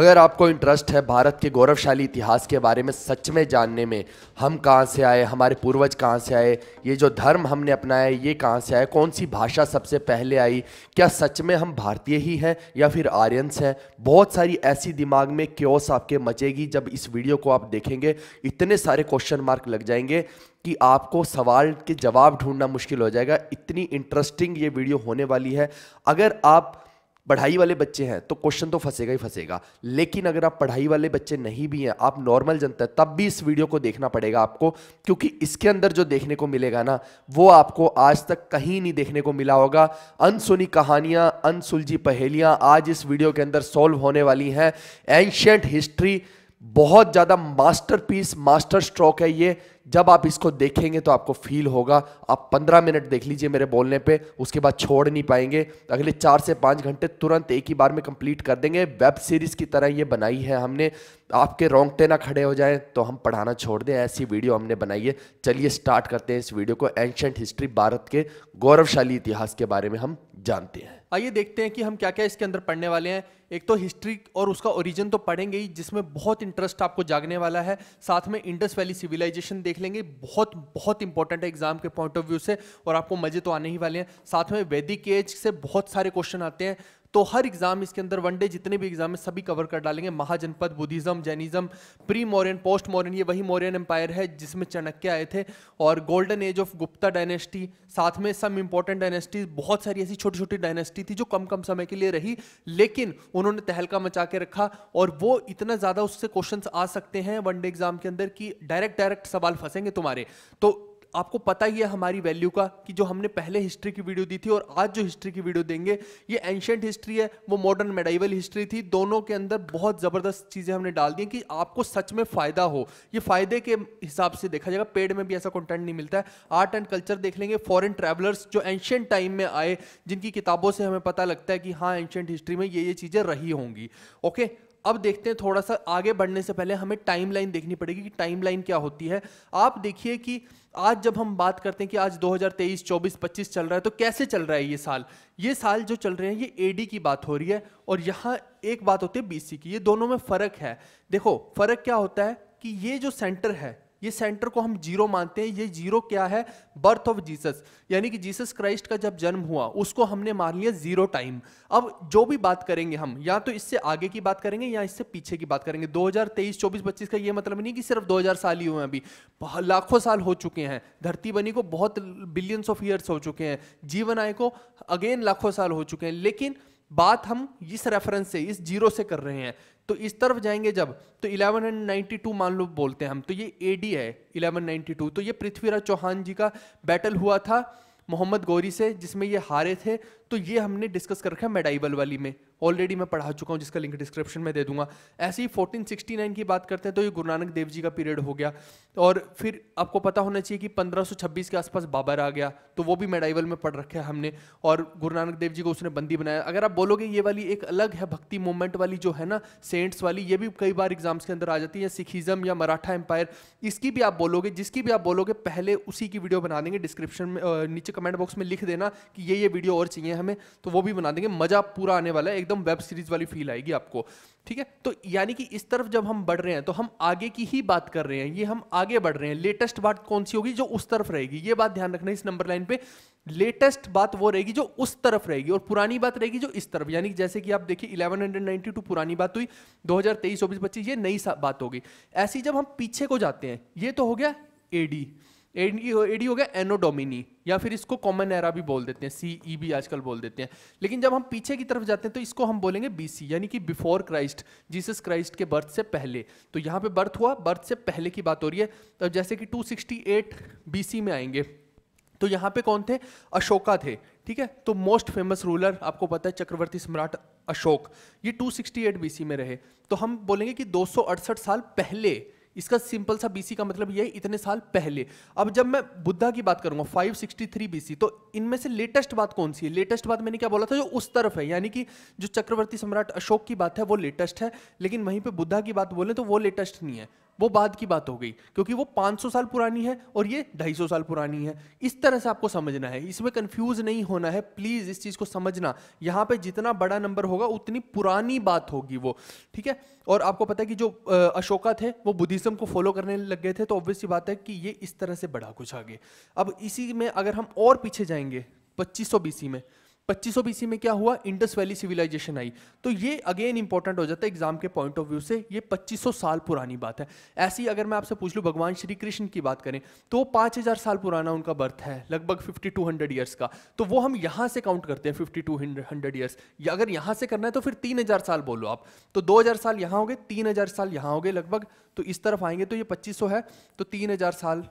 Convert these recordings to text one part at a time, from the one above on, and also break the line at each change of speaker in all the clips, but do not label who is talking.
अगर आपको इंटरेस्ट है भारत के गौरवशाली इतिहास के बारे में सच में जानने में हम कहाँ से आए हमारे पूर्वज कहाँ से आए ये जो धर्म हमने अपनाया ये कहाँ से आए कौन सी भाषा सबसे पहले आई क्या सच में हम भारतीय ही हैं या फिर आर्यंस हैं बहुत सारी ऐसी दिमाग में क्योस आपके मचेगी जब इस वीडियो को आप देखेंगे इतने सारे क्वेश्चन मार्क लग जाएंगे कि आपको सवाल के जवाब ढूंढना मुश्किल हो जाएगा इतनी इंटरेस्टिंग ये वीडियो होने वाली है अगर आप पढ़ाई वाले बच्चे हैं तो क्वेश्चन तो फंसेगा ही फंसेगा लेकिन अगर आप पढ़ाई वाले बच्चे नहीं भी हैं आप नॉर्मल जनता है तब भी इस वीडियो को देखना पड़ेगा आपको क्योंकि इसके अंदर जो देखने को मिलेगा ना वो आपको आज तक कहीं नहीं देखने को मिला होगा अनसुनी कहानियां अनसुलझी पहेलियां आज इस वीडियो के अंदर सॉल्व होने वाली हैं एंशंट हिस्ट्री बहुत ज़्यादा मास्टरपीस मास्टर स्ट्रोक है ये जब आप इसको देखेंगे तो आपको फील होगा आप 15 मिनट देख लीजिए मेरे बोलने पे उसके बाद छोड़ नहीं पाएंगे अगले चार से पाँच घंटे तुरंत एक ही बार में कंप्लीट कर देंगे वेब सीरीज़ की तरह ये बनाई है हमने आपके रोंगटे ना खड़े हो जाएं तो हम पढ़ाना छोड़ दें ऐसी वीडियो हमने बनाई है चलिए स्टार्ट करते हैं इस वीडियो को एंशंट हिस्ट्री भारत के गौरवशाली इतिहास के बारे में हम जानते हैं आइए देखते हैं कि हम क्या क्या इसके अंदर पढ़ने वाले हैं एक तो हिस्ट्री और उसका ओरिजिन तो पढ़ेंगे ही जिसमें बहुत इंटरेस्ट आपको जागने वाला है साथ में इंडस वैली सिविलाइजेशन देख लेंगे बहुत बहुत इंपॉर्टेंट है एग्जाम के पॉइंट ऑफ व्यू से और आपको मजे तो आने ही वाले हैं साथ में वैदिक एज से बहुत सारे क्वेश्चन आते हैं तो हर एग्जाम इसके अंदर वनडे जितने भी एग्जाम है सभी कवर कर डालेंगे Mahajanapada Buddhism Jainism pre Mauryan post Mauryan ये वही मौर्यन एम्पायर है जिसमें चाणक्य आए थे और golden age of Gupta dynasty साथ में सम इंपॉर्टेंट डायनेस्टी बहुत सारी ऐसी छोटी छोटी डायनेस्टी थी जो कम कम समय के लिए रही लेकिन उन्होंने तहलका मचा के रखा और वो इतना ज़्यादा उससे क्वेश्चन आ सकते हैं वनडे एग्जाम के अंदर कि डायरेक्ट डायरेक्ट सवाल फंसेंगे तुम्हारे तो आपको पता ही है हमारी वैल्यू का कि जो हमने पहले हिस्ट्री की वीडियो दी थी और आज जो हिस्ट्री की वीडियो देंगे ये एंशेंट हिस्ट्री है वो मॉडर्न मेडाइवल हिस्ट्री थी दोनों के अंदर बहुत ज़बरदस्त चीज़ें हमने डाल दी कि आपको सच में फ़ायदा हो ये फ़ायदे के हिसाब से देखा जाएगा पेड में भी ऐसा कंटेंट नहीं मिलता है आर्ट एंड कल्चर देख लेंगे फॉरन ट्रैवलर्स जो एंशेंट टाइम में आए जिनकी किताबों से हमें पता लगता है कि हाँ एंशेंट हिस्ट्री में ये ये चीज़ें रही होंगी ओके अब देखते हैं थोड़ा सा आगे बढ़ने से पहले हमें टाइमलाइन देखनी पड़ेगी कि टाइमलाइन क्या होती है आप देखिए कि आज जब हम बात करते हैं कि आज 2023, 24, 25 चल रहा है तो कैसे चल रहा है ये साल ये साल जो चल रहे हैं ये एडी की बात हो रही है और यहाँ एक बात होती है बीसी की ये दोनों में फ़र्क है देखो फ़र्क क्या होता है कि ये जो सेंटर है ये सेंटर को हम जीरो मानते हैं ये जीरो क्या है बर्थ ऑफ जीसस यानी कि जीसस क्राइस्ट का जब जन्म हुआ उसको हमने मान लिया जीरो टाइम अब जो भी बात करेंगे हम या तो इससे आगे की बात करेंगे या इससे पीछे की बात करेंगे 2023 24 25 का ये मतलब नहीं कि सिर्फ 2000 साल ही हुए अभी लाखों साल हो चुके हैं धरती बनी को बहुत बिलियंस ऑफ ईयर्स हो चुके हैं जीवन आय को अगेन लाखों साल हो चुके हैं लेकिन बात हम इस रेफरेंस से इस जीरो से कर रहे हैं तो इस तरफ जाएंगे जब तो 1192 मान लो बोलते हैं हम तो ये एडी है 1192 तो ये पृथ्वीराज चौहान जी का बैटल हुआ था मोहम्मद गौरी से जिसमें ये हारे थे तो ये हमने डिस्कस कर रखा है मेडाइवल वाली में ऑलरेडी मैं पढ़ा चुका हूँ जिसका लिंक डिस्क्रिप्शन में दे दूंगा ऐसे ही फोर्टीन सिक्सटी नाइन की बात करते हैं तो ये गुरु नानक देव जी का पीरियड हो गया और फिर आपको पता होना चाहिए कि पंद्रह सौ छब्बीस के आसपास बाबर आ गया तो वो भी मेडाइवल में पढ़ रखा है हमने और गुरु नानक देव जी को उसने बंदी बनाया अगर आप बोलोगे ये वाली एक अलग है भक्ति मूवमेंट वाली जो है ना सेंट्स वाली ये भी कई बार एग्जाम्स के अंदर आ जाती है सिखिज़म या मराठा एम्पायर इसकी भी आप बोलोगे जिसकी भी आप बोलोगे पहले उसी की वीडियो बना देंगे डिस्क्रिप्शन में नीचे कमेंट बॉक्स में लिख देना कि ये ये वीडियो और चाहिए हमें तो वो भी बना देंगे मज़ा पूरा आने वाला है एकदम वेब सीरीज़ वाली फील आएगी आपको ठीक है तो यानी कि इस तरफ जब हम बढ़ रहे हैं तो हम आगे की ही बात कर रहे हैं ये हम आगे बढ़ रहे हैं लेटेस्ट बात कौन सी होगी जो उस तरफ रहेगी ये बात ध्यान रखना इस नंबर लाइन पे लेटेस्ट बात वो रहेगी जो उस तरफ रहेगी और पुरानी बात रहेगी जो इस तरफ यानी जैसे कि आप देखिए इलेवन पुरानी बात हुई 2023 24 25 ये नई बात होगी ऐसी जब हम पीछे को जाते हैं ये तो हो गया एडी एडी हो गया एनोडोमिनी या फिर इसको कॉमन एरा भी बोल देते हैं सी ई e भी आजकल बोल देते हैं लेकिन जब हम पीछे की तरफ जाते हैं तो इसको हम बोलेंगे बी सी यानी कि बिफोर क्राइस्ट जीसस क्राइस्ट के बर्थ से पहले तो यहाँ पे बर्थ हुआ बर्थ से पहले की बात हो रही है तो जैसे कि 268 सिक्सटी में आएंगे तो यहाँ पे कौन थे अशोका थे ठीक है तो मोस्ट फेमस रूलर आपको पता है चक्रवर्ती सम्राट अशोक ये 268 सिक्सटी में रहे तो हम बोलेंगे कि दो साल पहले इसका सिंपल सा बीसी का मतलब ये है इतने साल पहले अब जब मैं बुद्धा की बात करूंगा 563 बीसी तो इनमें से लेटेस्ट बात कौन सी है लेटेस्ट बात मैंने क्या बोला था जो उस तरफ है यानी कि जो चक्रवर्ती सम्राट अशोक की बात है वो लेटेस्ट है लेकिन वहीं पर बुद्धा की बात बोले तो वो लेटेस्ट नहीं है वो बाद की बात हो गई क्योंकि वो 500 साल पुरानी है और ये 250 साल पुरानी है इस तरह से आपको समझना है इसमें कंफ्यूज नहीं होना है प्लीज इस चीज को समझना यहाँ पे जितना बड़ा नंबर होगा उतनी पुरानी बात होगी वो ठीक है और आपको पता है कि जो अशोका थे वो बुद्धिज्म को फॉलो करने लग गए थे तो ऑब्वियसली बात है कि ये इस तरह से बड़ा कुछ आगे अब इसी में अगर हम और पीछे जाएंगे पच्चीस सौ में पच्चीसो बीसी में क्या हुआ इंडस वैली सिविलाइजेशन आई तो ये अगेन इंपॉर्टेंट हो जाता है एग्जाम के पॉइंट ऑफ व्यू से ये 2500 साल पुरानी बात है ऐसी अगर मैं आपसे पूछ लूँ भगवान श्री कृष्ण की बात करें तो पाँच हज़ार साल पुराना उनका बर्थ है लगभग फिफ्टी टू हंड्रेड ईयर्स का तो वो हम यहाँ से काउंट करते हैं फिफ्टी टू हंड्रेड ईयर्स अगर यहाँ से करना है तो फिर तीन हज़ार साल बोलो आप तो दो हज़ार साल यहाँ हो गए तीन हज़ार साल यहाँ हो गए लगभग तो इस तरफ आएंगे तो ये पच्चीस है तो तीन हज़ार साल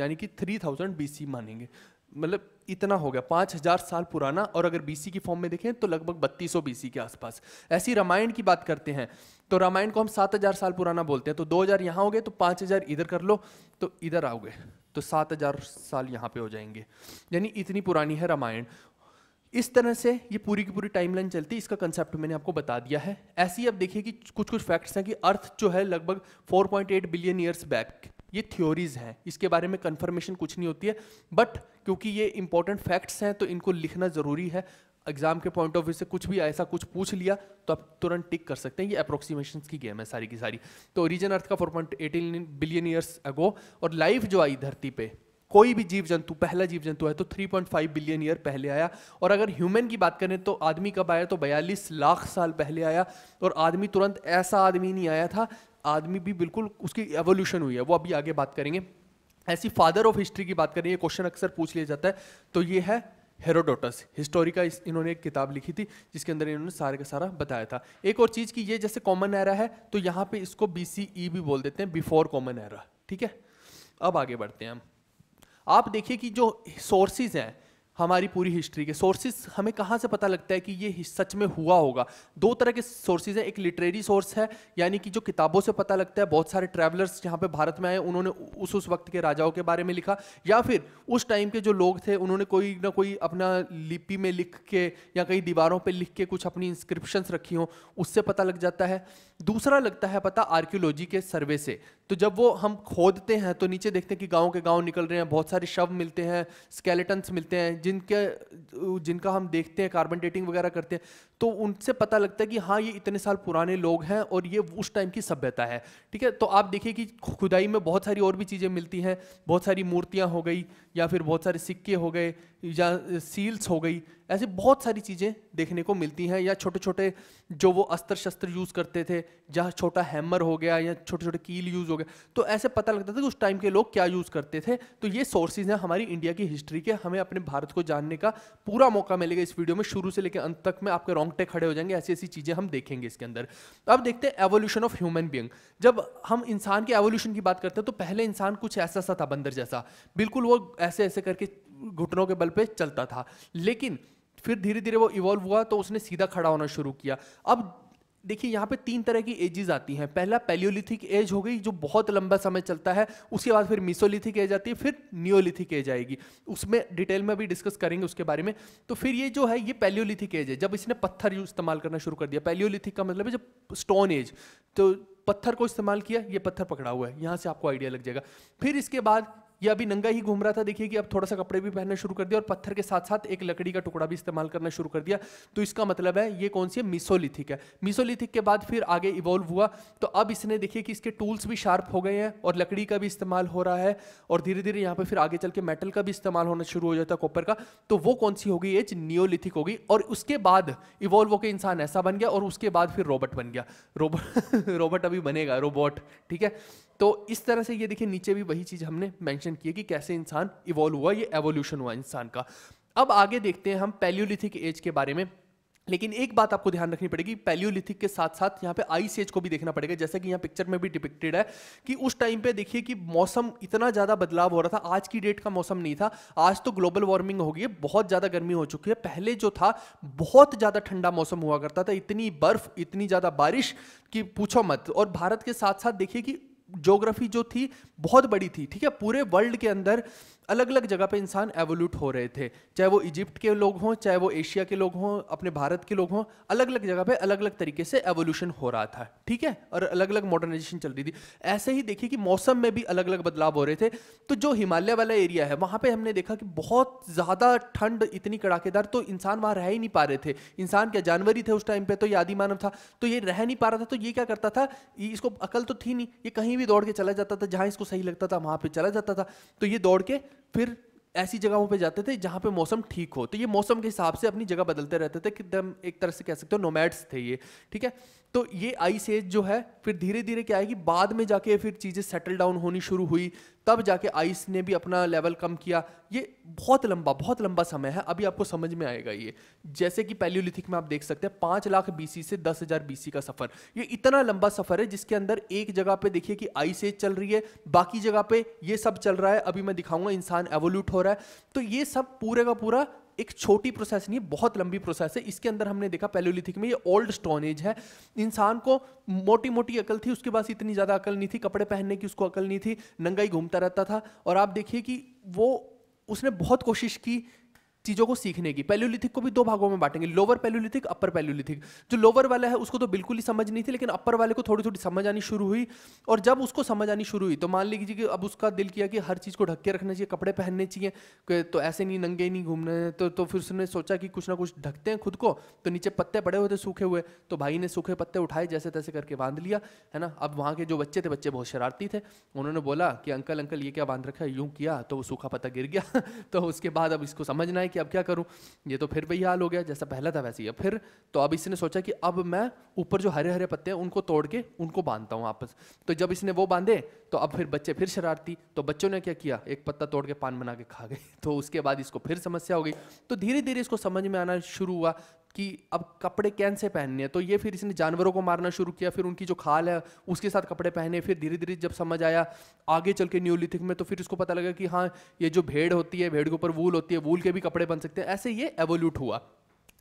यानी कि थ्री थाउजेंड बी सी मानेंगे मतलब इतना हो गया पाँच हजार साल पुराना और अगर बीसी की फॉर्म में देखें तो लगभग बत्तीस सौ बीसी के आसपास ऐसी रामायण की बात करते हैं तो रामायण को हम सात हजार साल पुराना बोलते हैं तो दो हजार यहाँ हो गए तो पाँच हजार इधर कर लो तो इधर आओगे तो सात हजार साल यहाँ पे हो जाएंगे यानी इतनी पुरानी है रामायण इस तरह से ये पूरी की पूरी टाइमलाइन चलती है इसका कंसेप्ट मैंने आपको बता दिया है ऐसे ही आप देखिए कि कुछ कुछ फैक्ट्स हैं कि अर्थ जो है लगभग 4.8 बिलियन ईयर्स बैक ये थ्योरीज हैं इसके बारे में कंफर्मेशन कुछ नहीं होती है बट क्योंकि ये इंपॉर्टेंट फैक्ट्स हैं तो इनको लिखना ज़रूरी है एग्जाम के पॉइंट ऑफ व्यू से कुछ भी ऐसा कुछ पूछ लिया तो आप तुरंत टिक कर सकते हैं ये अप्रोक्सीमेशन की गेम है सारी की सारी तो ओरिजिन अर्थ का एटीन बिलियन ईयर्स अगो और लाइफ जो आई धरती पे कोई भी जीव जंतु पहला जीव जंतु है तो 3.5 बिलियन ईयर पहले आया और अगर ह्यूमन की बात करें तो आदमी कब आया तो 42 लाख साल पहले आया और आदमी तुरंत ऐसा आदमी नहीं आया था आदमी भी बिल्कुल उसकी एवोल्यूशन हुई है वो अभी आगे बात करेंगे ऐसी फादर ऑफ हिस्ट्री की बात करें ये क्वेश्चन अक्सर पूछ लिया जाता है तो ये है हेरोडोटस का इन्होंने एक किताब लिखी थी जिसके अंदर इन्होंने सारे का सारा बताया था एक और चीज़ की ये जैसे कॉमन एरा है तो यहाँ पे इसको बी e भी बोल देते हैं बिफोर कॉमन एरा ठीक है अब आगे बढ़ते हैं हम आप देखिए कि जो सोर्सेज हैं हमारी पूरी हिस्ट्री के सोर्सेज हमें कहाँ से पता लगता है कि ये सच में हुआ होगा दो तरह के सोर्सेज हैं एक लिटरेरी सोर्स है यानी कि जो किताबों से पता लगता है बहुत सारे ट्रैवलर्स यहाँ पे भारत में आए उन्होंने उस उस वक्त के राजाओं के बारे में लिखा या फिर उस टाइम के जो लोग थे उन्होंने कोई ना कोई अपना लिपि में लिख के या कई दीवारों पर लिख के कुछ अपनी इंस्क्रिप्शंस रखी हों उससे पता लग जाता है दूसरा लगता है पता आर्क्योलॉजी के सर्वे से तो जब वो हम खोदते हैं तो नीचे देखते हैं कि गाँव के गाँव निकल रहे हैं बहुत सारे शव मिलते हैं स्केलेटन्स मिलते हैं जिनके जिनका हम देखते हैं कार्बन डेटिंग वगैरह करते हैं तो उनसे पता लगता है कि हाँ ये इतने साल पुराने लोग हैं और ये उस टाइम की सभ्यता है ठीक है तो आप देखिए कि खुदाई में बहुत सारी और भी चीज़ें मिलती हैं बहुत सारी मूर्तियाँ हो गई या फिर बहुत सारे सिक्के हो गए या सील्स हो गई ऐसी बहुत सारी चीज़ें देखने को मिलती हैं या छोटे छोटे जो वो अस्त्र शस्त्र यूज़ करते थे जहाँ छोटा हैमर हो गया या छोटे छोटे कील यूज़ हो गया तो ऐसे पता लगता था कि उस टाइम के लोग क्या यूज़ करते थे तो ये सोर्सेज हैं हमारी इंडिया की हिस्ट्री के हमें अपने भारत को जानने का पूरा मौका मिलेगा इस वीडियो में शुरू से लेकर अंत तक में आपके रोंगटे खड़े हो जाएंगे ऐसी ऐसी चीज़ें हम देखेंगे इसके अंदर अब देखते हैं एवोल्यूशन ऑफ ह्यूमन बींग जब हम इंसान के एवोल्यूशन की बात करते हैं तो पहले इंसान कुछ ऐसा सा था बंदर जैसा बिल्कुल वो ऐसे ऐसे करके घुटनों के बल पे चलता था लेकिन फिर धीरे धीरे वो इवॉल्व हुआ तो उसने सीधा खड़ा होना शुरू किया अब देखिए यहाँ पे तीन तरह की एजेस आती हैं पहला पैलियोलिथिक एज हो गई जो बहुत लंबा समय चलता है उसके बाद फिर मिसोलिथिक एज आती है फिर न्योलिथिक एज आएगी उसमें डिटेल में भी डिस्कस करेंगे उसके बारे में तो फिर ये जो है ये पैलियोलिथिक एज है जब इसने पत्थर इस्तेमाल करना शुरू कर दिया पैलियोलिथिक का मतलब है जब स्टोन एज तो पत्थर को इस्तेमाल किया ये पत्थर पकड़ा हुआ है यहाँ से आपको आइडिया लग जाएगा फिर इसके बाद ये अभी नंगा ही घूम रहा था देखिए कि अब थोड़ा सा कपड़े भी पहनना शुरू कर दिया और पत्थर के साथ साथ एक लकड़ी का टुकड़ा भी इस्तेमाल करना शुरू कर दिया तो इसका मतलब है ये कौन सी है मिसोलिथिक है मिसोलिथिक के बाद फिर आगे इवॉल्व हुआ तो अब इसने देखिए कि इसके टूल्स भी शार्प हो गए हैं और लकड़ी का भी इस्तेमाल हो रहा है और धीरे धीरे यहाँ पर फिर आगे चल के मेटल का भी इस्तेमाल होना शुरू हो जाता है कॉपर का तो वो कौन सी होगी एज नियोलिथिक होगी और उसके बाद इवॉल्व होकर इंसान ऐसा बन गया और उसके बाद फिर रोबोट बन गया रोबोट रोबोट अभी बनेगा रोबोट ठीक है तो इस तरह से ये देखिए नीचे भी वही चीज़ हमने मेंशन की है कि कैसे इंसान इवॉल्व हुआ ये एवोल्यूशन हुआ इंसान का अब आगे देखते हैं हम पैल्योलिथिक एज के बारे में लेकिन एक बात आपको ध्यान रखनी पड़ेगी पैल्योलिथिक के साथ साथ यहाँ पे आइस एज को भी देखना पड़ेगा जैसे कि यहाँ पिक्चर में भी डिपिक्टेड है कि उस टाइम पे देखिए कि मौसम इतना ज़्यादा बदलाव हो रहा था आज की डेट का मौसम नहीं था आज तो ग्लोबल वार्मिंग हो गई है बहुत ज़्यादा गर्मी हो चुकी है पहले जो था बहुत ज़्यादा ठंडा मौसम हुआ करता था इतनी बर्फ इतनी ज़्यादा बारिश कि पूछो मत और भारत के साथ साथ देखिए कि ज्योग्राफी जो थी बहुत बड़ी थी ठीक है पूरे वर्ल्ड के अंदर अलग अलग जगह पे इंसान एवोल्यूट हो रहे थे चाहे वो इजिप्ट के लोग हों चाहे वो एशिया के लोग हों अपने भारत के लोग हों अलग अलग जगह पे अलग अलग तरीके से एवोल्यूशन हो रहा था ठीक है और अलग अलग मॉडर्नाइजेशन चल रही थी ऐसे ही देखिए कि मौसम में भी अलग अलग बदलाव हो रहे थे तो जो हिमालय वाला एरिया है वहाँ पर हमने देखा कि बहुत ज़्यादा ठंड इतनी कड़ाकेदार तो इंसान वहाँ रह ही नहीं पा रहे थे इंसान क्या जानवर ही थे उस टाइम पर तो यादि मानव था तो ये रह नहीं पा रहा था तो ये क्या करता था इसको अकल तो थी नहीं ये कहीं भी दौड़ के चला जाता था जहाँ इसको सही लगता था वहाँ पर चला जाता था तो ये दौड़ के फिर ऐसी जगहों पे जाते थे जहाँ पे मौसम ठीक हो तो ये मौसम के हिसाब से अपनी जगह बदलते रहते थे कि एकदम एक तरह से कह सकते हो नोमैड्स थे ये ठीक है तो ये आइस एज जो है फिर धीरे धीरे क्या है कि बाद में जाके फिर चीज़ें सेटल डाउन होनी शुरू हुई तब जाके आइस ने भी अपना लेवल कम किया ये बहुत लंबा बहुत लंबा समय है अभी आपको समझ में आएगा ये जैसे कि पैलियोलिथिक में आप देख सकते हैं पाँच लाख बीसी से दस हज़ार बीसी का सफ़र ये इतना लंबा सफ़र है जिसके अंदर एक जगह पे देखिए कि आइस एज चल रही है बाकी जगह पे ये सब चल रहा है अभी मैं दिखाऊंगा इंसान एवोल्यूट हो रहा है तो ये सब पूरे का पूरा एक छोटी प्रोसेस नहीं है बहुत लंबी प्रोसेस है इसके अंदर हमने देखा पैलोलिथिक में ये ओल्ड स्टोनेज है इंसान को मोटी मोटी अकल थी उसके पास इतनी ज़्यादा अकल नहीं थी कपड़े पहनने की उसको अकल नहीं थी नंगा ही घूमता रहता था और आप देखिए कि वो उसने बहुत कोशिश की चीज़ों को सीखने की पैल्यूलिथिक को भी दो भागों में बांटेंगे लोअर पैल्योलिथिक अपर पैल्योलिथिक जो लोअर वाला है उसको तो बिल्कुल ही समझ नहीं थी लेकिन अपर वाले को थोड़ी थोड़ी समझ आनी शुरू हुई और जब उसको समझ आनी शुरू हुई तो मान लीजिए कि अब उसका दिल किया कि हर चीज़ को ढक के रखना चाहिए कपड़े पहनने चाहिए तो ऐसे नहीं नंगे नहीं घूमने तो तो फिर उसने सोचा कि कुछ ना कुछ ढकते हैं खुद को तो नीचे पत्ते पड़े हुए थे सूखे हुए तो भाई ने सूखे पत्ते उठाए जैसे तैसे करके बांध लिया है ना अब वहाँ के जो बच्चे थे बच्चे बहुत शरारती थे उन्होंने बोला कि अंकल अंकल ये क्या बांध रखा है यूँ किया तो वो सूखा पत्ता गिर गया तो उसके बाद अब इसको समझना है कि अब क्या करूं ये तो फिर वही हाल हो गया जैसा पहला था वैसे ही अब फिर तो अब इसने सोचा कि अब मैं ऊपर जो हरे हरे पत्ते हैं उनको तोड़ के उनको बांधता हूँ आपस तो जब इसने वो बांधे तो अब फिर बच्चे फिर शरारती तो बच्चों ने क्या किया एक पत्ता तोड़ के पान बना के खा गए तो उसके बाद इसको फिर समस्या हो गई तो धीरे धीरे इसको समझ में आना शुरू हुआ कि अब कपड़े कैसे पहनने हैं तो ये फिर इसने जानवरों को मारना शुरू किया फिर उनकी जो खाल है उसके साथ कपड़े पहने फिर धीरे धीरे जब समझ आया आगे चल के न्यूलिथिक में तो फिर इसको पता लगा कि हाँ ये जो भेड़ होती है भेड़ के ऊपर वूल होती है वूल के भी कपड़े बन सकते हैं ऐसे ये एवोल्यूट हुआ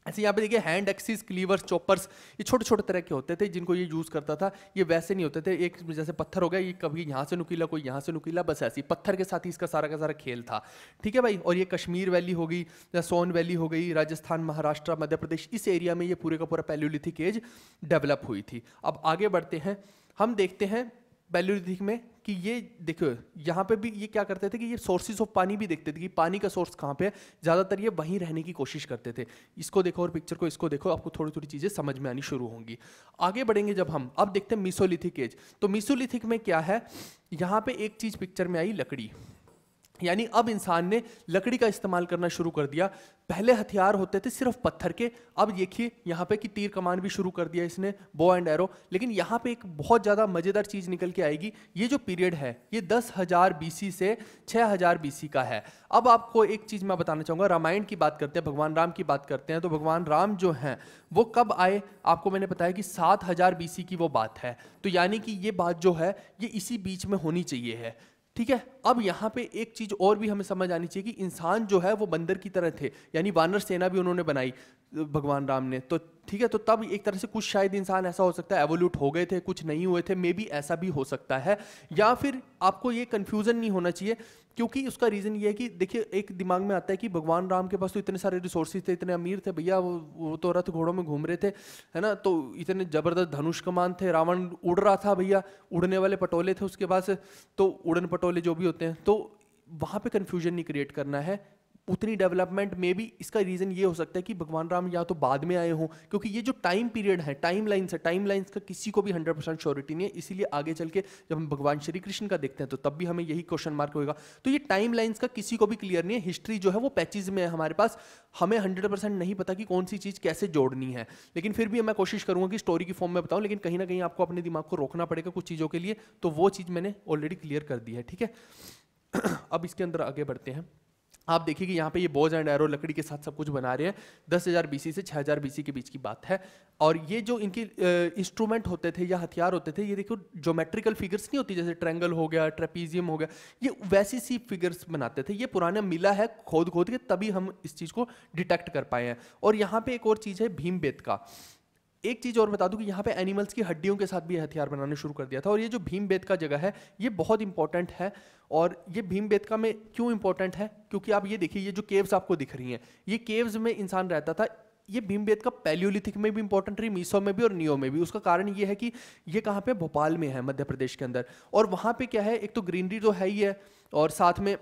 ऐसे यहाँ पे देखिए हैंड एक्सिस क्लीवर्स चॉपर्स ये छोटे छोटे तरह के होते थे जिनको ये यूज़ करता था ये वैसे नहीं होते थे एक जैसे पत्थर हो गया ये कभी यहाँ से नुकीला कोई यहाँ से नुकीला बस ऐसी पत्थर के साथ ही इसका सारा का सारा खेल था ठीक है भाई और ये कश्मीर वैली हो गई या सोन वैली हो गई राजस्थान महाराष्ट्र मध्य प्रदेश इस एरिया में ये पूरे का पूरा पैल्यूलिथिक एज डेवलप हुई थी अब आगे बढ़ते हैं हम देखते हैं पैल्योलिथिक में कि ये देखो यहाँ पे भी ये क्या करते थे कि ये सोर्सेज ऑफ पानी भी देखते थे कि पानी का सोर्स कहाँ पे है ज़्यादातर ये वहीं रहने की कोशिश करते थे इसको देखो और पिक्चर को इसको देखो आपको थोड़ी थोड़ी चीज़ें समझ में आनी शुरू होंगी आगे बढ़ेंगे जब हम अब देखते हैं मिसोलिथिक एज तो मिसोलिथिक में क्या है यहाँ पे एक चीज़ पिक्चर में आई लकड़ी यानी अब इंसान ने लकड़ी का इस्तेमाल करना शुरू कर दिया पहले हथियार होते थे सिर्फ पत्थर के अब देखिए यहाँ पे कि तीर कमान भी शुरू कर दिया इसने बो एंड एरो लेकिन यहाँ पे एक बहुत ज़्यादा मज़ेदार चीज़ निकल के आएगी ये जो पीरियड है ये दस हज़ार बी से छः हज़ार बी का है अब आपको एक चीज़ मैं बताना चाहूँगा रामायण की बात करते हैं भगवान राम की बात करते हैं तो भगवान राम जो हैं वो कब आए आपको मैंने बताया कि सात हज़ार की वो बात है तो यानी कि ये बात जो है ये इसी बीच में होनी चाहिए है ठीक है अब यहाँ पे एक चीज और भी हमें समझ आनी चाहिए कि इंसान जो है वो बंदर की तरह थे यानी वानर सेना भी उन्होंने बनाई भगवान राम ने तो ठीक है तो तब एक तरह से कुछ शायद इंसान ऐसा हो सकता है एवोल्यूट हो गए थे कुछ नहीं हुए थे मे बी ऐसा भी हो सकता है या फिर आपको ये कन्फ्यूज़न नहीं होना चाहिए क्योंकि उसका रीज़न ये है कि देखिए एक दिमाग में आता है कि भगवान राम के पास तो इतने सारे रिसोर्सेज थे इतने अमीर थे भैया वो वो तो रथ घोड़ों में घूम रहे थे है ना तो इतने ज़बरदस्त धनुष कमान थे रावण उड़ रहा था भैया उड़ने वाले पटोले थे उसके पास तो उड़न पटोले जो भी होते होते हैं तो वहाँ पे कन्फ्यूजन नहीं क्रिएट करना है उतनी डेवलपमेंट में भी इसका रीज़न ये हो सकता है कि भगवान राम या तो बाद में आए हों क्योंकि ये जो टाइम पीरियड है टाइम लाइन्स है टाइम लाइन्स का किसी को भी हंड्रेड परसेंट श्योरिटी नहीं है इसीलिए आगे चल के जब हम भगवान श्री कृष्ण का देखते हैं तो तब भी हमें यही क्वेश्चन मार्क होगा तो ये टाइम लाइन्स का किसी को भी क्लियर नहीं है हिस्ट्री जो है वो पैचेज में है हमारे पास हमें हंड्रेड परसेंट नहीं पता कि कौन सी चीज़ कैसे जोड़नी है लेकिन फिर भी मैं कोशिश करूँगा कि स्टोरी की फॉर्म में बताऊँ लेकिन कहीं ना कहीं आपको अपने दिमाग को रोकना पड़ेगा कुछ चीज़ों के लिए तो वो चीज़ मैंने ऑलरेडी क्लियर कर दी है ठीक है अब इसके अंदर आगे बढ़ते हैं आप देखिए कि यहाँ पे ये बोज एंड एरो लकड़ी के साथ सब कुछ बना रहे हैं दस हज़ार बी से छः हज़ार के बीच की बात है और ये जो इनके इंस्ट्रूमेंट होते थे या हथियार होते थे ये देखो जोमेट्रिकल फिगर्स नहीं होती जैसे ट्रेंगल हो गया ट्रेपीजियम हो गया ये वैसी सी फिगर्स बनाते थे ये पुराना मिला है खोद खोद के तभी हम इस चीज़ को डिटेक्ट कर पाए हैं और यहाँ पर एक और चीज़ है भीम बेत का एक चीज़ और बता दूं कि यहाँ पे एनिमल्स की हड्डियों के साथ भी हथियार बनाना शुरू कर दिया था और ये जो भीम का जगह है ये बहुत इंपॉर्टेंट है और ये भीम का में क्यों इंपॉर्टेंट है क्योंकि आप ये देखिए ये जो केव्स आपको दिख रही हैं ये केव्स में इंसान रहता था ये भीम का पैलियोलिथिक में भी इंपॉर्टेंट रही मीसो में भी और नियो में भी उसका कारण ये है कि ये कहाँ पे भोपाल में है मध्य प्रदेश के अंदर और वहाँ पे क्या है एक तो ग्रीनरी तो है ही है और साथ में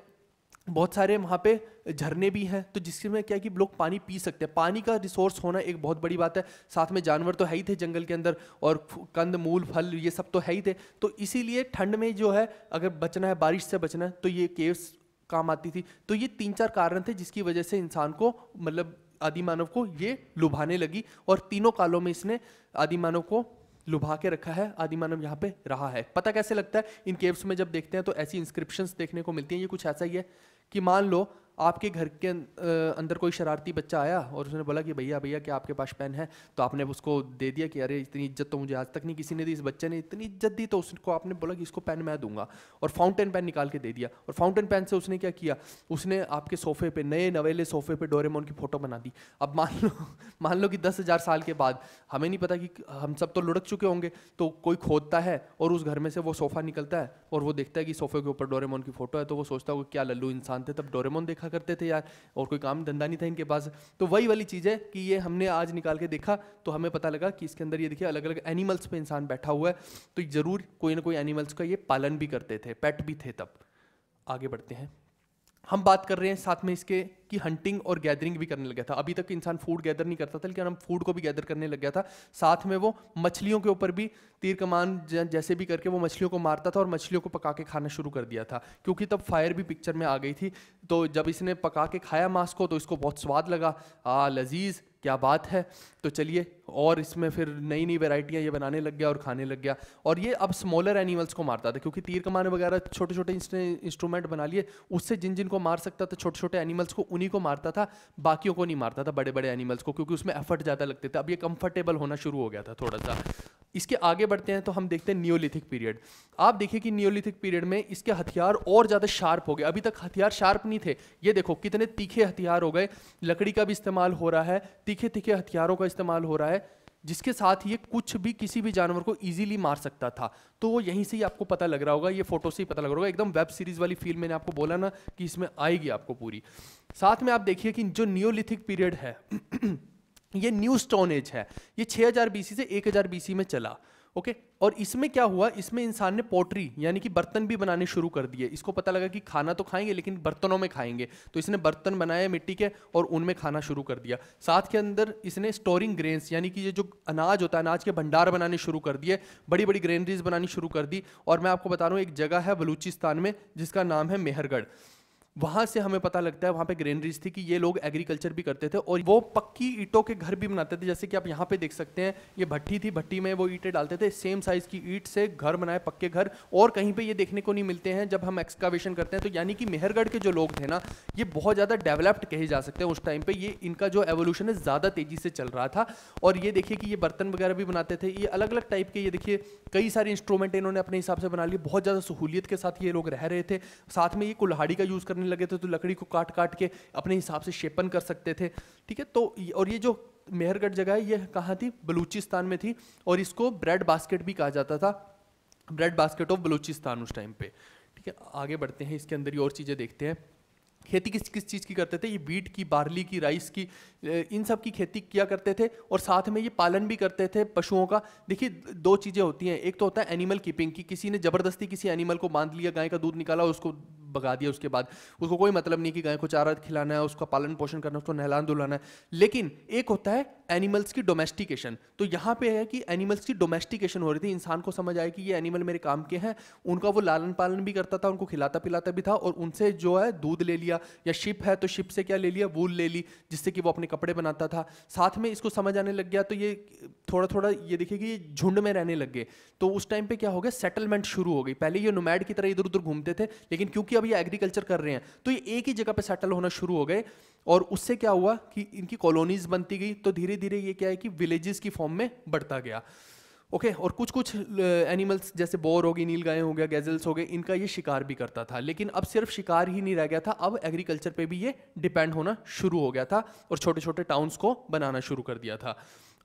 बहुत सारे वहाँ पे झरने भी हैं तो जिसके में क्या है कि लोग पानी पी सकते हैं पानी का रिसोर्स होना एक बहुत बड़ी बात है साथ में जानवर तो है ही थे जंगल के अंदर और कंद मूल फल ये सब तो है ही थे तो इसीलिए ठंड में जो है अगर बचना है बारिश से बचना है तो ये केव्स काम आती थी तो ये तीन चार कारण थे जिसकी वजह से इंसान को मतलब आदि मानव को ये लुभाने लगी और तीनों कालों में इसने आदि मानव को लुभा के रखा है आदि मानव यहाँ पे रहा है पता कैसे लगता है इन केव्स में जब देखते हैं तो ऐसी इंस्क्रिप्शंस देखने को मिलती हैं ये कुछ ऐसा ही है कि मान लो आपके घर के अं, अंदर कोई शरारती बच्चा आया और उसने बोला कि भैया भैया क्या आपके पास पेन है तो आपने उसको दे दिया कि अरे इतनी इज्जत तो मुझे आज तक नहीं किसी ने दी इस बच्चे ने इतनी इज्जत दी तो उसको आपने बोला कि इसको पेन मैं दूंगा और फाउंटेन पेन निकाल के दे दिया और फाउंटेन पेन से उसने क्या किया उसने आपके सोफे पर नए नवेले सोफे पर डोरेमोन की फ़ोटो बना दी अब मान लो मान लो कि दस हज़ार साल के बाद हमें नहीं पता कि हम सब तो लुढ़क चुके होंगे तो कोई खोदता है और उस घर में से वो सोफ़ा निकलता है और वो देखता है कि सोफे के ऊपर डोरेमोन की फ़ोटो है तो वो सोचता है क्या लल्लू इंसान थे तब डोरेमोन देखा रखा करते थे यार और कोई काम धंधा नहीं था इनके पास तो वही वाली चीज़ है कि ये हमने आज निकाल के देखा तो हमें पता लगा कि इसके अंदर ये देखिए अलग अलग एनिमल्स पर इंसान बैठा हुआ है तो ज़रूर कोई ना कोई एनिमल्स का ये पालन भी करते थे पेट भी थे तब आगे बढ़ते हैं हम बात कर रहे हैं साथ में इसके कि हंटिंग और गैदरिंग भी करने लग गया था अभी तक इंसान फूड गैदर नहीं करता था लेकिन हम फूड को भी गैदर करने लग गया था साथ में वो मछलियों के ऊपर भी तीर कमान जैसे भी करके वो मछलियों को मारता था और मछलियों को पका के खाना शुरू कर दिया था क्योंकि तब फायर भी पिक्चर में आ गई थी तो जब इसने पका के खाया मांस को तो इसको बहुत स्वाद लगा आ लजीज क्या बात है तो चलिए और इसमें फिर नई नई वेराइटियाँ ये बनाने लग गया और खाने लग गया और ये अब स्मॉलर एनिमल्स को मारता था क्योंकि तीर कमाने वगैरह छोटे छोटे इंस्ट्रूमेंट बना लिए उससे जिन जिन को मार सकता था छोटे छोटे एनिमल्स को उन्हीं को मारता था बाकियों को नहीं मारता था बड़े बड़े एनिमल्स को क्योंकि उसमें एफर्ट ज़्यादा लगते थे अब ये कंफर्टेबल होना शुरू हो गया था थोड़ा सा इसके आगे बढ़ते हैं तो हम देखते हैं नियोलिथिक पीरियड आप देखिए कि नियोलिथिक पीरियड में इसके हथियार और ज़्यादा शार्प हो गए अभी तक हथियार शार्प नहीं थे ये देखो कितने तीखे हथियार हो गए लकड़ी का भी इस्तेमाल हो रहा है तीखे तीखे हथियारों का इस्तेमाल हो रहा है जिसके साथ ये कुछ भी किसी भी जानवर को ईजिली मार सकता था तो वो यहीं से ही आपको पता लग रहा होगा ये फोटो से ही पता लग रहा होगा एकदम वेब सीरीज़ वाली फील मैंने आपको बोला ना कि इसमें आएगी आपको पूरी साथ में आप देखिए कि जो नियोलिथिक पीरियड है ये न्यू स्टोन एज है ये 6000 बीसी से 1000 बीसी में चला ओके और इसमें क्या हुआ इसमें इंसान ने पोट्री यानी कि बर्तन भी बनाने शुरू कर दिए इसको पता लगा कि खाना तो खाएंगे लेकिन बर्तनों में खाएंगे तो इसने बर्तन बनाए मिट्टी के और उनमें खाना शुरू कर दिया साथ के अंदर इसने स्टोरिंग ग्रेन्स यानी कि ये जो अनाज होता है अनाज के भंडार बनाने शुरू कर दिए बड़ी बड़ी ग्रेनरीज बनानी शुरू कर दी और मैं आपको बता रहा हूँ एक जगह है बलूचिस्तान में जिसका नाम है मेहरगढ़ वहां से हमें पता लगता है वहां पे ग्रेनरीज थी कि ये लोग एग्रीकल्चर भी करते थे और वो पक्की ईटों के घर भी बनाते थे जैसे कि आप यहाँ पे देख सकते हैं ये भट्टी थी भट्टी में वो ईटें डालते थे सेम साइज की ईट से घर बनाए पक्के घर और कहीं पे ये देखने को नहीं मिलते हैं जब हम एक्सकावेशन करते हैं तो यानी कि मेहरगढ़ के जो लोग थे ना ये बहुत ज़्यादा डेवलप्ड कहे जा सकते हैं उस टाइम पर ये इनका जो एवोल्यूशन है ज़्यादा तेज़ी से चल रहा था और ये देखिए कि ये बर्तन वगैरह भी बनाते थे ये अलग अलग टाइप के ये देखिए कई सारे इंस्ट्रूमेंट इन्होंने अपने हिसाब से बना लिए बहुत ज़्यादा सहूलियत के साथ ये लोग रह रहे थे साथ में ये कुल्हाड़ी का यूज़ करने करने लगे थे तो लकड़ी को काट काट के अपने हिसाब से शेपन कर सकते थे ठीक है तो और ये जो मेहरगढ़ जगह है ये कहाँ थी बलूचिस्तान में थी और इसको ब्रेड बास्केट भी कहा जाता था ब्रेड बास्केट ऑफ बलूचिस्तान उस टाइम पे ठीक है आगे बढ़ते हैं इसके अंदर ही और चीज़ें देखते हैं खेती किस किस चीज़ की करते थे ये बीट की बार्ली की राइस की इन सब की खेती किया करते थे और साथ में ये पालन भी करते थे पशुओं का देखिए दो चीज़ें होती हैं एक तो होता है एनिमल कीपिंग की किसी ने ज़बरदस्ती किसी एनिमल को बांध लिया गाय का दूध निकाला और उसको भगा दिया उसके बाद उसको कोई मतलब नहीं कि गाय को चारा खिलाना है उसका पालन पोषण करना उसको नहला धुलाना है लेकिन एक होता है एनिमल्स की डोमेस्टिकेशन तो यहाँ पे है कि एनिमल्स की डोमेस्टिकेशन हो रही थी इंसान को समझ आया कि ये एनिमल मेरे काम के हैं उनका वो लालन पालन भी करता था उनको खिलाता पिलाता भी था और उनसे जो है दूध ले लिया या शिप है तो शिप से क्या ले लिया वूल ले ली जिससे कि वो अपने कपड़े बनाता था साथ में इसको समझ आने लग गया तो ये थोड़ा थोड़ा ये देखिए कि झुंड में रहने लग गए तो उस टाइम पे क्या हो गया सेटलमेंट शुरू हो गई पहले ये नोमैड की तरह इधर उधर घूमते थे लेकिन क्योंकि अब भैया एग्रीकल्चर कर रहे हैं तो ये एक ही जगह पे सेटल होना शुरू हो गए और उससे क्या हुआ कि इनकी कॉलोनीज बनती गई तो धीरे धीरे ये क्या है कि विलेजेस की फॉर्म में बढ़ता गया ओके okay, और कुछ कुछ एनिमल्स जैसे बोर हो गई नील गाय हो गया गैजल्स हो गए इनका ये शिकार भी करता था लेकिन अब सिर्फ शिकार ही नहीं रह गया था अब एग्रीकल्चर पे भी ये डिपेंड होना शुरू हो गया था और छोटे छोटे टाउन्स को बनाना शुरू कर दिया था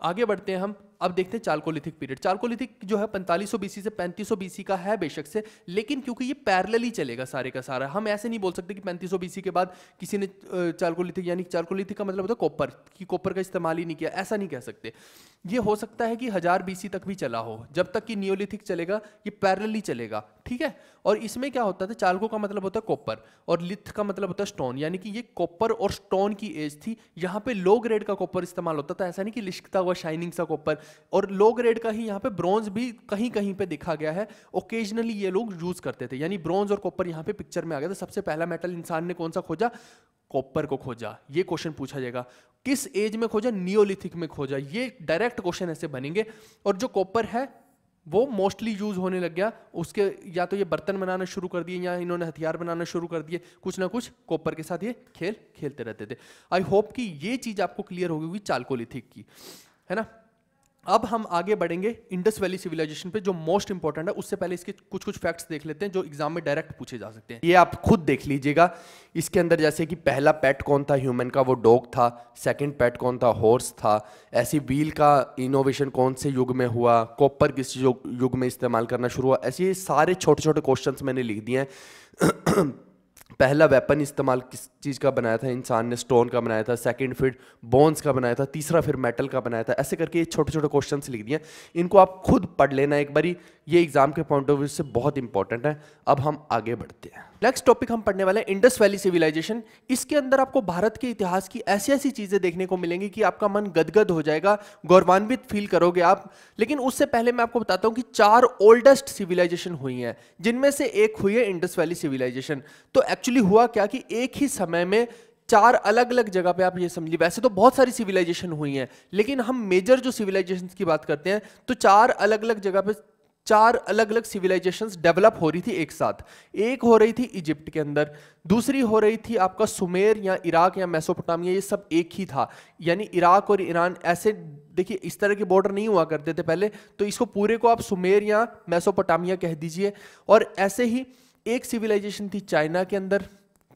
आगे बढ़ते हैं हम अब देखते हैं चालकोलिथिक पीरियड चालकोलिथिक जो है 4500 बीसी से 3500 बीसी का है बेशक से लेकिन क्योंकि ये पैरल ही चलेगा सारे का सारा हम ऐसे नहीं बोल सकते कि 3500 बीसी के बाद किसी ने चालकोलिथिक यानी चालकोलिथिक का मतलब होता है कॉपर कि कॉपर का इस्तेमाल ही नहीं किया ऐसा नहीं कह सकते ये हो सकता है कि हज़ार बीसी तक भी चला हो जब तक कि नियोलिथिक चलेगा ये पैरल चलेगा ठीक है और इसमें क्या होता था चालको का मतलब होता है कॉपर और लिथ का मतलब होता है स्टोन यानी कि ये कॉपर और स्टोन की एज थी यहाँ पे लो ग्रेड का कॉपर इस्तेमाल होता था ऐसा नहीं कि लिश्कता हुआ शाइनिंग सा कॉपर और लो ग्रेड का ही यहाँ पे ब्रॉन्ज भी कहीं कहीं पे देखा गया है ओकेजनली ये लोग यूज करते थे यानी ब्रॉन्ज और कॉपर यहाँ पे पिक्चर में आ गया था सबसे पहला मेटल इंसान ने कौन सा खोजा कॉपर को खोजा ये क्वेश्चन पूछा जाएगा किस एज में खोजा नियोलिथिक में खोजा ये डायरेक्ट क्वेश्चन ऐसे बनेंगे और जो कॉपर है वो मोस्टली यूज होने लग गया उसके या तो ये बर्तन बनाना शुरू कर दिए या इन्होंने हथियार बनाना शुरू कर दिए कुछ ना कुछ कॉपर के साथ ये खेल खेलते रहते थे आई होप कि ये चीज़ आपको क्लियर हो गई होगी चालकोलिथिक की है ना अब हम आगे बढ़ेंगे इंडस वैली सिविलाइजेशन पे जो मोस्ट इंपॉर्टेंट है उससे पहले इसके कुछ कुछ फैक्ट्स देख लेते हैं जो एग्जाम में डायरेक्ट पूछे जा सकते हैं ये आप खुद देख लीजिएगा इसके अंदर जैसे कि पहला पेट कौन था ह्यूमन का वो डॉग था सेकंड पेट कौन था हॉर्स था ऐसी व्हील का इनोवेशन कौन से युग में हुआ कॉपर किस युग में इस्तेमाल करना शुरू हुआ ऐसे सारे छोटे छोटे क्वेश्चन मैंने लिख दिए हैं पहला वेपन इस्तेमाल किस चीज़ का बनाया था इंसान ने स्टोन का बनाया था सेकंड फिर बोन्स का बनाया था तीसरा फिर मेटल का बनाया था ऐसे करके ये छोटे छोटे क्वेश्चन लिख दिए इनको आप खुद पढ़ लेना एक बारी ये एग्ज़ाम के पॉइंट ऑफ व्यू से बहुत इंपॉर्टेंट है अब हम आगे बढ़ते हैं नेक्स्ट टॉपिक हम पढ़ने वाले इंडस वैली सिविलाइजेशन इसके अंदर आपको भारत के इतिहास की ऐसी ऐसी चीज़ें देखने को मिलेंगी कि आपका मन गदगद हो जाएगा गौरवान्वित फील करोगे आप लेकिन उससे पहले मैं आपको बताता हूँ कि चार ओल्डेस्ट सिविलाइजेशन हुई हैं जिनमें से एक हुई है इंडस वैली सिविलाइजेशन तो एक्चुअली हुआ क्या कि एक ही समय में चार अलग अलग जगह पे आप ये समझिए वैसे तो बहुत सारी सिविलाइजेशन हुई हैं लेकिन हम मेजर जो सिविलाइजेशन की बात करते हैं तो चार अलग अलग जगह पे चार अलग अलग सिविलाइजेशंस डेवलप हो रही थी एक साथ एक हो रही थी इजिप्ट के अंदर दूसरी हो रही थी आपका सुमेर या इराक या मेसोपोटामिया ये सब एक ही था यानी इराक और ईरान ऐसे देखिए इस तरह के बॉर्डर नहीं हुआ करते थे पहले तो इसको पूरे को आप सुमेर या मैसोपोटामिया कह दीजिए और ऐसे ही एक सिविलाइजेशन थी चाइना के अंदर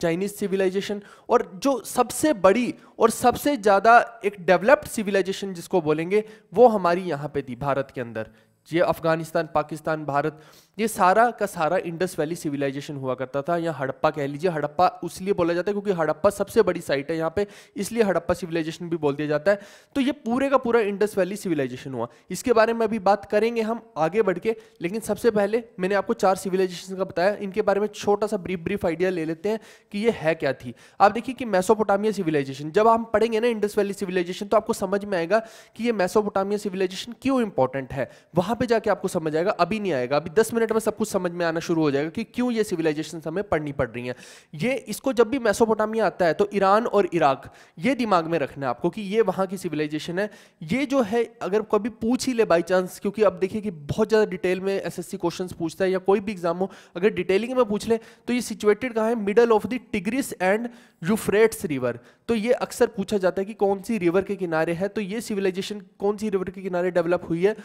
चाइनीज सिविलाइजेशन और जो सबसे बड़ी और सबसे ज़्यादा एक डेवलप्ड सिविलाइजेशन जिसको बोलेंगे वो हमारी यहाँ पे थी भारत के अंदर ये अफ़गानिस्तान पाकिस्तान भारत ये सारा का सारा इंडस वैली सिविलाइजेशन हुआ करता था या हड़प्पा कह लीजिए हड़प्पा उसलिए बोला जाता है क्योंकि हड़प्पा सबसे बड़ी साइट है यहाँ पे इसलिए हड़प्पा सिविलाइजेशन भी बोल दिया जाता है तो ये पूरे का पूरा इंडस वैली सिविलाइजेशन हुआ इसके बारे में अभी बात करेंगे हम आगे बढ़ के लेकिन सबसे पहले मैंने आपको चार सिविलाइजेशन का बताया इनके बारे में छोटा सा ब्रीफ ब्रीफ आइडिया ले लेते हैं कि ये है क्या थी आप देखिए कि मैसोपोटामिया सिविलाइजेशन जब हम पढ़ेंगे ना इंडस वैली सिविलाइजेशन तो आपको समझ में आएगा कि ये मैसोपोटामिया सिविलाइजेशन क्यों इंपॉर्टेंट है वहां पर जाके आपको समझ आएगा अभी नहीं आएगा अभी दस मिनट मिनट तो में सब कुछ समझ में आना शुरू हो जाएगा कि क्यों ये सिविलाइजेशन हमें पढ़नी पड़ रही हैं ये इसको जब भी मैसोपोटामिया आता है तो ईरान और इराक ये दिमाग में रखना है आपको कि ये वहाँ की सिविलाइजेशन है ये जो है अगर कभी पूछ ही ले बाई चांस क्योंकि अब देखिए कि बहुत ज़्यादा डिटेल में एसएससी क्वेश्चंस पूछता है या कोई भी एग्जाम हो अगर डिटेलिंग में पूछ ले तो ये सिचुएटेड कहाँ है middle of the Tigris and Euphrates river तो ये अक्सर पूछा जाता है कि कौन सी रिवर के किनारे है तो ये सिविलाइजेशन कौन सी रिवर के किनारे डेवलप हुई है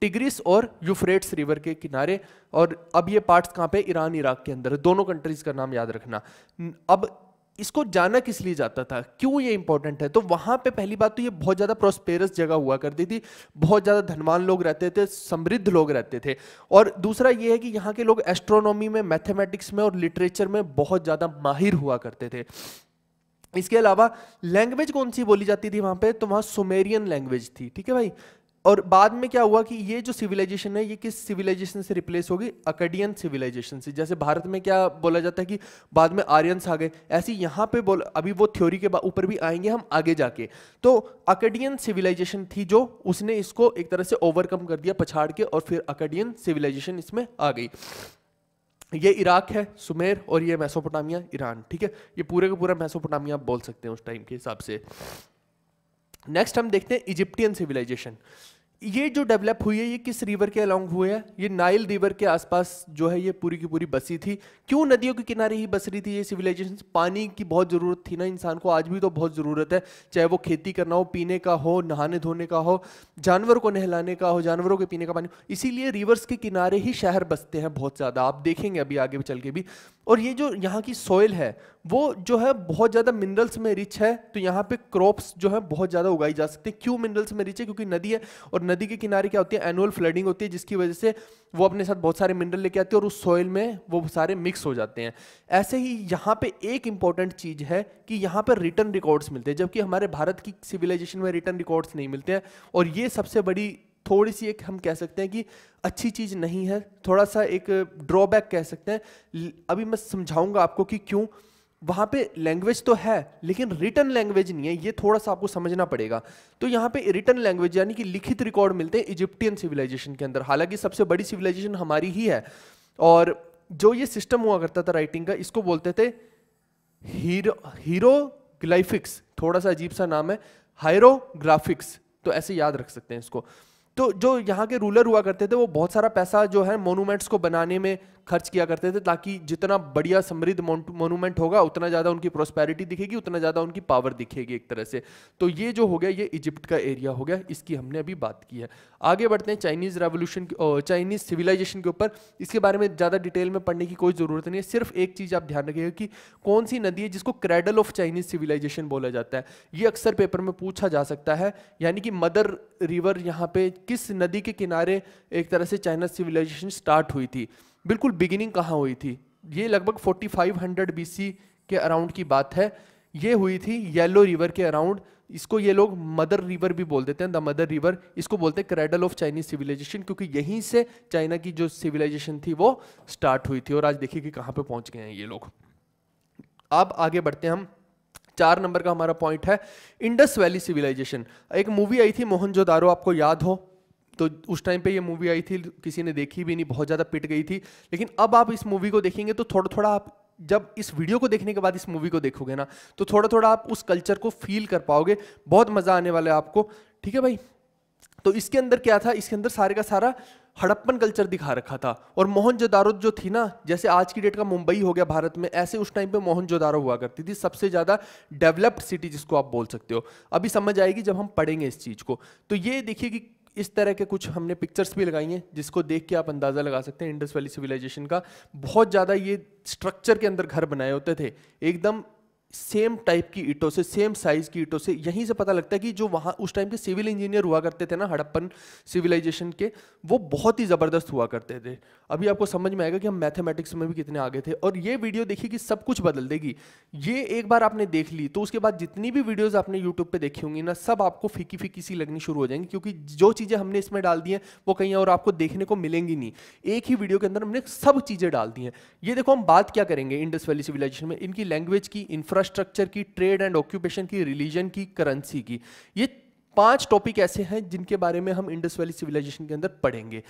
टिग्रिस और यूफ्रेट्स रिवर के किनारे और अब ये पार्ट्स कहाँ पे ईरान इराक के अंदर दोनों कंट्रीज का नाम याद रखना अब इसको जाना किस लिए जाता था क्यों ये इंपॉर्टेंट है तो वहां पे पहली बात तो ये बहुत ज़्यादा प्रोस्पेरस जगह हुआ करती थी बहुत ज़्यादा धनवान लोग रहते थे समृद्ध लोग रहते थे और दूसरा ये है कि यहाँ के लोग एस्ट्रोनॉमी में मैथमेटिक्स में और लिटरेचर में बहुत ज़्यादा माहिर हुआ करते थे इसके अलावा लैंग्वेज कौन सी बोली जाती थी वहाँ पे तो वहाँ सुमेरियन लैंग्वेज थी ठीक है भाई और बाद में क्या हुआ कि ये जो सिविलाइजेशन है ये किस सिविलाइजेशन से रिप्लेस होगी अकेडियन सिविलाइजेशन से जैसे भारत में क्या बोला जाता है कि बाद में आर्यंस आ गए ऐसी यहाँ पे बोल अभी वो थ्योरी के ऊपर भी आएंगे हम आगे जाके तो अकेडियन सिविलाइजेशन थी जो उसने इसको एक तरह से ओवरकम कर दिया पछाड़ के और फिर अकेडियन सिविलाइजेशन इसमें आ गई ये इराक है सुमेर और ये मैसोपोटामिया ईरान ठीक है ये पूरे का पूरा मैसोपोटामिया आप बोल सकते हैं उस टाइम के हिसाब से नेक्स्ट हम देखते हैं इजिप्टियन सिविलाइजेशन ये जो डेवलप हुई है ये किस रिवर के अलोंग हुए है ये नाइल रिवर के आसपास जो है ये पूरी की पूरी बसी थी क्यों नदियों के किनारे ही बस रही थी ये सिविलाइजेशन पानी की बहुत ज़रूरत थी ना इंसान को आज भी तो बहुत ज़रूरत है चाहे वो खेती करना हो पीने का हो नहाने धोने का हो जानवरों को नहलाने का हो जानवरों के पीने का पानी इसीलिए रिवर्स के किनारे ही शहर बसते हैं बहुत ज़्यादा आप देखेंगे अभी आगे चल के भी और ये जो यहाँ की सॉइल है वो जो है बहुत ज़्यादा मिनरल्स में रिच है तो यहाँ पे क्रॉप्स जो है बहुत ज़्यादा उगाई जा सकती है क्यों मिनरल्स में रिच है क्योंकि नदी है और नदी के किनारे क्या होती है एनुअल फ्लडिंग होती है जिसकी वजह से वो अपने साथ बहुत सारे मिनरल लेके आती है और उस सॉइल में वो सारे मिक्स हो जाते हैं ऐसे ही यहाँ पे एक इंपॉर्टेंट चीज़ है कि यहाँ पर रिटर्न रिकॉर्ड्स मिलते हैं जबकि हमारे भारत की सिविलाइजेशन में रिटर्न रिकॉर्ड्स नहीं मिलते हैं और ये सबसे बड़ी थोड़ी सी एक हम कह सकते हैं कि अच्छी चीज़ नहीं है थोड़ा सा एक ड्रॉबैक कह सकते हैं अभी मैं समझाऊंगा आपको कि क्यों वहाँ पे लैंग्वेज तो है लेकिन रिटर्न लैंग्वेज नहीं है ये थोड़ा सा आपको समझना पड़ेगा तो यहाँ पे रिटर्न लैंग्वेज यानी कि लिखित रिकॉर्ड मिलते हैं इजिप्टियन सिविलाइजेशन के अंदर हालांकि सबसे बड़ी सिविलाइजेशन हमारी ही है और जो ये सिस्टम हुआ करता था राइटिंग का इसको बोलते थे हीरो हीरोग्लाइफिक्स थोड़ा सा अजीब सा नाम है हायरोग्राफिक्स तो ऐसे याद रख सकते हैं इसको तो जो यहाँ के रूलर हुआ करते थे वो बहुत सारा पैसा जो है मोनूमेंट्स को बनाने में खर्च किया करते थे ताकि जितना बढ़िया समृद्ध मोनूमेंट होगा उतना ज़्यादा उनकी प्रोस्पैरिटी दिखेगी उतना ज़्यादा उनकी पावर दिखेगी एक तरह से तो ये जो हो गया ये इजिप्ट का एरिया हो गया इसकी हमने अभी बात की है आगे बढ़ते हैं चाइनीज़ रेवोल्यूशन चाइनीज़ सिविलाइजेशन के ऊपर इसके बारे में ज़्यादा डिटेल में पढ़ने की कोई ज़रूरत नहीं है सिर्फ एक चीज़ आप ध्यान रखिएगा कि कौन सी नदी है जिसको क्रेडल ऑफ चाइनीज़ सिविलाइजेशन बोला जाता है ये अक्सर पेपर में पूछा जा सकता है यानी कि मदर रिवर यहाँ पे किस नदी के किनारे एक तरह से चाइना सिविलाइजेशन स्टार्ट हुई थी बिल्कुल बिगिनिंग कहाँ हुई थी ये लगभग 4500 बीसी के अराउंड की बात है ये हुई थी येलो रिवर के अराउंड इसको ये लोग मदर रिवर भी बोल देते हैं द मदर रिवर इसको बोलते हैं क्रेडल ऑफ चाइनीज सिविलाइजेशन क्योंकि यहीं से चाइना की जो सिविलाइजेशन थी वो स्टार्ट हुई थी और आज देखिए कि कहाँ पे पहुँच गए हैं ये लोग अब आगे बढ़ते हैं हम चार नंबर का हमारा पॉइंट है इंडस वैली सिविलाइजेशन एक मूवी आई थी मोहनजोदारो आपको याद हो तो उस टाइम पे ये मूवी आई थी किसी ने देखी भी नहीं बहुत ज़्यादा पिट गई थी लेकिन अब आप इस मूवी को देखेंगे तो थोड़ा थोड़ा आप जब इस वीडियो को देखने के बाद इस मूवी को देखोगे ना तो थोड़ा थोड़ा आप उस कल्चर को फील कर पाओगे बहुत मज़ा आने वाला है आपको ठीक है भाई तो इसके अंदर क्या था इसके अंदर सारे का सारा हड़प्पन कल्चर दिखा रखा था और जोदारो जो थी ना जैसे आज की डेट का मुंबई हो गया भारत में ऐसे उस टाइम पे जोदारो हुआ करती थी सबसे ज़्यादा डेवलप्ड सिटी जिसको आप बोल सकते हो अभी समझ आएगी जब हम पढ़ेंगे इस चीज़ को तो ये देखिए कि इस तरह के कुछ हमने पिक्चर्स भी लगाई हैं जिसको देख के आप अंदाज़ा लगा सकते हैं इंडस वैली सिविलाइजेशन का बहुत ज़्यादा ये स्ट्रक्चर के अंदर घर बनाए होते थे एकदम सेम टाइप की ईटों से सेम साइज़ की ईटों से यहीं से पता लगता है कि जो वहां उस टाइम के सिविल इंजीनियर हुआ करते थे ना हड़प्पन सिविलाइजेशन के वो बहुत ही ज़बरदस्त हुआ करते थे अभी आपको समझ में आएगा कि हम मैथमेटिक्स में भी कितने आगे थे और ये वीडियो देखिए कि सब कुछ बदल देगी ये एक बार आपने देख ली तो उसके बाद जितनी भी वीडियोज़ आपने यूट्यूब पर देखी होंगी ना सब आपको फीकी फीकी सी लगनी शुरू हो जाएंगी क्योंकि जो चीज़ें हमने इसमें डाल दी हैं वो कहीं और आपको देखने को मिलेंगी नहीं एक ही वीडियो के अंदर हमने सब चीज़ें डाल दी हैं ये देखो हम बात क्या करेंगे इंडस वैली सिविलाइजेशन में इनकी लैंग्वेज की इंफ्रा इंफ्रास्ट्रक्चर की ट्रेड एंड ऑक्यूपेशन की रिलीजन की करेंसी की ये पांच टॉपिक ऐसे हैं जिनके बारे में हम इंडस वैली सिविलाइजेशन के अंदर पढ़ेंगे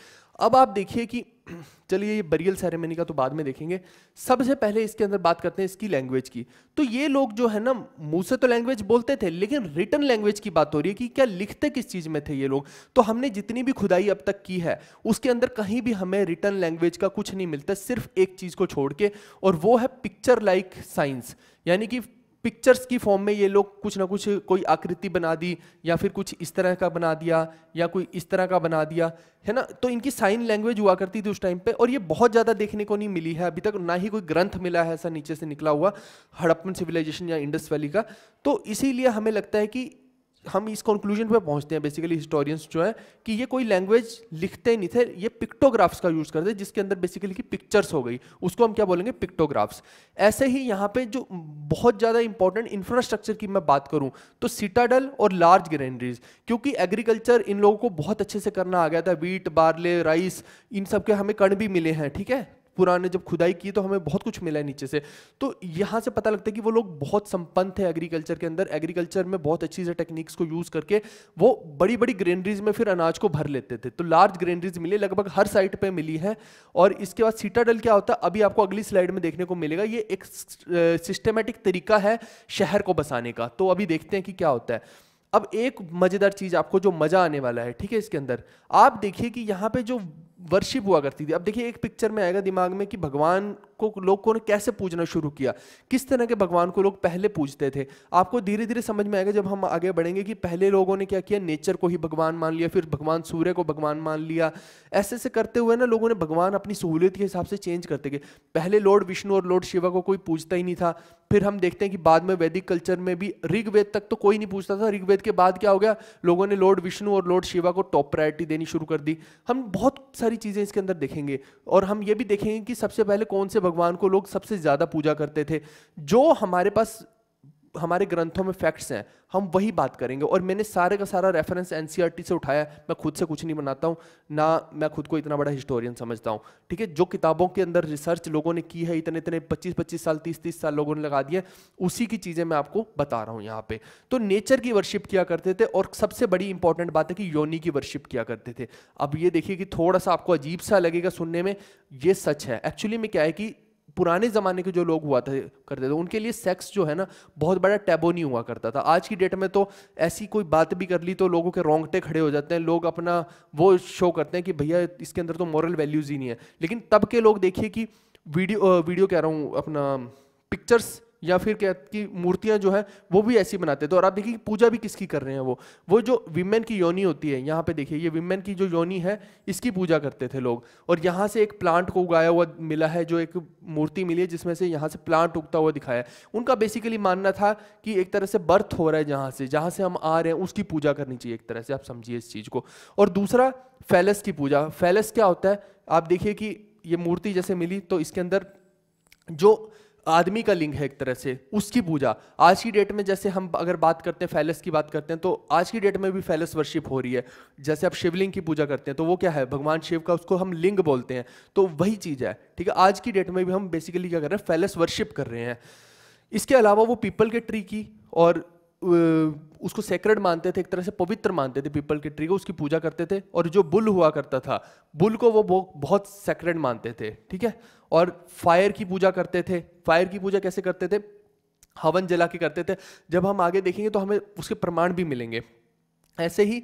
अब आप देखिए कि चलिए ये बरियल सेरेमनी का तो बाद में देखेंगे सबसे पहले इसके अंदर बात करते हैं इसकी लैंग्वेज की तो ये लोग जो है ना मुंह से तो लैंग्वेज बोलते थे लेकिन रिटर्न लैंग्वेज की बात हो रही है कि क्या लिखते किस चीज़ में थे ये लोग तो हमने जितनी भी खुदाई अब तक की है उसके अंदर कहीं भी हमें रिटर्न लैंग्वेज का कुछ नहीं मिलता सिर्फ एक चीज़ को छोड़ के और वो है पिक्चर लाइक साइंस यानी कि पिक्चर्स की फॉर्म में ये लोग कुछ ना कुछ कोई आकृति बना दी या फिर कुछ इस तरह का बना दिया या कोई इस तरह का बना दिया है ना तो इनकी साइन लैंग्वेज हुआ करती थी उस टाइम पे और ये बहुत ज़्यादा देखने को नहीं मिली है अभी तक ना ही कोई ग्रंथ मिला है ऐसा नीचे से निकला हुआ हड़प्पन सिविलाइजेशन या इंडस वैली का तो इसीलिए हमें लगता है कि हम इस कंक्लूजन पे पहुंचते हैं बेसिकली हिस्टोरियंस जो है कि ये कोई लैंग्वेज लिखते नहीं थे ये पिक्टोग्राफ्स का यूज़ करते जिसके अंदर बेसिकली की पिक्चर्स हो गई उसको हम क्या बोलेंगे पिक्टोग्राफ्स ऐसे ही यहाँ पे जो बहुत ज़्यादा इंपॉर्टेंट इंफ्रास्ट्रक्चर की मैं बात करूँ तो सिटाडल और लार्ज ग्रेनरीज क्योंकि एग्रीकल्चर इन लोगों को बहुत अच्छे से करना आ गया था वीट बार्ले राइस इन सब के हमें कण भी मिले हैं ठीक है पुराने जब खुदाई की तो हमें बहुत कुछ मिला है नीचे से तो यहाँ से पता लगता है कि वो लोग बहुत संपन्न थे एग्रीकल्चर के अंदर एग्रीकल्चर में बहुत अच्छी से टेक्निक्स को यूज़ करके वो बड़ी बड़ी ग्रेनरीज में फिर अनाज को भर लेते थे तो लार्ज ग्रेनरीज मिली लगभग हर साइट पर मिली है और इसके बाद सीटाडल क्या होता है अभी आपको अगली स्लाइड में देखने को मिलेगा ये एक सिस्टमेटिक तरीका है शहर को बसाने का तो अभी देखते हैं कि क्या होता है अब एक मज़ेदार चीज़ आपको जो मज़ा आने वाला है ठीक है इसके अंदर आप देखिए कि यहाँ पे जो वर्शिप हुआ करती थी अब देखिए एक पिक्चर में आएगा दिमाग में कि भगवान को लोगों ने कैसे पूजना शुरू किया किस तरह के भगवान को लोग पहले पूजते थे आपको धीरे धीरे समझ में आएगा जब हम आगे बढ़ेंगे कि पहले लोगों ने क्या किया नेचर को ही भगवान मान लिया फिर भगवान सूर्य को भगवान मान लिया ऐसे ऐसे करते हुए ना लोगों ने भगवान अपनी सहूलियत के हिसाब से चेंज करते गए पहले लॉर्ड विष्णु और लॉर्ड शिवा को कोई पूजता ही नहीं था फिर हम देखते हैं कि बाद में वैदिक कल्चर में भी ऋग्वेद तक तो कोई नहीं पूछता था ऋग्वेद के बाद क्या हो गया लोगों ने लॉर्ड विष्णु और लॉर्ड शिवा को टॉप प्रायोरिटी देनी शुरू कर दी हम बहुत सारी चीज़ें इसके अंदर देखेंगे और हम ये भी देखेंगे कि सबसे पहले कौन से भगवान को लोग सबसे ज़्यादा पूजा करते थे जो हमारे पास हमारे ग्रंथों में फैक्ट्स हैं हम वही बात करेंगे और मैंने सारे का सारा रेफरेंस एन e से उठाया मैं खुद से कुछ नहीं बनाता हूँ ना मैं खुद को इतना बड़ा हिस्टोरियन समझता हूँ ठीक है जो किताबों के अंदर रिसर्च लोगों ने की है इतने इतने 25-25 साल 30-30 साल लोगों ने लगा दिए उसी की चीज़ें मैं आपको बता रहा हूँ यहाँ पे तो नेचर की वर्शिप किया करते थे और सबसे बड़ी इंपॉर्टेंट बात है कि योनी की वर्शिप किया करते थे अब ये देखिए कि थोड़ा सा आपको अजीब सा लगेगा सुनने में ये सच है एक्चुअली में क्या है कि पुराने ज़माने के जो लोग हुआ थे करते थे उनके लिए सेक्स जो है ना बहुत बड़ा टैबो नहीं हुआ करता था आज की डेट में तो ऐसी कोई बात भी कर ली तो लोगों के रोंगटे खड़े हो जाते हैं लोग अपना वो शो करते हैं कि भैया इसके अंदर तो मॉरल वैल्यूज़ ही नहीं है लेकिन तब के लोग देखिए कि वीडियो वीडियो कह रहा हूँ अपना पिक्चर्स या फिर क्या कि मूर्तियां जो है वो भी ऐसी बनाते थे तो और आप देखिए पूजा भी किसकी कर रहे हैं वो वो जो विमेन की योनी होती है यहाँ पे देखिए ये विमेन की जो योनी है इसकी पूजा करते थे लोग और यहाँ से एक प्लांट को उगाया हुआ मिला है जो एक मूर्ति मिली है जिसमें से यहाँ से प्लांट उगता हुआ दिखाया है उनका बेसिकली मानना था कि एक तरह से बर्थ हो रहा है जहाँ से जहाँ से हम आ रहे हैं उसकी पूजा करनी चाहिए एक तरह से आप समझिए इस चीज़ को और दूसरा फैलस की पूजा फैलस क्या होता है आप देखिए कि ये मूर्ति जैसे मिली तो इसके अंदर जो आदमी का लिंग है एक तरह से उसकी पूजा आज की डेट में जैसे हम अगर बात करते हैं फैलस की बात करते हैं तो आज की डेट में भी फैलस वर्शिप हो रही है जैसे आप शिवलिंग की पूजा करते हैं तो वो क्या है भगवान शिव का उसको हम लिंग बोलते हैं तो वही चीज़ है ठीक है आज की डेट में भी हम बेसिकली क्या कर रहे हैं फैलस वर्शिप कर रहे हैं इसके अलावा वो पीपल के ट्री की और उसको सेक्रेड मानते थे एक तरह से पवित्र मानते थे पीपल के ट्री को उसकी पूजा करते थे और जो बुल हुआ करता था बुल को वो बहुत सेक्रेड मानते थे ठीक है और फायर की पूजा करते थे फायर की पूजा कैसे करते थे हवन जला के करते थे जब हम आगे देखेंगे तो हमें उसके प्रमाण भी मिलेंगे ऐसे ही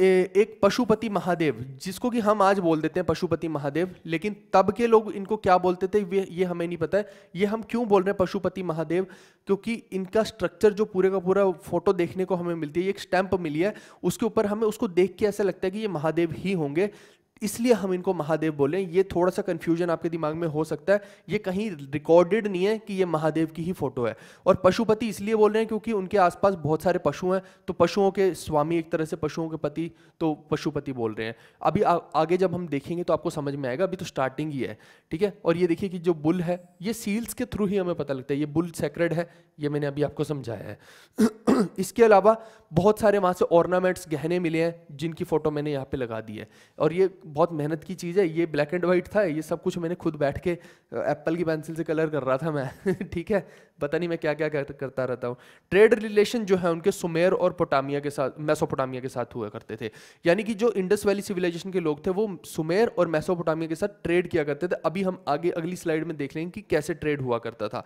ए, एक पशुपति महादेव जिसको कि हम आज बोल देते हैं पशुपति महादेव लेकिन तब के लोग इनको क्या बोलते थे ये ये हमें नहीं पता है ये हम क्यों बोल रहे हैं पशुपति महादेव क्योंकि इनका स्ट्रक्चर जो पूरे का पूरा फोटो देखने को हमें मिलती है एक स्टैंप मिली है उसके ऊपर हमें उसको देख के ऐसा लगता है कि ये महादेव ही होंगे इसलिए हम इनको महादेव बोले ये थोड़ा सा कन्फ्यूजन आपके दिमाग में हो सकता है ये कहीं रिकॉर्डेड नहीं है कि ये महादेव की ही फोटो है और पशुपति इसलिए बोल रहे हैं क्योंकि उनके आसपास बहुत सारे पशु हैं तो पशुओं के स्वामी एक तरह से पशुओं के पति तो पशुपति बोल रहे हैं अभी आ, आगे जब हम देखेंगे तो आपको समझ में आएगा अभी तो स्टार्टिंग ही है ठीक है और ये देखिए कि जो बुल है ये सील्स के थ्रू ही हमें पता लगता है ये बुल सेक्रेड है ये मैंने अभी आपको समझाया है इसके अलावा बहुत सारे वहाँ से ऑर्नामेंट्स गहने मिले हैं जिनकी फ़ोटो मैंने यहाँ पे लगा दी है और ये बहुत मेहनत की चीज़ है ये ब्लैक एंड वाइट था ये सब कुछ मैंने खुद बैठ के एप्पल की पेंसिल से कलर कर रहा था मैं ठीक है पता नहीं मैं क्या क्या करता रहता हूँ ट्रेड रिलेशन जो है उनके सुमेर और पोटामिया के साथ मैसोपोटामिया के साथ हुआ करते थे यानी कि जो इंडस वैली सिविलाइजेशन के लोग थे वो सुमेर और मैसोपोटामिया के साथ ट्रेड किया करते थे अभी हम आगे अगली स्लाइड में देख लेंगे कि कैसे ट्रेड हुआ करता था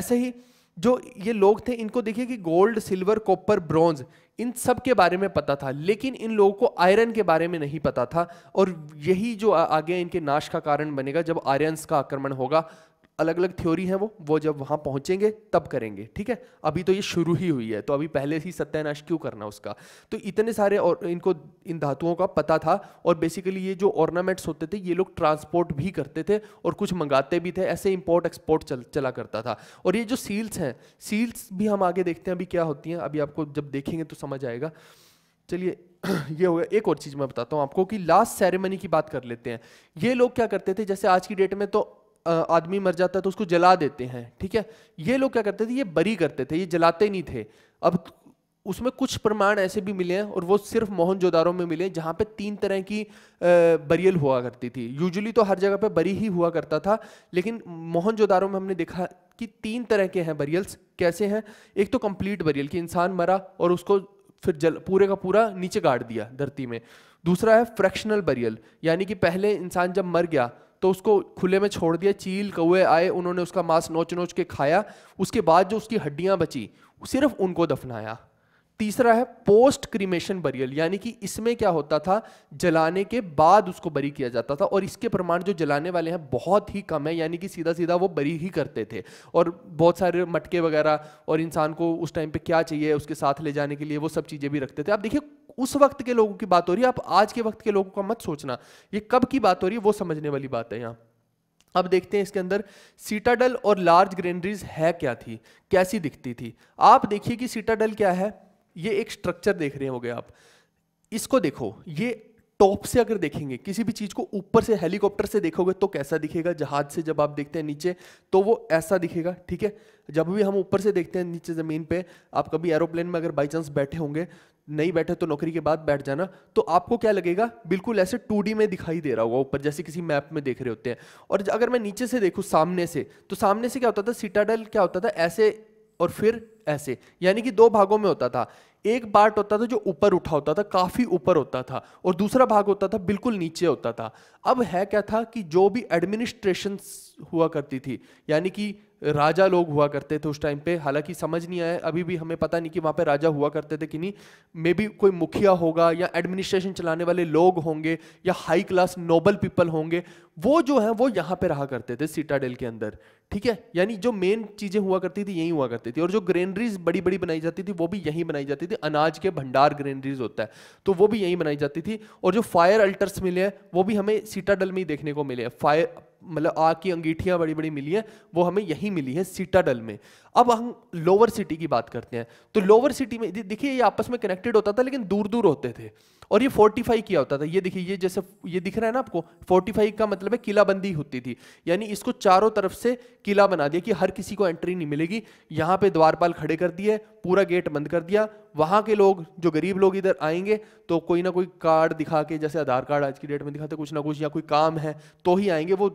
ऐसे ही जो ये लोग थे इनको देखिए कि गोल्ड सिल्वर कॉपर ब्रॉन्ज इन सब के बारे में पता था लेकिन इन लोगों को आयरन के बारे में नहीं पता था और यही जो आगे इनके नाश का कारण बनेगा जब आर्यंस का आक्रमण होगा अलग अलग थ्योरी हैं वो वो जब वहाँ पहुँचेंगे तब करेंगे ठीक है अभी तो ये शुरू ही हुई है तो अभी पहले ही सत्यानाश क्यों करना उसका तो इतने सारे और इनको इन धातुओं का पता था और बेसिकली ये जो ऑर्नामेंट्स होते थे ये लोग ट्रांसपोर्ट भी करते थे और कुछ मंगाते भी थे ऐसे इम्पोर्ट एक्सपोर्ट चल, चला करता था और ये जो सील्स हैं सील्स भी हम आगे देखते हैं अभी क्या होती हैं अभी आपको जब देखेंगे तो समझ आएगा चलिए ये हो गया एक और चीज़ मैं बताता हूँ आपको कि लास्ट सेरेमनी की बात कर लेते हैं ये लोग क्या करते थे जैसे आज की डेट में तो आदमी मर जाता है तो उसको जला देते हैं ठीक है ये लोग क्या करते थे ये बरी करते थे ये जलाते नहीं थे अब उसमें कुछ प्रमाण ऐसे भी मिले हैं और वो सिर्फ मोहनजोदारों में मिले जहाँ पे तीन तरह की बरियल हुआ करती थी यूजुअली तो हर जगह पे बरी ही हुआ करता था लेकिन मोहनजोदारों में हमने देखा कि तीन तरह के हैं बरियल्स कैसे हैं एक तो कंप्लीट बरियल कि इंसान मरा और उसको फिर जल पूरे का पूरा नीचे गाड़ दिया धरती में दूसरा है फ्रैक्शनल बरियल यानी कि पहले इंसान जब मर गया तो उसको खुले में छोड़ दिया चील कौए आए उन्होंने उसका मांस नोच नोच के खाया उसके बाद जो उसकी हड्डियाँ बची सिर्फ उनको दफनाया तीसरा है पोस्ट क्रीमेशन बरियल यानी कि इसमें क्या होता था जलाने के बाद उसको बरी किया जाता था और इसके प्रमाण जो जलाने वाले हैं बहुत ही कम है यानी कि सीधा सीधा वो बरी ही करते थे और बहुत सारे मटके वगैरह और इंसान को उस टाइम पे क्या चाहिए उसके साथ ले जाने के लिए वो सब चीज़ें भी रखते थे आप देखिए उस वक्त के लोगों की बात हो रही है आप आज के वक्त के लोगों का मत सोचना ये कब की बात हो रही है वो समझने वाली बात है यहाँ अब देखते हैं इसके अंदर सीटाडल और लार्ज ग्रेनरीज है क्या थी कैसी दिखती थी आप देखिए कि सीटाडल क्या है ये एक स्ट्रक्चर देख रहे हो गए आप इसको देखो ये टॉप से अगर देखेंगे किसी भी चीज़ को ऊपर से हेलीकॉप्टर से देखोगे तो कैसा दिखेगा जहाज से जब आप देखते हैं नीचे तो वो ऐसा दिखेगा ठीक है जब भी हम ऊपर से देखते हैं नीचे ज़मीन पे आप कभी एरोप्लेन में अगर बाई चांस बैठे होंगे नहीं बैठे तो नौकरी के बाद बैठ जाना तो आपको क्या लगेगा बिल्कुल ऐसे टू में दिखाई दे रहा होगा ऊपर जैसे किसी मैप में देख रहे होते हैं और अगर मैं नीचे से देखूँ सामने से तो सामने से क्या होता था सिटाडल क्या होता था ऐसे और फिर ऐसे यानी कि दो भागों में होता था एक पार्ट होता था जो ऊपर उठा होता था काफ़ी ऊपर होता था और दूसरा भाग होता था बिल्कुल नीचे होता था अब है क्या था कि जो भी एडमिनिस्ट्रेशन हुआ करती थी यानी कि राजा लोग हुआ करते थे उस टाइम पे हालांकि समझ नहीं आया अभी भी हमें पता नहीं कि वहाँ पे राजा हुआ करते थे कि नहीं मे बी कोई मुखिया होगा या एडमिनिस्ट्रेशन चलाने वाले लोग होंगे या हाई क्लास नोबल पीपल होंगे वो जो है वो यहाँ पे रहा करते थे सीटाडेल के अंदर ठीक है यानी जो मेन चीज़ें हुआ करती थी यही हुआ करती थी और जो ग्रेनरीज बड़ी बड़ी बनाई जाती थी वो भी यहीं बनाई जाती थी अनाज के भंडार ग्रेनरीज होता है तो वो भी यहीं बनाई जाती थी और जो फायर अल्टर्स मिले हैं वो भी हमें सीटाडल में ही देखने को मिले हैं फायर मतलब आग की अंगीठियाँ बड़ी बड़ी मिली हैं वो हमें यहीं मिली है सीटाडल में अब हम लोअर सिटी की बात करते हैं तो लोअर सिटी में देखिए ये आपस में कनेक्टेड होता था लेकिन दूर दूर होते थे और ये फोर्टिफाई किया होता था ये देखिए ये जैसे ये दिख रहा है ना आपको फोर्टिफाई का मतलब है किलाबंदी होती थी यानी इसको चारों तरफ से किला बना दिया कि हर किसी को एंट्री नहीं मिलेगी यहाँ पे द्वारपाल खड़े कर दिए पूरा गेट बंद कर दिया वहाँ के लोग जो गरीब लोग इधर आएंगे तो कोई ना कोई कार्ड दिखा के जैसे आधार कार्ड आज की डेट में दिखाते कुछ ना कुछ या कोई काम है तो ही आएंगे वो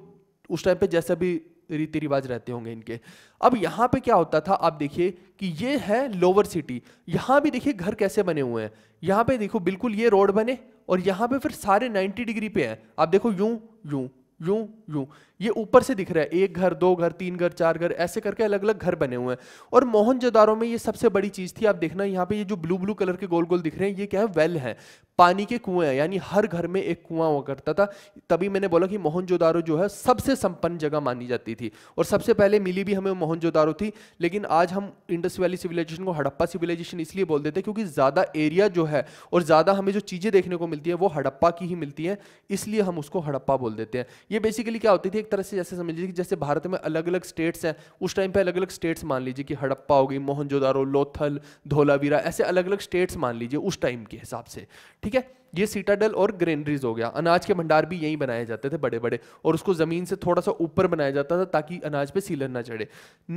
उस टाइम पे जैसे भी रीति रिवाज रहते होंगे इनके अब यहाँ पे क्या होता था आप देखिए कि ये है लोअर सिटी यहाँ भी देखिए घर कैसे बने हुए हैं यहाँ पे देखो बिल्कुल ये रोड बने और यहाँ पे फिर सारे 90 डिग्री पे हैं आप देखो यूं यूं यूं यूं ये ऊपर से दिख रहा है एक घर दो घर तीन घर चार घर ऐसे करके अलग अलग घर बने हुए हैं और मोहनजोदारों में ये सबसे बड़ी चीज़ थी आप देखना यहाँ पे ये जो ब्लू ब्लू कलर के गोल गोल दिख रहे हैं ये क्या है वेल है पानी के कुएं हैं यानी हर घर में एक कुआं हुआ करता था तभी मैंने बोला कि मोहनजोदारो जो है सबसे संपन्न जगह मानी जाती थी और सबसे पहले मिली भी हमें मोहनजोदारो थी लेकिन आज हम इंडस वैली सिविलाइजेशन को हड़प्पा सिविलाइजेशन इसलिए बोल देते क्योंकि ज़्यादा एरिया जो है और ज़्यादा हमें जो चीज़ें देखने को मिलती है वो हड़प्पा की ही मिलती है इसलिए हम उसको हड़प्पा बोल देते हैं ये बेसिकली क्या होती थी एक तरह से जैसे समझ लीजिए कि जैसे भारत में अलग अलग स्टेट्स हैं उस टाइम पे अलग अलग स्टेट्स मान लीजिए कि हड़प्पा होगी मोहनजोदारो लोथल धोलावीरा ऐसे अलग अलग स्टेट्स मान लीजिए उस टाइम के हिसाब से ठीक है ये सीटाडल और ग्रेनरीज हो गया अनाज के भंडार भी यहीं बनाए जाते थे बड़े बड़े और उसको ज़मीन से थोड़ा सा ऊपर बनाया जाता था ताकि अनाज पर सीलर ना चढ़े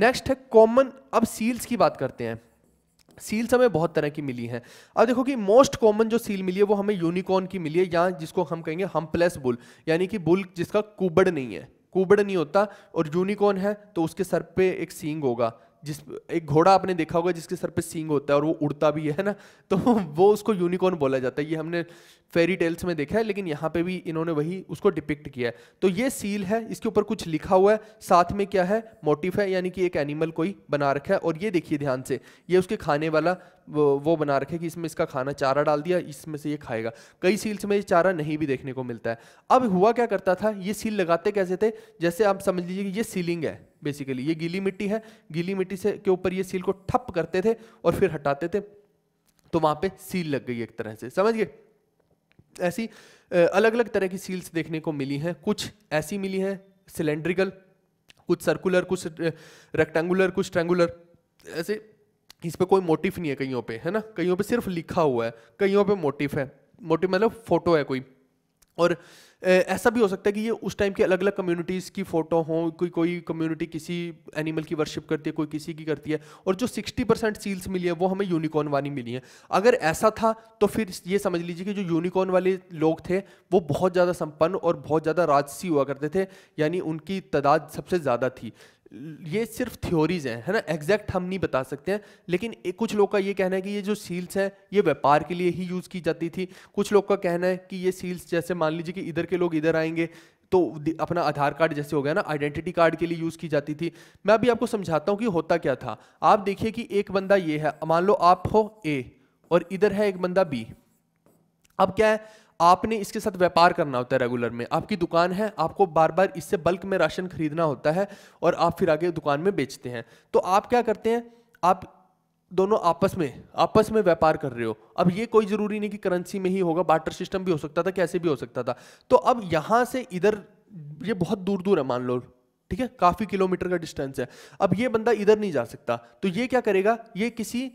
नेक्स्ट है कॉमन अब सील्स की बात करते हैं सील्स हमें बहुत तरह की मिली हैं अब देखो कि मोस्ट कॉमन जो सील मिली है वो हमें यूनिकॉर्न की मिली है या जिसको हम कहेंगे हम प्लस बुल यानी कि बुल जिसका कुबड़ नहीं है कुबड़ नहीं होता और यूनिकॉर्न है तो उसके सर पे एक सींग होगा जिस एक घोड़ा आपने देखा होगा जिसके सर पे सींग होता है और वो उड़ता भी है ना तो वो उसको यूनिकॉर्न बोला जाता है ये हमने फेरी टेल्स में देखा है लेकिन यहाँ पे भी इन्होंने वही उसको डिपिक्ट किया है तो ये सील है इसके ऊपर कुछ लिखा हुआ है साथ में क्या है मोटिफ है यानी कि एक एनिमल कोई बना रखा है और ये देखिए ध्यान से ये उसके खाने वाला वो, बना रखे कि इसमें इसका खाना चारा डाल दिया इसमें से ये खाएगा कई सील्स में ये चारा नहीं भी देखने को मिलता है अब हुआ क्या करता था ये सील लगाते कैसे थे जैसे आप समझ लीजिए कि ये सीलिंग है बेसिकली ये गीली मिट्टी है गीली मिट्टी से के ऊपर ये सील को ठप करते थे और फिर हटाते थे तो वहां पे सील लग गई एक तरह से समझ गए ऐसी अलग अलग तरह की सील्स देखने को मिली हैं कुछ ऐसी मिली हैं सिलेंड्रिकल कुछ सर्कुलर कुछ रेक्टेंगुलर कुछ ट्रेंगुलर ऐसे इस पर कोई मोटिफ नहीं है कईयों पर है ना कईयों पर सिर्फ लिखा हुआ है कईयों पर मोटिफ है मोटिव मतलब फोटो है कोई और ऐसा भी हो सकता है कि ये उस टाइम की अलग अलग कम्युनिटीज़ की फ़ोटो हो कोई कोई कम्युनिटी किसी एनिमल की वर्शिप करती है कोई किसी की करती है और जो 60 परसेंट सील्स मिली है वो हमें यूनिकॉर्न वाली मिली है अगर ऐसा था तो फिर ये समझ लीजिए कि जो यूनिकॉर्न वाले लोग थे वो बहुत ज़्यादा संपन्न और बहुत ज़्यादा राजसी हुआ करते थे यानी उनकी तादाद सबसे ज़्यादा थी ये सिर्फ थ्योरीज हैं है ना एग्जैक्ट हम नहीं बता सकते हैं लेकिन कुछ लोग का ये कहना है कि ये जो सील्स हैं ये व्यापार के लिए ही यूज़ की जाती थी कुछ लोग का कहना है कि ये सील्स जैसे मान लीजिए कि इधर के लोग इधर आएंगे तो अपना आधार कार्ड जैसे हो गया ना आइडेंटिटी कार्ड के लिए यूज़ की जाती थी मैं अभी आपको समझाता हूँ कि होता क्या था आप देखिए कि एक बंदा ये है मान लो आप हो ए और इधर है एक बंदा बी अब क्या है आपने इसके साथ व्यापार करना होता है रेगुलर में आपकी दुकान है आपको बार बार इससे बल्क में राशन खरीदना होता है और आप फिर आगे दुकान में बेचते हैं तो आप क्या करते हैं आप दोनों आपस में आपस में व्यापार कर रहे हो अब ये कोई ज़रूरी नहीं कि करेंसी में ही होगा बाटर सिस्टम भी हो सकता था कैसे भी हो सकता था तो अब यहाँ से इधर ये बहुत दूर दूर है मान लो ठीक है काफ़ी किलोमीटर का डिस्टेंस है अब ये बंदा इधर नहीं जा सकता तो ये क्या करेगा ये किसी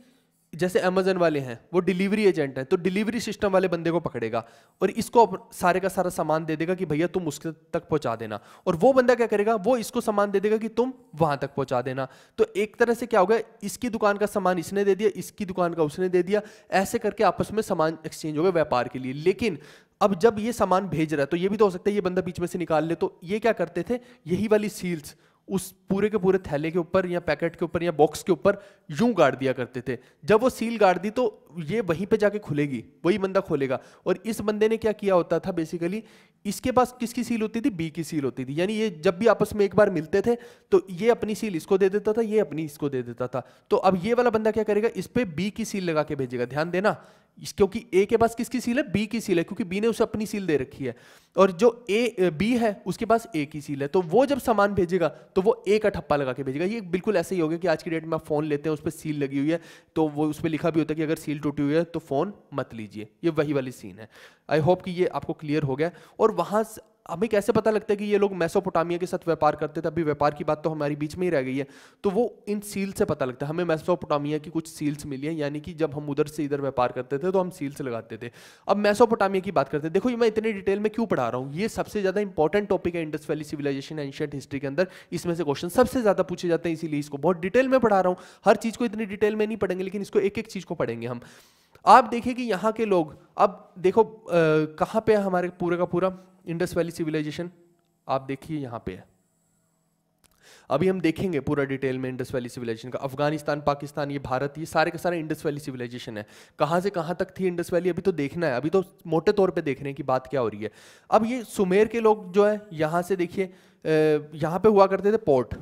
जैसे अमेजन वाले हैं वो डिलीवरी एजेंट हैं तो डिलीवरी सिस्टम वाले बंदे को पकड़ेगा और इसको सारे का सारा सामान दे देगा कि भैया तुम उसके तक पहुंचा देना और वो बंदा क्या करेगा वो इसको सामान दे देगा कि तुम वहां तक पहुंचा देना तो एक तरह से क्या होगा इसकी दुकान का सामान इसने दे दिया इसकी दुकान का उसने दे दिया ऐसे करके आपस में सामान एक्सचेंज हो गया व्यापार के लिए लेकिन अब जब ये सामान भेज रहा है तो ये भी तो हो सकता है ये बंदा बीच में से निकाल ले तो ये क्या करते थे यही वाली सील्स उस पूरे के पूरे थैले के ऊपर या पैकेट के ऊपर या बॉक्स के ऊपर यूं गाड़ दिया करते थे जब वो सील गाड़ दी तो ये वहीं पे जाके खुलेगी वही बंदा खोलेगा और इस बंदे ने क्या किया होता था बेसिकली इसके पास किसकी सील होती थी बी की सील होती थी यानी ये जब भी आपस में एक बार मिलते थे तो ये अपनी सील इसको दे देता था ये अपनी इसको दे देता था तो अब ये वाला बंदा क्या करेगा इस पर बी की सील लगा के भेजेगा ध्यान देना क्योंकि ए के पास किसकी सील है बी की सील है क्योंकि बी ने उसे अपनी सील दे रखी है और जो ए बी है उसके पास ए की सील है तो वो जब सामान भेजेगा तो वो ए का ठप्पा लगा के भेजेगा ये बिल्कुल ऐसे ही होगा कि आज की डेट में आप फोन लेते हैं उस पर सील लगी हुई है तो वो उस पर लिखा भी होता है कि अगर सील टूटी हुई है तो फोन मत लीजिए ये वही वाली सीन है आई होप कि ये आपको क्लियर हो गया और वहां हमें कैसे पता लगता है कि ये लोग मैसोपोटामिया के साथ व्यापार करते थे अभी व्यापार की बात तो हमारी बीच में ही रह गई है तो वो इन सील से पता लगता है हमें मेसोपोटामिया की कुछ सील्स मिली हैं यानी कि जब हम उधर से इधर व्यापार करते थे तो हम सील्स लगाते थे अब मेसोपोटामिया की बात करते हैं देखो ये मैं इतने डिटेल में क्यों पढ़ा रहा हूँ ये सबसे ज़्यादा इंपॉर्टेंट टॉपिक है Indus Valley Civilisation ancient history के अंदर इसमें से क्वेश्चन सबसे ज़्यादा पूछे जाते हैं इसीलिए इसको बहुत डिटेल में पढ़ा रहा हूँ हर चीज़ को इतनी डिटेल में नहीं पढ़ेंगे लेकिन इसको एक एक चीज़ को पढ़ेंगे हम आप देखिए कि यहाँ के लोग अब देखो कहाँ पे है हमारे पूरे का पूरा इंडस वैली सिविलाइजेशन आप देखिए यहाँ पे है अभी हम देखेंगे पूरा डिटेल में इंडस वैली सिविलाइजेशन का अफगानिस्तान पाकिस्तान ये भारत ये सारे के सारे इंडस वैली सिविलाइजेशन है कहाँ से कहाँ तक थी इंडस वैली अभी तो देखना है अभी तो मोटे तौर पे देख रहे हैं कि बात क्या हो रही है अब ये सुमेर के लोग जो है यहाँ से देखिए यहाँ पे हुआ करते थे पोर्ट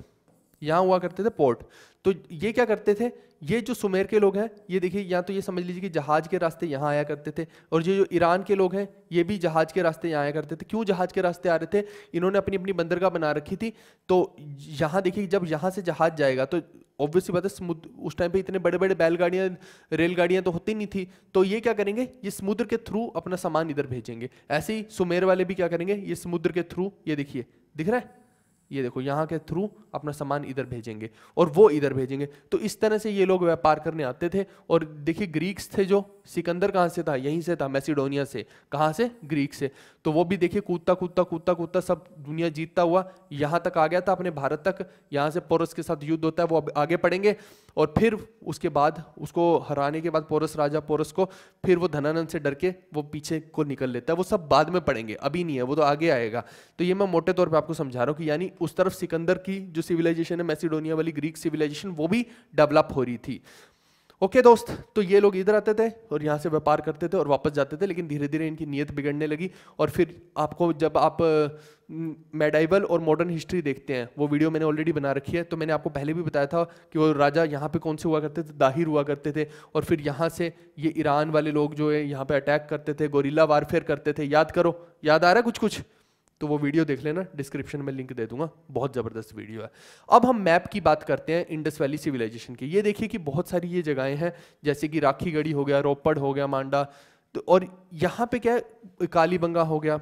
यहाँ हुआ करते थे पोर्ट तो ये क्या करते थे ये जो सुमेर के लोग हैं ये देखिए यहाँ तो ये समझ लीजिए कि जहाज के रास्ते यहाँ आया करते थे और ये जो ईरान के लोग हैं ये भी जहाज के रास्ते यहाँ आया करते थे क्यों जहाज के रास्ते आ रहे थे इन्होंने अपनी अपनी बंदरगाह बना रखी थी तो यहाँ देखिए जब यहाँ से जहाज जाएगा तो ऑब्वियसली बात है समुद्र उस टाइम पर इतने बड़े बड़े बैलगाड़ियाँ रेलगाड़ियाँ तो होती नहीं थी तो ये क्या करेंगे ये समुद्र के थ्रू अपना सामान इधर भेजेंगे ऐसे ही सुमेर वाले भी क्या करेंगे ये समुद्र के थ्रू ये देखिए दिख रहा है ये देखो यहाँ के थ्रू अपना सामान इधर भेजेंगे और वो इधर भेजेंगे तो इस तरह से ये लोग व्यापार करने आते थे और देखिए ग्रीक्स थे जो सिकंदर कहाँ से था यहीं से था मैसिडोनिया से कहाँ से ग्रीक से तो वो भी देखिए कूदता कूदता कूदता कूदता सब दुनिया जीतता हुआ यहाँ तक आ गया था अपने भारत तक यहाँ से पोरस के साथ युद्ध होता है वो आगे पढ़ेंगे और फिर उसके बाद उसको हराने के बाद पोरस राजा पोरस को फिर वो धनानंद से डर के वो पीछे को निकल लेता है वो सब बाद में पढ़ेंगे अभी नहीं है वो तो आगे आएगा तो ये मैं मोटे तौर पर आपको समझा रहा हूँ कि यानी उस तरफ सिकंदर की जो सिविलाइजेशन है मैसिडोनिया वाली ग्रीक सिविलाइजेशन वो भी डेवलप हो रही थी ओके okay दोस्त तो ये लोग इधर आते थे और यहाँ से व्यापार करते थे और वापस जाते थे लेकिन धीरे धीरे इनकी नीयत बिगड़ने लगी और फिर आपको जब आप मेडाइवल और मॉडर्न हिस्ट्री देखते हैं वो वीडियो मैंने ऑलरेडी बना रखी है तो मैंने आपको पहले भी बताया था कि वो राजा यहाँ पे कौन से हुआ करते थे दाहिर हुआ करते थे और फिर यहाँ से ये ईरान वाले लोग जो है यहाँ पर अटैक करते थे गोरीला वारफेयर करते थे याद करो याद आ रहा है कुछ कुछ तो वो वीडियो देख लेना डिस्क्रिप्शन में लिंक दे दूंगा बहुत ज़बरदस्त वीडियो है अब हम मैप की बात करते हैं इंडस वैली सिविलाइजेशन की ये देखिए कि बहुत सारी ये जगहें हैं जैसे कि राखी गढ़ी हो गया रोपड़ हो गया मांडा तो और यहाँ पे क्या है कालीबंगा हो गया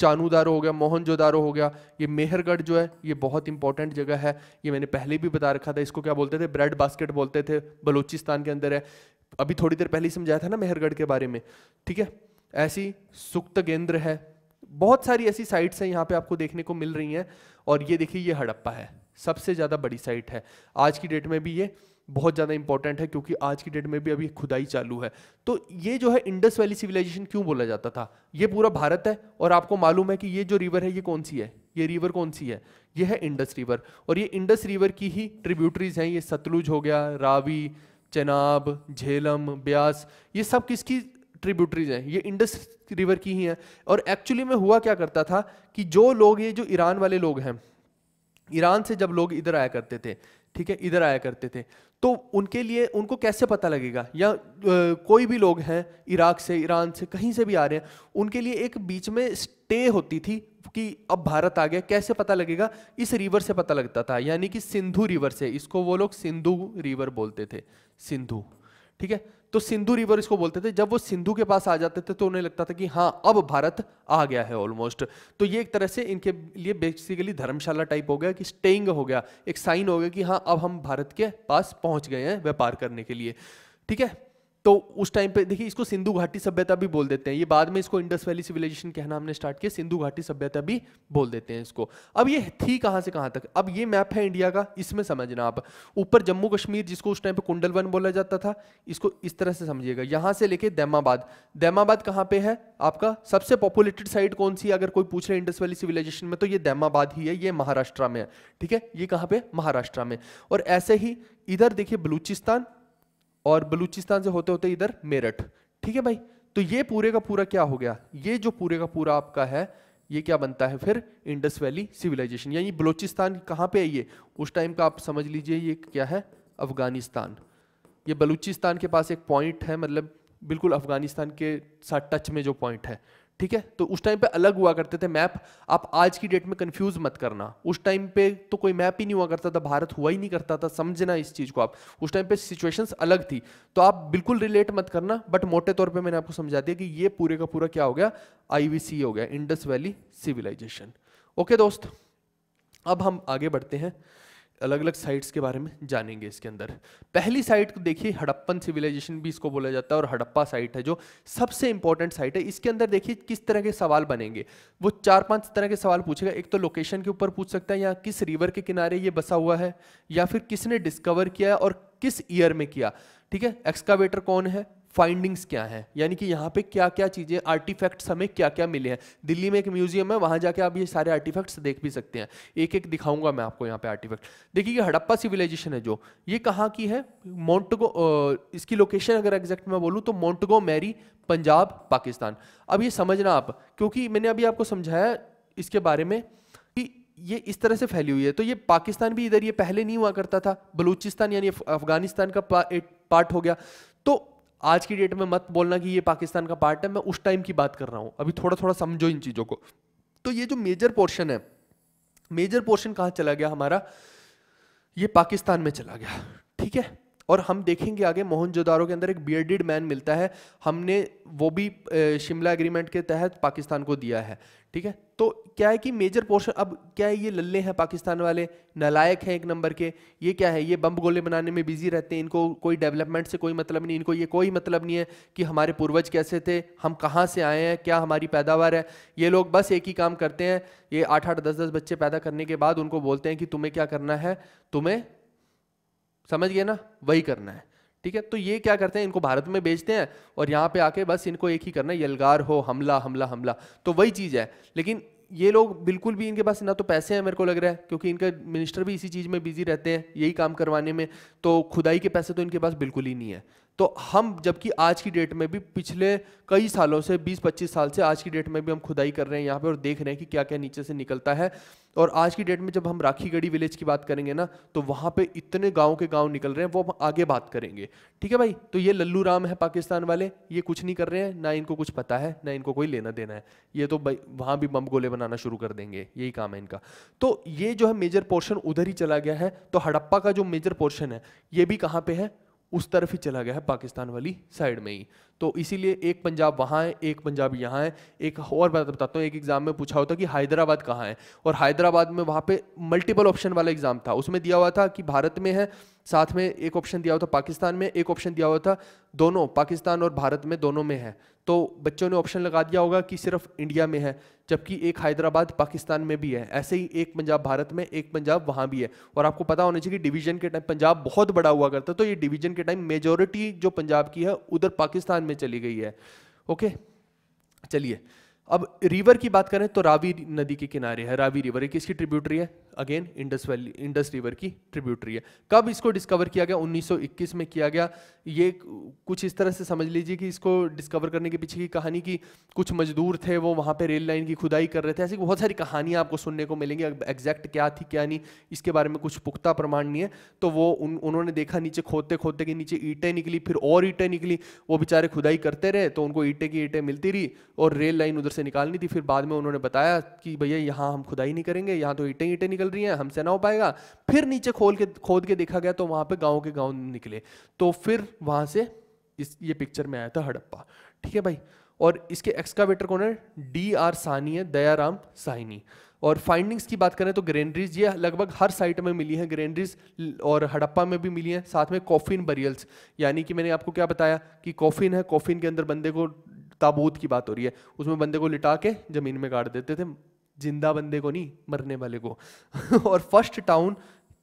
चानूदारो हो गया मोहनजोदारो हो गया ये मेहरगढ़ जो है ये बहुत इंपॉर्टेंट जगह है ये मैंने पहले भी बता रखा था इसको क्या बोलते थे ब्रेड बास्केट बोलते थे बलूचिस्तान के अंदर है अभी थोड़ी देर पहले ही समझाया था ना मेहरगढ़ के बारे में ठीक है ऐसी सुक्त केंद्र है बहुत सारी ऐसी साइट्स हैं यहाँ पे आपको देखने को मिल रही हैं और ये देखिए ये हड़प्पा है सबसे ज़्यादा बड़ी साइट है आज की डेट में भी ये बहुत ज़्यादा इंपॉर्टेंट है क्योंकि आज की डेट में भी अभी खुदाई चालू है तो ये जो है इंडस वैली सिविलाइजेशन क्यों बोला जाता था ये पूरा भारत है और आपको मालूम है कि ये जो रिवर है ये कौन सी है ये रिवर कौन सी है ये है इंडस रिवर और ये इंडस रिवर की ही ट्रिब्यूटरीज हैं ये सतलुज हो गया रावी चनाब झेलम ब्यास ये सब किसकी ट्रिब्यूटरीज हैं ये इंडस रिवर की ही हैं और एक्चुअली में हुआ क्या करता था कि जो लोग ये जो ईरान वाले लोग हैं ईरान से जब लोग इधर आया करते थे ठीक है इधर आया करते थे तो उनके लिए उनको कैसे पता लगेगा या आ, कोई भी लोग हैं इराक से ईरान से कहीं से भी आ रहे हैं उनके लिए एक बीच में स्टे होती थी कि अब भारत आ गया कैसे पता लगेगा इस रिवर से पता लगता था यानी कि सिंधु रिवर से इसको वो लोग सिंधु रिवर बोलते थे सिंधु ठीक है तो सिंधु रिवर इसको बोलते थे जब वो सिंधु के पास आ जाते थे तो उन्हें लगता था कि हाँ अब भारत आ गया है ऑलमोस्ट तो ये एक तरह से इनके लिए बेसिकली धर्मशाला टाइप हो गया कि स्टेइंग हो गया एक साइन हो गया कि हाँ अब हम भारत के पास पहुंच गए हैं व्यापार करने के लिए ठीक है तो उस टाइम पे देखिए इसको सिंधु घाटी सभ्यता भी बोल देते हैं ये बाद में इसको इंडस वैली सिविलाइजेशन कहना हमने स्टार्ट किया सिंधु घाटी सभ्यता भी बोल देते हैं इसको अब ये थी कहाँ से कहाँ तक अब ये मैप है इंडिया का इसमें समझना आप ऊपर जम्मू कश्मीर जिसको उस टाइम पे कुंडलवन बोला जाता था इसको इस तरह से समझिएगा यहाँ से लेके दैमाबाद दैमाबाद कहाँ पे है आपका सबसे पॉपुलेटेड साइट कौन सी अगर कोई पूछ रहे इंडस वैली सिविलाइजेशन में तो ये दैमाबाद ही है ये महाराष्ट्र में है ठीक है ये कहाँ पे महाराष्ट्र में और ऐसे ही इधर देखिए बलूचिस्तान और बलूचिस्तान से होते होते इधर मेरठ ठीक है भाई तो ये पूरे का पूरा क्या हो गया ये जो पूरे का पूरा आपका है ये क्या बनता है फिर इंडस वैली सिविलाइजेशन यानी बलूचिस्तान कहाँ पे है ये उस टाइम का आप समझ लीजिए ये क्या है अफगानिस्तान ये बलूचिस्तान के पास एक पॉइंट है मतलब बिल्कुल अफगानिस्तान के साथ टच में जो पॉइंट है ठीक है तो उस टाइम पे अलग हुआ करते थे मैप आप आज की डेट में कंफ्यूज मत करना उस टाइम पे तो कोई मैप ही नहीं हुआ करता था भारत हुआ ही नहीं करता था समझना इस चीज़ को आप उस टाइम पे सिचुएशंस अलग थी तो आप बिल्कुल रिलेट मत करना बट मोटे तौर पे मैंने आपको समझा दिया कि ये पूरे का पूरा क्या हो गया आईवीसी हो गया इंडस वैली सिविलाइजेशन ओके दोस्त अब हम आगे बढ़ते हैं अलग अलग साइट्स के बारे में जानेंगे इसके अंदर पहली साइट को देखिए हड़प्पन सिविलाइजेशन भी इसको बोला जाता है और हड़प्पा साइट है जो सबसे इंपॉर्टेंट साइट है इसके अंदर देखिए किस तरह के सवाल बनेंगे वो चार पांच तरह के सवाल पूछेगा एक तो लोकेशन के ऊपर पूछ सकता है या किस रिवर के किनारे ये बसा हुआ है या फिर किसने डिस्कवर किया और किस ईयर में किया ठीक है एक्सकावेटर कौन है फाइंडिंग्स क्या हैं यानी कि यहाँ पे क्या क्या चीज़ें आर्टिफैक्ट्स हमें क्या क्या मिले हैं दिल्ली में एक म्यूजियम है वहाँ जाके आप ये सारे आर्टिफैक्ट्स देख भी सकते हैं एक एक दिखाऊंगा मैं आपको यहाँ पे आर्टिफैक्ट देखिए ये हड़प्पा सिविलाइजेशन है जो ये कहाँ की है मोन्टगो इसकी लोकेशन अगर एग्जैक्ट मैं बोलूँ तो मोन्टगो मैरी पंजाब पाकिस्तान अब ये समझना आप क्योंकि मैंने अभी आपको समझाया इसके बारे में ये इस तरह से फैली हुई है तो ये पाकिस्तान भी इधर ये पहले नहीं हुआ करता था बलूचिस्तान यानी अफगानिस्तान का पार्ट हो गया तो आज की डेट में मत बोलना कि ये पाकिस्तान का पार्ट है मैं उस टाइम की बात कर रहा हूँ अभी थोड़ा थोड़ा समझो इन चीज़ों को तो ये जो मेजर पोर्शन है मेजर पोर्शन कहाँ चला गया हमारा ये पाकिस्तान में चला गया ठीक है और हम देखेंगे आगे मोहनजोदारो के अंदर एक बियर्डेड मैन मिलता है हमने वो भी शिमला एग्रीमेंट के तहत पाकिस्तान को दिया है ठीक है तो क्या है कि मेजर पोर्शन अब क्या है ये लल्ले हैं पाकिस्तान वाले नलायक हैं एक नंबर के ये क्या है ये बम गोले बनाने में बिजी रहते हैं इनको कोई डेवलपमेंट से कोई मतलब नहीं इनको ये कोई मतलब नहीं है कि हमारे पूर्वज कैसे थे हम कहाँ से आए हैं क्या हमारी पैदावार है ये लोग बस एक ही काम करते हैं ये आठ आठ दस दस बच्चे पैदा करने के बाद उनको बोलते हैं कि तुम्हें क्या करना है तुम्हें समझ गए ना वही करना है ठीक है तो ये क्या करते हैं इनको भारत में बेचते हैं और यहाँ पे आके बस इनको एक ही करना है यलगार हो हमला हमला हमला तो वही चीज़ है लेकिन ये लोग बिल्कुल भी इनके पास ना तो पैसे हैं मेरे को लग रहा है क्योंकि इनका मिनिस्टर भी इसी चीज़ में बिजी रहते हैं यही काम करवाने में तो खुदाई के पैसे तो इनके पास बिल्कुल ही नहीं है तो हम जबकि आज की डेट में भी पिछले कई सालों से 20-25 साल से आज की डेट में भी हम खुदाई कर रहे हैं यहाँ पे और देख रहे हैं कि क्या क्या नीचे से निकलता है और आज की डेट में जब हम राखी गढ़ी विलेज की बात करेंगे ना तो वहाँ पे इतने गाँव के गाँव निकल रहे हैं वो हम आगे बात करेंगे ठीक है भाई तो ये लल्लू राम है पाकिस्तान वाले ये कुछ नहीं कर रहे हैं ना इनको कुछ पता है ना इनको कोई लेना देना है ये तो भाई वहाँ भी बम गोले बनाना शुरू कर देंगे यही काम है इनका तो ये जो है मेजर पोर्शन उधर ही चला गया है तो हड़प्पा का जो मेजर पोर्शन है ये भी कहाँ पे है उस तरफ ही चला गया है पाकिस्तान वाली साइड में ही तो इसीलिए एक पंजाब वहाँ है एक पंजाब यहाँ है एक और बात बताता हूँ एक एग्ज़ाम में पूछा होता कि हैदराबाद कहाँ है और हैदराबाद में वहाँ पे मल्टीपल ऑप्शन वाला एग्ज़ाम था उसमें दिया हुआ था कि भारत में है साथ में एक ऑप्शन दिया हुआ था पाकिस्तान में एक ऑप्शन दिया हुआ था दोनों पाकिस्तान और भारत में दोनों में है तो बच्चों ने ऑप्शन लगा दिया होगा कि सिर्फ इंडिया में है जबकि एक हैदराबाद पाकिस्तान में भी है ऐसे ही एक पंजाब भारत में एक पंजाब वहाँ भी है और आपको पता होना चाहिए कि डिवीजन के टाइम पंजाब बहुत बड़ा हुआ करता तो ये डिवीजन के टाइम मेजोरिटी जो पंजाब की है उधर पाकिस्तान में चली गई है ओके चलिए अब रिवर की बात करें तो रावी नदी के किनारे है रावी रिवर एक किसकी ट्रिब्यूटरी है again Indus Valley Indus river की ट्रिब्यूटरी है कब इसको डिस्कवर किया गया 1921 में किया गया ये कुछ इस तरह से समझ लीजिए कि इसको डिस्कवर करने के पीछे की कहानी की कुछ मजदूर थे वो वहाँ पे रेल लाइन की खुदाई कर रहे थे ऐसी बहुत सारी कहानियाँ आपको सुनने को मिलेंगी एग्जैक्ट क्या थी क्या नहीं इसके बारे में कुछ पुख्ता प्रमाण नहीं है तो वो उन, उन्होंने देखा नीचे खोदते खोदते कि नीचे ईटें निकली फिर और ईटें निकली वो बेचारे खुदाई करते रहे तो उनको ईंटें की ईटें मिलती रही और रेल लाइन उधर से निकालनी थी फिर बाद में उन्होंने बताया कि भैया यहाँ हम खुदाई नहीं करेंगे यहाँ तो ईटें ईंटें निकल निकल रही है हमसे ना हो पाएगा फिर नीचे खोल के खोद के देखा गया तो वहां पे गांव के गांव निकले तो फिर वहां से इस ये पिक्चर में आया था हड़प्पा ठीक है भाई और इसके एक्सकावेटर कौन है डी आर सानी है दयाराम साइनी और फाइंडिंग्स की बात करें तो ग्रेनरीज ये लगभग हर साइट में मिली है ग्रेनरीज और हड़प्पा में भी मिली है साथ में कॉफिन बरियल्स यानी कि मैंने आपको क्या बताया कि कॉफिन है कॉफिन के अंदर बंदे को ताबूत की बात हो रही है उसमें बंदे को लिटा के ज़मीन में गाड़ देते थे जिंदा बंदे को नहीं मरने वाले को और फर्स्ट टाउन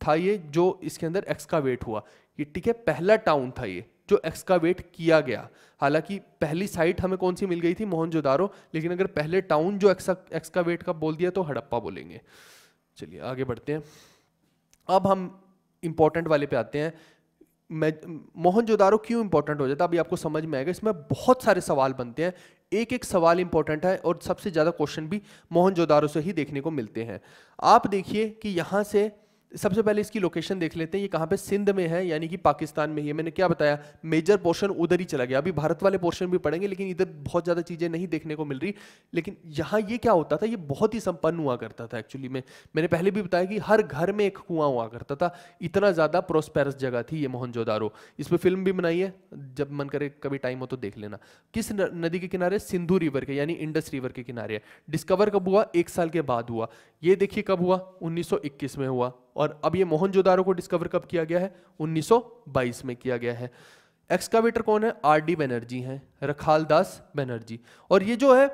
था ये जो इसके अंदर एक्सकावेट हुआ ये ठीक है पहला टाउन था ये जो एक्सकावेट किया गया हालांकि पहली साइट हमें कौन सी मिल गई थी मोहनजोदारो लेकिन अगर पहले टाउन जो एक्सकावेट का बोल दिया तो हड़प्पा बोलेंगे चलिए आगे बढ़ते हैं अब हम इंपॉर्टेंट वाले पे आते हैं मैं मोहनजोदारो क्यों इंपॉर्टेंट हो जाता है अभी आपको समझ में आएगा इसमें बहुत सारे सवाल बनते हैं एक एक सवाल इंपॉर्टेंट है और सबसे ज़्यादा क्वेश्चन भी मोहनजोदारो से ही देखने को मिलते हैं आप देखिए कि यहां से सबसे पहले इसकी लोकेशन देख लेते हैं ये कहाँ पे सिंध में है यानी कि पाकिस्तान में ही है मैंने क्या बताया मेजर पोर्शन उधर ही चला गया अभी भारत वाले पोर्शन भी पड़ेंगे लेकिन इधर बहुत ज़्यादा चीज़ें नहीं देखने को मिल रही लेकिन यहाँ ये क्या होता था ये बहुत ही संपन्न हुआ करता था एक्चुअली में मैंने पहले भी बताया कि हर घर में एक कुआं हुआ करता था इतना ज़्यादा प्रोस्पेरस जगह थी ये मोहनजोदारो इस पर फिल्म भी बनाई है जब मन करे कभी टाइम हो तो देख लेना किस नदी के किनारे सिंधु रिवर के यानी इंडस रिवर के किनारे है डिस्कवर कब हुआ एक साल के बाद हुआ ये देखिए कब हुआ उन्नीस में हुआ और अब ये मोहनजोदारो को डिस्कवर कब किया गया है 1922 में किया गया है एक्सकावेटर कौन है आर डी बनर्जी है रखाल दास बनर्जी और ये जो है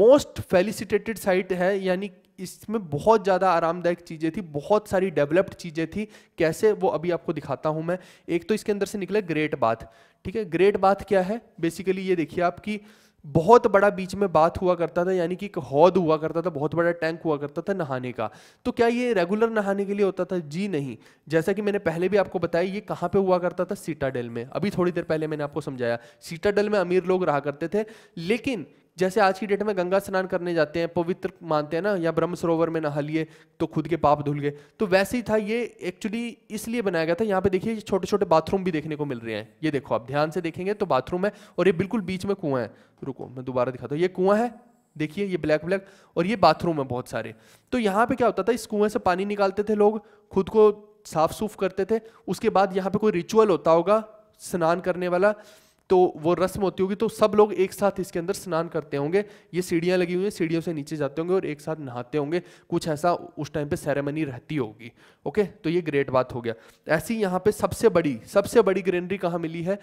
मोस्ट फेलिसिटेटेड साइट है यानी इसमें बहुत ज़्यादा आरामदायक चीज़ें थी बहुत सारी डेवलप्ड चीज़ें थी कैसे वो अभी आपको दिखाता हूँ मैं एक तो इसके अंदर से निकला ग्रेट बाथ ठीक है ग्रेट बाथ क्या है बेसिकली ये देखिए आपकी बहुत बड़ा बीच में बात हुआ करता था यानी कि एक हौद हुआ करता था बहुत बड़ा टैंक हुआ करता था नहाने का तो क्या ये रेगुलर नहाने के लिए होता था जी नहीं जैसा कि मैंने पहले भी आपको बताया ये कहाँ पे हुआ करता था सीटाडेल में अभी थोड़ी देर पहले मैंने आपको समझाया सीटाडेल में अमीर लोग रहा करते थे लेकिन जैसे आज की डेट में गंगा स्नान करने जाते हैं पवित्र मानते हैं ना या ब्रह्म सरोवर में नहा लिए तो खुद के पाप धुल गए तो वैसे ही था ये एक्चुअली इसलिए बनाया गया था यहाँ पे देखिए छोटे छोटे बाथरूम भी देखने को मिल रहे हैं ये देखो आप ध्यान से देखेंगे तो बाथरूम है और ये बिल्कुल बीच में कुआं है रुको मैं दोबारा दिखाता हूँ ये कुआं है देखिए ये ब्लैक ब्लैक और ये बाथरूम है बहुत सारे तो यहाँ पे क्या होता था इस कुएं से पानी निकालते थे लोग खुद को साफ सूफ करते थे उसके बाद यहाँ पे कोई रिचुअल होता होगा स्नान करने वाला तो वो रस्म होती होगी तो सब लोग एक साथ इसके अंदर स्नान करते होंगे ये सीढ़ियाँ लगी हुई हैं सीढ़ियों से नीचे जाते होंगे और एक साथ नहाते होंगे कुछ ऐसा उस टाइम पे सेरेमनी रहती होगी ओके तो ये ग्रेट बात हो गया ऐसी यहाँ पे सबसे बड़ी सबसे बड़ी ग्रेनरी कहाँ मिली है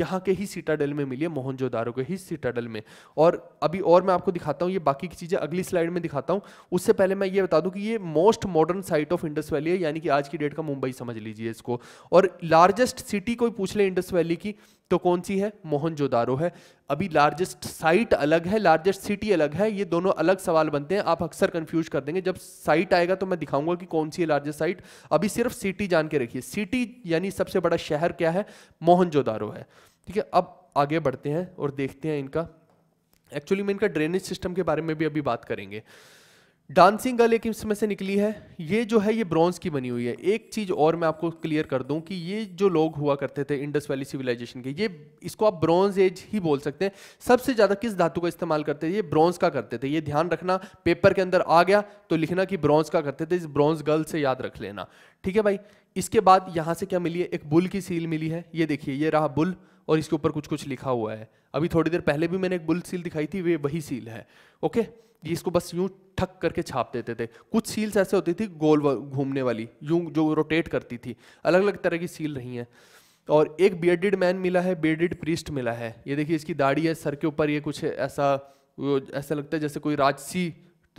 यहाँ के ही सीटाडल में मिली है मोहनजोदारो के ही सीटाडल में और अभी और मैं आपको दिखाता हूँ ये बाकी की चीज़ें अगली स्लाइड में दिखाता हूँ उससे पहले मैं ये बता दूँ कि ये most modern site of Indus Valley है यानी कि आज की डेट का मुंबई समझ लीजिए इसको और लार्जेस्ट सिटी कोई पूछ ले इंडस वैली की तो कौन सी है मोहनजोदारो है अभी लार्जेस्ट साइट अलग है लार्जेस्ट सिटी अलग है ये दोनों अलग सवाल बनते हैं आप अक्सर कंफ्यूज कर देंगे जब साइट आएगा तो मैं दिखाऊंगा कि कौन सी है लार्जेस्ट साइट अभी सिर्फ सिटी जान के रखिए सिटी यानी सबसे बड़ा शहर क्या है मोहनजोदारो है ठीक है अब आगे बढ़ते हैं और देखते हैं इनका एक्चुअली मैं इनका ड्रेनेज सिस्टम के बारे में भी अभी बात करेंगे डांसिंग गर्ल एक इसमें से निकली है ये जो है ये ब्रॉन्ज की बनी हुई है एक चीज़ और मैं आपको क्लियर कर दूं कि ये जो लोग हुआ करते थे इंडस वैली सिविलाइजेशन के ये इसको आप ब्रॉन्ज एज ही बोल सकते हैं सबसे ज़्यादा किस धातु का इस्तेमाल करते थे ये ब्रॉन्ज का करते थे ये ध्यान रखना पेपर के अंदर आ गया तो लिखना कि ब्रॉन्ज का करते थे इस ब्रॉन्ज गर्ल से याद रख लेना ठीक है भाई इसके बाद यहाँ से क्या मिली है एक बुल की सील मिली है ये देखिए ये रहा बुल और इसके ऊपर कुछ कुछ लिखा हुआ है अभी थोड़ी देर पहले भी मैंने एक बुल सील दिखाई थी वे वही सील है ओके ये इसको बस यूं ठक करके छाप देते थे कुछ सील्स ऐसे होती थी गोल घूमने वाली यूं जो रोटेट करती थी अलग अलग तरह की सील रही हैं और एक बियर्डेड मैन मिला है बियडेड प्रिस्ट मिला है ये देखिए इसकी दाढ़ी है सर के ऊपर ये कुछ ऐसा ऐसा लगता है जैसे कोई राजसी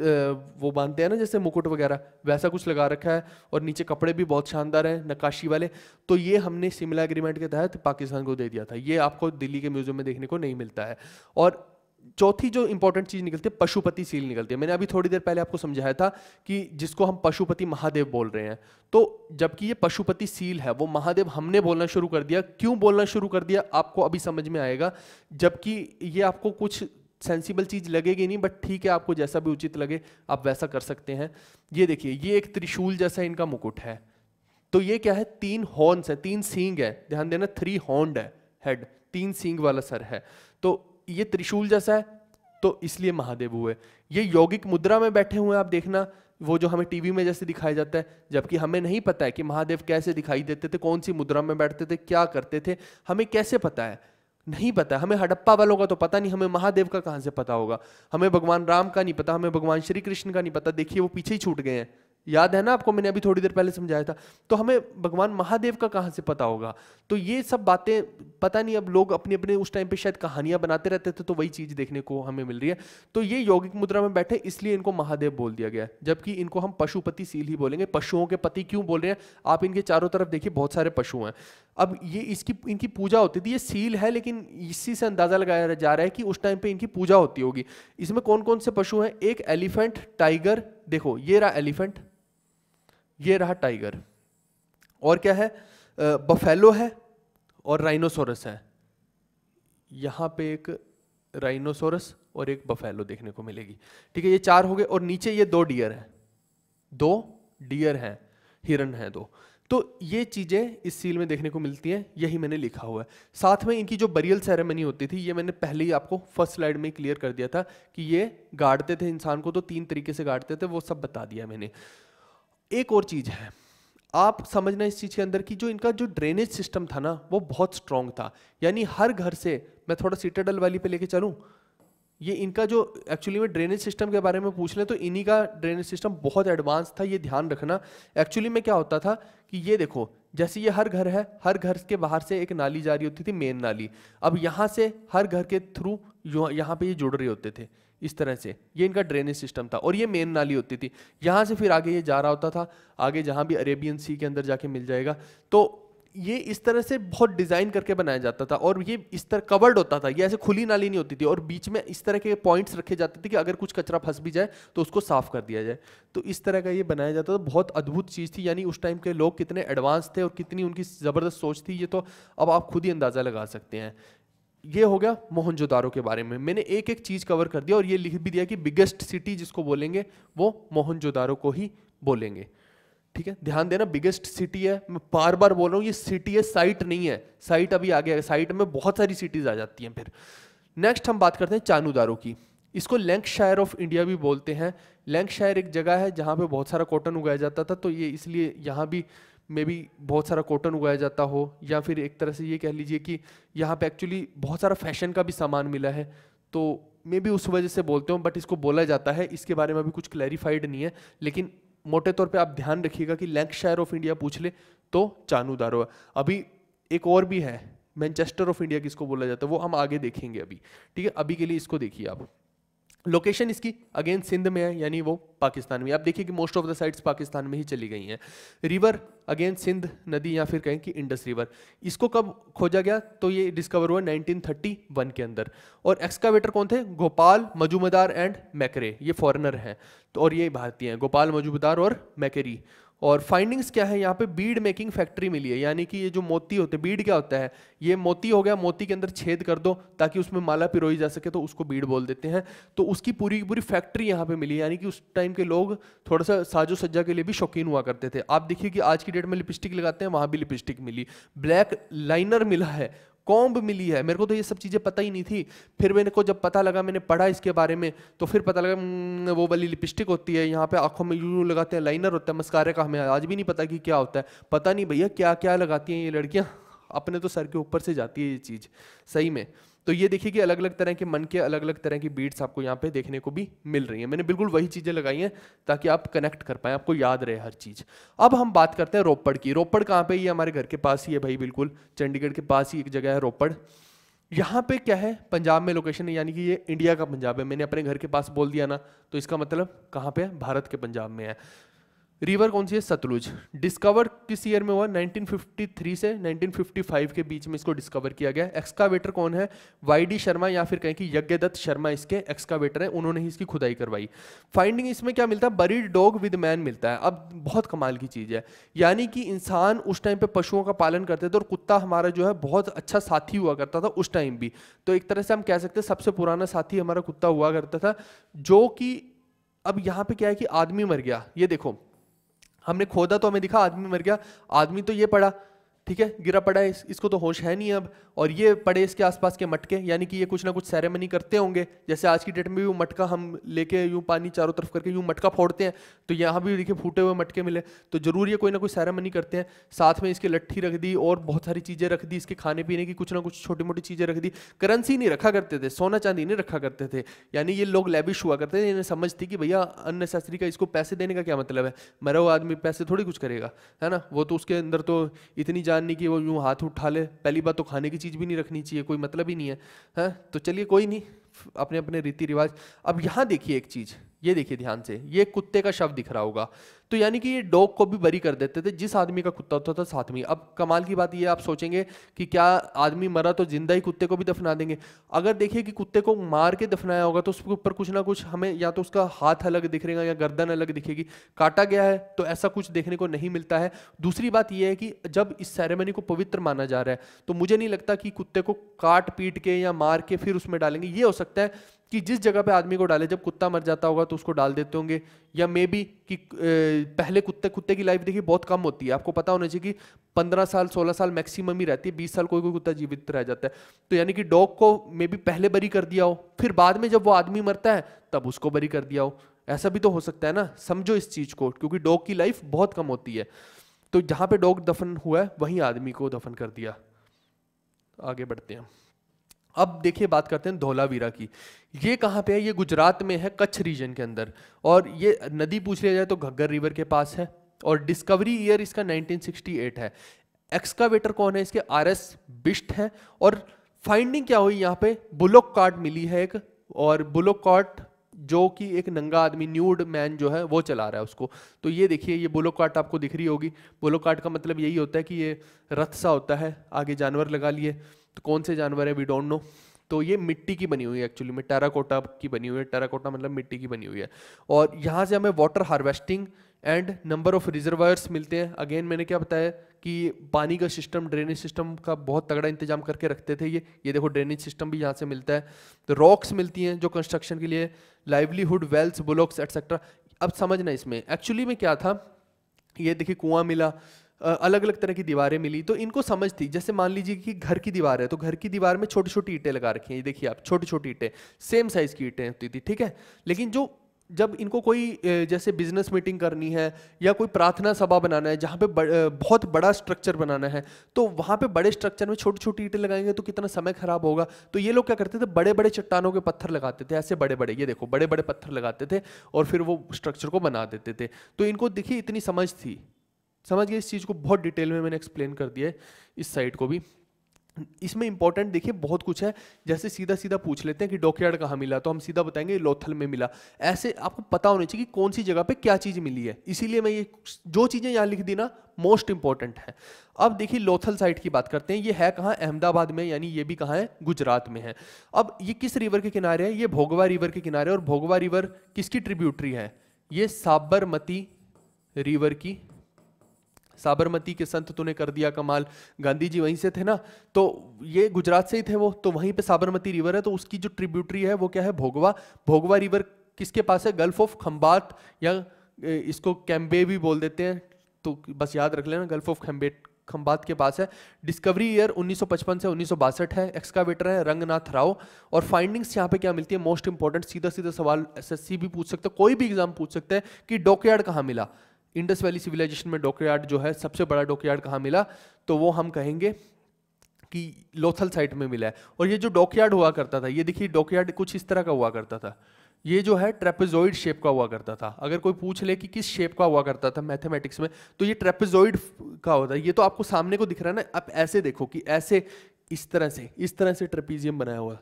वो बांधते हैं ना जैसे मुकुट वगैरह वैसा कुछ लगा रखा है और नीचे कपड़े भी बहुत शानदार हैं नक्काशी वाले तो ये हमने शिमला एग्रीमेंट के तहत पाकिस्तान को दे दिया था ये आपको दिल्ली के म्यूजियम में देखने को नहीं मिलता है और चौथी जो इंपॉर्टेंट चीज निकलती है पशुपति सील निकलती है मैंने अभी थोड़ी देर पहले आपको समझाया था कि जिसको हम पशुपति महादेव बोल रहे हैं तो जबकि ये पशुपति सील है वो महादेव हमने बोलना शुरू कर दिया क्यों बोलना शुरू कर दिया आपको अभी समझ में आएगा जबकि ये आपको कुछ सेंसिबल चीज़ लगेगी नहीं बट ठीक है आपको जैसा भी उचित लगे आप वैसा कर सकते हैं ये देखिए ये एक त्रिशूल जैसा इनका मुकुट है तो ये क्या है तीन हॉर्न्स है तीन सींग है ध्यान देना थ्री हॉर्न है हेड तीन सींग वाला सर है तो ये त्रिशूल जैसा है तो इसलिए महादेव हुए ये यौगिक मुद्रा में बैठे हुए हैं आप देखना वो जो हमें टीवी में जैसे दिखाया जाता है जबकि हमें नहीं पता है कि महादेव कैसे दिखाई देते थे कौन सी मुद्रा में बैठते थे क्या करते थे हमें कैसे पता है नहीं पता हमें हड़प्पा वालों का तो पता नहीं हमें महादेव का कहां से पता होगा हमें भगवान राम का नहीं पता हमें भगवान श्री कृष्ण का नहीं पता देखिए वो पीछे ही छूट गए हैं याद है ना आपको मैंने अभी थोड़ी देर पहले समझाया था तो हमें भगवान महादेव का कहाँ से पता होगा तो ये सब बातें पता नहीं अब लोग अपने अपने उस टाइम पे शायद कहानियां बनाते रहते थे तो वही चीज देखने को हमें मिल रही है तो ये यौगिक मुद्रा में बैठे इसलिए इनको महादेव बोल दिया गया जबकि इनको हम पशुपति सील ही बोलेंगे पशुओं के पति क्यों बोल रहे हैं आप इनके चारों तरफ देखिए बहुत सारे पशु हैं अब ये इसकी इनकी पूजा होती थी ये सील है लेकिन इसी से अंदाज़ा लगाया जा रहा है कि उस टाइम पे इनकी पूजा होती होगी इसमें कौन कौन से पशु हैं एक एलिफेंट टाइगर देखो ये रहा एलिफेंट ये रहा टाइगर और क्या है बफेलो है और राइनोसोरस है यहाँ पे एक राइनोसोरस और एक बफेलो देखने को मिलेगी ठीक है ये चार हो गए और नीचे ये दो डियर हैं दो डियर हैं हिरन हैं दो तो ये चीज़ें इस सील में देखने को मिलती हैं यही मैंने लिखा हुआ है साथ में इनकी जो बरियल सेरेमनी होती थी ये मैंने पहले ही आपको फर्स्ट स्लाइड में क्लियर कर दिया था कि ये गाड़ते थे इंसान को तो तीन तरीके से गाड़ते थे वो सब बता दिया मैंने एक और चीज़ है आप समझना इस चीज़ के अंदर कि जो इनका जो ड्रेनेज सिस्टम था ना वो बहुत स्ट्रांग था यानी हर घर से मैं थोड़ा सीटाडल वाली पे लेके चलूँ ये इनका जो एक्चुअली में ड्रेनेज सिस्टम के बारे में पूछ लें तो इन्हीं का ड्रेनेज सिस्टम बहुत एडवांस था ये ध्यान रखना एक्चुअली में क्या होता था कि ये देखो जैसे ये हर घर है हर घर के बाहर से एक नाली जारी होती थी मेन नाली अब यहाँ से हर घर के थ्रू यहाँ पे ये जुड़ रहे होते थे इस तरह से ये इनका ड्रेनेज सिस्टम था और ये मेन नाली होती थी यहाँ से फिर आगे ये जा रहा होता था आगे जहाँ भी अरेबियन सी के अंदर जाके मिल जाएगा तो ये इस तरह से बहुत डिज़ाइन करके बनाया जाता था और ये इस तरह कवर्ड होता था ये ऐसे खुली नाली नहीं होती थी और बीच में इस तरह के पॉइंट्स रखे जाते थे कि अगर कुछ कचरा फंस भी जाए तो उसको साफ़ कर दिया जाए तो इस तरह का ये बनाया जाता था तो बहुत अद्भुत चीज़ थी यानी उस टाइम के लोग कितने एडवांस थे और कितनी उनकी ज़बरदस्त सोच थी ये तो अब आप खुद ही अंदाज़ा लगा सकते हैं ये हो गया मोहनजोदारो के बारे में मैंने एक एक चीज़ कवर कर दिया और ये लिख भी दिया कि बिगेस्ट सिटी जिसको बोलेंगे वो मोहनजोदारो को ही बोलेंगे ठीक है ध्यान देना बिगेस्ट सिटी है मैं बार बार बोल रहा हूँ ये सिटी है साइट नहीं है साइट अभी आगे है साइट में बहुत सारी सिटीज आ जाती हैं फिर नेक्स्ट हम बात करते हैं चानूदारों की इसको लैंकशायर शायर ऑफ इंडिया भी बोलते हैं लैंकशायर शायर एक जगह है जहाँ पे बहुत सारा कॉटन उगाया जाता था तो ये इसलिए यहाँ भी मे भी बहुत सारा कॉटन उगाया जाता हो या फिर एक तरह से ये कह लीजिए कि यहाँ पे एक्चुअली बहुत सारा फैशन का भी सामान मिला है तो मे भी उस वजह से बोलते हो बट इसको बोला जाता है इसके बारे में अभी कुछ क्लैरिफाइड नहीं है लेकिन मोटे तौर पे आप ध्यान रखिएगा कि लैंक शायर ऑफ इंडिया पूछ ले तो चानू दारो अभी एक और भी है मैनचेस्टर ऑफ इंडिया किसको बोला जाता है वो हम आगे देखेंगे अभी ठीक है अभी के लिए इसको देखिए आप लोकेशन इसकी अगेन सिंध में है यानी वो पाकिस्तान में आप देखिए कि most of the sites Pakistan में ही चली गई हैं रिवर अगेन सिंध नदी या फिर कहें कि इंडस रिवर इसको कब खोजा गया तो ये डिस्कवर हुआ 1931 के अंदर और एक्सकावेटर कौन थे गोपाल मजूमदार एंड मैकरे ये फॉरेनर हैं तो और ये भारतीय हैं गोपाल मजूमदार और मैकेरी और फाइंडिंग्स क्या है यहाँ पे बीड मेकिंग फैक्ट्री मिली है यानी कि ये जो मोती होते हैं बीड क्या होता है ये मोती हो गया मोती के अंदर छेद कर दो ताकि उसमें माला पिरोई जा सके तो उसको बीड बोल देते हैं तो उसकी पूरी पूरी फैक्ट्री यहाँ पे मिली यानी कि उस टाइम के लोग थोड़ा सा साजो सज्जा के लिए भी शौकीन हुआ करते थे आप देखिए कि आज की डेट में लिपस्टिक लगाते हैं वहाँ भी लिपस्टिक मिली ब्लैक लाइनर मिला है कॉम्ब मिली है मेरे को तो ये सब चीज़ें पता ही नहीं थी फिर मेरे को जब पता लगा मैंने पढ़ा इसके बारे में तो फिर पता लगा हम्म, वो वाली लिपस्टिक होती है यहाँ पे आंखों में यूं लगाते हैं लाइनर होता है मस्कारे का हमें आज भी नहीं पता कि क्या होता है पता नहीं भैया क्या क्या लगाती हैं ये लड़कियाँ अपने तो सर के ऊपर से जाती है ये चीज़ सही में तो ये देखिए कि अलग अलग तरह के मन के अलग अलग तरह की बीट्स आपको यहाँ पे देखने को भी मिल रही है मैंने बिल्कुल वही चीज़ें लगाई हैं ताकि आप कनेक्ट कर पाए आपको याद रहे हर चीज़ अब हम बात करते हैं रोपड़ की रोपड़ कहाँ पे ये हमारे घर के पास ही है भाई बिल्कुल चंडीगढ़ के पास ही एक जगह है रोपड़ यहाँ पे क्या है पंजाब में लोकेशन है यानी कि ये इंडिया का पंजाब है मैंने अपने घर के पास बोल दिया ना तो इसका मतलब कहाँ पे है भारत के पंजाब में है रिवर कौन सी है सतलुज डिस्कवर किस ईयर में हुआ 1953 से 1955 के बीच में इसको डिस्कवर किया गया एक्सकावेटर कौन है वाईडी शर्मा या फिर कहें कि यज्ञदत्त शर्मा इसके एक्सकावेटर हैं उन्होंने ही इसकी खुदाई करवाई फाइंडिंग इसमें क्या मिलता है बरीड डॉग विद मैन मिलता है अब बहुत कमाल की चीज़ है यानी कि इंसान उस टाइम पर पशुओं का पालन करते थे और कुत्ता हमारा जो है बहुत अच्छा साथी हुआ करता था उस टाइम भी तो एक तरह से हम कह सकते हैं सबसे पुराना साथी हमारा कुत्ता हुआ करता था जो कि अब यहाँ पे क्या है कि आदमी मर गया ये देखो हमने खोदा तो हमें दिखा आदमी मर गया आदमी तो ये पड़ा ठीक है गिरा पड़ा है इस, इसको तो होश है नहीं अब और ये पड़े इसके आसपास के मटके यानी कि ये कुछ ना कुछ सेरेमनी करते होंगे जैसे आज की डेट में भी मटका हम लेके यूँ पानी चारों तरफ करके यूँ मटका फोड़ते हैं तो यहाँ भी देखिए फूटे हुए मटके मिले तो ज़रूर ये कोई ना कोई सेरेमनी करते हैं साथ में इसकी लट्ठी रख दी और बहुत सारी चीज़ें रख दी इसके खाने पीने की कुछ ना कुछ छोटी मोटी चीज़ें रख दी करेंसी नहीं रखा करते थे सोना चांदी नहीं रखा करते थे यानी ये लोग लेविश हुआ करते थे इन्हें समझ थी कि भैया अननेसेसरी का इसको पैसे देने का क्या मतलब है मरा हुआ आदमी पैसे थोड़ी कुछ करेगा है ना वो तो उसके अंदर तो इतनी जान पहचान नहीं कि वो यूँ हाथ उठा ले पहली बात तो खाने की चीज़ भी नहीं रखनी चाहिए कोई मतलब ही नहीं है हैं तो चलिए कोई नहीं अपने अपने रीति रिवाज अब यहाँ देखिए एक चीज़ ये देखिए ध्यान से ये कुत्ते का शव दिख रहा होगा तो यानी कि ये डॉग को भी बरी कर देते थे जिस आदमी का कुत्ता होता था साथ में अब कमाल की बात ये आप सोचेंगे कि क्या आदमी मरा तो जिंदा ही कुत्ते को भी दफना देंगे अगर देखिए कि कुत्ते को मार के दफनाया होगा तो उसके ऊपर कुछ ना कुछ हमें या तो उसका हाथ अलग दिखेगा या गर्दन अलग दिखेगी काटा गया है तो ऐसा कुछ देखने को नहीं मिलता है दूसरी बात यह है कि जब इस सेरेमनी को पवित्र माना जा रहा है तो मुझे नहीं लगता कि कुत्ते को काट पीट के या मार के फिर उसमें डालेंगे ये हो सकता है कि जिस जगह पे आदमी को डाले जब कुत्ता मर जाता होगा तो उसको डाल देते होंगे या मे बी कि पहले कुत्ते कुत्ते की लाइफ देखिए बहुत कम होती है आपको पता होना चाहिए कि पंद्रह साल सोलह साल मैक्सिमम ही रहती है बीस साल कोई कोई कुत्ता जीवित रह जाता है तो यानी कि डॉग को मे बी पहले बरी कर दिया हो फिर बाद में जब वो आदमी मरता है तब उसको बरी कर दिया हो ऐसा भी तो हो सकता है ना समझो इस चीज़ को क्योंकि डॉग की लाइफ बहुत कम होती है तो जहाँ पे डॉग दफन हुआ है वहीं आदमी को दफन कर दिया आगे बढ़ते हैं अब देखिए बात करते हैं धोलावीरा की ये कहाँ पे है ये गुजरात में है कच्छ रीजन के अंदर और ये नदी पूछ लिया जाए तो घग्गर रिवर के पास है और डिस्कवरी ईयर इसका 1968 है एक्सकावेटर कौन है इसके आर एस बिस्ट हैं और फाइंडिंग क्या हुई यहाँ पे बुलोक कार्ट मिली है एक और बुलोक कार्ट जो कि एक नंगा आदमी न्यूड मैन जो है वो चला रहा है उसको तो ये देखिए ये बोलो कार्ट आपको दिख रही होगी बोलो कार्ट का मतलब यही होता है कि ये रथ सा होता है आगे जानवर लगा लिए तो कौन से जानवर है वी डोंट नो तो ये मिट्टी की बनी हुई है एक्चुअली में टेराकोटा की बनी हुई है टेराकोटा मतलब मिट्टी की बनी हुई है और यहाँ से हमें water harvesting and number of reservoirs मिलते हैं अगेन मैंने क्या बताया कि पानी का सिस्टम ड्रेनेज सिस्टम का बहुत तगड़ा इंतजाम करके रखते थे ये ये देखो ड्रेनेज सिस्टम भी यहाँ से मिलता है तो रॉक्स मिलती हैं जो कंस्ट्रक्शन के लिए लाइवलीहुड वेल्स बुलॉक्स एटसेट्रा अब समझना इसमें एक्चुअली में क्या था ये देखिए कुआं मिला अलग अलग तरह की दीवारें मिली तो इनको समझ थी जैसे मान लीजिए कि घर की दीवार है तो घर की दीवार में छोटी छोटी ईंटें लगा रखी हैं ये देखिए आप छोटी छोटी ईंटें सेम साइज़ की ईंटें होती थी ठीक है लेकिन जो जब इनको कोई जैसे बिजनेस मीटिंग करनी है या कोई प्रार्थना सभा बनाना है जहाँ पे बहुत बड़ा स्ट्रक्चर बनाना है तो वहाँ पे बड़े स्ट्रक्चर में छोटी छोटी ईंटें लगाएंगे तो कितना समय खराब होगा तो ये लोग क्या करते थे बड़े बड़े चट्टानों के पत्थर लगाते थे ऐसे बड़े बड़े ये देखो बड़े बड़े पत्थर लगाते थे और फिर वो स्ट्रक्चर को बना देते थे तो इनको देखिए इतनी समझ थी समझ गए इस चीज़ को बहुत डिटेल में मैंने एक्सप्लेन कर दिया है इस साइड को भी इसमें इंपॉर्टेंट देखिए बहुत कुछ है जैसे सीधा सीधा पूछ लेते हैं कि डॉकयार्ड कहाँ मिला तो हम सीधा बताएंगे लोथल में मिला ऐसे आपको पता होना चाहिए कि कौन सी जगह पे क्या चीज़ मिली है इसीलिए मैं ये जो चीज़ें यहाँ लिख दी ना मोस्ट इंपॉर्टेंट है अब देखिए लोथल साइड की बात करते हैं ये है कहाँ अहमदाबाद में यानी ये भी कहाँ है गुजरात में है अब ये किस रिवर के किनारे है ये भोगवा रिवर के किनारे और भोगवा रिवर किसकी ट्रिब्यूटरी है ये साबरमती रिवर की साबरमती के संत तूने कर दिया कमाल गांधी जी वहीं से थे ना तो ये गुजरात से ही थे वो तो वहीं पे साबरमती रिवर है तो उसकी जो ट्रिब्यूटरी है वो क्या है भोगवा भोगवा रिवर किसके पास है गल्फ ऑफ खम्बात या इसको कैम्बे भी बोल देते हैं तो बस याद रख लेना गल्फ ऑफ खम्बे खम्बात के पास है डिस्कवरी ईयर 1955 से उन्नीस है एक्सकावेटर है रंगनाथ राव और फाइंडिंग्स यहाँ पे क्या मिलती है मोस्ट इंपॉर्टेंट सीधा सीधा सवाल एसएससी भी पूछ सकते कोई भी एग्जाम पूछ सकते हैं कि डॉकयार्ड कहाँ मिला इंडस वैली सिविलाइजेशन में डॉकयार्ड जो है सबसे बड़ा डॉकयार्ड कहाँ मिला तो वो हम कहेंगे कि लोथल साइट में मिला है और ये जो डॉकयार्ड हुआ करता था ये देखिए डॉकयार्ड कुछ इस तरह का हुआ करता था ये जो है ट्रेपेजोइड शेप का हुआ करता था अगर कोई पूछ ले कि किस शेप का हुआ करता था मैथमेटिक्स में तो ये ट्रेपेजोइड का होता है ये तो आपको सामने को दिख रहा है ना आप ऐसे देखो कि ऐसे इस तरह से इस तरह से ट्रेपीजियम बनाया हुआ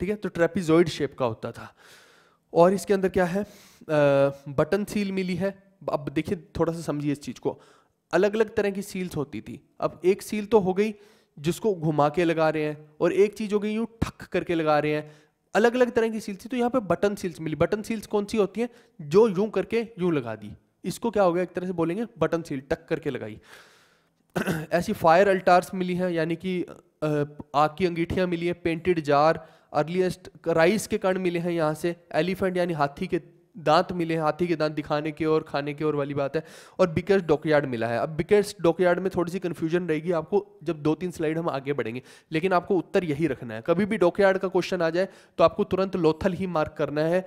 ठीक है तो ट्रेपेजोइड शेप का होता था और इसके अंदर क्या है आ, बटन सील मिली है अब देखिए थोड़ा सा समझिए इस चीज़ को अलग अलग तरह की सील्स होती थी अब एक सील तो हो गई जिसको घुमा के लगा रहे हैं और एक चीज़ हो गई यूँ ठक करके लगा रहे हैं अलग अलग तरह की सील्स थी तो यहाँ पे बटन सील्स मिली बटन सील्स कौन सी होती हैं जो यूं करके यूं लगा दी इसको क्या हो गया एक तरह से बोलेंगे बटन सील टक करके लगाई ऐसी फायर अल्टार्स मिली हैं यानी कि आग की अंगीठियाँ मिली हैं पेंटेड जार अर्लीस्ट राइस के कण मिले हैं यहाँ से एलिफेंट यानी हाथी के दांत मिले हाथी के दांत दिखाने के और खाने के और वाली बात है और बिकर्स डॉकयार्ड मिला है अब बिकर्स डॉकयार्ड में थोड़ी सी कन्फ्यूजन रहेगी आपको जब दो तीन स्लाइड हम आगे बढ़ेंगे लेकिन आपको उत्तर यही रखना है कभी भी डॉकयार्ड का क्वेश्चन आ जाए तो आपको तुरंत लोथल ही मार्क करना है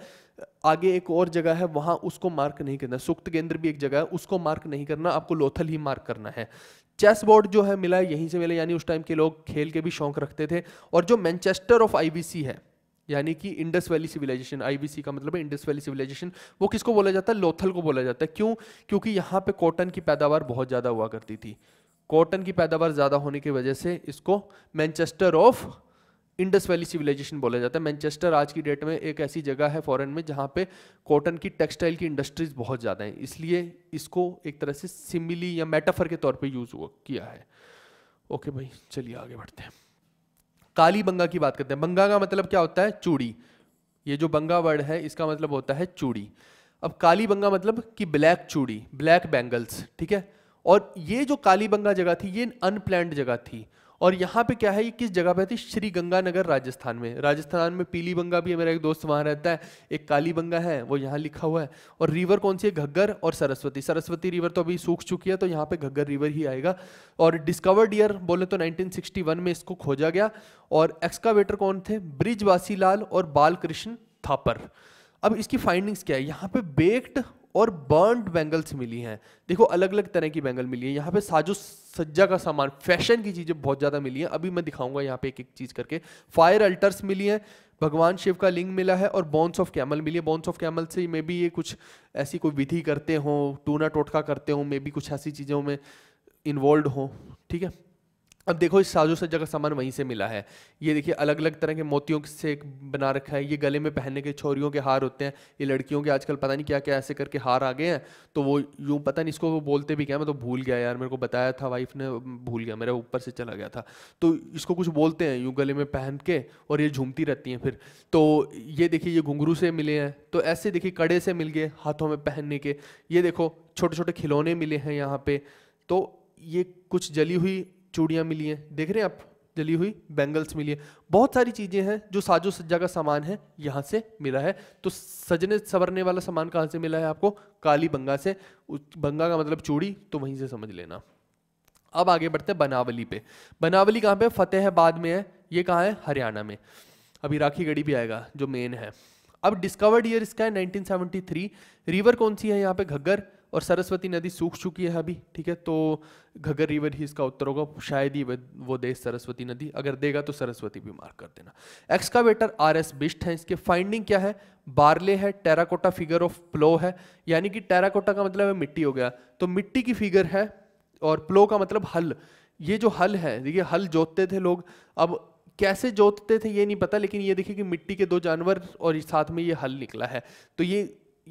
आगे एक और जगह है वहां उसको मार्क नहीं करना सुक्त केंद्र भी एक जगह है उसको मार्क नहीं करना आपको लोथल ही मार्क करना है चेस बोर्ड जो है मिला है यहीं से मिला यानी उस टाइम के लोग खेल के भी शौक रखते थे और जो मैनचेस्टर ऑफ आईबीसी है यानी कि इंडस वैली सिविलाइजेशन आईबीसी का मतलब है इंडस वैली सिविलाइजेशन वो किसको बोला जाता है लोथल को बोला जाता है क्यों क्योंकि यहाँ पे कॉटन की पैदावार बहुत ज़्यादा हुआ करती थी कॉटन की पैदावार ज़्यादा होने की वजह से इसको Manchester of Indus Valley Civilisation बोला जाता है मैनचेस्टर आज की डेट में एक ऐसी जगह है फॉरेन में जहाँ पे कॉटन की टेक्सटाइल की इंडस्ट्रीज बहुत ज़्यादा हैं इसलिए इसको एक तरह से सिमिली या मेटाफर के तौर पे यूज़ हुआ किया है ओके भाई चलिए आगे बढ़ते हैं काली बंगा की बात करते हैं बंगा का मतलब क्या होता है चूड़ी ये जो बंगा वर्ड है इसका मतलब होता है चूड़ी अब काली बंगा मतलब कि ब्लैक चूड़ी ब्लैक बैंगल्स ठीक है और ये जो काली बंगा जगह थी ये अनप्लैंड जगह थी और यहाँ पे क्या है ये किस जगह पे थी श्री गंगानगर राजस्थान में राजस्थान में पीली बंगा भी है मेरा एक दोस्त वहाँ रहता है एक काली बंगा है वो यहाँ लिखा हुआ है और रिवर कौन सी है घग्गर और सरस्वती सरस्वती रिवर तो अभी सूख चुकी है तो यहाँ पे घग्गर रिवर ही आएगा और डिस्कवर्ड ईयर बोले तो नाइनटीन में इसको खोजा गया और एक्सकावेटर कौन थे ब्रिजवासी लाल और बालकृष्ण थापर अब इसकी फाइंडिंग्स क्या है यहाँ पे बेक्ड और बर्नड बैंगल्स मिली हैं देखो अलग अलग तरह की बैंगल मिली है यहाँ पे साजो सज्जा का सामान फैशन की चीज़ें बहुत ज़्यादा मिली हैं अभी मैं दिखाऊंगा यहाँ पे एक एक चीज़ करके फायर अल्टर्स मिली हैं भगवान शिव का लिंग मिला है और बॉन्स ऑफ कैमल मिली है बॉन्स ऑफ कैमल से मे बी ये कुछ ऐसी कोई विधि करते हों टूना टोटका करते हों मे बी कुछ ऐसी चीज़ों में इन्वॉल्व हों ठीक है अब देखो इस साजो सज्जा का सामान वहीं से मिला है ये देखिए अलग अलग तरह के मोतियों से बना रखा है ये गले में पहनने के छोरियों के हार होते हैं ये लड़कियों के आजकल पता नहीं क्या क्या ऐसे करके हार आ गए हैं तो वो यूँ पता नहीं इसको वो बोलते भी क्या मैं तो भूल गया यार मेरे को बताया था वाइफ ने भूल गया मेरा ऊपर से चला गया था तो इसको कुछ बोलते हैं यूँ गले में पहन के और ये झूमती रहती हैं फिर तो ये देखिए ये घुंघरू से मिले हैं तो ऐसे देखिए कड़े से मिल गए हाथों में पहनने के ये देखो छोटे छोटे खिलौने मिले हैं यहाँ पे तो ये कुछ जली हुई चूड़ियाँ मिली हैं देख रहे हैं आप जली हुई बैंगल्स मिली है बहुत सारी चीज़ें हैं जो साजो सज्जा का सामान है यहाँ से मिला है तो सजने सवरने वाला सामान कहाँ से मिला है आपको काली बंगा से बंगा का मतलब चूड़ी तो वहीं से समझ लेना अब आगे बढ़ते हैं बनावली पे बनावली कहाँ पे फतेहाबाद में है ये कहाँ है हरियाणा में अभी राखी गढ़ी भी आएगा जो मेन है अब डिस्कवर्ड ईयर इसका है नाइनटीन रिवर कौन सी है यहाँ पे घग्गर और सरस्वती नदी सूख चुकी है अभी ठीक है तो घगर रिवर ही इसका उत्तर होगा शायद ही वो देश सरस्वती नदी अगर देगा तो सरस्वती भी मार्क कर देना एक्सकावेटर आर एस बिस्ट है इसके फाइंडिंग क्या है बारले है टेराकोटा फिगर ऑफ प्लो है यानी कि टेराकोटा का मतलब है मिट्टी हो गया तो मिट्टी की फिगर है और प्लो का मतलब हल ये जो हल है देखिए हल जोतते थे लोग अब कैसे जोतते थे ये नहीं पता लेकिन ये देखिए कि मिट्टी के दो जानवर और साथ में ये हल निकला है तो ये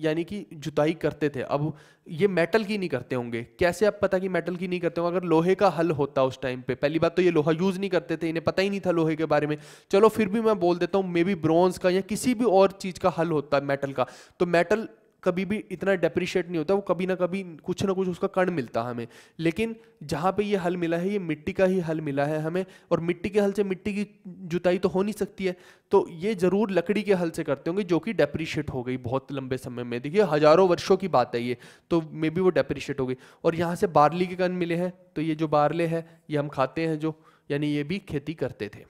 यानी कि जुताई करते थे अब ये मेटल की नहीं करते होंगे कैसे आप पता कि मेटल की नहीं करते होंगे अगर लोहे का हल होता उस टाइम पे पहली बात तो ये लोहा यूज़ नहीं करते थे इन्हें पता ही नहीं था लोहे के बारे में चलो फिर भी मैं बोल देता हूँ मे बी ब्रॉन्ज का या किसी भी और चीज़ का हल होता है मेटल का तो मेटल कभी भी इतना डेप्रिशिएट नहीं होता वो कभी ना कभी कुछ ना कुछ उसका कण मिलता हमें लेकिन जहाँ पे ये हल मिला है ये मिट्टी का ही हल मिला है हमें और मिट्टी के हल से मिट्टी की जुताई तो हो नहीं सकती है तो ये ज़रूर लकड़ी के हल से करते होंगे जो कि डेप्रिशिएट हो गई बहुत लंबे समय में देखिए हज़ारों वर्षों की बात है ये तो मे बी वो डेप्रिशिएट हो गई और यहाँ से बार्ली के कण मिले हैं तो ये जो बारले है ये हम खाते हैं जो यानी ये भी खेती करते थे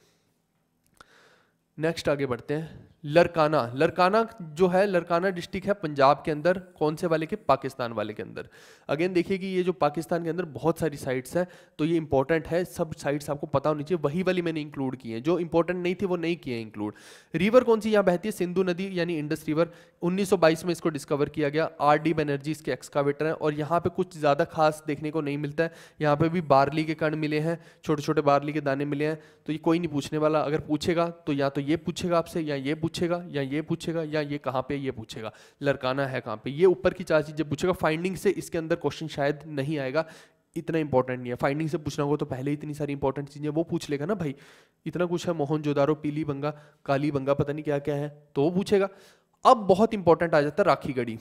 नेक्स्ट आगे बढ़ते हैं लरकाना लरकाना जो है लरकाना डिस्ट्रिक्ट है पंजाब के अंदर कौन से वाले के पाकिस्तान वाले के अंदर अगेन देखिए कि ये जो पाकिस्तान के अंदर बहुत सारी साइट्स हैं तो ये इंपॉर्टेंट है सब साइट्स आपको पता होनी चाहिए वही वाली मैंने इंक्लूड की है जो इंपॉर्टेंट नहीं थी वो नहीं किए इंक्लूड रिवर कौन सी यहाँ बहती है सिंधु नदी यानी इंडस रिवर उन्नीस में इसको डिस्कवर किया गया आर डी बनर्जी इसके एक्सकावेटर हैं और यहाँ पे कुछ ज़्यादा खास देखने को नहीं मिलता है यहाँ पे भी बार्ली के कण मिले हैं छोटे छोटे बार्ली के दाने मिले हैं तो ये कोई नहीं पूछने वाला अगर पूछेगा तो या तो ये पूछेगा आपसे या ये पूछ पूछेगा या ये पूछेगा या ये कहाँ पे ये पूछेगा लड़काना है कहाँ पे ये ऊपर की चार चीज़ें पूछेगा फाइंडिंग से इसके अंदर क्वेश्चन शायद नहीं आएगा इतना इंपॉर्टेंट नहीं है फाइंडिंग से पूछना होगा तो पहले इतनी सारी इंपॉर्टेंट चीज़ें वो पूछ लेगा ना भाई इतना कुछ है मोहन जोदारो पीली बंगा काली बंगा पता नहीं क्या क्या है तो वो पूछेगा अब बहुत इंपॉर्टेंट आ जाता है राखी गढ़ी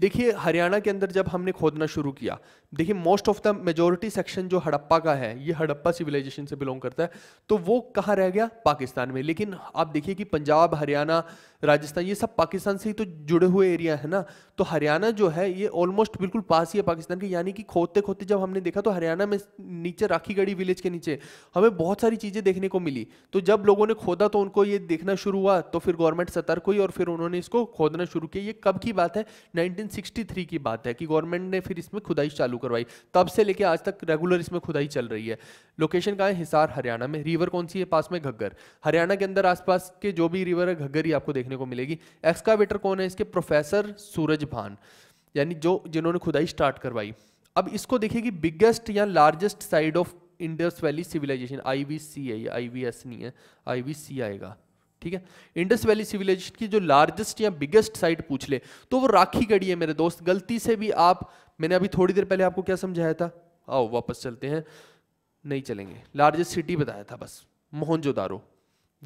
देखिए हरियाणा के अंदर जब हमने खोदना शुरू किया देखिए most of the majority section जो हड़प्पा का है ये हड़प्पा सिविलाइजेशन से बिलोंग करता है तो वो कहाँ रह गया पाकिस्तान में लेकिन आप देखिए कि पंजाब हरियाणा राजस्थान ये सब पाकिस्तान से ही तो जुड़े हुए एरिया है ना तो हरियाणा जो है ये ऑलमोस्ट बिल्कुल पास ही है पाकिस्तान के यानी कि खोदते खोदते जब हमने देखा तो हरियाणा में नीचे राखीगढ़ी विलेज के नीचे हमें बहुत सारी चीज़ें देखने को मिली तो जब लोगों ने खोदा तो उनको ये देखना शुरू हुआ तो फिर गवर्नमेंट सतर्क हुई और फिर उन्होंने इसको खोदना शुरू किया ये कब की बात है नाइनटीन की बात है कि गवर्नमेंट ने फिर इसमें खुदाई चालू चालू करवाई तब से लेके आज तक रेगुलर इसमें खुदाई चल रही है लोकेशन कहाँ है हिसार हरियाणा में रिवर कौन सी है पास में घग्गर हरियाणा के अंदर आसपास के जो भी रिवर है घग्गर ही आपको देखने को मिलेगी एक्सकावेटर कौन है इसके प्रोफेसर सूरज भान यानी जो जिन्होंने खुदाई स्टार्ट करवाई अब इसको देखिए बिगेस्ट या largest site of Indus Valley Civilisation I V C है आई वी एस नहीं है आई वी सी आएगा ठीक है इंडस वैली सिविलाइजेशन की जो लार्जेस्ट या बिगेस्ट साइट पूछ ले तो वो राखी गढ़ी है मेरे दोस्त गलती से भी आप मैंने अभी थोड़ी देर पहले आपको क्या समझाया था आओ वापस चलते हैं नहीं चलेंगे लार्जेस्ट सिटी बताया था बस मोहनजोदारो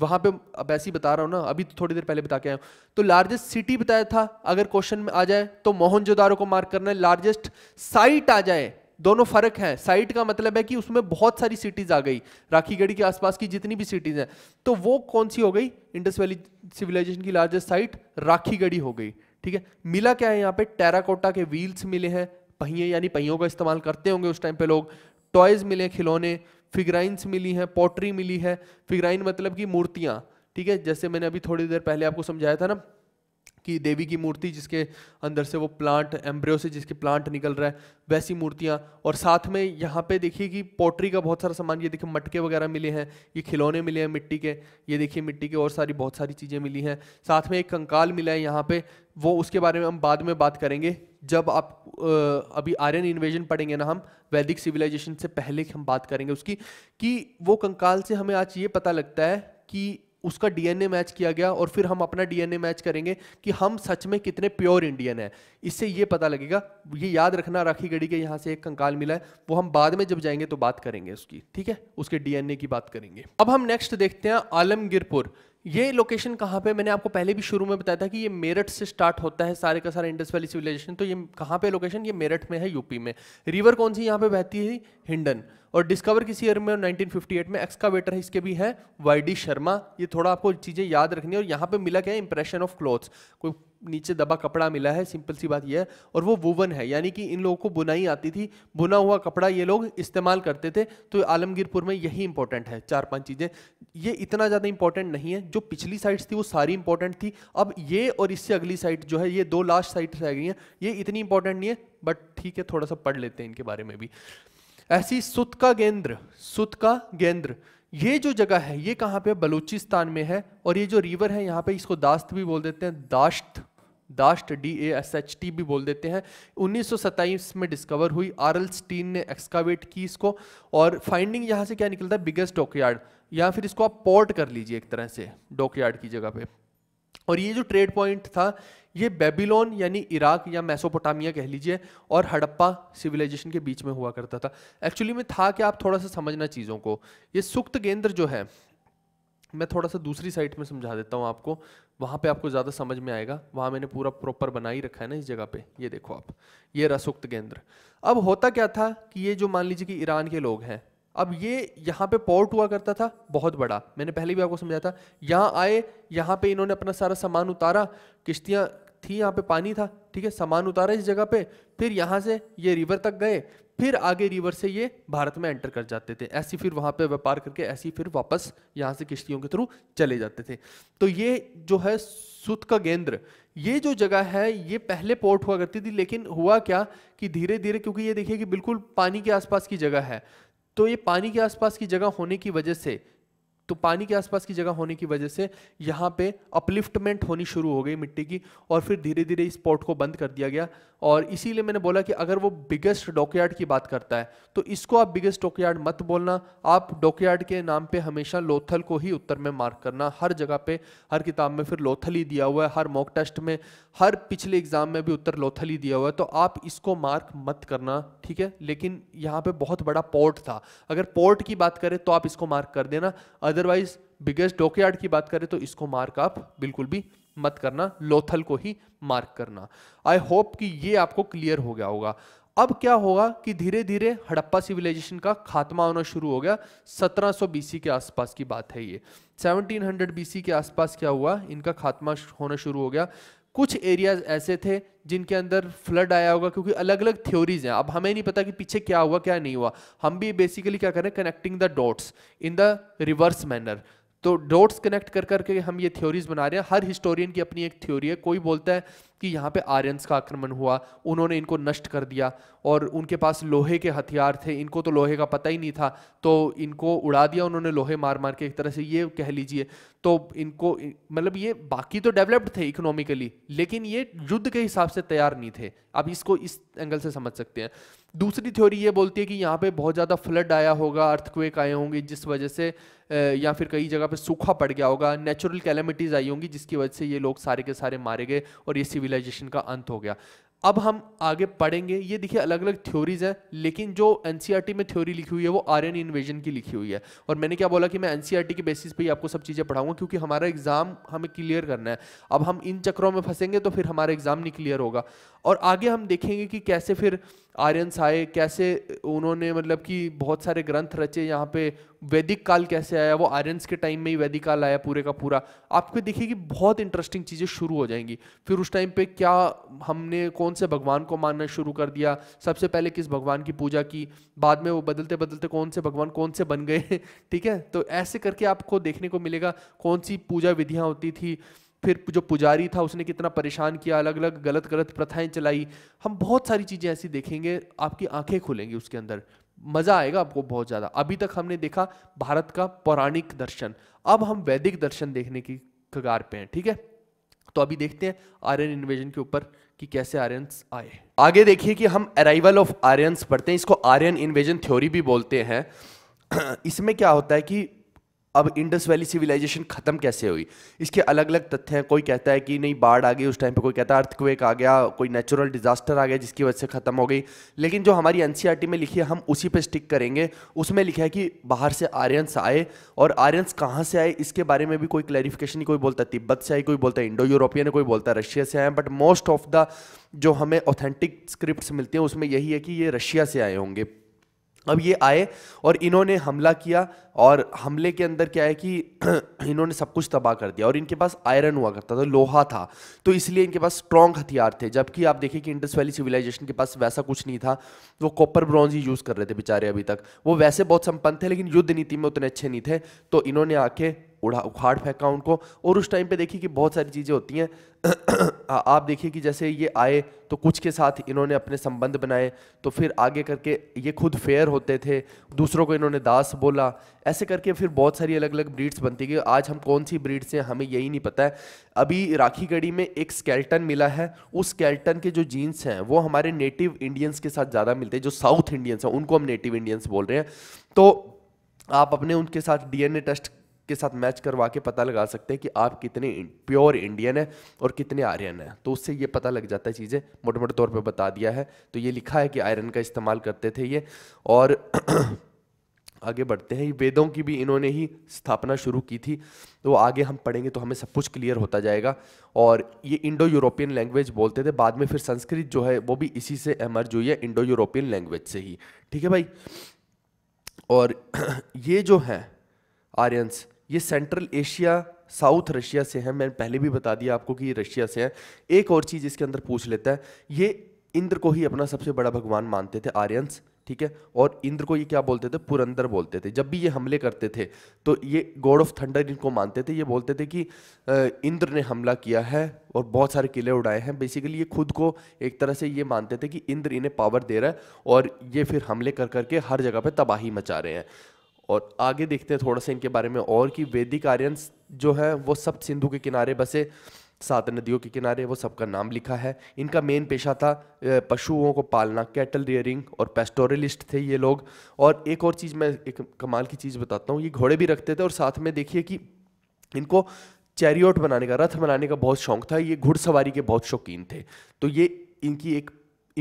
वहां पे अब ऐसी बता रहा हूँ ना अभी तो थोड़ी देर पहले बता के आया तो लार्जेस्ट सिटी बताया था अगर क्वेश्चन में आ जाए तो मोहनजोदारो को मार्क करना है लार्जेस्ट साइट आ जाए दोनों फर्क है साइट का मतलब है कि उसमें बहुत सारी सिटीज आ गई राखीगढ़ी के आसपास की जितनी भी सिटीज हैं तो वो कौन सी हो गई इंडस वैली सिविलाइजेशन की लार्जेस्ट साइट राखीगढ़ी हो गई ठीक है मिला क्या है यहाँ पे टेराकोटा के व्हील्स मिले हैं पहिए यानी पहियों का इस्तेमाल करते होंगे उस टाइम पे लोग टॉयज़ मिले खिलौने फिगराइंस मिली हैं पॉटरी मिली है फिगराइन मतलब कि मूर्तियाँ ठीक है जैसे मैंने अभी थोड़ी देर पहले आपको समझाया था ना की देवी की मूर्ति जिसके अंदर से वो प्लांट एम्ब्रियो से जिसके प्लांट निकल रहा है वैसी मूर्तियाँ और साथ में यहाँ पे देखिए कि पोट्री का बहुत सारा सामान ये देखिए मटके वगैरह मिले हैं ये खिलौने मिले हैं मिट्टी के ये देखिए मिट्टी के और सारी बहुत सारी चीज़ें मिली हैं साथ में एक कंकाल मिला है यहाँ पर वो उसके बारे में हम बाद में बात करेंगे जब आप अभी आर्यन इन्वेजन पढ़ेंगे ना हम वैदिक सिविलाइजेशन से पहले हम बात करेंगे उसकी कि वो कंकाल से हमें आज ये पता लगता है कि उसका डीएनए मैच किया गया और फिर हम अपना डीएनए मैच करेंगे कि हम सच में कितने प्योर इंडियन हैं इससे ये पता लगेगा ये याद रखना राखी गढ़ी के यहाँ से एक कंकाल मिला है वो हम बाद में जब जाएंगे तो बात करेंगे उसकी ठीक है उसके डीएनए की बात करेंगे अब हम नेक्स्ट देखते हैं आलमगीरपुर ये लोकेशन कहाँ पे मैंने आपको पहले भी शुरू में बताया था कि ये मेरठ से स्टार्ट होता है सारे का सारा इंडस वैली सिविलाइजेशन तो ये कहाँ पे लोकेशन ये मेरठ में है यूपी में रिवर कौन सी यहाँ पे बहती है हिंडन और डिस्कवर किसी ईयर में 1958 में एक्सकावेटर इसके भी हैं वाईडी शर्मा ये थोड़ा आपको चीज़ें याद रखनी है और यहाँ पे मिला क्या है इंप्रेशन ऑफ क्लोथ्स कोई नीचे दबा कपड़ा मिला है सिंपल सी बात यह है और वो वुवन है यानी कि इन लोगों को बुनाई आती थी बुना हुआ कपड़ा ये लोग इस्तेमाल करते थे तो आलमगीरपुर में यही इंपॉर्टेंट है चार पांच चीज़ें ये इतना ज़्यादा इंपॉर्टेंट नहीं है जो पिछली साइट्स थी वो सारी इंपॉर्टेंट थी अब ये और इससे अगली साइट जो है ये दो लास्ट साइट रह गई हैं ये इतनी इंपॉर्टेंट नहीं है बट ठीक है थोड़ा सा पढ़ लेते हैं इनके बारे में भी ऐसी सुत का गेंद्र सुत का गेंद्र ये जो जगह है ये कहाँ पे बलूचिस्तान में है और ये जो रिवर है यहाँ पे इसको दास्त भी बोल देते हैं Dasht Dasht D A S H T भी बोल देते हैं उन्नीस में डिस्कवर हुई आरल स्टीन ने एक्सकावेट की इसको और फाइंडिंग यहाँ से क्या निकलता है बिगेस्ट डॉकयार्ड या फिर इसको आप पोर्ट कर लीजिए एक तरह से डॉकयार्ड की जगह पे और ये जो ट्रेड पॉइंट था ये बेबीलोन यानी इराक या मेसोपोटामिया कह लीजिए और हड़प्पा सिविलाइजेशन के बीच में हुआ करता था एक्चुअली में था कि आप थोड़ा सा समझना चीज़ों को ये सुक्त गेंद्र जो है मैं थोड़ा सा दूसरी साइड में समझा देता हूँ आपको वहाँ पे आपको ज़्यादा समझ में आएगा वहाँ मैंने पूरा प्रॉपर बना ही रखा है ना इस जगह पे ये देखो आप ये रसुक्त केंद्र अब होता क्या था कि ये जो मान लीजिए कि ईरान के लोग हैं अब ये यहाँ पे पोर्ट हुआ करता था बहुत बड़ा मैंने पहले भी आपको समझाया था यहाँ आए यहाँ पे इन्होंने अपना सारा सामान उतारा किश्तियाँ थी यहाँ पे पानी था ठीक है सामान उतारा इस जगह पे फिर यहाँ से ये रिवर तक गए फिर आगे रिवर से ये भारत में एंटर कर जाते थे ऐसी फिर वहाँ पे व्यापार करके ऐसी फिर वापस यहाँ से किश्तियों के थ्रू चले जाते थे तो ये जो है सुत का केंद्र ये जो जगह है ये पहले पोर्ट हुआ करती थी लेकिन हुआ क्या कि धीरे धीरे क्योंकि ये देखिए कि बिल्कुल पानी के आसपास की जगह है तो ये पानी के आसपास की जगह होने की वजह से तो पानी के आसपास की जगह होने की वजह से यहाँ पे अपलिफ्टमेंट होनी शुरू हो गई मिट्टी की और फिर धीरे धीरे इस पॉट को बंद कर दिया गया और इसीलिए मैंने बोला कि अगर वो बिगेस्ट डॉकयार्ड की बात करता है तो इसको आप बिगेस्ट डॉकयार्ड मत बोलना आप डॉकयार्ड के नाम पे हमेशा लोथल को ही उत्तर में मार्क करना हर जगह पे हर किताब में फिर लोथल ही दिया हुआ है हर मॉक टेस्ट में हर पिछले एग्जाम में भी उत्तर लोथल ही दिया हुआ है तो आप इसको मार्क मत करना ठीक है लेकिन यहाँ पर बहुत बड़ा पोर्ट था अगर पोर्ट की बात करें तो आप इसको मार्क कर देना अदरवाइज बिगेस्ट डॉकयार्ड की बात करें तो इसको मार्क आप बिल्कुल भी मत करना लोथल को ही मार्क करना आई होप कि ये आपको क्लियर हो गया होगा अब क्या होगा कि धीरे धीरे हड़प्पा सिविलाइजेशन का खात्मा होना शुरू हो गया 1700 बीसी के आसपास की बात है ये 1700 बीसी के आसपास क्या हुआ इनका खात्मा होना शुरू हो गया कुछ एरियाज ऐसे थे जिनके अंदर फ्लड आया होगा क्योंकि अलग अलग थ्योरीज हैं अब हमें नहीं पता कि पीछे क्या हुआ क्या नहीं हुआ हम भी बेसिकली क्या करें connecting the dots in the reverse manner तो डॉट्स कनेक्ट कर करके हम ये थ्योरीज बना रहे हैं हर हिस्टोरियन की अपनी एक थ्योरी है कोई बोलता है कि यहाँ पे आर्यंस का आक्रमण हुआ उन्होंने इनको नष्ट कर दिया और उनके पास लोहे के हथियार थे इनको तो लोहे का पता ही नहीं था तो इनको उड़ा दिया उन्होंने लोहे मार मार के एक तरह से ये कह लीजिए तो इनको मतलब ये बाकी तो डेवलप्ड थे इकोनॉमिकली लेकिन ये युद्ध के हिसाब से तैयार नहीं थे आप इसको इस एंगल से समझ सकते हैं दूसरी थ्योरी ये बोलती है कि यहाँ पे बहुत ज़्यादा फ्लड आया होगा अर्थक्वेक आए होंगे जिस वजह से या फिर कई जगह पे सूखा पड़ गया होगा नेचुरल कैलेमिटीज़ आई होंगी जिसकी वजह से ये लोग सारे के सारे मारे गए और ये सिविल सिविलाइजेशन का अंत हो गया अब हम आगे पढ़ेंगे ये देखिए अलग अलग थ्योरीज हैं लेकिन जो एनसीईआरटी e में थ्योरी लिखी हुई है वो आर्यन इन्वेजन की लिखी हुई है और मैंने क्या बोला कि मैं एनसीईआरटी e के बेसिस पे ही आपको सब चीज़ें पढ़ाऊंगा क्योंकि हमारा एग्जाम हमें क्लियर करना है अब हम इन चक्रों में फंसेंगे तो फिर हमारा एग्जाम नहीं क्लियर होगा और आगे हम देखेंगे कि कैसे फिर आर्यंस आए कैसे उन्होंने मतलब कि बहुत सारे ग्रंथ रचे यहाँ पे वैदिक काल कैसे आया वो आर्यंस के टाइम में ही वैदिक काल आया पूरे का पूरा आपको देखिए कि बहुत इंटरेस्टिंग चीज़ें शुरू हो जाएंगी फिर उस टाइम पे क्या हमने कौन से भगवान को मानना शुरू कर दिया सबसे पहले किस भगवान की पूजा की बाद में वो बदलते बदलते कौन से भगवान कौन से बन गए ठीक है तो ऐसे करके आपको देखने को मिलेगा कौन सी पूजा विधियाँ होती थी फिर जो पुजारी था उसने कितना परेशान किया अलग अलग गलत गलत प्रथाएं चलाई हम बहुत सारी चीज़ें ऐसी देखेंगे आपकी आंखें खुलेंगी उसके अंदर मज़ा आएगा आपको बहुत ज़्यादा अभी तक हमने देखा भारत का पौराणिक दर्शन अब हम वैदिक दर्शन देखने की कगार पे हैं ठीक है तो अभी देखते हैं आर्यन इन्वेजन के ऊपर कि कैसे आर्यंस आए आगे देखिए कि हम अराइवल ऑफ आर्यंस पढ़ते हैं इसको आर्यन इन्वेजन थ्योरी भी बोलते हैं इसमें क्या होता है कि अब इंडस वैली सिविलाइजेशन ख़त्म कैसे हुई इसके अलग अलग तथ्य हैं कोई कहता है कि नहीं बाढ़ आ गई उस टाइम पे कोई कहता है अर्थक्वेक आ गया कोई नेचुरल डिजास्टर आ गया जिसकी वजह से ख़त्म हो गई लेकिन जो हमारी एन e में लिखी है हम उसी पे स्टिक करेंगे उसमें लिखा है कि बाहर से आर्यंस आए और आर्यंस कहाँ से आए इसके बारे में भी कोई क्लैरिफिकेशन नहीं कोई बोलता तिब्बत से आई कोई बोलता इंडो यूरोपियन कोई बोलता रशिया से आए बट मोस्ट ऑफ द जो हमें ऑथेंटिक स्क्रिप्ट मिलती हैं उसमें यही है कि ये रशिया से आए होंगे अब ये आए और इन्होंने हमला किया और हमले के अंदर क्या है कि इन्होंने सब कुछ तबाह कर दिया और इनके पास आयरन हुआ करता था लोहा था तो इसलिए इनके पास स्ट्रॉन्ग हथियार थे जबकि आप देखिए कि इंडस वैली सिविलाइजेशन के पास वैसा कुछ नहीं था वो कॉपर ब्रॉन्ज ही यूज़ कर रहे थे बेचारे अभी तक वो वैसे बहुत संपन्न थे लेकिन युद्ध नीति में उतने अच्छे नहीं थे तो इन्होंने आके उड़ा उखाड़ फेंका उनको और उस टाइम पे देखिए कि बहुत सारी चीज़ें होती हैं आप देखिए कि जैसे ये आए तो कुछ के साथ इन्होंने अपने संबंध बनाए तो फिर आगे करके ये खुद फेयर होते थे दूसरों को इन्होंने दास बोला ऐसे करके फिर बहुत सारी अलग अलग ब्रीड्स बनती गई आज हम कौन सी ब्रीड्स हैं हमें यही नहीं पता है अभी राखी गढ़ी में एक स्केल्टन मिला है उस स्केल्टन के जो जीन्स हैं वो हमारे नेटिव इंडियंस के साथ ज़्यादा मिलते हैं जो साउथ इंडियंस हैं उनको हम नेटिव इंडियंस बोल रहे हैं तो आप अपने उनके साथ डीएनए टेस्ट के साथ मैच करवा के पता लगा सकते हैं कि आप कितने प्योर इंडियन है और कितने आर्यन है तो उससे ये पता लग जाता है चीज़ें मोटे मोटे तौर पर बता दिया है तो ये लिखा है कि आयरन का इस्तेमाल करते थे ये और आगे बढ़ते हैं वेदों की भी इन्होंने ही स्थापना शुरू की थी तो आगे हम पढ़ेंगे तो हमें सब कुछ क्लियर होता जाएगा और ये इंडो यूरोपियन लैंग्वेज बोलते थे बाद में फिर संस्कृत जो है वो भी इसी से एमर्ज हुई है इंडो यूरोपियन लैंग्वेज से ही ठीक है भाई और ये जो है आर्यंस ये सेंट्रल एशिया साउथ रशिया से है मैंने पहले भी बता दिया आपको कि ये रशिया से है एक और चीज़ इसके अंदर पूछ लेता है ये इंद्र को ही अपना सबसे बड़ा भगवान मानते थे आर्यंस ठीक है और इंद्र को ये क्या बोलते थे पुरंदर बोलते थे जब भी ये हमले करते थे तो ये गॉड ऑफ थंडर इनको मानते थे ये बोलते थे कि इंद्र ने हमला किया है और बहुत सारे किले उड़ाए हैं बेसिकली ये खुद को एक तरह से ये मानते थे कि इंद्र इन्हें पावर दे रहा है और ये फिर हमले कर करके हर जगह पर तबाही मचा रहे हैं और आगे देखते हैं थोड़ा सा इनके बारे में और कि वैदिक आर्यन जो हैं वो सब सिंधु के किनारे बसे सात नदियों के किनारे वो सबका नाम लिखा है इनका मेन पेशा था पशुओं को पालना कैटल रियरिंग और पेस्टोरलिस्ट थे ये लोग और एक और चीज़ मैं एक कमाल की चीज़ बताता हूँ ये घोड़े भी रखते थे और साथ में देखिए कि इनको चैरियोट बनाने का रथ बनाने का बहुत शौक था ये घुड़सवारी के बहुत शौकीन थे तो ये इनकी एक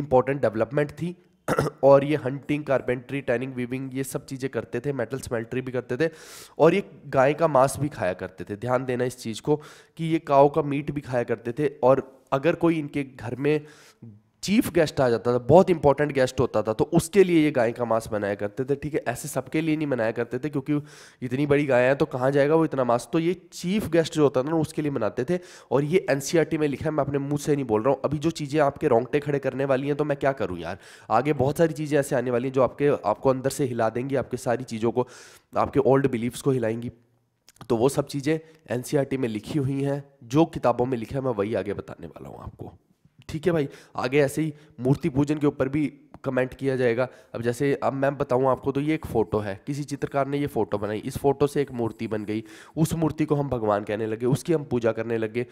इम्पॉर्टेंट डेवलपमेंट थी और ये हंटिंग कारपेंट्री टैनिंग वीविंग ये सब चीज़ें करते थे मेटल स्मेल्ट्री भी करते थे और ये गाय का मांस भी खाया करते थे ध्यान देना इस चीज़ को कि ये काओ का मीट भी खाया करते थे और अगर कोई इनके घर में चीफ गेस्ट आ जाता था बहुत इंपॉर्टेंट गेस्ट होता था तो उसके लिए ये गाय का मांस बनाया करते थे ठीक है ऐसे सबके लिए नहीं बनाया करते थे क्योंकि इतनी बड़ी गाय है तो कहाँ जाएगा वो इतना मांस तो ये चीफ गेस्ट जो होता था ना उसके लिए बनाते थे और ये एन e में लिखा है मैं अपने मुँह से नहीं बोल रहा हूँ अभी जो चीज़ें आपके रोंगटे खड़े करने वाली हैं तो मैं क्या करूँ यार आगे बहुत सारी चीज़ें ऐसे आने वाली हैं जो आपके आपको अंदर से हिला देंगी आपके सारी चीज़ों को आपके ओल्ड बिलीव्स को हिलाएंगी तो वो सब चीज़ें एन e में लिखी हुई हैं जो किताबों में लिखा है मैं वही आगे बताने वाला हूँ आपको ठीक है भाई आगे ऐसे ही मूर्ति पूजन के ऊपर भी कमेंट किया जाएगा अब जैसे अब मैं बताऊं आपको तो ये एक फ़ोटो है किसी चित्रकार ने ये फ़ोटो बनाई इस फोटो से एक मूर्ति बन गई उस मूर्ति को हम भगवान कहने लगे उसकी हम पूजा करने लगे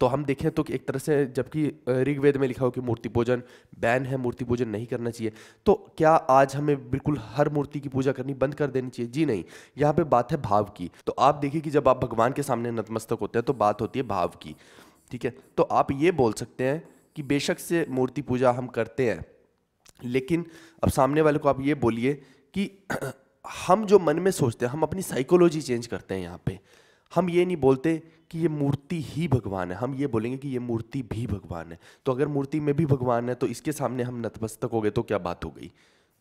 तो हम देखें तो एक तरह से जबकि ऋग्वेद में लिखा हो कि मूर्ति पूजन बैन है मूर्ति पूजन नहीं करना चाहिए तो क्या आज हमें बिल्कुल हर मूर्ति की पूजा करनी बंद कर देनी चाहिए जी नहीं यहाँ पे बात है भाव की तो आप देखिए कि जब आप भगवान के सामने नतमस्तक होते हैं तो बात होती है भाव की ठीक है तो आप ये बोल सकते हैं कि बेशक से मूर्ति पूजा हम करते हैं लेकिन अब सामने वाले को आप ये बोलिए कि हम जो मन में सोचते हैं हम अपनी साइकोलॉजी चेंज करते हैं यहाँ पे हम ये नहीं बोलते कि ये मूर्ति ही भगवान है हम ये बोलेंगे कि ये मूर्ति भी भगवान है तो अगर मूर्ति में भी भगवान है तो इसके सामने हम नतमस्तक हो गए तो क्या बात हो गई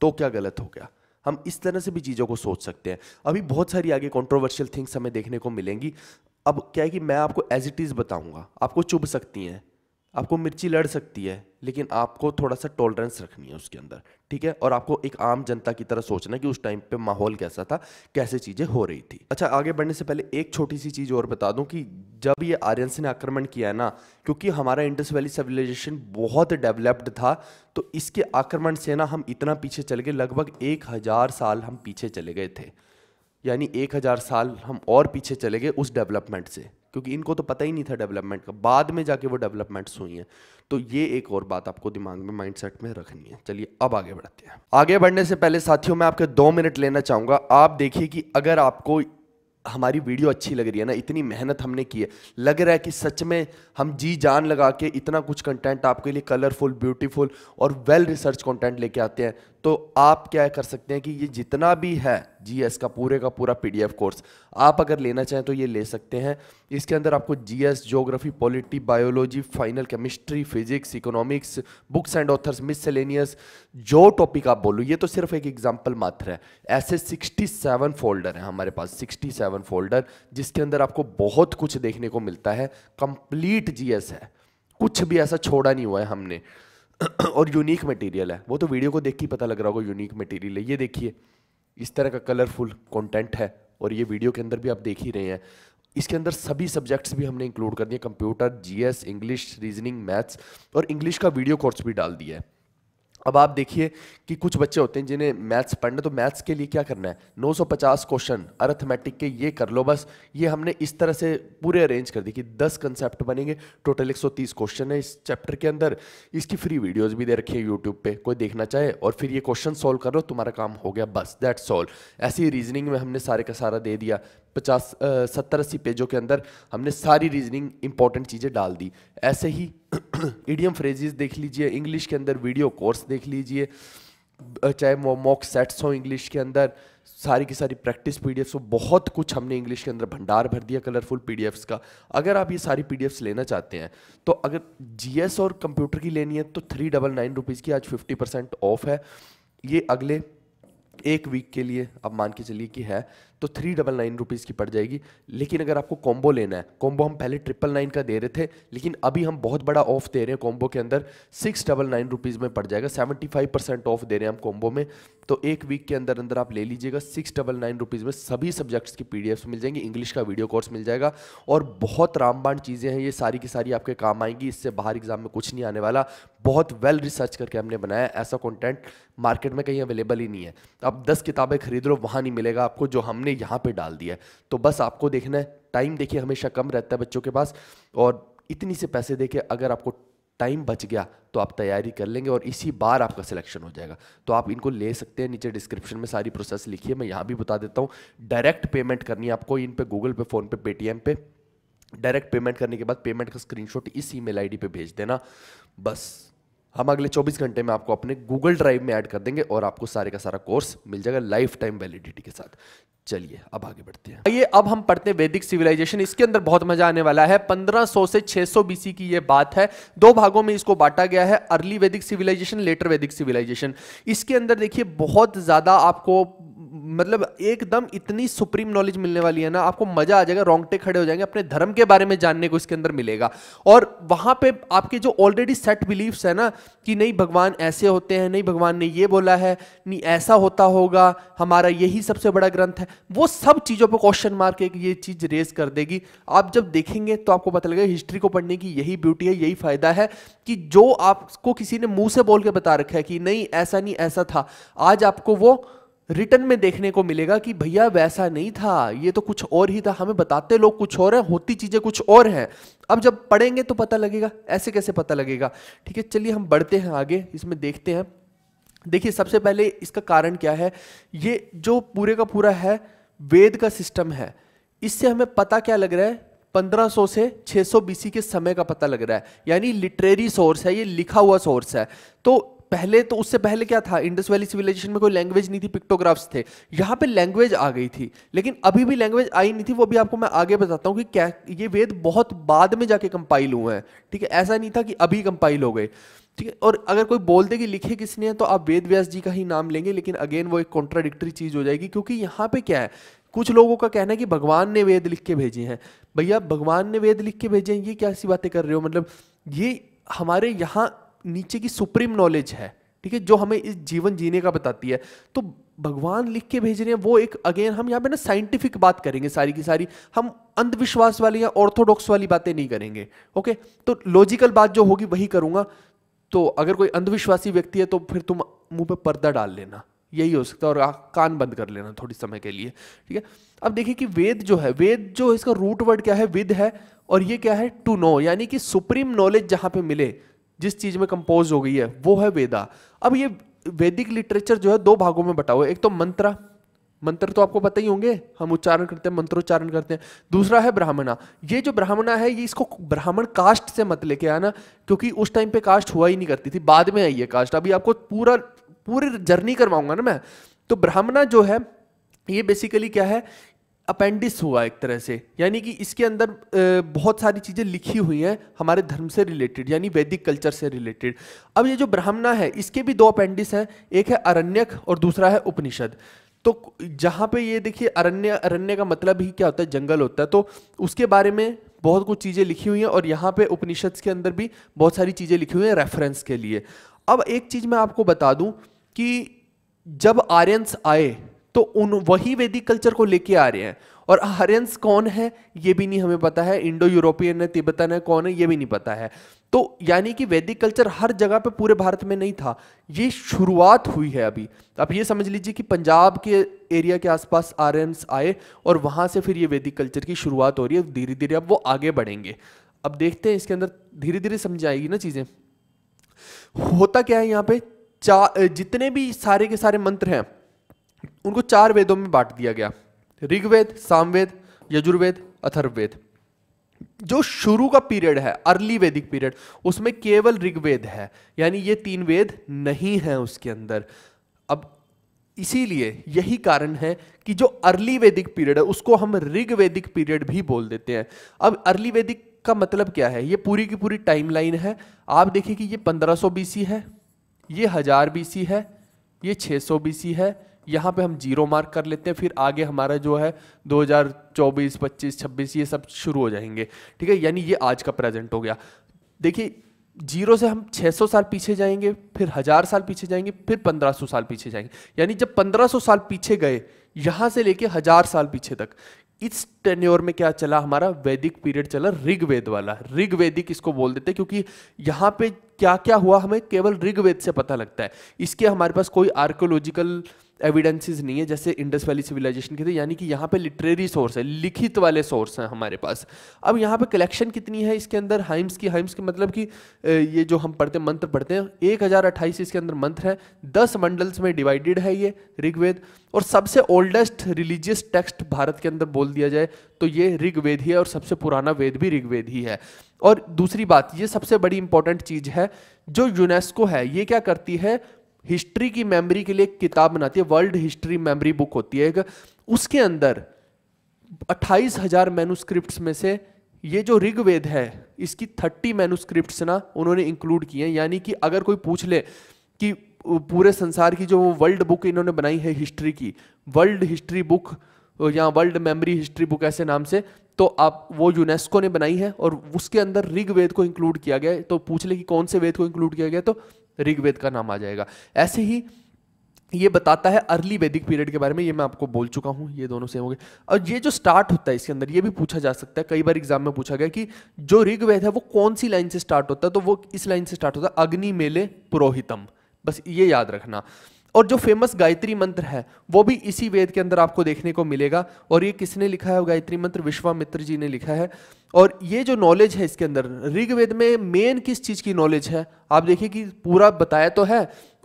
तो क्या गलत हो गया हम इस तरह से भी चीज़ों को सोच सकते हैं अभी बहुत सारी आगे कॉन्ट्रोवर्शियल थिंग्स हमें देखने को मिलेंगी अब क्या है कि मैं आपको एज इट इज़ बताऊंगा आपको चुभ सकती हैं आपको मिर्ची लड़ सकती है लेकिन आपको थोड़ा सा टॉलरेंस रखनी है उसके अंदर ठीक है और आपको एक आम जनता की तरह सोचना कि उस टाइम पे माहौल कैसा था कैसे चीज़ें हो रही थी अच्छा आगे बढ़ने से पहले एक छोटी सी चीज़ और बता दूं कि जब ये आर्यंस ने आक्रमण किया है ना क्योंकि हमारा इंडस वैली सिविलाइजेशन बहुत डेवलप्ड था तो इसके आक्रमण से ना हम इतना पीछे चले गए लगभग एक हज़ार साल हम पीछे चले गए थे यानी एक हज़ार साल हम और पीछे चले गए उस डेवलपमेंट से क्योंकि इनको तो पता ही नहीं था डेवलपमेंट का बाद में जाके वो डेवलपमेंट्स हुई हैं तो ये एक और बात आपको दिमाग में माइंडसेट में रखनी है चलिए अब आगे बढ़ते हैं आगे बढ़ने से पहले साथियों मैं आपके दो मिनट लेना चाहूँगा आप देखिए कि अगर आपको हमारी वीडियो अच्छी लग रही है ना इतनी मेहनत हमने की है लग रहा है कि सच में हम जी जान लगा के इतना कुछ कंटेंट आपके लिए कलरफुल ब्यूटीफुल और वेल रिसर्च कंटेंट लेके आते हैं तो आप क्या कर सकते हैं कि ये जितना भी है जीएस का पूरे का पूरा पीडीएफ कोर्स आप अगर लेना चाहें तो ये ले सकते हैं इसके अंदर आपको G S geography polity biology final chemistry physics economics books and authors miscellaneous जो टॉपिक आप बोलो ये तो सिर्फ एक एग्जाम्पल मात्र है ऐसे 67 फोल्डर हैं हमारे पास 67 फोल्डर जिसके अंदर आपको बहुत कुछ देखने को मिलता है कंप्लीट जी है कुछ भी ऐसा छोड़ा नहीं हुआ है हमने और यूनिक मटेरियल है वो तो वीडियो को देख के पता लग रहा होगा यूनिक मटेरियल है ये देखिए इस तरह का कलरफुल कंटेंट है और ये वीडियो के अंदर भी आप देख ही रहे हैं इसके अंदर सभी सब्जेक्ट्स भी हमने इंक्लूड कर दिए computer G S English reasoning maths और इंग्लिश का वीडियो कोर्स भी डाल दिया है अब आप देखिए कि कुछ बच्चे होते हैं जिन्हें मैथ्स पढ़ना तो मैथ्स के लिए क्या करना है 950 क्वेश्चन अर्थमेटिक के ये कर लो बस ये हमने इस तरह से पूरे अरेंज कर दी कि 10 कंसेप्ट बनेंगे टोटल 130 क्वेश्चन है इस चैप्टर के अंदर इसकी फ्री वीडियोस भी दे रखी है यूट्यूब पे कोई देखना चाहे और फिर ये क्वेश्चन सोल्व कर लो तुम्हारा काम हो गया बस दैट सोल्व ऐसी रीजनिंग में हमने सारे का सारा दे दिया पचास सत्तर अस्सी पेजों के अंदर हमने सारी रीजनिंग इंपॉर्टेंट चीज़ें डाल दी ऐसे ही ईडियम फ्रेजेस देख लीजिए इंग्लिश के अंदर वीडियो कोर्स देख लीजिए चाहे मॉक सेट्स हो इंग्लिश के अंदर सारी की सारी प्रैक्टिस पीडीएफ्स हो बहुत कुछ हमने इंग्लिश के अंदर भंडार भर दिया कलरफुल पीडीएफ्स का अगर आप ये सारी पीडीएफ्स लेना चाहते हैं तो अगर जीएस और कंप्यूटर की लेनी है तो थ्री डबल नाइन रुपीज़ की आज फिफ्टी परसेंट ऑफ है ये अगले एक वीक के लिए आप मान के चलिए कि है तो थ्री डबल नाइन रुपीज़ की पड़ जाएगी लेकिन अगर आपको कॉम्बो लेना है कॉम्बो हम पहले ट्रिपल नाइन का दे रहे थे लेकिन अभी हम बहुत बड़ा ऑफ दे रहे हैं कॉम्बो के अंदर सिक्स डबल नाइन रुपीज़ में पड़ जाएगा सेवेंटी फाइव परसेंट ऑफ दे रहे हैं हम कॉम्बो में तो एक वीक के अंदर अंदर आप ले लीजिएगा सिक्स डबल नाइन रुपीज़ में सभी सब्जेक्ट्स की पी डी मिल जाएंगी इंग्लिश का वीडियो कोर्स मिल जाएगा और बहुत रामबाण चीज़ें हैं ये सारी की सारी आपके काम आएंगी इससे बाहर एग्जाम में कुछ नहीं आने वाला बहुत वेल रिसर्च करके हमने बनाया ऐसा कॉन्टेंट मार्केट में कहीं अवेलेबल ही नहीं है आप दस किताबें खरीद लो वहाँ नहीं मिलेगा आपको जो हमने मैंने यहाँ पे डाल दिया है तो बस आपको देखना है टाइम देखिए हमेशा कम रहता है बच्चों के पास और इतनी से पैसे देके अगर आपको टाइम बच गया तो आप तैयारी कर लेंगे और इसी बार आपका सिलेक्शन हो जाएगा तो आप इनको ले सकते हैं नीचे डिस्क्रिप्शन में सारी प्रोसेस लिखी है मैं यहाँ भी बता देता हूँ डायरेक्ट पेमेंट करनी है आपको इन पे गूगल पे फ़ोनपे पेटीएम पे डायरेक्ट पेमेंट करने के बाद पेमेंट का स्क्रीनशॉट इस ईमेल आईडी पे भेज देना बस हम अगले 24 घंटे में आपको अपने गूगल ड्राइव में ऐड कर देंगे और आपको सारे का सारा कोर्स मिल जाएगा लाइफ टाइम वैलिडिटी के साथ चलिए अब आगे बढ़ते हैं आइए अब हम पढ़ते हैं वैदिक सिविलाइजेशन इसके अंदर बहुत मजा आने वाला है 1500 से 600 बीसी की ये बात है दो भागों में इसको बांटा गया है अर्ली वैदिक सिविलाइजेशन लेटर वैदिक सिविलाइजेशन इसके अंदर देखिए बहुत ज्यादा आपको मतलब एकदम इतनी सुप्रीम नॉलेज मिलने वाली है ना आपको मजा आ जाएगा रोंगटे खड़े हो जाएंगे अपने धर्म के बारे में जानने को इसके अंदर मिलेगा और वहां पे आपके जो ऑलरेडी सेट बिलीव्स है ना कि नहीं भगवान ऐसे होते हैं नहीं भगवान ने ये बोला है नहीं ऐसा होता होगा हमारा यही सबसे बड़ा ग्रंथ है वो सब चीज़ों पर क्वेश्चन मार्क एक ये चीज़ रेज कर देगी आप जब देखेंगे तो आपको पता लगेगा हिस्ट्री को पढ़ने की यही ब्यूटी है यही फायदा है कि जो आपको किसी ने मुंह से बोल के बता रखा है कि नहीं ऐसा नहीं ऐसा था आज आपको वो रिटर्न में देखने को मिलेगा कि भैया वैसा नहीं था ये तो कुछ और ही था हमें बताते लोग कुछ और हैं होती चीज़ें कुछ और हैं अब जब पढ़ेंगे तो पता लगेगा ऐसे कैसे पता लगेगा ठीक है चलिए हम बढ़ते हैं आगे इसमें देखते हैं देखिए सबसे पहले इसका कारण क्या है ये जो पूरे का पूरा है वेद का सिस्टम है इससे हमें पता क्या लग रहा है 1500 से 600 बीसी के समय का पता लग रहा है यानी लिटरेरी सोर्स है ये लिखा हुआ सोर्स है तो पहले तो उससे पहले क्या था इंडस वैली सिविलाइजेशन में कोई लैंग्वेज नहीं थी पिक्टोग्राफ्स थे यहाँ पे लैंग्वेज आ गई थी लेकिन अभी भी लैंग्वेज आई नहीं थी वो भी आपको मैं आगे बताता हूँ कि क्या ये वेद बहुत बाद में जाके कंपाइल हुए हैं ठीक है ऐसा नहीं था कि अभी कंपाइल हो गए ठीक है और अगर कोई बोल दे कि लिखे किसने है तो आप वेद व्यास जी का ही नाम लेंगे लेकिन अगेन वो एक कॉन्ट्राडिक्टरी चीज़ हो जाएगी क्योंकि यहाँ पे क्या है कुछ लोगों का कहना है कि भगवान ने वेद लिख के भेजे हैं भैया भगवान ने वेद लिख के भेजे हैं ये क्या सी बातें कर रहे हो मतलब ये हमारे यहाँ नीचे की सुप्रीम नॉलेज है ठीक है जो हमें इस जीवन जीने का बताती है तो भगवान लिख के भेज रहे हैं वो एक अगेन हम यहाँ पे ना साइंटिफिक बात करेंगे सारी की सारी हम अंधविश्वास वाली या ऑर्थोडॉक्स वाली बातें नहीं करेंगे ओके तो लॉजिकल बात जो होगी वही करूँगा तो अगर कोई अंधविश्वासी व्यक्ति है तो फिर तुम मुंह पे पर्दा डाल लेना यही हो सकता है और कान बंद कर लेना थोड़ी समय के लिए ठीक है अब देखिए कि वेद जो है वेद जो इसका रूट वर्ड क्या है विद है और ये क्या है टू नो यानी कि सुप्रीम नॉलेज जहाँ पे मिले जिस चीज में कंपोज हो गई है वो है वेदा अब ये वैदिक लिटरेचर जो है दो भागों में बटा हुआ है एक तो मंत्र मंत्र तो आपको पता ही होंगे हम उच्चारण करते हैं मंत्रोच्चारण करते हैं दूसरा है ब्राह्मणा ये जो ब्राह्मणा है ये इसको ब्राह्मण कास्ट से मत लेके आना क्योंकि उस टाइम पे कास्ट हुआ ही नहीं करती थी बाद में आई है कास्ट अभी आपको पूरा पूरी जर्नी करवाऊंगा ना मैं तो ब्राह्मणा जो है ये बेसिकली क्या है अपेंडिस हुआ एक तरह से यानी कि इसके अंदर बहुत सारी चीज़ें लिखी हुई हैं हमारे धर्म से रिलेटेड यानी वैदिक कल्चर से रिलेटेड अब ये जो ब्राह्मणा है इसके भी दो अपेंडिस हैं एक है अरण्यक और दूसरा है उपनिषद तो जहाँ पे ये देखिए अरण्य अरण्य का मतलब ही क्या होता है जंगल होता है तो उसके बारे में बहुत कुछ चीज़ें लिखी हुई हैं और यहाँ पे उपनिषद के अंदर भी बहुत सारी चीज़ें लिखी हुई हैं रेफरेंस के लिए अब एक चीज़ मैं आपको बता दूँ कि जब आर्यंस आए तो उन वही वैदिक कल्चर को लेके आ रहे हैं और हरियंस कौन है ये भी नहीं हमें पता है इंडो यूरोपियन है तिब्बतन है कौन है ये भी नहीं पता है तो यानी कि वैदिक कल्चर हर जगह पे पूरे भारत में नहीं था ये शुरुआत हुई है अभी आप ये समझ लीजिए कि पंजाब के एरिया के आसपास आर्यंस आए और वहाँ से फिर ये वैदिक कल्चर की शुरुआत हो रही है धीरे धीरे अब वो आगे बढ़ेंगे अब देखते हैं इसके अंदर धीरे धीरे समझ आएगी ना चीज़ें होता क्या है यहाँ पे चा जितने भी सारे के सारे मंत्र हैं उनको चार वेदों में बांट दिया गया ऋग्वेद सामवेद यजुर्वेद अथर्ववेद जो शुरू का पीरियड है अर्ली वैदिक पीरियड उसमें केवल ऋग्वेद है यानी ये तीन वेद नहीं है उसके अंदर अब इसीलिए यही कारण है कि जो अर्ली वैदिक पीरियड है उसको हम ऋग वैदिक पीरियड भी बोल देते हैं अब अर्ली वैदिक का मतलब क्या है ये पूरी की पूरी टाइमलाइन है आप देखिए कि ये 1500 बीसी है ये हजार बीसी है ये 600 बीसी है यहाँ पे हम जीरो मार्क कर लेते हैं फिर आगे हमारा जो है 2024 25 26 ये सब शुरू हो जाएंगे ठीक है यानी ये आज का प्रेजेंट हो गया देखिए जीरो से हम 600 साल पीछे जाएंगे फिर हज़ार साल पीछे जाएंगे फिर 1500 साल पीछे जाएंगे यानी जब 1500 साल पीछे गए यहाँ से लेके हज़ार साल पीछे तक इस टेन्योर में क्या चला हमारा वैदिक पीरियड चला ऋग्वेद वाला ऋग्वेदिक इसको बोल देते क्योंकि यहाँ पे क्या क्या हुआ हमें केवल ऋग्वेद से पता लगता है इसके हमारे पास कोई आर्कोलॉजिकल एविडेंसेस नहीं है जैसे इंडस वैली सिविलाइजेशन के थे तो, यानी कि यहाँ पे लिटरेरी सोर्स है लिखित वाले सोर्स हैं हमारे पास अब यहाँ पे कलेक्शन कितनी है इसके अंदर हाइम्स की हाइम्स के मतलब कि ये जो हम पढ़ते मंत्र पढ़ते हैं एक हज़ार अट्ठाईस इसके अंदर मंत्र है दस मंडल्स में डिवाइडेड है ये ऋग्वेद और सबसे ओल्डेस्ट रिलीजियस टेक्स्ट भारत के अंदर बोल दिया जाए तो ये ऋग्वेद ही है और सबसे पुराना वेद भी ऋग्वेद ही है और दूसरी बात ये सबसे बड़ी इंपॉर्टेंट चीज़ है जो यूनेस्को है ये क्या करती है हिस्ट्री की मेमोरी के लिए एक किताब बनाती है वर्ल्ड हिस्ट्री मेमोरी बुक होती है एक उसके अंदर अट्ठाईस हजार मैनुस्क्रिप्ट में से ये जो ऋग्वेद है इसकी थर्टी मैनुस्क्रिप्ट ना उन्होंने इंक्लूड किए हैं यानी कि अगर कोई पूछ ले कि पूरे संसार की जो वर्ल्ड बुक इन्होंने बनाई है हिस्ट्री की वर्ल्ड हिस्ट्री बुक या वर्ल्ड मेमोरी हिस्ट्री बुक ऐसे नाम से तो आप वो यूनेस्को ने बनाई है और उसके अंदर ऋग्वेद को इंक्लूड किया गया है तो पूछ ले कि कौन से वेद को इंक्लूड किया गया तो ऋग्वेद का नाम आ जाएगा ऐसे ही ये बताता है अर्ली वैदिक पीरियड के बारे में ये मैं आपको बोल चुका हूँ ये दोनों सेम हो गए और ये जो स्टार्ट होता है इसके अंदर ये भी पूछा जा सकता है कई बार एग्जाम में पूछा गया कि जो ऋग्वेद है वो कौन सी लाइन से स्टार्ट होता है तो वो इस लाइन से स्टार्ट होता है अग्नि मेले पुरोहितम बस ये याद रखना और जो फेमस गायत्री मंत्र है वो भी इसी वेद के अंदर आपको देखने को मिलेगा और ये किसने लिखा है गायत्री मंत्र विश्वामित्र जी ने लिखा है और ये जो नॉलेज है इसके अंदर ऋग्वेद में मेन किस चीज़ की नॉलेज है आप देखिए कि पूरा बताया तो है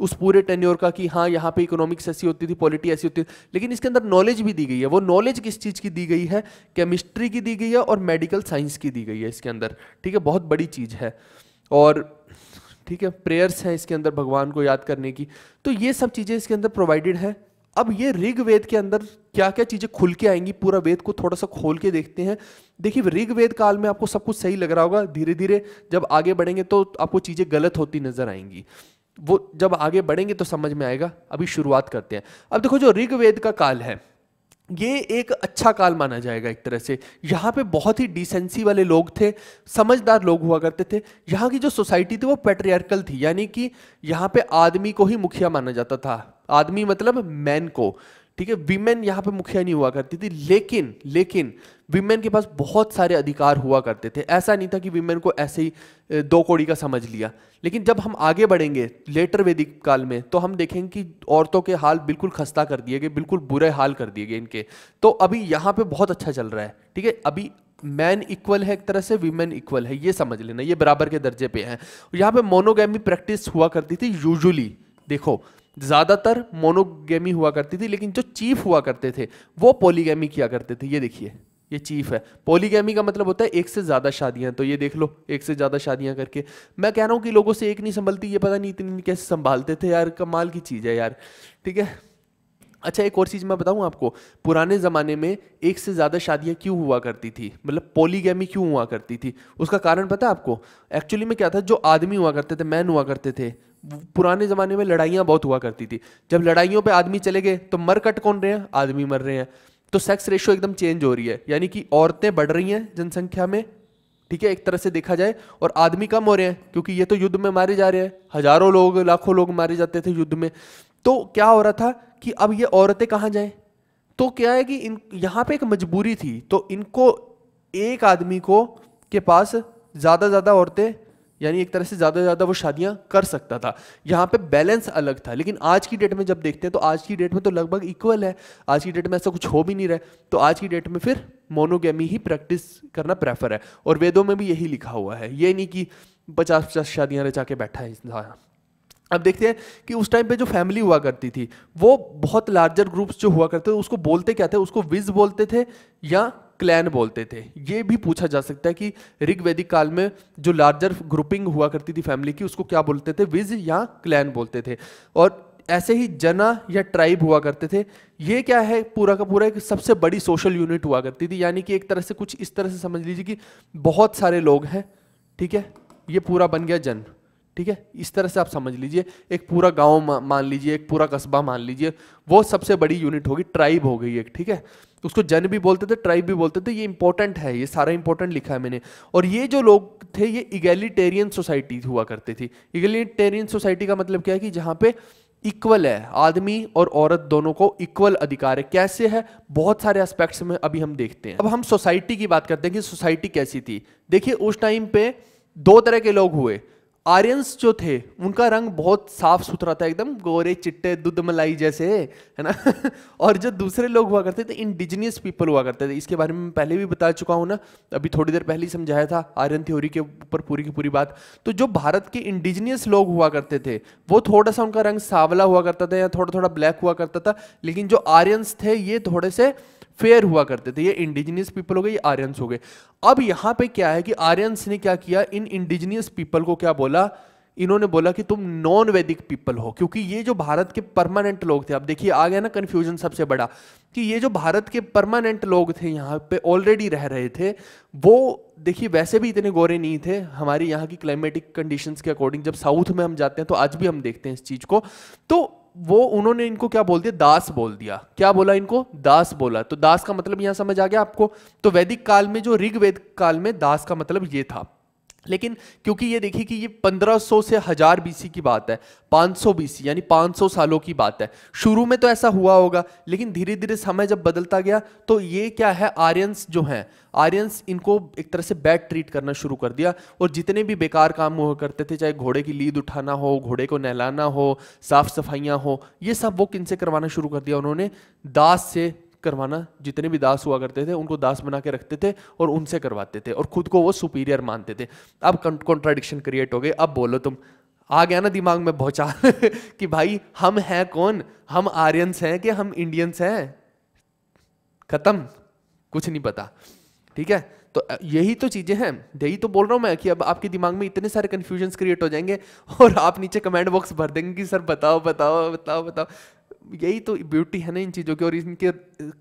उस पूरे टेन्योर का कि हाँ यहाँ पे इकोनॉमिक्स ऐसी होती थी पॉलिटी ऐसी होती थी लेकिन इसके अंदर नॉलेज भी दी गई है वो नॉलेज किस चीज़ की दी गई है केमिस्ट्री की दी गई है और मेडिकल साइंस की दी गई है इसके अंदर ठीक है बहुत बड़ी चीज़ है और ठीक है प्रेयर्स हैं इसके अंदर भगवान को याद करने की तो ये सब चीज़ें इसके अंदर प्रोवाइडेड है अब ये ऋग वेद के अंदर क्या क्या चीज़ें खुल के आएंगी पूरा वेद को थोड़ा सा खोल के देखते हैं देखिए ऋग वेद काल में आपको सब कुछ सही लग रहा होगा धीरे धीरे जब आगे बढ़ेंगे तो आपको चीज़ें गलत होती नजर आएंगी वो जब आगे बढ़ेंगे तो समझ में आएगा अभी शुरुआत करते हैं अब देखो जो ऋग वेद का काल है ये एक अच्छा काल माना जाएगा एक तरह से यहाँ पे बहुत ही डिसेंसी वाले लोग थे समझदार लोग हुआ करते थे यहाँ की जो सोसाइटी थी वो पेट्रियार्कल थी यानी कि यहाँ पे आदमी को ही मुखिया माना जाता था आदमी मतलब मैन को ठीक है वीमेन यहाँ पे मुखिया नहीं हुआ करती थी लेकिन लेकिन वीमेन के पास बहुत सारे अधिकार हुआ करते थे ऐसा नहीं था कि वीमेन को ऐसे ही दो कोड़ी का समझ लिया लेकिन जब हम आगे बढ़ेंगे लेटर वैदिक काल में तो हम देखेंगे कि औरतों के हाल बिल्कुल खस्ता कर दिए गए बिल्कुल बुरे हाल कर दिए गए इनके तो अभी यहाँ पे बहुत अच्छा चल रहा है ठीक है अभी मैन इक्वल है एक तरह से वीमेन इक्वल है ये समझ लेना ये बराबर के दर्जे पे हैं यहाँ पे मोनोगैमी प्रैक्टिस हुआ करती थी यूजुअली देखो ज़्यादातर मोनोगेमी हुआ करती थी लेकिन जो चीफ हुआ करते थे वो पोलीगेमी किया करते थे ये देखिए ये चीफ है पोलीगेमी का मतलब होता है एक से ज़्यादा शादियां तो ये देख लो एक से ज़्यादा शादियां करके मैं कह रहा हूँ कि लोगों से एक नहीं संभलती ये पता नहीं इतनी कैसे संभालते थे यार कमाल की चीज़ है यार ठीक है अच्छा एक और चीज़ मैं बताऊँ आपको पुराने ज़माने में एक से ज़्यादा शादियाँ क्यों हुआ करती थी मतलब पोलीगैमी क्यों हुआ करती थी उसका कारण पता है आपको एक्चुअली में क्या था जो आदमी हुआ करते थे मैन हुआ करते थे पुराने ज़माने में लड़ाइयाँ बहुत हुआ करती थी जब लड़ाइयों पर आदमी चले गए तो मर कट कौन रहे हैं आदमी मर रहे हैं तो सेक्स रेशो एकदम चेंज हो रही है यानी कि औरतें बढ़ रही हैं जनसंख्या में ठीक है एक तरह से देखा जाए और आदमी कम हो रहे हैं क्योंकि ये तो युद्ध में मारे जा रहे हैं हजारों लोग लाखों लोग मारे जाते थे युद्ध में तो क्या हो रहा था कि अब ये औरतें कहाँ जाएं तो क्या है कि इन यहाँ पे एक मजबूरी थी तो इनको एक आदमी को के पास ज़्यादा ज़्यादा औरतें यानी एक तरह से ज़्यादा से ज़्यादा वो शादियाँ कर सकता था यहाँ पे बैलेंस अलग था लेकिन आज की डेट में जब देखते हैं तो आज की डेट में तो लगभग इक्वल है आज की डेट में ऐसा कुछ हो भी नहीं रहा तो आज की डेट में फिर मोनोगेमी ही प्रैक्टिस करना प्रेफर है और वेदों में भी यही लिखा हुआ है ये नहीं कि पचास पचास शादियाँ रचा के बैठा है इंसान अब देखते हैं कि उस टाइम पे जो फैमिली हुआ करती थी वो बहुत लार्जर ग्रुप्स जो हुआ करते थे उसको बोलते क्या थे उसको विज बोलते थे या क्लैन बोलते थे ये भी पूछा जा सकता है कि ऋग्वैदिक काल में जो लार्जर ग्रुपिंग हुआ करती थी फैमिली की उसको क्या बोलते थे विज या क्लैन बोलते थे और ऐसे ही जना या ट्राइब हुआ करते थे ये क्या है पूरा का पूरा एक सबसे बड़ी सोशल यूनिट हुआ करती थी यानी कि एक तरह से कुछ इस तरह से समझ लीजिए कि बहुत सारे लोग हैं ठीक है ये पूरा बन गया जन ठीक है इस तरह से आप समझ लीजिए एक पूरा गांव मान लीजिए एक पूरा कस्बा मान लीजिए वो सबसे बड़ी यूनिट होगी ट्राइब हो गई एक ठीक है उसको जन भी बोलते थे ट्राइब भी बोलते थे ये इंपॉर्टेंट है ये सारा इंपॉर्टेंट लिखा है मैंने और ये जो लोग थे ये इगेलिटेरियन सोसाइटी हुआ करती थी इगेलिटेरियन सोसाइटी का मतलब क्या है कि जहाँ पे इक्वल है आदमी और औरत दोनों को इक्वल अधिकार है कैसे है बहुत सारे एस्पेक्ट्स में अभी हम देखते हैं अब हम सोसाइटी की बात करते हैं कि सोसाइटी कैसी थी देखिए उस टाइम पे दो तरह के लोग हुए आर्यंस जो थे उनका रंग बहुत साफ सुथरा था एकदम गोरे चिट्टे दूध मलाई जैसे है ना और जो दूसरे लोग हुआ करते थे इंडिजिनियस पीपल हुआ करते थे इसके बारे में मैं पहले भी बता चुका हूँ ना अभी थोड़ी देर पहले ही समझाया था आर्यन थ्योरी के ऊपर पूरी की पूरी बात तो जो भारत के इंडिजिनियस लोग हुआ करते थे वो थोड़ा सा उनका रंग सावला हुआ करता था या थोड़ा थोड़ा ब्लैक हुआ करता था लेकिन जो आर्यंस थे ये थोड़े से फेयर हुआ करते थे ये इंडिजिनियस पीपल हो गए ये आर्यंस हो गए अब यहाँ पे क्या है कि आर्यंस ने क्या किया इन इंडिजिनियस पीपल को क्या बोला इन्होंने बोला कि तुम नॉन वैदिक पीपल हो क्योंकि ये जो भारत के परमानेंट लोग थे अब देखिए आ गया ना कन्फ्यूजन सबसे बड़ा कि ये जो भारत के परमानेंट लोग थे यहाँ पे ऑलरेडी रह रहे थे वो देखिए वैसे भी इतने गोरे नहीं थे हमारी यहाँ की क्लाइमेटिक कंडीशंस के अकॉर्डिंग जब साउथ में हम जाते हैं तो आज भी हम देखते हैं इस चीज़ को तो वो उन्होंने इनको क्या बोल दिया दास बोल दिया क्या बोला इनको दास बोला तो दास का मतलब यहां समझ आ गया आपको तो वैदिक काल में जो ऋग्वेद काल में दास का मतलब ये था लेकिन क्योंकि ये देखिए कि ये 1500 से हजार बीसी की बात है 500 बीसी यानी 500 सालों की बात है शुरू में तो ऐसा हुआ होगा लेकिन धीरे धीरे समय जब बदलता गया तो ये क्या है आर्यंस जो हैं आर्यंस इनको एक तरह से बैड ट्रीट करना शुरू कर दिया और जितने भी बेकार काम हुआ करते थे चाहे घोड़े की लीद उठाना हो घोड़े को नहलाना हो साफ सफाइयाँ हो ये सब वो किन करवाना शुरू कर दिया उन्होंने दास से करवाना जितने भी दास हुआ करते थे उनको दास बना के रखते थे और उनसे करवाते थे और खुद को वो सुपीरियर मानते थे अब कॉन्ट्राडिक्शन क्रिएट हो गए अब बोलो तुम आ गया ना दिमाग में भौचाल कि भाई हम हैं कौन हम आर्यंस हैं कि हम इंडियंस हैं खत्म कुछ नहीं पता ठीक है तो यही तो चीज़ें हैं यही तो बोल रहा हूँ मैं कि अब आपके दिमाग में इतने सारे कंफ्यूजन क्रिएट हो जाएंगे और आप नीचे कमेंट बॉक्स भर देंगे कि सर बताओ बताओ बताओ बताओ यही तो ब्यूटी है ना इन चीज़ों की और इनके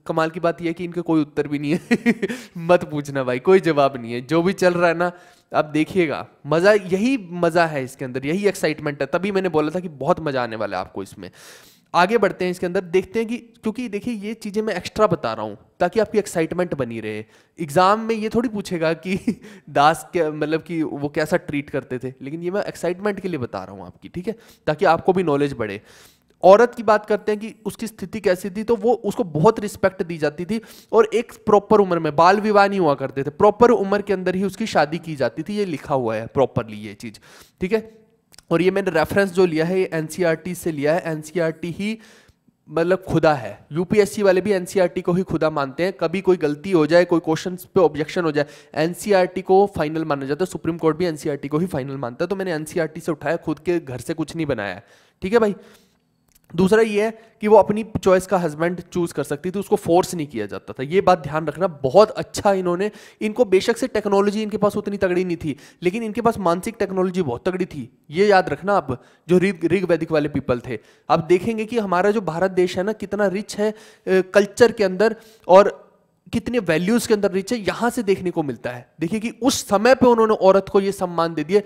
कमाल की बात यह है कि इनका कोई उत्तर भी नहीं है मत पूछना भाई कोई जवाब नहीं है जो भी चल रहा है ना आप देखिएगा मज़ा यही मज़ा है इसके अंदर यही एक्साइटमेंट है तभी मैंने बोला था कि बहुत मज़ा आने वाला है आपको इसमें आगे बढ़ते हैं इसके अंदर देखते हैं कि क्योंकि देखिए ये चीज़ें मैं एक्स्ट्रा बता रहा हूँ ताकि आपकी एक्साइटमेंट बनी रहे एग्ज़ाम में ये थोड़ी पूछेगा कि दास क्या मतलब कि वो कैसा ट्रीट करते थे लेकिन ये मैं एक्साइटमेंट के लिए बता रहा हूँ आपकी ठीक है ताकि आपको भी नॉलेज बढ़े औरत की बात करते हैं कि उसकी स्थिति कैसी थी तो वो उसको बहुत रिस्पेक्ट दी जाती थी और एक प्रॉपर उम्र में बाल विवाह नहीं हुआ करते थे प्रॉपर उम्र के अंदर ही उसकी शादी की जाती थी ये लिखा हुआ है प्रॉपरली ये चीज़ ठीक है और ये मैंने रेफरेंस जो लिया है ये एन e से लिया है एन e ही मतलब खुदा है यूपीएससी वाले भी एनसीईआरटी e को ही खुदा मानते हैं कभी कोई गलती हो जाए कोई क्वेश्चन पे ऑब्जेक्शन हो जाए एनसीआरटी को फाइनल माना जाता है सुप्रीम कोर्ट भी एनसीईआरटी को ही फाइनल मानता है तो मैंने एनसीईआरटी से उठाया खुद के घर से कुछ नहीं बनाया ठीक है भाई दूसरा ये है कि वो अपनी चॉइस का हस्बैंड चूज कर सकती थी उसको फोर्स नहीं किया जाता था ये बात ध्यान रखना बहुत अच्छा इन्होंने इनको बेशक से टेक्नोलॉजी इनके पास उतनी तगड़ी नहीं थी लेकिन इनके पास मानसिक टेक्नोलॉजी बहुत तगड़ी थी ये याद रखना आप जो ऋग ऋग वैदिक वाले पीपल थे आप देखेंगे कि हमारा जो भारत देश है ना कितना रिच है कल्चर के अंदर और कितने वैल्यूज के अंदर रिच है यहां से देखने को मिलता है देखिए कि उस समय पर उन्होंने औरत को ये सम्मान दे दिए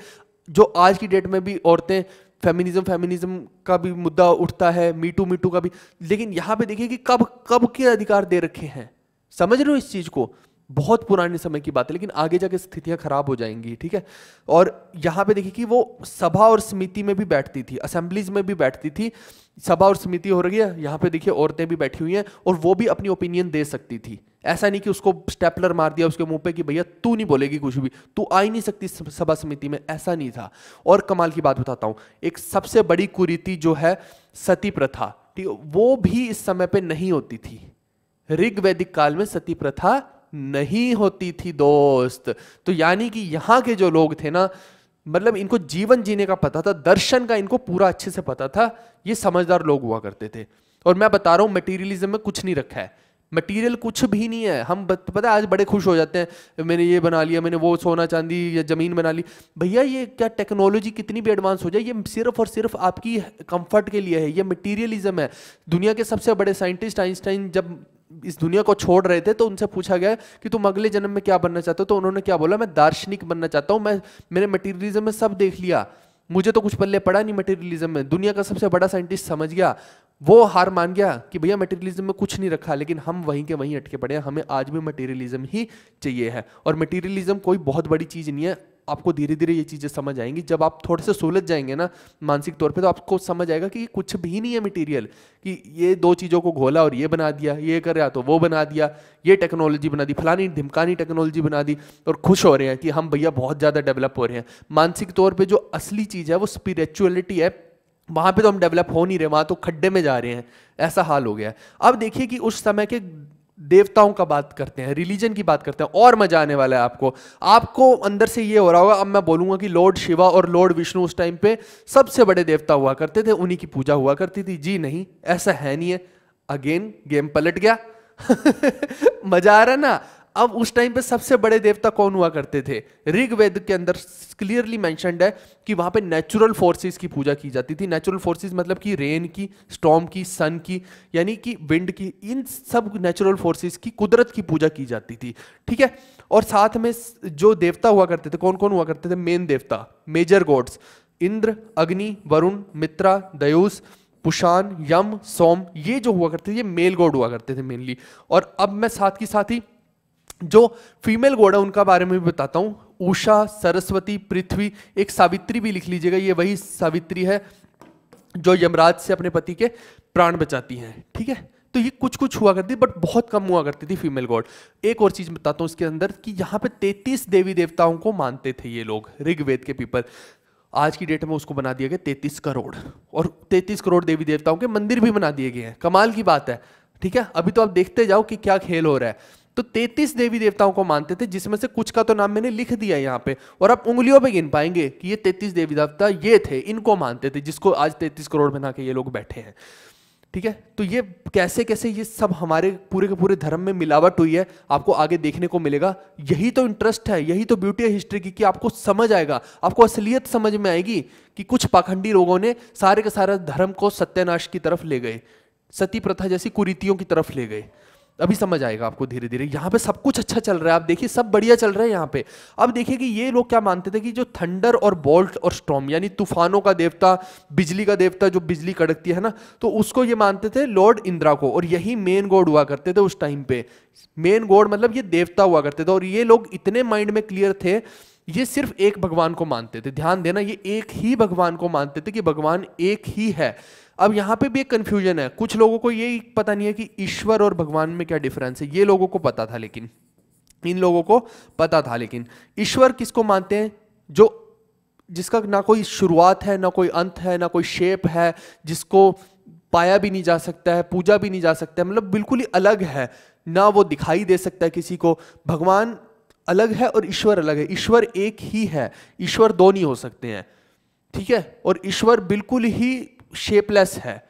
जो आज की डेट में भी औरतें फेमिनिज्म फेमिनिज्म का भी मुद्दा उठता है मीटू मीटू का भी लेकिन यहां पे देखिए कि कब कब के अधिकार दे रखे हैं समझ रहे हो इस चीज़ को बहुत पुराने समय की बात है लेकिन आगे जाके स्थितियां खराब हो जाएंगी ठीक है और यहां पे देखिए कि वो सभा और समिति में भी बैठती थी असेंबलीज में भी बैठती थी सभा और समिति हो रही है यहां पे देखिए औरतें भी बैठी हुई हैं और वो भी अपनी ओपिनियन दे सकती थी ऐसा नहीं कि उसको स्टेपलर मार दिया उसके मुंह पे कि भैया तू नहीं बोलेगी कुछ भी तू आ ही नहीं सकती सभा समिति में ऐसा नहीं था और कमाल की बात बताता हूं एक सबसे बड़ी कुरीति जो है सती प्रथा ठीक वो भी इस समय पर नहीं होती थी ऋग्वैदिक काल में सती प्रथा नहीं होती थी दोस्त तो यानी कि यहाँ के जो लोग थे ना मतलब इनको जीवन जीने का पता था दर्शन का इनको पूरा अच्छे से पता था ये समझदार लोग हुआ करते थे और मैं बता रहा हूँ मटीरियलिज्म में कुछ नहीं रखा है मटेरियल कुछ भी नहीं है हम पता है आज बड़े खुश हो जाते हैं मैंने ये बना लिया मैंने वो सोना चांदी या ज़मीन बना ली भैया ये क्या टेक्नोलॉजी कितनी भी एडवांस हो जाए ये सिर्फ और सिर्फ आपकी कंफर्ट के लिए है ये मटेरियलिज्म है दुनिया के सबसे बड़े साइंटिस्ट आइंस्टाइन जब इस दुनिया को छोड़ रहे थे तो उनसे पूछा गया कि तुम अगले जन्म में क्या बनना चाहते हो तो उन्होंने क्या बोला मैं दार्शनिक बनना चाहता हूँ मैं मेरे मटेरियलिज्म में सब देख लिया मुझे तो कुछ पल्ले पड़ा नहीं मटेरियलिज्म में दुनिया का सबसे बड़ा साइंटिस्ट समझ गया वो हार मान गया कि भैया मटेरियलिज्म में कुछ नहीं रखा लेकिन हम वहीं के वहीं अटके पड़े हैं हमें आज भी मटेरियलिज्म ही चाहिए है और मटेरियलिज्म कोई बहुत बड़ी चीज़ नहीं है आपको धीरे धीरे ये चीज़ें समझ आएंगी जब आप थोड़े से सुलझ जाएंगे ना मानसिक तौर पे तो आपको समझ आएगा कि कुछ भी नहीं है मटेरियल कि ये दो चीज़ों को घोला और ये बना दिया ये कर रहा तो वो बना दिया ये टेक्नोलॉजी बना दी फलानी धमकानी टेक्नोलॉजी बना दी और खुश हो रहे हैं कि हम भैया बहुत ज़्यादा डेवलप हो रहे हैं मानसिक तौर पर जो असली चीज़ है वो स्पिरिचुअलिटी है वहाँ पर तो हम डेवलप हो नहीं रहे वहाँ तो खड्डे में जा रहे हैं ऐसा हाल हो गया अब देखिए कि उस समय के देवताओं का बात करते हैं रिलीजन की बात करते हैं और मजा आने वाला है आपको आपको अंदर से ये हो रहा होगा अब मैं बोलूंगा कि लॉर्ड शिवा और लॉर्ड विष्णु उस टाइम पे सबसे बड़े देवता हुआ करते थे उन्हीं की पूजा हुआ करती थी जी नहीं ऐसा है नहीं है अगेन गेम पलट गया मजा आ रहा ना अब उस टाइम पे सबसे बड़े देवता कौन हुआ करते थे ऋग्वेद के अंदर क्लियरली मैंशनड है कि वहां पे नेचुरल फोर्सेस की पूजा की जाती थी नेचुरल फोर्सेस मतलब कि रेन की स्टॉम की सन की यानी कि विंड की इन सब नेचुरल फोर्सेस की कुदरत की पूजा की जाती थी ठीक है और साथ में जो देवता हुआ करते थे कौन कौन हुआ करते थे मेन देवता मेजर गॉड्स इंद्र अग्नि वरुण मित्रा दयूस पुषान यम सोम ये जो हुआ करते थे ये मेल गॉड हुआ करते थे मेनली और अब मैं साथ की साथ ही जो फीमेल गोड है उनका बारे में भी बताता हूँ उषा सरस्वती पृथ्वी एक सावित्री भी लिख लीजिएगा ये वही सावित्री है जो यमराज से अपने पति के प्राण बचाती हैं ठीक है तो ये कुछ कुछ हुआ करती बट बहुत कम हुआ करती थी फीमेल गॉड एक और चीज बताता हूँ इसके अंदर कि यहाँ पे तैतीस देवी देवताओं को मानते थे ये लोग ऋग्वेद के पीपल आज की डेट में उसको बना दिया गया तैतीस करोड़ और तैतीस करोड़ देवी देवताओं के मंदिर भी बना दिए गए हैं कमाल की बात है ठीक है अभी तो आप देखते जाओ कि क्या खेल हो रहा है तो तैतीस देवी देवताओं को मानते थे जिसमें से कुछ का तो नाम मैंने लिख दिया यहाँ पे और आप उंगलियों पे गिन पाएंगे कि ये तैतीस देवी देवता ये थे इनको मानते थे जिसको आज तैतीस करोड़ बना के ये लोग बैठे हैं ठीक है तो ये कैसे कैसे ये सब हमारे पूरे के पूरे धर्म में मिलावट हुई है आपको आगे देखने को मिलेगा यही तो इंटरेस्ट है यही तो ब्यूटी है हिस्ट्री की कि आपको समझ आएगा आपको असलियत समझ में आएगी कि कुछ पाखंडी लोगों ने सारे के सारे धर्म को सत्यानाश की तरफ ले गए सती प्रथा जैसी कुरीतियों की तरफ ले गए अभी समझ आएगा आपको धीरे धीरे यहाँ पे सब कुछ अच्छा चल रहा है आप देखिए सब बढ़िया चल रहा है यहाँ पे अब देखिए कि ये लोग क्या मानते थे कि जो थंडर और बोल्ट और स्टॉम यानी तूफानों का देवता बिजली का देवता जो बिजली कड़कती है ना तो उसको ये मानते थे लॉर्ड इंदिरा को और यही मेन गॉड हुआ करते थे उस टाइम पे मेन गॉड मतलब ये देवता हुआ करते थे और ये लोग इतने माइंड में क्लियर थे ये सिर्फ एक भगवान को मानते थे ध्यान देना ये एक ही भगवान को मानते थे कि भगवान एक ही है अब यहाँ पे भी एक कन्फ्यूजन है कुछ लोगों को ये पता नहीं है कि ईश्वर और भगवान में क्या डिफरेंस है ये लोगों को पता था लेकिन इन लोगों को पता था लेकिन ईश्वर किसको मानते हैं जो जिसका ना कोई शुरुआत है ना कोई अंत है ना कोई शेप है जिसको पाया भी नहीं जा सकता है पूजा भी नहीं जा सकता है मतलब बिल्कुल ही अलग है ना वो दिखाई दे सकता है किसी को भगवान अलग है और ईश्वर अलग है ईश्वर एक ही है ईश्वर दो नहीं हो सकते हैं ठीक है और ईश्वर बिल्कुल ही शेपलेस है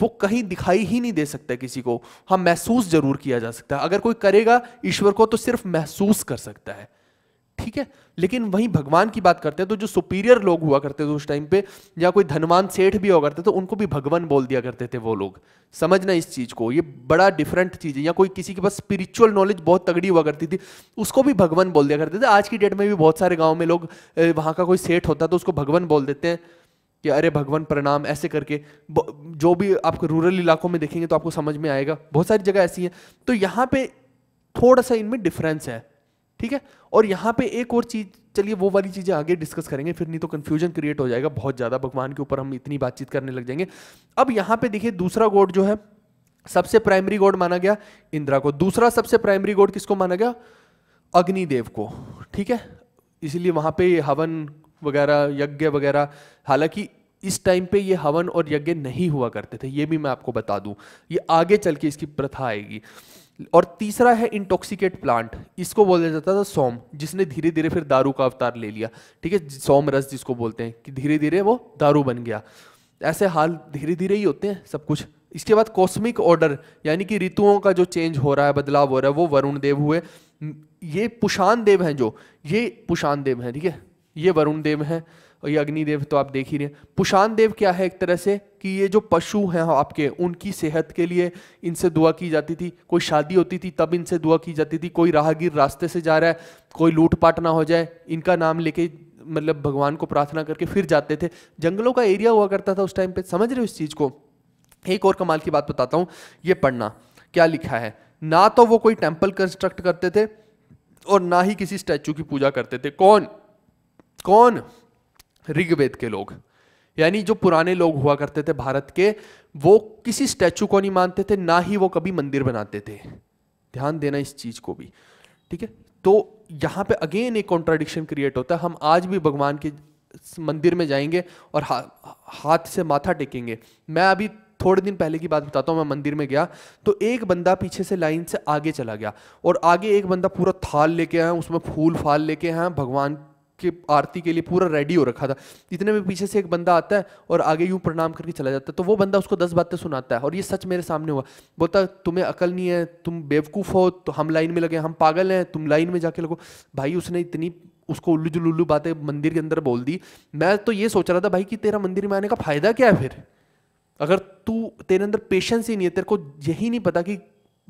वो कहीं दिखाई ही नहीं दे सकता किसी को हाँ महसूस जरूर किया जा सकता है अगर कोई करेगा ईश्वर को तो सिर्फ महसूस कर सकता है ठीक है लेकिन वहीं भगवान की बात करते हैं तो जो सुपीरियर लोग हुआ करते थे उस टाइम पे या कोई धनवान सेठ भी हुआ करते थे तो उनको भी भगवान बोल दिया करते थे वो लोग समझना इस चीज को ये बड़ा डिफरेंट चीज है या कोई किसी के पास स्पिरिचुअल नॉलेज बहुत तगड़ी हुआ करती थी उसको भी भगवान बोल दिया करते थे आज की डेट में भी बहुत सारे गाँव में लोग वहां का कोई सेठ होता तो उसको भगवान बोल देते हैं कि अरे भगवान प्रणाम ऐसे करके जो भी आप रूरल इलाकों में देखेंगे तो आपको समझ में आएगा बहुत सारी जगह ऐसी हैं तो यहाँ पे थोड़ा सा इनमें डिफरेंस है ठीक है और यहाँ पे एक और चीज़ चलिए वो वाली चीज़ें आगे डिस्कस करेंगे फिर नहीं तो कन्फ्यूजन क्रिएट हो जाएगा बहुत ज़्यादा भगवान के ऊपर हम इतनी बातचीत करने लग जाएंगे अब यहाँ पे देखिए दूसरा गोड जो है सबसे प्राइमरी गोड माना गया इंदिरा को दूसरा सबसे प्राइमरी गोड किसको माना गया अग्निदेव को ठीक है इसीलिए वहाँ पे हवन वगैरह यज्ञ वगैरह हालांकि इस टाइम पे ये हवन और यज्ञ नहीं हुआ करते थे ये भी मैं आपको बता दूं ये आगे चल के इसकी प्रथा आएगी और तीसरा है इंटॉक्सिकेट प्लांट इसको बोला जाता था सोम जिसने धीरे धीरे फिर दारू का अवतार ले लिया ठीक है सोम रस जिसको बोलते हैं कि धीरे धीरे वो दारू बन गया ऐसे हाल धीरे धीरे ही होते हैं सब कुछ इसके बाद कॉस्मिक ऑर्डर यानी कि ऋतुओं का जो चेंज हो रहा है बदलाव हो रहा है वो वरुण देव हुए ये पुषाण देव हैं जो ये पुषाण देव हैं ठीक है ये वरुण देव हैं और ये अग्निदेव तो आप देख ही रहे पुषान देव क्या है एक तरह से कि ये जो पशु हैं आपके उनकी सेहत के लिए इनसे दुआ की जाती थी कोई शादी होती थी तब इनसे दुआ की जाती थी कोई राहगीर रास्ते से जा रहा है कोई लूटपाट ना हो जाए इनका नाम लेके मतलब भगवान को प्रार्थना करके फिर जाते थे जंगलों का एरिया हुआ करता था उस टाइम पे समझ रहे हो इस चीज़ को एक और कमाल की बात बताता हूँ ये पढ़ना क्या लिखा है ना तो वो कोई टेम्पल कंस्ट्रक्ट करते थे और ना ही किसी स्टैचू की पूजा करते थे कौन कौन ऋग्वेद के लोग यानी जो पुराने लोग हुआ करते थे भारत के वो किसी स्टैचू को नहीं मानते थे ना ही वो कभी मंदिर बनाते थे ध्यान देना इस चीज को भी ठीक है तो यहाँ पे अगेन एक कॉन्ट्राडिक्शन क्रिएट होता है हम आज भी भगवान के मंदिर में जाएंगे और हा, हाथ से माथा टेकेंगे मैं अभी थोड़े दिन पहले की बात बताता हूँ मैं मंदिर में गया तो एक बंदा पीछे से लाइन से आगे चला गया और आगे एक बंदा पूरा थाल लेके आया उसमें फूल फाल लेके आया भगवान के आरती के लिए पूरा रेडी हो रखा था इतने में पीछे से एक बंदा आता है और आगे यूं प्रणाम करके चला जाता है तो वो बंदा उसको दस बातें सुनाता है और ये सच मेरे सामने हुआ बोलता तुम्हें अकल नहीं है तुम बेवकूफ़ हो तो हम लाइन में लगे हम पागल हैं तुम लाइन में जाके लगो भाई उसने इतनी उसको उल्लू जुल्लू बातें मंदिर के अंदर बोल दी मैं तो ये सोच रहा था भाई कि तेरा मंदिर में आने का फ़ायदा क्या है फिर अगर तू तेरे अंदर पेशेंस ही नहीं है तेरे को यही नहीं पता कि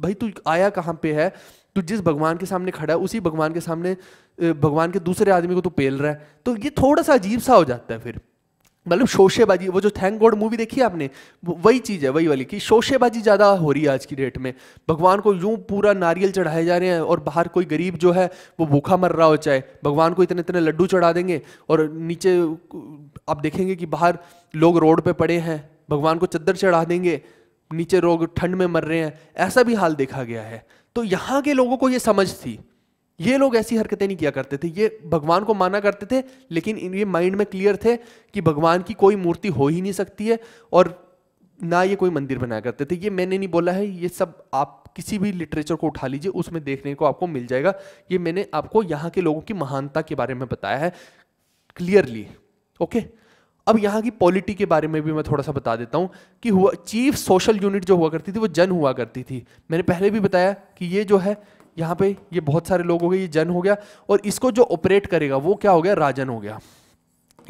भाई तू आया कहाँ पे है तो जिस भगवान के सामने खड़ा है उसी भगवान के सामने भगवान के दूसरे आदमी को तो पेल रहा है तो ये थोड़ा सा अजीब सा हो जाता है फिर मतलब शोशेबाजी वो जो थैंक गॉड मूवी देखी आपने वही चीज़ है वही वाली कि शोशेबाजी ज़्यादा हो रही है आज की डेट में भगवान को यूं पूरा नारियल चढ़ाए जा रहे हैं और बाहर कोई गरीब जो है वो भूखा मर रहा हो चाहे भगवान को इतने इतने लड्डू चढ़ा देंगे और नीचे आप देखेंगे कि बाहर लोग रोड पर पड़े हैं भगवान को चद्दर चढ़ा देंगे नीचे लोग ठंड में मर रहे हैं ऐसा भी हाल देखा गया है तो यहां के लोगों को ये समझ थी ये लोग ऐसी हरकतें नहीं किया करते थे ये भगवान को माना करते थे लेकिन ये माइंड में क्लियर थे कि भगवान की कोई मूर्ति हो ही नहीं सकती है और ना ये कोई मंदिर बनाया करते थे ये मैंने नहीं बोला है ये सब आप किसी भी लिटरेचर को उठा लीजिए उसमें देखने को आपको मिल जाएगा ये मैंने आपको यहाँ के लोगों की महानता के बारे में बताया है क्लियरली ओके अब यहाँ की पॉलिटी के बारे में भी मैं थोड़ा सा बता देता हूँ कि हुआ चीफ सोशल यूनिट जो हुआ करती थी वो जन हुआ करती थी मैंने पहले भी बताया कि ये जो है यहाँ पे ये बहुत सारे लोग हो गए ये जन हो गया और इसको जो ऑपरेट करेगा वो क्या हो गया राजन हो गया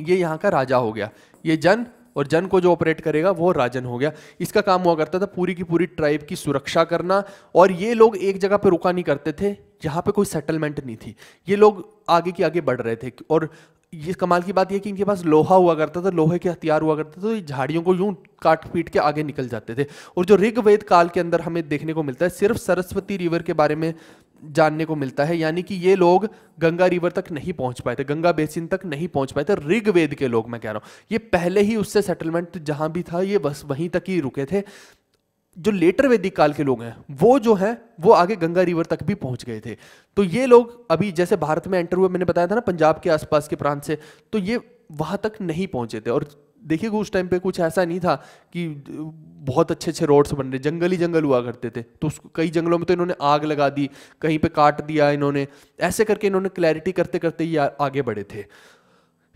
ये यहाँ का राजा हो गया ये जन और जन को जो ऑपरेट करेगा वो राजन हो गया इसका काम हुआ करता था पूरी की पूरी ट्राइब की सुरक्षा करना और ये लोग एक जगह पे रुका नहीं करते थे जहाँ पे कोई सेटलमेंट नहीं थी ये लोग आगे की आगे बढ़ रहे थे और ये कमाल की बात यह कि इनके पास लोहा हुआ करता था लोहे के हथियार हुआ करते थे तो ये झाड़ियों को यूं काट पीट के आगे निकल जाते थे और जो ऋग्वेद काल के अंदर हमें देखने को मिलता है सिर्फ सरस्वती रिवर के बारे में जानने को मिलता है यानी कि ये लोग गंगा रिवर तक नहीं पहुंच पाए थे गंगा बेसिन तक नहीं पहुंच पाए थे ऋग्वेद के लोग मैं कह रहा हूँ ये पहले ही उससे सेटलमेंट जहाँ भी था ये बस वहीं तक ही रुके थे जो लेटर वैदिक काल के लोग हैं वो जो हैं वो आगे गंगा रिवर तक भी पहुंच गए थे तो ये लोग अभी जैसे भारत में एंटर हुए मैंने बताया था ना पंजाब के आसपास के प्रांत से तो ये वहाँ तक नहीं पहुंचे थे और देखिए उस टाइम पे कुछ ऐसा नहीं था कि बहुत अच्छे अच्छे रोड्स बन रहे जंगल ही जंगल हुआ करते थे तो कई जंगलों में तो इन्होंने आग लगा दी कहीं पे काट दिया इन्होंने ऐसे करके इन्होंने क्लैरिटी करते करते ये आगे बढ़े थे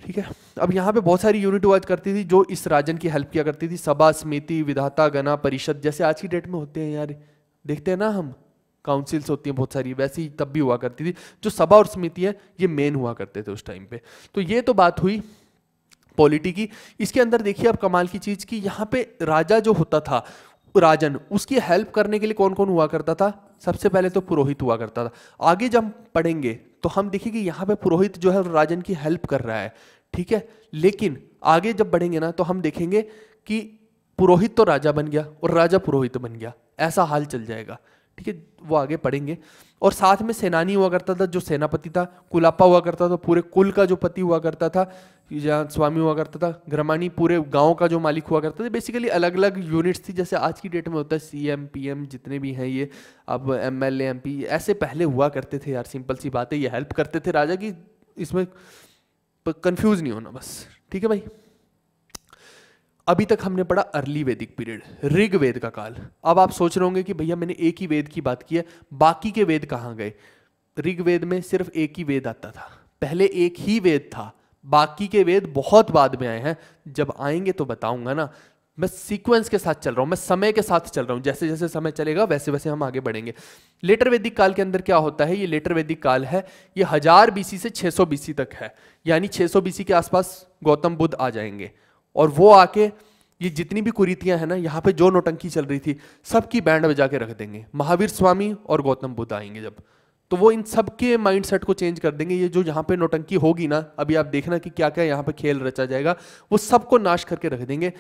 ठीक है अब यहाँ पे बहुत सारी यूनिट वाइज करती थी जो इस राजन की हेल्प किया करती थी सभा समिति विधाता गना परिषद जैसे आज की डेट में होते हैं यार देखते हैं ना हम काउंसिल्स होती हैं बहुत सारी वैसी तब भी हुआ करती थी जो सभा और समिति है ये मेन हुआ करते थे उस टाइम पे तो ये तो बात हुई पॉलिटी की इसके अंदर देखिए अब कमाल की चीज़ की यहाँ पे राजा जो होता था राजन उसकी हेल्प करने के लिए कौन कौन हुआ करता था सबसे पहले तो पुरोहित हुआ करता था आगे जब पढ़ेंगे तो हम देखेंगे यहाँ पे पुरोहित जो है राजन की हेल्प कर रहा है ठीक है लेकिन आगे जब बढ़ेंगे ना तो हम देखेंगे कि पुरोहित तो राजा बन गया और राजा पुरोहित बन गया ऐसा हाल चल जाएगा ठीक है वो आगे पढ़ेंगे और साथ में सेनानी हुआ करता था जो सेनापति था कुलापा हुआ करता था पूरे कुल का जो पति हुआ करता था या स्वामी हुआ करता था ग्रमाणी पूरे गांव का जो मालिक हुआ करता था बेसिकली अलग अलग यूनिट्स थी जैसे आज की डेट में होता है सी एम पी एम जितने भी हैं ये अब एम एल एम पी ऐसे पहले हुआ करते थे यार सिंपल सी बात है ये हेल्प करते थे राजा की इसमें कन्फ्यूज़ नहीं होना बस ठीक है भाई अभी तक हमने पढ़ा अर्ली वैदिक पीरियड ऋग वेद का काल अब आप सोच रहे होंगे कि भैया मैंने एक ही वेद की बात की है बाकी के वेद कहाँ गए ऋग वेद में सिर्फ एक ही वेद आता था पहले एक ही वेद था बाकी के वेद बहुत बाद में आए हैं जब आएंगे तो बताऊंगा ना मैं सीक्वेंस के साथ चल रहा हूँ मैं समय के साथ चल रहा हूँ जैसे जैसे समय चलेगा वैसे वैसे हम आगे बढ़ेंगे लेटर वैदिक काल के अंदर क्या होता है ये लेटर वैदिक काल है ये हजार बीसी से 600 बीसी तक है यानी 600 बीसी के आसपास गौतम बुद्ध आ जाएंगे और वो आके ये जितनी भी कुरीतियां हैं ना यहाँ पे जो नोटंकी चल रही थी सबकी बैंड बजा के रख देंगे महावीर स्वामी और गौतम बुद्ध आएंगे जब तो वो इन सब के सेट को चेंज कर देंगे ये जो यहाँ पे नोटंकी होगी ना अभी आप देखना कि क्या क्या यहाँ पे खेल रचा जाएगा वो सबको नाश करके रख देंगे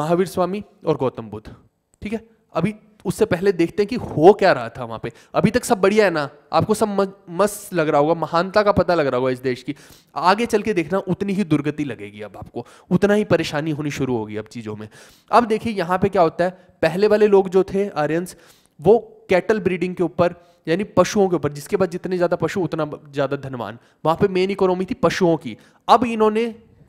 महावीर स्वामी और गौतम बुद्ध ठीक है अभी उससे पहले देखते हैं कि हो क्या रहा था वहां पे अभी तक सब बढ़िया है ना आपको सब मस्त लग रहा होगा महानता का पता लग रहा होगा इस देश की आगे चल के देखना उतनी ही दुर्गति लगेगी अब आपको उतना ही परेशानी होनी शुरू होगी अब चीज़ों में अब देखिए यहां पर क्या होता है पहले वाले लोग जो थे आर्यंस वो कैटल ब्रीडिंग के ऊपर यानी पशुओं के ऊपर जिसके बाद जितने ज़्यादा पशु उतना ज़्यादा धनवान वहां पे मेन इकोनॉमी थी पशुओं की अब इन्होंने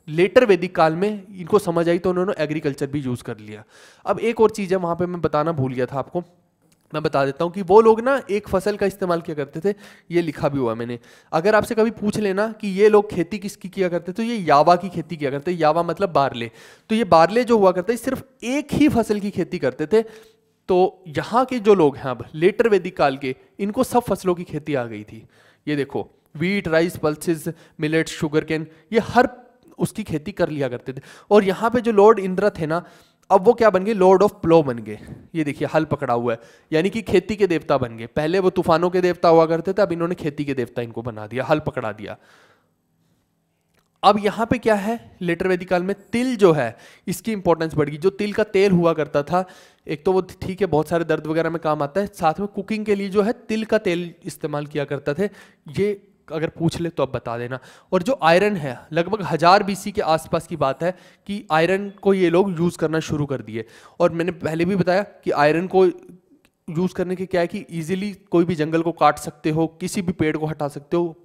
लेटर वैदिक काल में इनको समझ आई तो उन्होंने एग्रीकल्चर भी यूज़ कर लिया अब एक और चीज़ है वहां पे मैं बताना भूल गया था आपको मैं बता देता हूँ कि वो लोग ना एक फसल का इस्तेमाल किया करते थे ये लिखा भी हुआ मैंने अगर आपसे कभी पूछ लेना कि ये लोग खेती किसकी किया करते तो ये यावा की खेती किया करते यावा मतलब बारले तो ये बारले जो हुआ करते सिर्फ एक ही फसल की खेती करते थे तो यहाँ के जो लोग हैं अब लेटर वैदिक काल के इनको सब फसलों की खेती आ गई थी ये देखो wheat rice pulses millet sugar cane ये हर उसकी खेती कर लिया करते थे और यहाँ पे जो लॉर्ड इंद्र थे ना अब वो क्या बन गए लॉर्ड ऑफ प्लो बन गए ये देखिए हल पकड़ा हुआ है यानी कि खेती के देवता बन गए पहले वो तूफानों के देवता हुआ करते थे अब इन्होंने खेती के देवता इनको बना दिया हल पकड़ा दिया अब यहाँ पे क्या है लेटर वेदिकाल में तिल जो है इसकी इंपॉर्टेंस बढ़ गई जो तिल का तेल हुआ करता था एक तो वो ठीक है बहुत सारे दर्द वगैरह में काम आता है साथ में कुकिंग के लिए जो है तिल का तेल इस्तेमाल किया करता थे ये अगर पूछ ले तो आप बता देना और जो आयरन है लगभग हज़ार बीसी के आसपास की बात है कि आयरन को ये लोग यूज़ करना शुरू कर दिए और मैंने पहले भी बताया कि आयरन को यूज़ करने के क्या है कि इजीली कोई भी जंगल को काट सकते हो किसी भी पेड़ को हटा सकते हो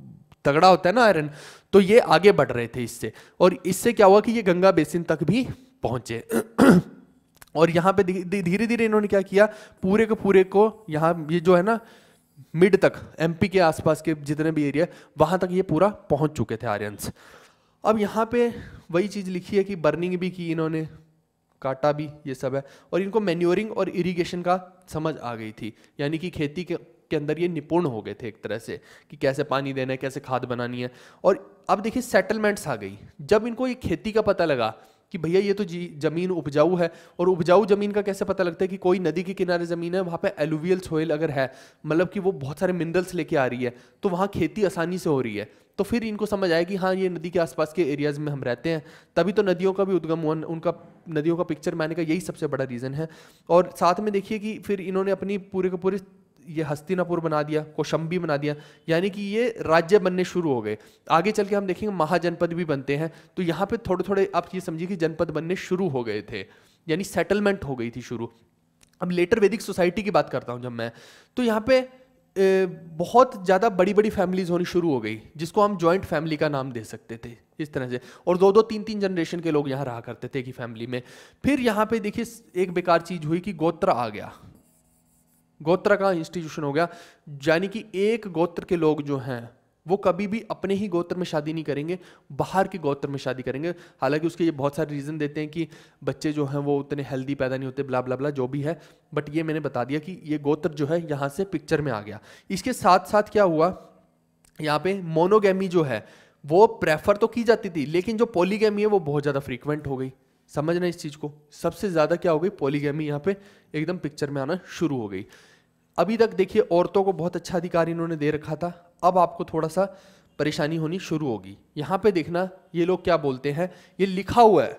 तगड़ा होता है ना आयरन तो ये आगे बढ़ रहे थे इससे और इससे क्या हुआ कि ये गंगा बेसिन तक भी पहुँचे और यहाँ पे धीरे धीरे इन्होंने क्या किया पूरे के पूरे को यहाँ ये जो है ना मिड तक एमपी के आसपास के जितने भी एरिया वहाँ तक ये पूरा पहुँच चुके थे आर्यंस अब यहाँ पे वही चीज़ लिखी है कि बर्निंग भी की इन्होंने काटा भी ये सब है और इनको मैन्योरिंग और इरिगेशन का समझ आ गई थी यानी कि खेती के के अंदर ये निपुण हो गए थे एक तरह से कि कैसे पानी देना है कैसे खाद बनानी है और अब देखिए सेटलमेंट्स आ गई जब इनको ये खेती का पता लगा कि भैया ये तो जी जमीन उपजाऊ है और उपजाऊ जमीन का कैसे पता लगता है कि कोई नदी के किनारे ज़मीन है वहाँ पे एलुवियल सोयल अगर है मतलब कि वो बहुत सारे मिनरल्स लेके आ रही है तो वहाँ खेती आसानी से हो रही है तो फिर इनको समझ आया कि हाँ ये नदी के आसपास के एरियाज़ में हम रहते हैं तभी तो नदियों का भी उद्गम हुआ उनका नदियों का पिक्चर मैंने का यही सबसे बड़ा रीज़न है और साथ में देखिए कि फिर इन्होंने अपनी पूरे के पूरे ये हस्तिनापुर बना दिया कोशंबी बना दिया यानी कि ये राज्य बनने शुरू हो गए आगे चल के हम देखेंगे महाजनपद भी बनते हैं तो यहाँ पे थोड़े थोड़े आप ये समझिए कि जनपद बनने शुरू हो गए थे यानी सेटलमेंट हो गई थी शुरू अब लेटर वैदिक सोसाइटी की बात करता हूँ जब मैं तो यहाँ पे ए, बहुत ज़्यादा बड़ी बड़ी फैमिलीज होनी शुरू हो गई जिसको हम जॉइंट फैमिली का नाम दे सकते थे इस तरह से और दो दो तीन तीन जनरेशन के लोग यहाँ रहा करते थे कि फैमिली में फिर यहाँ पे देखिए एक बेकार चीज़ हुई कि गोत्र आ गया गोत्र का इंस्टीट्यूशन हो गया यानी कि एक गोत्र के लोग जो हैं वो कभी भी अपने ही गोत्र में शादी नहीं करेंगे बाहर के गोत्र में शादी करेंगे हालांकि उसके ये बहुत सारे रीज़न देते हैं कि बच्चे जो हैं वो उतने हेल्दी पैदा नहीं होते ब्ला ब्ला बला जो भी है बट ये मैंने बता दिया कि ये गोत्र जो है यहाँ से पिक्चर में आ गया इसके साथ साथ क्या हुआ यहाँ पे मोनोगेमी जो है वो प्रेफर तो की जाती थी लेकिन जो पोलीगेमी है वो बहुत ज़्यादा फ्रीक्वेंट हो गई समझना इस चीज़ को सबसे ज़्यादा क्या हो गई पोलीगेमी यहाँ पे एकदम पिक्चर में आना शुरू हो गई अभी तक देखिए औरतों को बहुत अच्छा अधिकार इन्होंने दे रखा था अब आपको थोड़ा सा परेशानी होनी शुरू होगी यहाँ पे देखना ये लोग क्या बोलते हैं ये लिखा हुआ है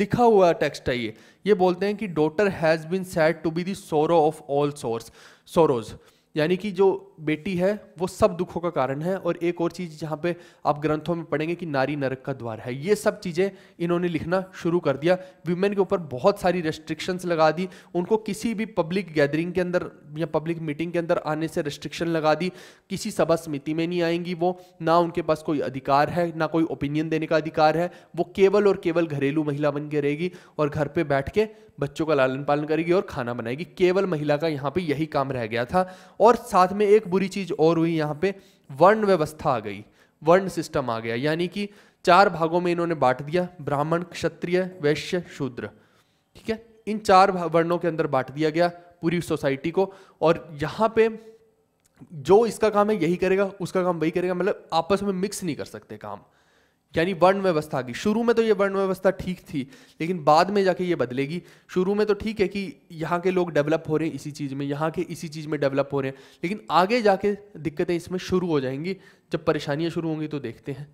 लिखा हुआ टेक्स्ट है ये ये बोलते हैं कि daughter has been set to be sorrow of all source sorrows यानी कि जो बेटी है वो सब दुखों का कारण है और एक और चीज़ जहाँ पे आप ग्रंथों में पढ़ेंगे कि नारी नरक का द्वार है ये सब चीज़ें इन्होंने लिखना शुरू कर दिया वीमेन के ऊपर बहुत सारी रेस्ट्रिक्शंस लगा दी उनको किसी भी पब्लिक गैदरिंग के अंदर या पब्लिक मीटिंग के अंदर आने से रेस्ट्रिक्शन लगा दी किसी सभा समिति में नहीं आएंगी वो ना उनके पास कोई अधिकार है ना कोई ओपिनियन देने का अधिकार है वो केवल और केवल घरेलू महिला बन के रहेगी और घर पर बैठ के बच्चों का लालन पालन करेगी और खाना बनाएगी केवल महिला का यहाँ पर यही काम रह गया था और साथ में एक बुरी चीज और हुई यहाँ पे वर्ण व्यवस्था आ गई वर्ण सिस्टम आ गया यानी कि चार भागों में इन्होंने बांट दिया ब्राह्मण क्षत्रिय वैश्य शूद्र ठीक है इन चार वर्णों के अंदर बांट दिया गया पूरी सोसाइटी को और यहाँ पे जो इसका काम है यही करेगा उसका काम वही करेगा मतलब आपस में मिक्स नहीं कर सकते काम यानी वर्ण व्यवस्था की शुरू में तो ये वर्ण व्यवस्था ठीक थी लेकिन बाद में जाके ये बदलेगी शुरू में तो ठीक है कि यहाँ के लोग डेवलप हो रहे हैं इसी चीज़ में यहाँ के इसी चीज़ में डेवलप हो रहे हैं लेकिन आगे जाके दिक्कतें इसमें शुरू हो जाएंगी जब परेशानियाँ शुरू होंगी तो देखते हैं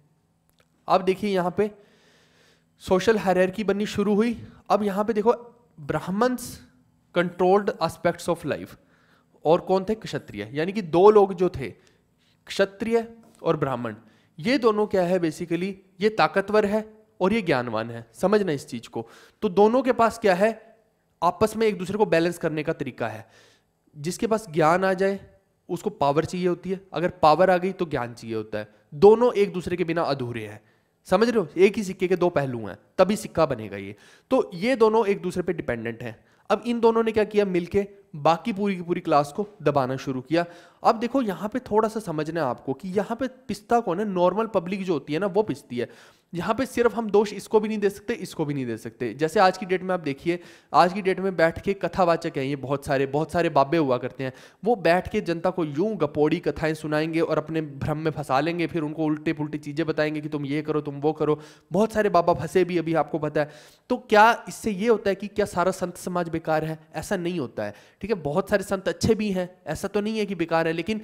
अब देखिए यहाँ पे सोशल की बननी शुरू हुई अब यहाँ पे देखो Brahmans controlled aspects of life और कौन थे क्षत्रिय यानी कि दो लोग जो थे क्षत्रिय और ब्राह्मण ये दोनों क्या है बेसिकली ये ताकतवर है और ये ज्ञानवान है समझना इस चीज को तो दोनों के पास क्या है आपस में एक दूसरे को बैलेंस करने का तरीका है जिसके पास ज्ञान आ जाए उसको पावर चाहिए होती है अगर पावर आ गई तो ज्ञान चाहिए होता है दोनों एक दूसरे के बिना अधूरे हैं समझ रहे हो एक ही सिक्के के दो पहलू हैं तभी सिक्का बनेगा ये तो ये दोनों एक दूसरे पे डिपेंडेंट हैं अब इन दोनों ने क्या किया मिलके बाकी पूरी की पूरी क्लास को दबाना शुरू किया अब देखो यहाँ पे थोड़ा सा समझना है आपको कि यहाँ पे पिस्ता कौन है नॉर्मल पब्लिक जो होती है ना वो पिसती है यहाँ पे सिर्फ हम दोष इसको भी नहीं दे सकते इसको भी नहीं दे सकते जैसे आज की डेट में आप देखिए आज की डेट में बैठ के कथावाचक हैं ये बहुत सारे बहुत सारे बाबे हुआ करते हैं वो बैठ के जनता को यूं गपोड़ी कथाएं सुनाएंगे और अपने भ्रम में फंसा लेंगे फिर उनको उल्टे पुल्टी चीज़ें बताएंगे कि तुम ये करो तुम वो करो बहुत सारे बाबा फंसे भी अभी आपको पता है तो क्या इससे ये होता है कि क्या सारा संत समाज बेकार है ऐसा नहीं होता है ठीक है बहुत सारे संत अच्छे भी हैं ऐसा तो नहीं है कि बेकार है लेकिन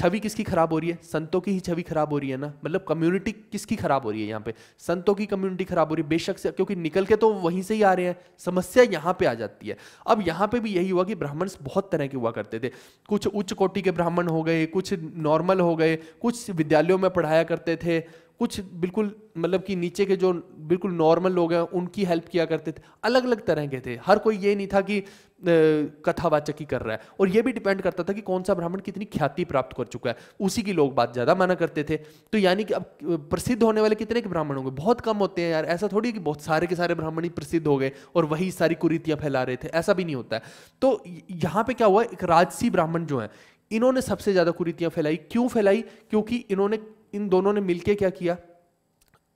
छवि किसकी खराब हो रही है संतों की ही छवि खराब हो रही है ना मतलब कम्युनिटी किसकी खराब हो रही है यहाँ पे संतों की कम्युनिटी खराब हो रही है बेशक से क्योंकि निकल के तो वहीं से ही आ रहे हैं समस्या यहाँ पे आ जाती है अब यहाँ पे भी यही हुआ कि ब्राह्मण बहुत तरह के हुआ करते थे कुछ उच्च कोटि के ब्राह्मण हो गए कुछ नॉर्मल हो गए कुछ विद्यालयों में पढ़ाया करते थे कुछ बिल्कुल मतलब कि नीचे के जो बिल्कुल नॉर्मल लोग हैं उनकी हेल्प किया करते थे अलग अलग तरह के थे हर कोई ये नहीं था कि कथावाचक ही कर रहा है और ये भी डिपेंड करता था कि कौन सा ब्राह्मण कितनी ख्याति प्राप्त कर चुका है उसी की लोग बात ज़्यादा माना करते थे तो यानी कि अब प्रसिद्ध होने वाले कितने के ब्राह्मण होंगे बहुत कम होते हैं यार ऐसा थोड़ी कि बहुत सारे के सारे ब्राह्मण ही प्रसिद्ध हो गए और वही सारी कुरीतियाँ फैला रहे थे ऐसा भी नहीं होता है तो यहाँ पर क्या हुआ एक राजसी ब्राह्मण जो है इन्होंने सबसे ज़्यादा कुरीतियाँ फैलाई क्यों फैलाई क्योंकि इन्होंने इन दोनों ने मिलकर क्या किया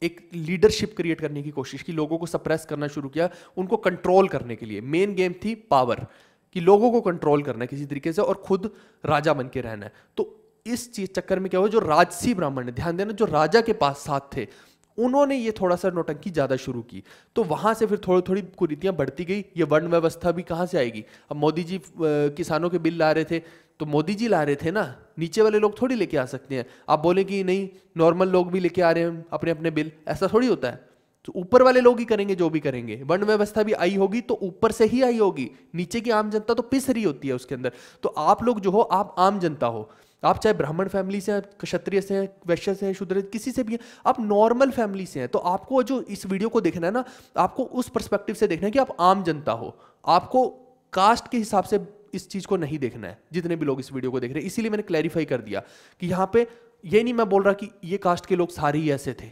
एक लीडरशिप क्रिएट करने की कोशिश की लोगों को सप्रेस करना शुरू किया उनको कंट्रोल करने के लिए मेन गेम थी पावर कि लोगों को कंट्रोल करना किसी तरीके से और खुद राजा बन के रहना है तो इस चीज चक्कर में क्या हुआ जो राजसी ब्राह्मण है ध्यान देना जो राजा के पास साथ थे उन्होंने ये थोड़ा सा नोटंकी ज़्यादा शुरू की तो वहां से फिर थोड़ी थोड़ी कुरीतियां बढ़ती गई ये वर्ण व्यवस्था भी कहां से आएगी अब मोदी जी किसानों के बिल ला रहे थे तो मोदी जी ला रहे थे ना नीचे वाले लोग थोड़ी लेके आ सकते हैं आप बोले कि नहीं नॉर्मल लोग भी लेके आ रहे हैं अपने अपने बिल ऐसा थोड़ी होता है तो ऊपर वाले लोग ही करेंगे जो भी करेंगे वर्ण व्यवस्था भी आई होगी तो ऊपर से ही आई होगी नीचे की आम जनता तो पिस रही होती है उसके अंदर तो आप लोग जो हो आप आम जनता हो आप चाहे ब्राह्मण फैमिली से हैं क्षत्रिय से हैं वैश्य से हैं शुद्र किसी से भी हैं आप नॉर्मल फैमिली से हैं तो आपको जो इस वीडियो को देखना है ना आपको उस परस्पेक्टिव से देखना है कि आप आम जनता हो आपको कास्ट के हिसाब से इस चीज को नहीं देखना है जितने भी लोग इस वीडियो को देख रहे हैं इसीलिए मैंने क्लैरिफाई कर दिया कि यहां पे ये नहीं मैं बोल रहा कि ये कास्ट के लोग सारे ही ऐसे थे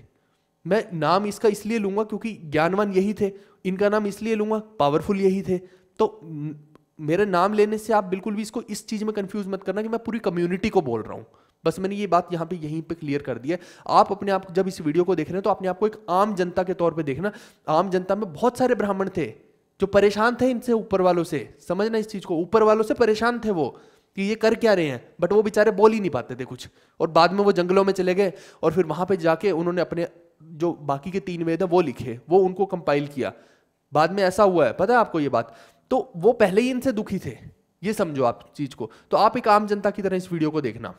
मैं नाम इसका इसलिए लूंगा क्योंकि ज्ञानवान यही थे इनका नाम इसलिए लूंगा पावरफुल यही थे तो मेरे नाम लेने से आप बिल्कुल भी इसको इस चीज में कंफ्यूज मत करना कि मैं पूरी कम्युनिटी को बोल रहा हूं बस मैंने ये बात यहां पे यहीं पे क्लियर कर दिया है आप अपने आप जब इस वीडियो को देख रहे हैं तो अपने आपको एक आम जनता के तौर पर देखना आम जनता में बहुत सारे ब्राह्मण थे जो परेशान थे इनसे ऊपर वालों से समझना इस चीज़ को ऊपर वालों से परेशान थे वो कि ये कर क्या रहे हैं बट वो बेचारे बोल ही नहीं पाते थे कुछ और बाद में वो जंगलों में चले गए और फिर वहां पे जाके उन्होंने अपने जो बाकी के तीन वेद हैं वो लिखे वो उनको कंपाइल किया बाद में ऐसा हुआ है पता है आपको ये बात तो वो पहले ही इनसे दुखी थे ये समझो आप चीज़ को तो आप एक आम जनता की तरह इस वीडियो को देखना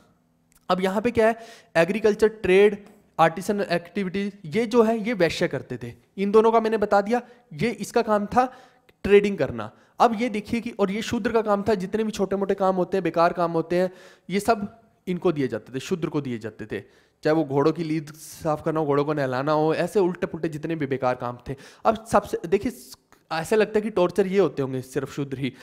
अब यहां पे क्या है एग्रीकल्चर ट्रेड आर्टिसन एक्टिविटी ये जो है ये वैश्य करते थे इन दोनों का मैंने बता दिया ये इसका काम था ट्रेडिंग करना अब ये देखिए कि और ये शूद्र का काम था जितने भी छोटे मोटे काम होते हैं बेकार काम होते हैं ये सब इनको दिए जाते थे शूद्र को दिए जाते थे चाहे वो घोड़ों की लीद साफ करना हो घोड़ों को नहलाना हो ऐसे उल्टे पुल्टे जितने भी बेकार काम थे अब सबसे देखिए ऐसा लगता है कि टॉर्चर ये होते होंगे सिर्फ शूद्र ही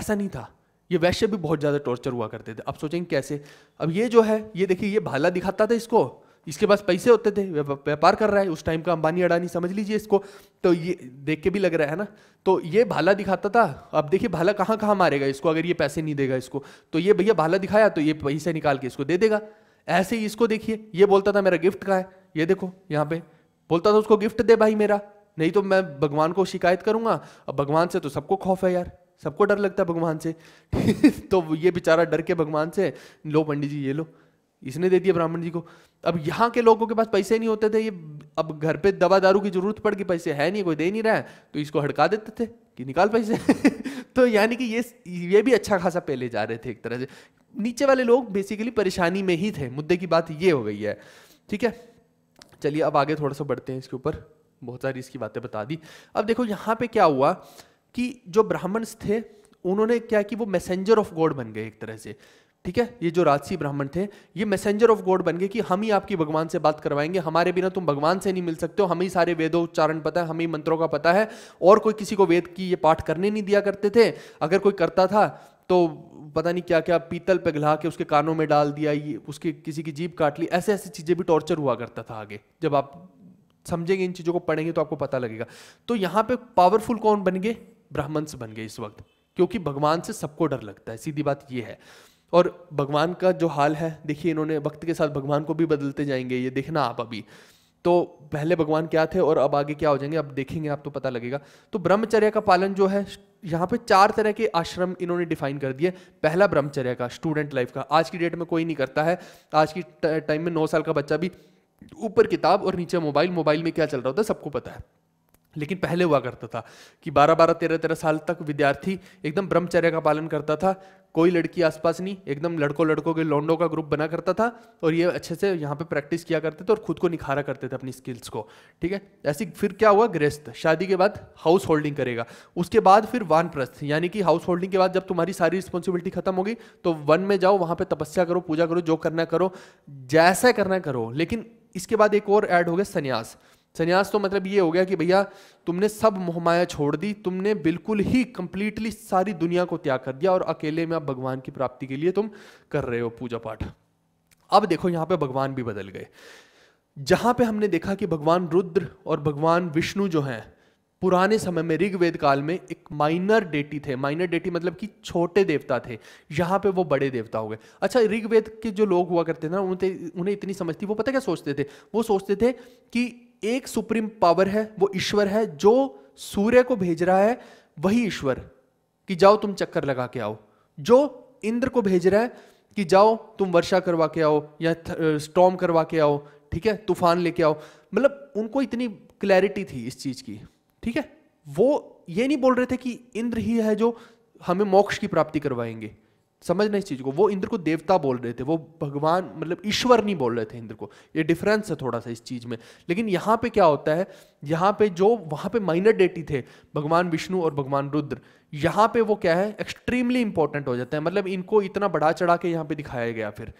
ऐसा नहीं था ये वैश्य भी बहुत ज़्यादा टॉर्चर हुआ करते थे अब सोचेंगे कैसे अब ये जो है ये देखिए ये भाला दिखाता था इसको इसके पास पैसे होते थे व्यापार कर रहा है उस टाइम का अंबानी अडानी समझ लीजिए इसको तो ये देख के भी लग रहा है ना तो ये भाला दिखाता था अब देखिए भाला कहाँ कहाँ मारेगा इसको अगर ये पैसे नहीं देगा इसको तो ये भैया भाला दिखाया तो ये पैसे निकाल के इसको दे देगा ऐसे ही इसको देखिए ये बोलता था मेरा गिफ्ट कहाँ है ये देखो यहाँ पे बोलता था उसको गिफ्ट दे भाई मेरा नहीं तो मैं भगवान को शिकायत करूंगा अब भगवान से तो सबको खौफ है यार सबको डर लगता है भगवान से तो ये बेचारा डर के भगवान से लो पंडित जी ये लो इसने दे दिया ब्राह्मण जी को अब यहाँ के लोगों के पास पैसे नहीं होते थे ये अब घर पे दवा दारू की जरूरत पड़ गई पैसे है नहीं कोई दे नहीं रहा है तो इसको हड़का देते थे कि निकाल पैसे तो यानी कि ये ये भी अच्छा खासा पहले जा रहे थे एक तरह से नीचे वाले लोग बेसिकली परेशानी में ही थे मुद्दे की बात ये हो गई है ठीक है चलिए अब आगे थोड़ा सा बढ़ते हैं इसके ऊपर बहुत सारी इसकी बातें बता दी अब देखो यहाँ पे क्या हुआ कि जो ब्राह्मण्स थे उन्होंने क्या कि वो मैसेंजर ऑफ गॉड बन गए एक तरह से ठीक है ये जो राजसी ब्राह्मण थे ये मैसेंजर ऑफ गॉड बन गए कि हम ही आपकी भगवान से बात करवाएंगे हमारे बिना तुम भगवान से नहीं मिल सकते हो हमें ही सारे वेदों उच्चारण पता है हमें मंत्रों का पता है और कोई किसी को वेद की ये पाठ करने नहीं दिया करते थे अगर कोई करता था तो पता नहीं क्या क्या पीतल पिघला के उसके कानों में डाल दिया ये उसके किसी की जीप काट ली ऐसे ऐसी चीज़ें भी टॉर्चर हुआ करता था आगे जब आप समझेंगे इन चीज़ों को पढ़ेंगे तो आपको पता लगेगा तो यहाँ पे पावरफुल कौन बन गए ब्राह्मण्स बन गए इस वक्त क्योंकि भगवान से सबको डर लगता है सीधी बात यह है और भगवान का जो हाल है देखिए इन्होंने वक्त के साथ भगवान को भी बदलते जाएंगे ये देखना आप अभी तो पहले भगवान क्या थे और अब आगे क्या हो जाएंगे अब देखेंगे आप तो पता लगेगा तो ब्रह्मचर्य का पालन जो है यहाँ पे चार तरह के आश्रम इन्होंने डिफाइन कर दिए पहला ब्रह्मचर्य का स्टूडेंट लाइफ का आज की डेट में कोई नहीं करता है आज की टाइम में नौ साल का बच्चा भी ऊपर किताब और नीचे मोबाइल मोबाइल में क्या चल रहा होता है सबको पता है लेकिन पहले हुआ करता था कि 12 12 तेरह तेरह साल तक विद्यार्थी एकदम ब्रह्मचर्य का पालन करता था कोई लड़की आसपास नहीं एकदम लड़कों लड़कों के लौंडों का ग्रुप बना करता था और ये अच्छे से यहाँ पे प्रैक्टिस किया करते थे और खुद को निखारा करते थे अपनी स्किल्स को ठीक है ऐसी फिर क्या हुआ गृहस्थ शादी के बाद हाउस होल्डिंग करेगा उसके बाद फिर वानप्रस्थ यानी कि हाउस होल्डिंग के बाद जब तुम्हारी सारी रिस्पॉन्सिबिलिटी खत्म होगी तो वन में जाओ वहाँ पर तपस्या करो पूजा करो जो करना करो जैसा करना करो लेकिन इसके बाद एक और ऐड हो गया संन्यास संन्यास तो मतलब ये हो गया कि भैया तुमने सब मोहमाया छोड़ दी तुमने बिल्कुल ही कंप्लीटली सारी दुनिया को त्याग कर दिया और अकेले में अब भगवान की प्राप्ति के लिए तुम कर रहे हो पूजा पाठ अब देखो यहाँ पे भगवान भी बदल गए जहां पे हमने देखा कि भगवान रुद्र और भगवान विष्णु जो हैं पुराने समय में ऋग्वेद काल में एक माइनर डेटी थे माइनर डेटी मतलब कि छोटे देवता थे यहाँ पे वो बड़े देवता हो गए अच्छा ऋग्वेद के जो लोग हुआ करते थे ना उन्हें उन्हें इतनी समझती वो पता क्या सोचते थे वो सोचते थे कि एक सुप्रीम पावर है वो ईश्वर है जो सूर्य को भेज रहा है वही ईश्वर कि जाओ तुम चक्कर लगा के आओ जो इंद्र को भेज रहा है कि जाओ तुम वर्षा करवा के आओ या स्टॉम करवा के आओ ठीक है तूफान लेके आओ मतलब उनको इतनी क्लैरिटी थी इस चीज़ की ठीक है वो ये नहीं बोल रहे थे कि इंद्र ही है जो हमें मोक्ष की प्राप्ति करवाएंगे समझना इस चीज़ को वो इंद्र को देवता बोल रहे थे वो भगवान मतलब ईश्वर नहीं बोल रहे थे इंद्र को ये डिफरेंस है थोड़ा सा इस चीज़ में लेकिन यहाँ पे क्या होता है यहाँ पे जो वहां पे माइनर डेटी थे भगवान विष्णु और भगवान रुद्र यहाँ पे वो क्या है एक्सट्रीमली इंपॉर्टेंट हो जाते हैं मतलब इनको इतना बढ़ा चढ़ा के यहाँ पे दिखाया गया फिर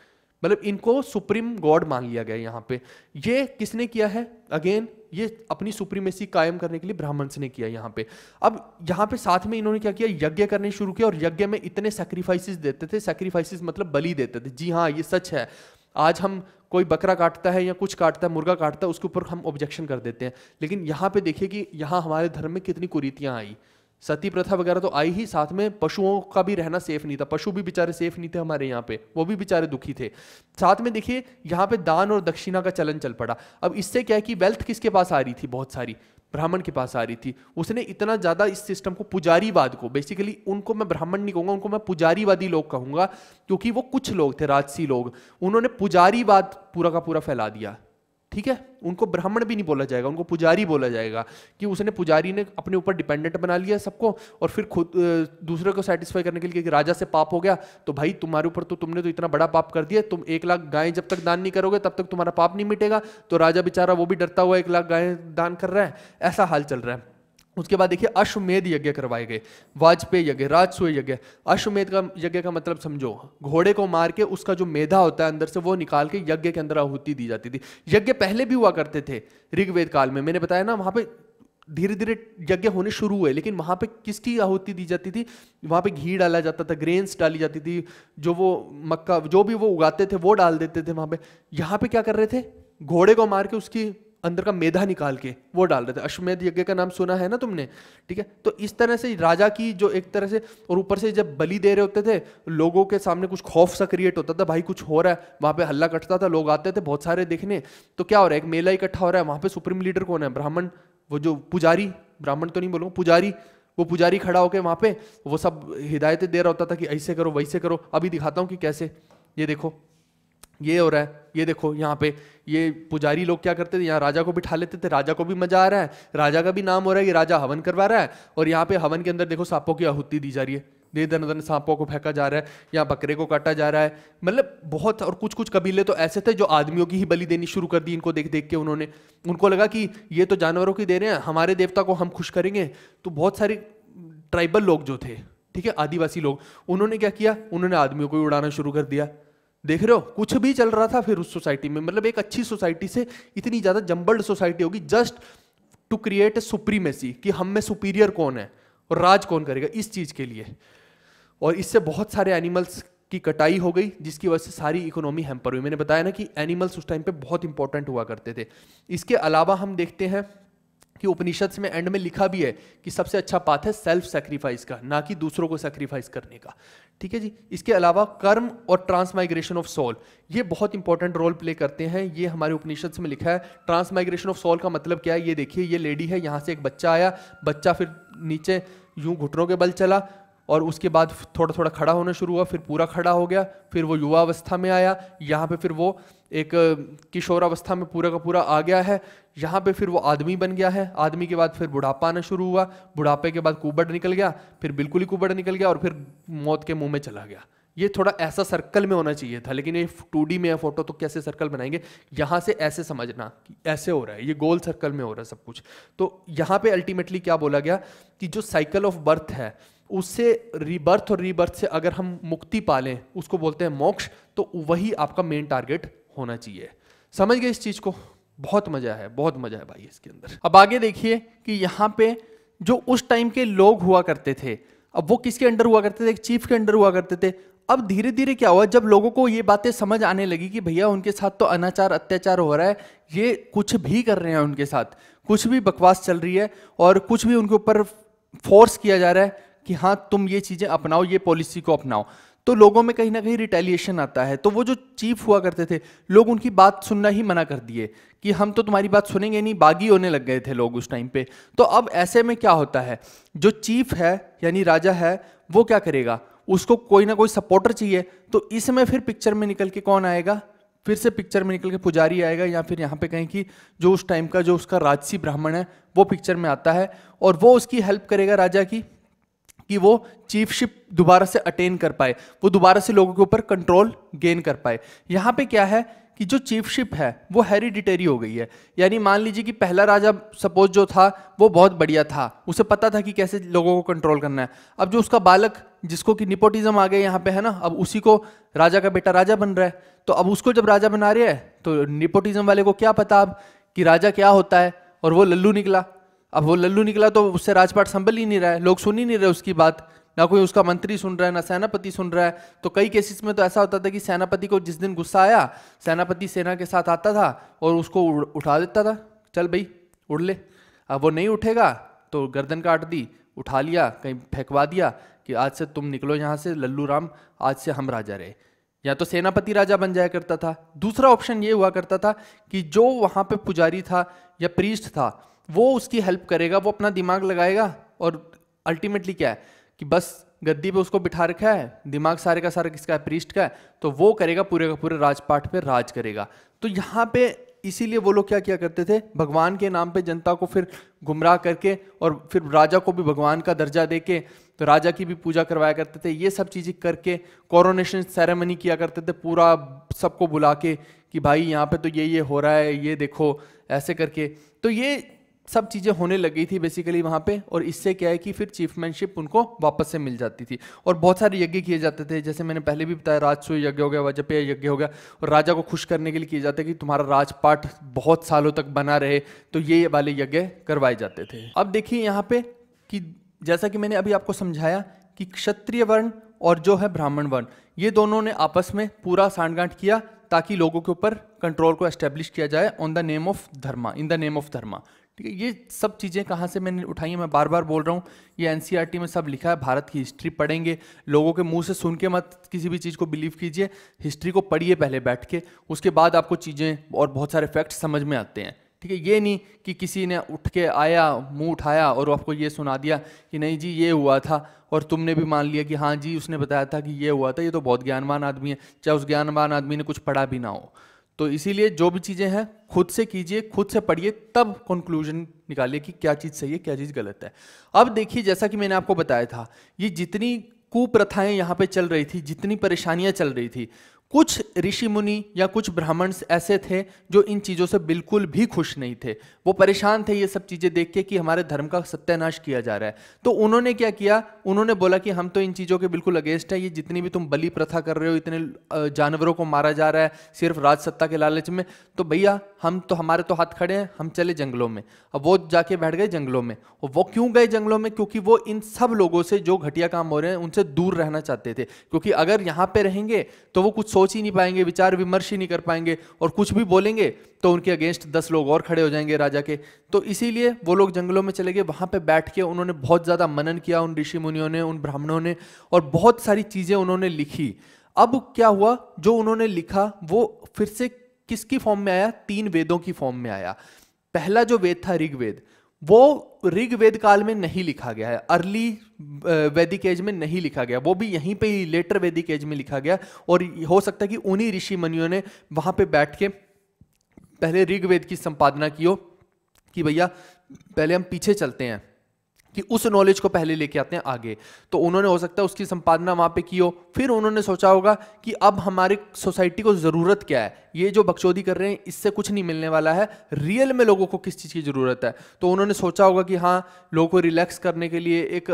मतलब इनको सुप्रीम गॉड मान लिया गया यहाँ पे ये किसने किया है अगेन ये अपनी सुप्रीमेसी कायम करने के लिए ब्राह्मण्स ने किया यहाँ पे अब यहाँ पे साथ में इन्होंने क्या किया यज्ञ करने शुरू किया और यज्ञ में इतने सेक्रीफाइसेस देते थे सेक्रीफाइसेस मतलब बलि देते थे जी हाँ ये सच है आज हम कोई बकरा काटता है या कुछ काटता है मुर्गा काटता है उसके ऊपर हम ऑब्जेक्शन कर देते हैं लेकिन यहाँ पे देखिए कि यहाँ हमारे धर्म में कितनी कुरीतियाँ आई सती प्रथा वगैरह तो आई ही साथ में पशुओं का भी रहना सेफ नहीं था पशु भी बेचारे सेफ नहीं थे हमारे यहाँ पे वो भी बेचारे दुखी थे साथ में देखिए यहाँ पे दान और दक्षिणा का चलन चल पड़ा अब इससे क्या है कि वेल्थ किसके पास आ रही थी बहुत सारी ब्राह्मण के पास आ रही थी उसने इतना ज़्यादा इस सिस्टम को पुजारीवाद को बेसिकली उनको मैं ब्राह्मण नहीं कहूँगा उनको मैं पुजारीवादी लोग कहूँगा क्योंकि वो कुछ लोग थे राजसी लोग उन्होंने पुजारीवाद पूरा का पूरा फैला दिया ठीक है उनको ब्राह्मण भी नहीं बोला जाएगा उनको पुजारी बोला जाएगा कि उसने पुजारी ने अपने ऊपर डिपेंडेंट बना लिया सबको और फिर खुद दूसरे को सेटिस्फाई करने के लिए कि राजा से पाप हो गया तो भाई तुम्हारे ऊपर तो तुमने तो इतना बड़ा पाप कर दिया तुम एक लाख गाय जब तक दान नहीं करोगे तब तक तुम्हारा पाप नहीं मिटेगा तो राजा बेचारा वो भी डरता हुआ एक लाख गाय दान कर रहा है ऐसा हाल चल रहा है उसके बाद देखिए अश्वमेध यज्ञ करवाए गए वाजपेय यज्ञ राजसूय यज्ञ अश्वमेध का यज्ञ का मतलब समझो घोड़े को मार के उसका जो मेधा होता है अंदर से वो निकाल के यज्ञ के अंदर आहुति दी जाती थी यज्ञ पहले भी हुआ करते थे ऋग्वेद काल में मैंने बताया ना वहां पे धीरे धीरे यज्ञ होने शुरू हुए लेकिन वहां पे किसकी आहुति दी जाती थी वहां पे घी डाला जाता था ग्रेन्स डाली जाती थी जो वो मक्का जो भी वो उगाते थे वो डाल देते थे वहां पे यहाँ पे क्या कर रहे थे घोड़े को मार के उसकी अंदर का मेधा निकाल के वो डाल रहे थे अश्वमेध यज्ञ का नाम सुना है ना तुमने ठीक है तो इस तरह से राजा की जो एक तरह से और ऊपर से जब बलि दे रहे होते थे लोगों के सामने कुछ खौफ सा क्रिएट होता था भाई कुछ हो रहा है वहाँ पे हल्ला कटता था लोग आते थे बहुत सारे देखने तो क्या हो रहा है एक मेला इकट्ठा हो रहा है वहाँ पे सुप्रीम लीडर कौन है ब्राह्मण वो जो पुजारी ब्राह्मण तो नहीं बोलूंगा पुजारी वो पुजारी खड़ा होकर वहाँ पे वो सब हिदायतें दे रहा होता था कि ऐसे करो वैसे करो अभी दिखाता हूँ कि कैसे ये देखो ये हो रहा है ये देखो यहाँ पे ये पुजारी लोग क्या करते थे यहाँ राजा को बिठा लेते थे राजा को भी मजा आ रहा है राजा का भी नाम हो रहा है ये राजा हवन करवा रहा है और यहाँ पे हवन के अंदर देखो सांपों की आहुति दी जा रही है दे दन दन सांपों को फेंका जा रहा है यहाँ बकरे को काटा जा रहा है मतलब बहुत और कुछ कुछ कबीले तो ऐसे थे जो आदमियों की ही बलि देनी शुरू कर दी इनको देख देख के उन्होंने उनको लगा कि ये तो जानवरों की दे रहे हैं हमारे देवता को हम खुश करेंगे तो बहुत सारे ट्राइबल लोग जो थे ठीक है आदिवासी लोग उन्होंने क्या किया उन्होंने आदमियों को भी उड़ाना शुरू कर दिया देख रहे हो कुछ भी चल रहा था फिर उस सोसाइटी में मतलब एक अच्छी सोसाइटी से इतनी ज़्यादा जम्बल्ड सोसाइटी होगी जस्ट टू क्रिएट सुप्रीमेसी कि हम में सुपीरियर कौन है और राज कौन करेगा इस चीज़ के लिए और इससे बहुत सारे एनिमल्स की कटाई हो गई जिसकी वजह से सारी इकोनॉमी हैम्पर हुई मैंने बताया ना कि एनिमल्स उस टाइम पे बहुत इंपॉर्टेंट हुआ करते थे इसके अलावा हम देखते हैं कि उपनिषद में एंड में लिखा भी है कि सबसे अच्छा पाथ है सेल्फ सेक्रीफाइस का ना कि दूसरों को सेक्रीफाइस करने का ठीक है जी इसके अलावा कर्म और ट्रांसमाइग्रेशन ऑफ सोल ये बहुत इंपॉर्टेंट रोल प्ले करते हैं ये हमारे उपनिषद में लिखा है ट्रांसमाइग्रेशन ऑफ सोल का मतलब क्या है ये देखिए ये लेडी है यहाँ से एक बच्चा आया बच्चा फिर नीचे यूं घुटनों के बल चला और उसके बाद थोड़ा थोड़ा खड़ा होना शुरू हुआ फिर पूरा खड़ा हो गया फिर वो युवा अवस्था में आया यहाँ पे फिर वो एक किशोरावस्था में पूरा का पूरा आ गया है यहाँ पे फिर वो आदमी बन गया है आदमी के बाद फिर बुढ़ापा आना शुरू हुआ बुढ़ापे के बाद कुबड़ निकल गया फिर बिल्कुल ही कुबड़ निकल गया और फिर मौत के मुँह में चला गया ये थोड़ा ऐसा सर्कल में होना चाहिए था लेकिन ये टू में है फोटो तो कैसे सर्कल बनाएंगे यहाँ से ऐसे समझना कि ऐसे हो रहा है ये गोल सर्कल में हो रहा है सब कुछ तो यहाँ पे अल्टीमेटली क्या बोला गया कि जो साइकिल ऑफ बर्थ है उससे रिबर्थ और रिबर्थ से अगर हम मुक्ति पालें उसको बोलते हैं मोक्ष तो वही आपका मेन टारगेट होना चाहिए समझ गए इस चीज़ को बहुत मज़ा है बहुत मज़ा है भाई इसके अंदर अब आगे देखिए कि यहाँ पे जो उस टाइम के लोग हुआ करते थे अब वो किसके अंडर हुआ करते थे चीफ के अंडर हुआ करते थे अब धीरे धीरे क्या हुआ जब लोगों को ये बातें समझ आने लगी कि भैया उनके साथ तो अनाचार अत्याचार हो रहा है ये कुछ भी कर रहे हैं उनके साथ कुछ भी बकवास चल रही है और कुछ भी उनके ऊपर फोर्स किया जा रहा है कि हाँ तुम ये चीज़ें अपनाओ ये पॉलिसी को अपनाओ तो लोगों में कहीं ना कहीं रिटेलिएशन आता है तो वो जो चीफ हुआ करते थे लोग उनकी बात सुनना ही मना कर दिए कि हम तो तुम्हारी बात सुनेंगे नहीं बागी होने लग गए थे लोग उस टाइम पे तो अब ऐसे में क्या होता है जो चीफ है यानी राजा है वो क्या करेगा उसको कोई ना कोई सपोर्टर चाहिए तो इसमें फिर पिक्चर में निकल के कौन आएगा फिर से पिक्चर में निकल के पुजारी आएगा या फिर यहाँ पे कहें कि जो उस टाइम का जो उसका राजसी ब्राह्मण है वो पिक्चर में आता है और वो उसकी हेल्प करेगा राजा की कि वो चीफशिप दोबारा से अटेन कर पाए वो दोबारा से लोगों के ऊपर कंट्रोल गेन कर पाए यहाँ पे क्या है कि जो चीफशिप है वो हेरिडिटेरी हो गई है यानी मान लीजिए कि पहला राजा सपोज जो था वो बहुत बढ़िया था उसे पता था कि कैसे लोगों को कंट्रोल करना है अब जो उसका बालक जिसको कि निपोटिज्म आ गया यहाँ पे है ना अब उसी को राजा का बेटा राजा बन रहा है तो अब उसको जब राजा बना रहे हैं तो निपोटिज्म वाले को क्या पता अब कि राजा क्या होता है और वो लल्लू निकला अब वो लल्लू निकला तो उससे राजपाट संभल ही नहीं रहा है लोग सुन ही नहीं रहे उसकी बात ना कोई उसका मंत्री सुन रहा है ना सेनापति सुन रहा है तो कई केसेस में तो ऐसा होता था कि सेनापति को जिस दिन गुस्सा आया सेनापति सेना के साथ आता था और उसको उठा देता था चल भाई उड़ ले अब वो नहीं उठेगा तो गर्दन काट दी उठा लिया कहीं फेंकवा दिया कि आज से तुम निकलो यहाँ से लल्लू राम आज से हम राजा रहे या तो सेनापति राजा बन जाया करता था दूसरा ऑप्शन ये हुआ करता था कि जो वहाँ पे पुजारी था या प्रीस्ट था वो उसकी हेल्प करेगा वो अपना दिमाग लगाएगा और अल्टीमेटली क्या है कि बस गद्दी पे उसको बिठा रखा है दिमाग सारे का सारा किसका है प्रिस्ट का है तो वो करेगा पूरे का पूरे राजपाठ पे राज करेगा तो यहाँ पे इसीलिए वो लोग क्या किया करते थे भगवान के नाम पे जनता को फिर गुमराह करके और फिर राजा को भी भगवान का दर्जा दे के तो राजा की भी पूजा करवाया करते थे ये सब चीज़ें करके कॉरोनेशन सेरेमनी किया करते थे पूरा सबको बुला के कि भाई यहाँ पे तो ये ये हो रहा है ये देखो ऐसे करके तो ये सब चीज़ें होने लगी थी बेसिकली वहाँ पे और इससे क्या है कि फिर चीफमैनशिप उनको वापस से मिल जाती थी और बहुत सारे यज्ञ किए जाते थे जैसे मैंने पहले भी बताया राजसूय यज्ञ हो गया वजपेय यज्ञ हो गया और राजा को खुश करने के लिए किए जाते कि तुम्हारा राजपाठ बहुत सालों तक बना रहे तो ये वाले यज्ञ करवाए जाते थे अब देखिए यहाँ पे कि जैसा कि मैंने अभी आपको समझाया कि क्षत्रिय वर्ण और जो है ब्राह्मण वर्ण ये दोनों ने आपस में पूरा सांडगांठ किया ताकि लोगों के ऊपर कंट्रोल को एस्टेब्लिश किया जाए on the name of dharma in the name of dharma ठीक है ये सब चीज़ें कहाँ से मैंने उठाई हैं मैं बार बार बोल रहा हूँ ये एन e में सब लिखा है भारत की हिस्ट्री पढ़ेंगे लोगों के मुंह से सुन के मत किसी भी चीज़ को बिलीव कीजिए हिस्ट्री को पढ़िए पहले बैठ के उसके बाद आपको चीज़ें और बहुत सारे फैक्ट समझ में आते हैं ठीक है ये नहीं कि किसी ने उठ के आया मुंह उठाया और आपको ये सुना दिया कि नहीं जी ये हुआ था और तुमने भी मान लिया कि हाँ जी उसने बताया था कि ये हुआ था ये तो बहुत ज्ञानवान आदमी है चाहे उस ज्ञानवान आदमी ने कुछ पढ़ा भी ना हो तो इसीलिए जो भी चीज़ें हैं खुद से कीजिए खुद से पढ़िए तब कंक्लूजन निकालिए कि क्या चीज़ सही है क्या चीज़ गलत है अब देखिए जैसा कि मैंने आपको बताया था ये जितनी कुप्रथाएं यहाँ पे चल रही थी जितनी परेशानियां चल रही थी कुछ ऋषि मुनि या कुछ ब्राह्मण्स ऐसे थे जो इन चीज़ों से बिल्कुल भी खुश नहीं थे वो परेशान थे ये सब चीज़ें देख के कि हमारे धर्म का सत्यानाश किया जा रहा है तो उन्होंने क्या किया उन्होंने बोला कि हम तो इन चीज़ों के बिल्कुल अगेंस्ट है ये जितनी भी तुम बलि प्रथा कर रहे हो इतने जानवरों को मारा जा रहा है सिर्फ राजसत्ता के लालच में तो भैया हम तो हमारे तो हाथ खड़े हैं हम चले जंगलों में अब वो जाके बैठ गए जंगलों में और वो क्यों गए जंगलों में क्योंकि वो इन सब लोगों से जो घटिया काम हो रहे हैं उनसे दूर रहना चाहते थे क्योंकि अगर यहाँ पर रहेंगे तो वो कुछ सोच ही नहीं पाएंगे विचार विमर्श ही नहीं कर पाएंगे और कुछ भी बोलेंगे तो उनके अगेंस्ट दस लोग और खड़े हो जाएंगे राजा के तो इसीलिए वो लोग जंगलों में चले गए वहाँ पे बैठ के उन्होंने बहुत ज़्यादा मनन किया उन ऋषि मुनियों ने उन ब्राह्मणों ने और बहुत सारी चीज़ें उन्होंने लिखी अब क्या हुआ जो उन्होंने लिखा वो फिर से किसकी फॉर्म में आया तीन वेदों की फॉर्म में आया पहला जो वेद था ऋग्वेद वो ऋग वेद काल में नहीं लिखा गया है अर्ली वैदिक एज में नहीं लिखा गया वो भी यहीं पे ही लेटर वैदिक एज में लिखा गया और हो सकता है कि उन्हीं ऋषि मनियों ने वहां पे बैठ के पहले ऋग्वेद की संपादना की हो कि भैया पहले हम पीछे चलते हैं कि उस नॉलेज को पहले लेके आते हैं आगे तो उन्होंने हो सकता है उसकी संपादना वहां पे की हो फिर उन्होंने सोचा होगा कि अब हमारी सोसाइटी को ज़रूरत क्या है ये जो बकचोदी कर रहे हैं इससे कुछ नहीं मिलने वाला है रियल में लोगों को किस चीज़ की ज़रूरत है तो उन्होंने सोचा होगा कि हाँ लोगों को रिलैक्स करने के लिए एक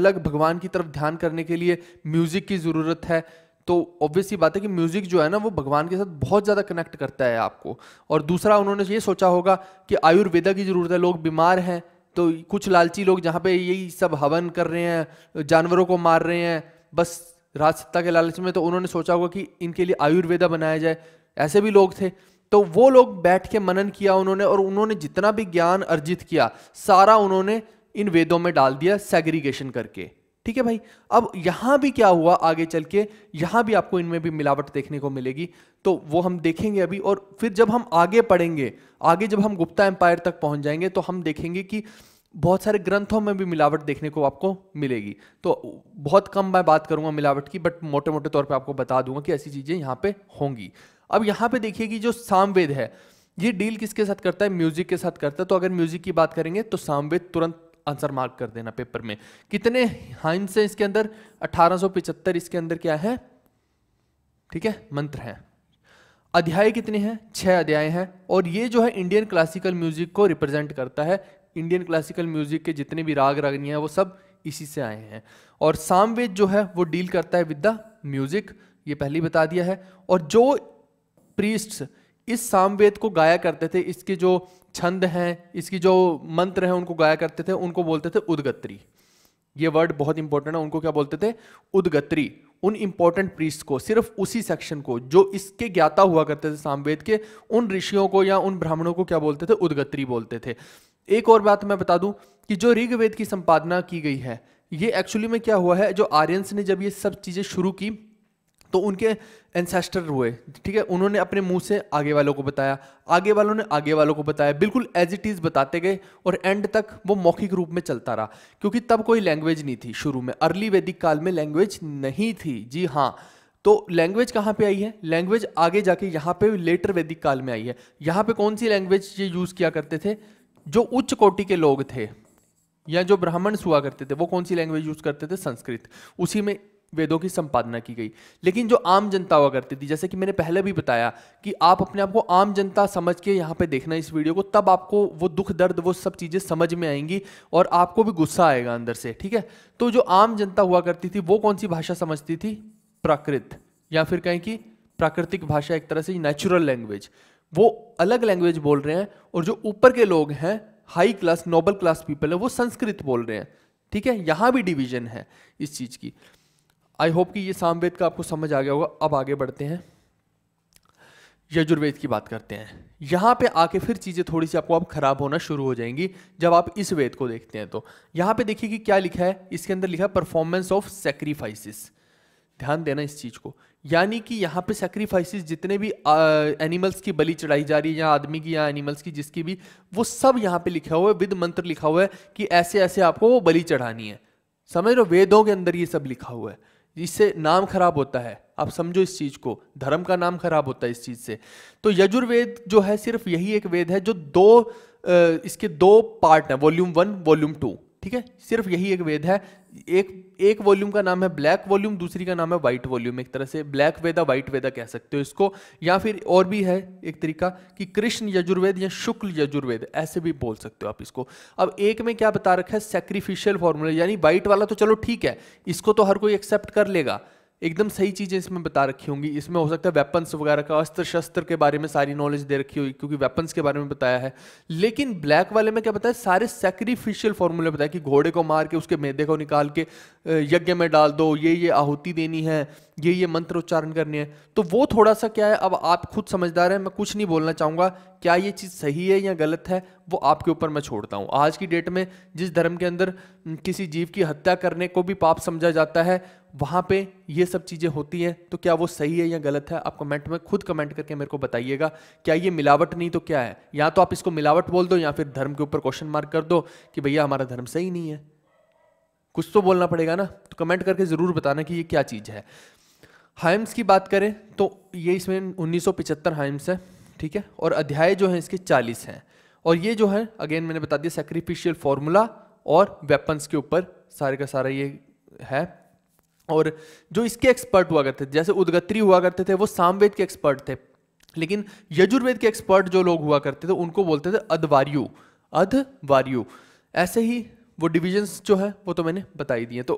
अलग भगवान की तरफ ध्यान करने के लिए म्यूज़िक की ज़रूरत है तो ऑब्वियसली बात है कि म्यूज़िक जो है ना वो भगवान के साथ बहुत ज़्यादा कनेक्ट करता है आपको और दूसरा उन्होंने ये सोचा होगा कि आयुर्वेदा की ज़रूरत है लोग बीमार हैं तो कुछ लालची लोग जहाँ पे यही सब हवन कर रहे हैं जानवरों को मार रहे हैं बस राजसत्ता के लालच में तो उन्होंने सोचा होगा कि इनके लिए आयुर्वेदा बनाया जाए ऐसे भी लोग थे तो वो लोग बैठ के मनन किया उन्होंने और उन्होंने जितना भी ज्ञान अर्जित किया सारा उन्होंने इन वेदों में डाल दिया सेग्रीगेशन करके ठीक है भाई अब यहाँ भी क्या हुआ आगे चल के यहाँ भी आपको इनमें भी मिलावट देखने को मिलेगी तो वो हम देखेंगे अभी और फिर जब हम आगे पढ़ेंगे आगे जब हम गुप्ता एम्पायर तक पहुंच जाएंगे तो हम देखेंगे कि बहुत सारे ग्रंथों में भी मिलावट देखने को आपको मिलेगी तो बहुत कम मैं बात करूंगा मिलावट की बट मोटे मोटे तौर पे आपको बता दूंगा कि ऐसी चीज़ें यहाँ पे होंगी अब यहाँ पे देखिए कि जो सामवेद है ये डील किसके साथ करता है म्यूजिक के साथ करता है तो अगर म्यूजिक की बात करेंगे तो सामवेद तुरंत आंसर मार्क कर देना पेपर में कितने हाइंस हैं इसके अंदर अठारह इसके अंदर क्या है ठीक है मंत्र हैं अध्याय कितने हैं छः अध्याय हैं और ये जो है इंडियन क्लासिकल म्यूजिक को रिप्रेजेंट करता है इंडियन क्लासिकल म्यूजिक के जितने भी राग रागनी हैं वो सब इसी से आए हैं और सामवेद जो है वो डील करता है विद द म्यूजिक ये पहले बता दिया है और जो प्रीस्ट इस सामवेद को गाया करते थे इसके जो छंद हैं इसकी जो मंत्र हैं उनको गाया करते थे उनको बोलते थे उदगत्री ये वर्ड बहुत इंपॉर्टेंट है उनको क्या बोलते थे उदगत्री उन इंपॉर्टेंट प्रीस्ट को सिर्फ उसी सेक्शन को जो इसके ज्ञाता हुआ करते थे सामवेद के उन ऋषियों को या उन ब्राह्मणों को क्या बोलते थे उदगत्री बोलते थे एक और बात मैं बता दूं कि जो ऋग्वेद की संपादना की गई है ये एक्चुअली में क्या हुआ है जो आर्यंस ने जब ये सब चीज़ें शुरू की तो उनके एंसेस्टर हुए ठीक है उन्होंने अपने मुंह से आगे वालों को बताया आगे वालों ने आगे वालों को बताया बिल्कुल एज इट इज़ बताते गए और एंड तक वो मौखिक रूप में चलता रहा क्योंकि तब कोई लैंग्वेज नहीं थी शुरू में अर्ली वैदिक काल में लैंग्वेज नहीं थी जी हाँ तो लैंग्वेज कहाँ पे आई है लैंग्वेज आगे जाके यहाँ पे लेटर वैदिक काल में आई है यहाँ पे कौन सी लैंग्वेज ये यूज़ किया करते थे जो उच्च कोटि के लोग थे या जो ब्राह्मण्स हुआ करते थे वो कौन सी लैंग्वेज यूज़ करते थे संस्कृत उसी में वेदों की संपादना की गई लेकिन जो आम जनता हुआ करती थी जैसे कि मैंने पहले भी बताया कि आप अपने आप को आम जनता समझ के यहाँ पे देखना इस वीडियो को तब आपको वो दुख दर्द वो सब चीज़ें समझ में आएंगी और आपको भी गुस्सा आएगा अंदर से ठीक है तो जो आम जनता हुआ करती थी वो कौन सी भाषा समझती थी प्राकृत या फिर कहें कि प्राकृतिक भाषा एक तरह से नेचुरल लैंग्वेज वो अलग लैंग्वेज बोल रहे हैं और जो ऊपर के लोग हैं high class noble class people है वो संस्कृत बोल रहे हैं ठीक है यहाँ भी डिवीजन है इस चीज़ की आई होप कि ये सामवेद का आपको समझ आ गया होगा अब आगे बढ़ते हैं यजुर्वेद की बात करते हैं यहाँ पे आके फिर चीज़ें थोड़ी सी आपको अब खराब होना शुरू हो जाएंगी जब आप इस वेद को देखते हैं तो यहाँ पे देखिए कि क्या लिखा है इसके अंदर लिखा है परफॉर्मेंस ऑफ सेक्रीफाइसिस ध्यान देना इस चीज़ को यानी कि यहाँ पे सेक्रीफाइसिस जितने भी एनिमल्स की बलि चढ़ाई जा रही है या आदमी की या एनिमल्स की जिसकी भी वो सब यहाँ पे लिखा हुआ है विद मंत्र लिखा हुआ है कि ऐसे ऐसे आपको वो बलि चढ़ानी है समझ लो वेदों के अंदर ये सब लिखा हुआ है इससे नाम खराब होता है आप समझो इस चीज को धर्म का नाम खराब होता है इस चीज से तो यजुर्वेद जो है सिर्फ यही एक वेद है जो दो इसके दो पार्ट हैं वॉल्यूम वन वॉल्यूम टू ठीक है सिर्फ यही एक वेद है एक एक वॉल्यूम का नाम है ब्लैक वॉल्यूम दूसरी का नाम है वाइट वॉल्यूम एक तरह से ब्लैक वेदा वाइट वेदा कह सकते हो इसको या फिर और भी है एक तरीका कि कृष्ण यजुर्वेद या शुक्ल यजुर्वेद ऐसे भी बोल सकते हो आप इसको अब एक में क्या बता रखा है सेक्रीफिशियल फॉर्मूला यानी व्हाइट वाला तो चलो ठीक है इसको तो हर कोई एक्सेप्ट कर लेगा एकदम सही चीज़ें इसमें बता रखी होंगी इसमें हो सकता है वेपन्स वगैरह का अस्त्र शस्त्र के बारे में सारी नॉलेज दे रखी होगी क्योंकि वेपन्स के बारे में बताया है लेकिन ब्लैक वाले में क्या बताया सारे सेक्रीफिशियल फॉर्मूले बताया कि घोड़े को मार के उसके मेदे को निकाल के यज्ञ में डाल दो ये ये आहुति देनी है ये ये मंत्र उच्चारण करने हैं तो वो थोड़ा सा क्या है अब आप खुद समझदार हैं मैं कुछ नहीं बोलना चाहूँगा क्या ये चीज़ सही है या गलत है वो आपके ऊपर मैं छोड़ता हूँ आज की डेट में जिस धर्म के अंदर किसी जीव की हत्या करने को भी पाप समझा जाता है वहाँ पे ये सब चीज़ें होती हैं तो क्या वो सही है या गलत है आप कमेंट में खुद कमेंट करके मेरे को बताइएगा क्या ये मिलावट नहीं तो क्या है या तो आप इसको मिलावट बोल दो या फिर धर्म के ऊपर क्वेश्चन मार्क कर दो कि भैया हमारा धर्म सही नहीं है कुछ तो बोलना पड़ेगा ना तो कमेंट करके ज़रूर बताना कि ये क्या चीज़ है हाइम्स की बात करें तो ये इसमें 1975 हाइम्स है ठीक है और अध्याय जो हैं इसके चालीस हैं और ये जो है अगेन मैंने बता दिया सेक्रीफिशियल फार्मूला और वेपन्स के ऊपर सारे का सारा ये है और जो इसके एक्सपर्ट हुआ करते थे जैसे उदगत्री हुआ करते थे वो सामवेद के एक्सपर्ट थे लेकिन यजुर्वेद के एक्सपर्ट जो लोग हुआ करते थे उनको बोलते थे अध अधवार्यु ऐसे ही वो डिविजन्स जो है वो तो मैंने बताई दिए तो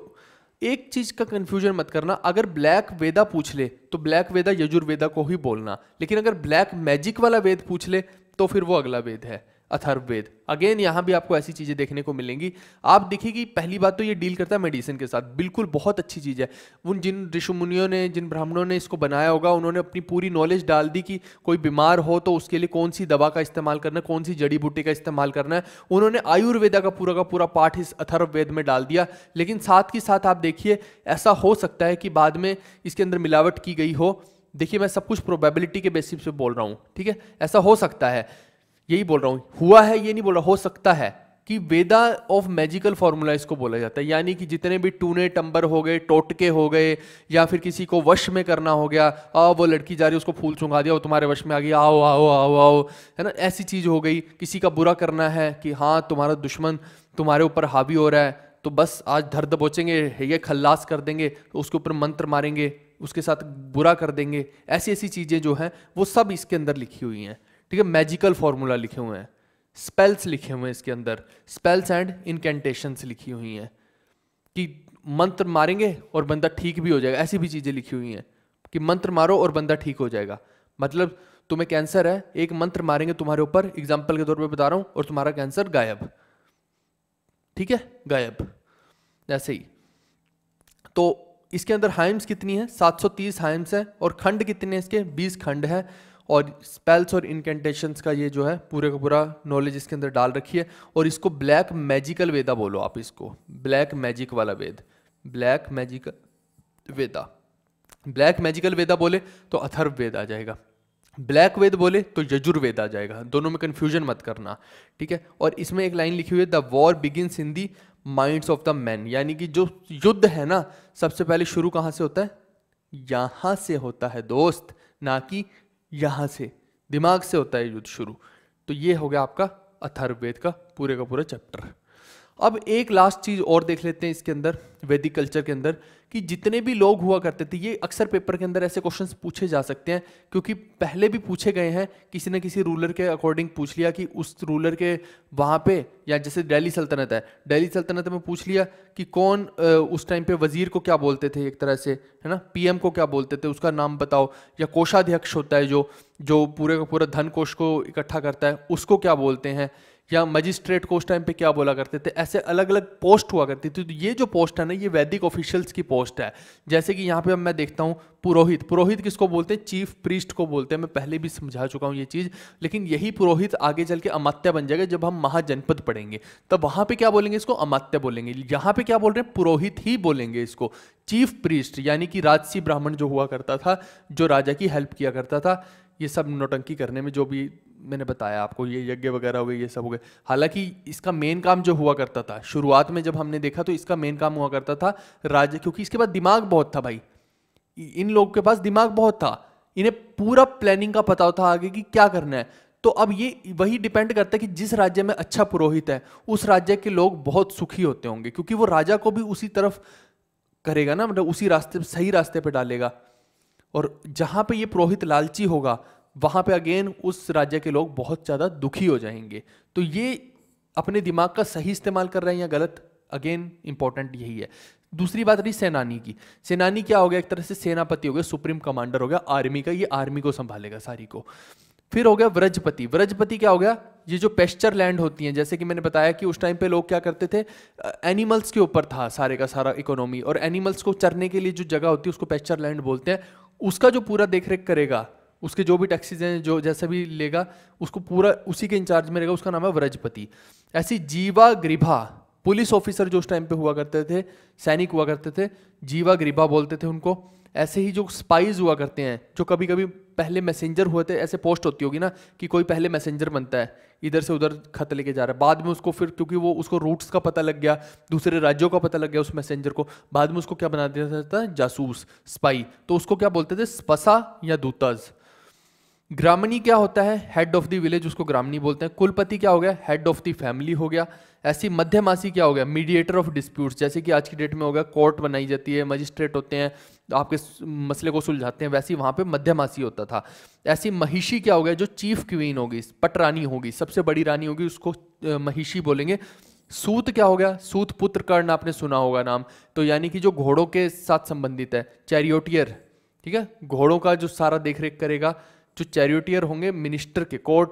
एक चीज का कंफ्यूजन मत करना अगर ब्लैक वेदा पूछ ले तो ब्लैक वेदा यजुर्वेदा को ही बोलना लेकिन अगर ब्लैक मैजिक वाला वेद पूछ ले तो फिर वो अगला वेद है अथर्ववेद अगेन यहाँ भी आपको ऐसी चीज़ें देखने को मिलेंगी आप देखेगी पहली बात तो ये डील करता है मेडिसिन के साथ बिल्कुल बहुत अच्छी चीज़ है उन जिन ऋषि मुनियों ने जिन ब्राह्मणों ने इसको बनाया होगा उन्होंने अपनी पूरी नॉलेज डाल दी कि कोई बीमार हो तो उसके लिए कौन सी दवा का इस्तेमाल करना है कौन सी जड़ी बूटी का इस्तेमाल करना है उन्होंने आयुर्वेदा का पूरा का पूरा पाठ इस अथर्ववेद में डाल दिया लेकिन साथ ही साथ आप देखिए ऐसा हो सकता है कि बाद में इसके अंदर मिलावट की गई हो देखिए मैं सब कुछ प्रोबेबिलिटी के बेसिस पे बोल रहा हूँ ठीक है ऐसा हो सकता है यही बोल रहा हूँ हुआ है ये नहीं बोल रहा हो सकता है कि वेदा ऑफ मैजिकल फार्मूला इसको बोला जाता है यानी कि जितने भी टूने टंबर हो गए टोटके हो गए या फिर किसी को वश में करना हो गया आ वो लड़की जा रही उसको फूल चुंगा दिया वो तुम्हारे वश में आ गई आओ आओ आओ आओ है ना ऐसी चीज़ हो गई किसी का बुरा करना है कि हाँ तुम्हारा दुश्मन तुम्हारे ऊपर हावी हो रहा है तो बस आज धर दबोचेंगे ये खल्लास कर देंगे तो उसके ऊपर मंत्र मारेंगे उसके साथ बुरा कर देंगे ऐसी ऐसी चीज़ें जो हैं वो सब इसके अंदर लिखी हुई हैं ठीक है मैजिकल फार्मूला लिखे हुए हैं स्पेल्स लिखे हुए हैं इसके अंदर स्पेल्स एंड इनकेंटेशंस लिखी हुई हैं कि मंत्र मारेंगे और बंदा ठीक भी हो जाएगा ऐसी भी चीज़ें लिखी हुई हैं कि मंत्र मारो और बंदा ठीक हो जाएगा मतलब तुम्हें कैंसर है एक मंत्र मारेंगे तुम्हारे ऊपर एग्जाम्पल के तौर पर बता रहा हूँ और तुम्हारा कैंसर गायब ठीक है गायब ऐसे ही तो इसके अंदर हाइम्स कितनी है 730 हाइम्स है और खंड कितने हैं इसके 20 खंड है और स्पेल्स और इनकेंटेशंस का ये जो है पूरे का पूरा नॉलेज इसके अंदर डाल रखी है और इसको ब्लैक मैजिकल वेदा बोलो आप इसको ब्लैक मैजिक वाला Veda black magical Veda black magical Veda बोले तो अथर्व वेद आ जाएगा ब्लैक वेद बोले तो यजुर्वेद आ जाएगा दोनों में कन्फ्यूजन मत करना ठीक है और इसमें एक लाइन लिखी हुई है the war begins in the minds of the man यानी कि जो युद्ध है ना सबसे पहले शुरू कहाँ से होता है यहाँ से होता है दोस्त ना कि यहाँ से दिमाग से होता है युद्ध शुरू तो ये हो गया आपका अथर्ववेद का पूरे का पूरा चैप्टर अब एक लास्ट चीज़ और देख लेते हैं इसके अंदर वैदिक कल्चर के अंदर कि जितने भी लोग हुआ करते थे ये अक्सर पेपर के अंदर ऐसे क्वेश्चन पूछे जा सकते हैं क्योंकि पहले भी पूछे गए हैं किसी ने किसी रूलर के अकॉर्डिंग पूछ लिया कि उस रूलर के वहाँ पे या जैसे दिल्ली सल्तनत है दिल्ली सल्तनत में पूछ लिया कि कौन उस टाइम पे वज़ीर को क्या बोलते थे एक तरह से है ना पीएम को क्या बोलते थे उसका नाम बताओ या कोषाध्यक्ष होता है जो जो पूरे का पूरा धन कोष को इकट्ठा करता है उसको क्या बोलते हैं या मजिस्ट्रेट को उस टाइम पे क्या बोला करते थे ऐसे अलग अलग पोस्ट हुआ करती थी तो ये जो पोस्ट है ना ये वैदिक ऑफिशियल्स की पोस्ट है जैसे कि यहाँ पे अब मैं देखता हूँ पुरोहित पुरोहित किसको बोलते हैं चीफ प्रीस्ट को बोलते हैं मैं पहले भी समझा चुका हूँ ये चीज़ लेकिन यही पुरोहित आगे चल के अमात्या बन जाएगा जब हम महाजनपद पढ़ेंगे तब वहाँ पर क्या बोलेंगे इसको अमात्य बोलेंगे यहाँ पर क्या बोल रहे हैं पुरोहित ही बोलेंगे इसको चीफ प्रीस्ट यानी कि राजसी ब्राह्मण जो हुआ करता था जो राजा की हेल्प किया करता था ये सब नोटंकी करने में जो भी मैंने बताया आपको ये यज्ञ वगैरह हो गए ये सब हो गए हालांकि इसका मेन काम जो हुआ करता था शुरुआत में जब हमने देखा तो इसका मेन काम हुआ करता था राज्य क्योंकि इसके पास दिमाग बहुत था भाई इन लोगों के पास दिमाग बहुत था इन्हें पूरा प्लानिंग का पता था आगे कि क्या करना है तो अब ये वही डिपेंड करता है कि जिस राज्य में अच्छा पुरोहित है उस राज्य के लोग बहुत सुखी होते होंगे क्योंकि वो राजा को भी उसी तरफ करेगा ना मतलब उसी रास्ते सही रास्ते पर डालेगा और जहां पे ये पुरोहित लालची होगा वहाँ पे अगेन उस राज्य के लोग बहुत ज़्यादा दुखी हो जाएंगे तो ये अपने दिमाग का सही इस्तेमाल कर रहे हैं या गलत अगेन इंपॉर्टेंट यही है दूसरी बात रही सेनानी की सेनानी क्या हो गया एक तरह से सेनापति हो गया सुप्रीम कमांडर हो गया आर्मी का ये आर्मी को संभालेगा सारी को फिर हो गया व्रजपति व्रजपति क्या हो गया ये जो पेस्चर लैंड होती हैं जैसे कि मैंने बताया कि उस टाइम पे लोग क्या करते थे एनिमल्स के ऊपर था सारे का सारा इकोनॉमी और एनिमल्स को चरने के लिए जो जगह होती है उसको पेस्चर लैंड बोलते हैं उसका जो पूरा देख करेगा उसके जो भी टैक्सीज हैं जो जैसे भी लेगा उसको पूरा उसी के इंचार्ज में रहेगा उसका नाम है व्रजपति ऐसी जीवा ग्रिभा पुलिस ऑफिसर जो उस टाइम पे हुआ करते थे सैनिक हुआ करते थे जीवा ग्रिभा बोलते थे उनको ऐसे ही जो स्पाइज हुआ करते हैं जो कभी कभी पहले मैसेंजर हुए थे ऐसे पोस्ट होती होगी ना कि कोई पहले मैसेंजर बनता है इधर से उधर खत लेके जा रहा है बाद में उसको फिर क्योंकि वो उसको रूट्स का पता लग गया दूसरे राज्यों का पता लग गया उस मैसेंजर को बाद में उसको क्या बना दिया जाता है जासूस स्पाई तो उसको क्या बोलते थे स्पसा या दूतज ग्रामनी क्या होता है हेड ऑफ दी विलेज उसको ग्रामनी बोलते हैं कुलपति क्या हो गया हेड ऑफ दी फैमिली हो गया ऐसी मध्यमासी क्या हो गया मीडिएटर ऑफ डिस्प्यूट्स जैसे कि आज की डेट में हो गया कोर्ट बनाई जाती है मजिस्ट्रेट होते हैं आपके मसले को सुलझाते हैं वैसी वहाँ पे मध्यमासी होता था ऐसी महिषी क्या हो गया जो चीफ क्वीन होगी पटरानी होगी सबसे बड़ी रानी होगी उसको महिषी बोलेंगे सूत क्या हो गया सूत पुत्र कर्ण आपने सुना होगा नाम तो यानी कि जो घोड़ों के साथ संबंधित है चैरियोटियर ठीक है घोड़ों का जो सारा देख रेख करेगा जो चैरिटियर होंगे मिनिस्टर के कोर्ट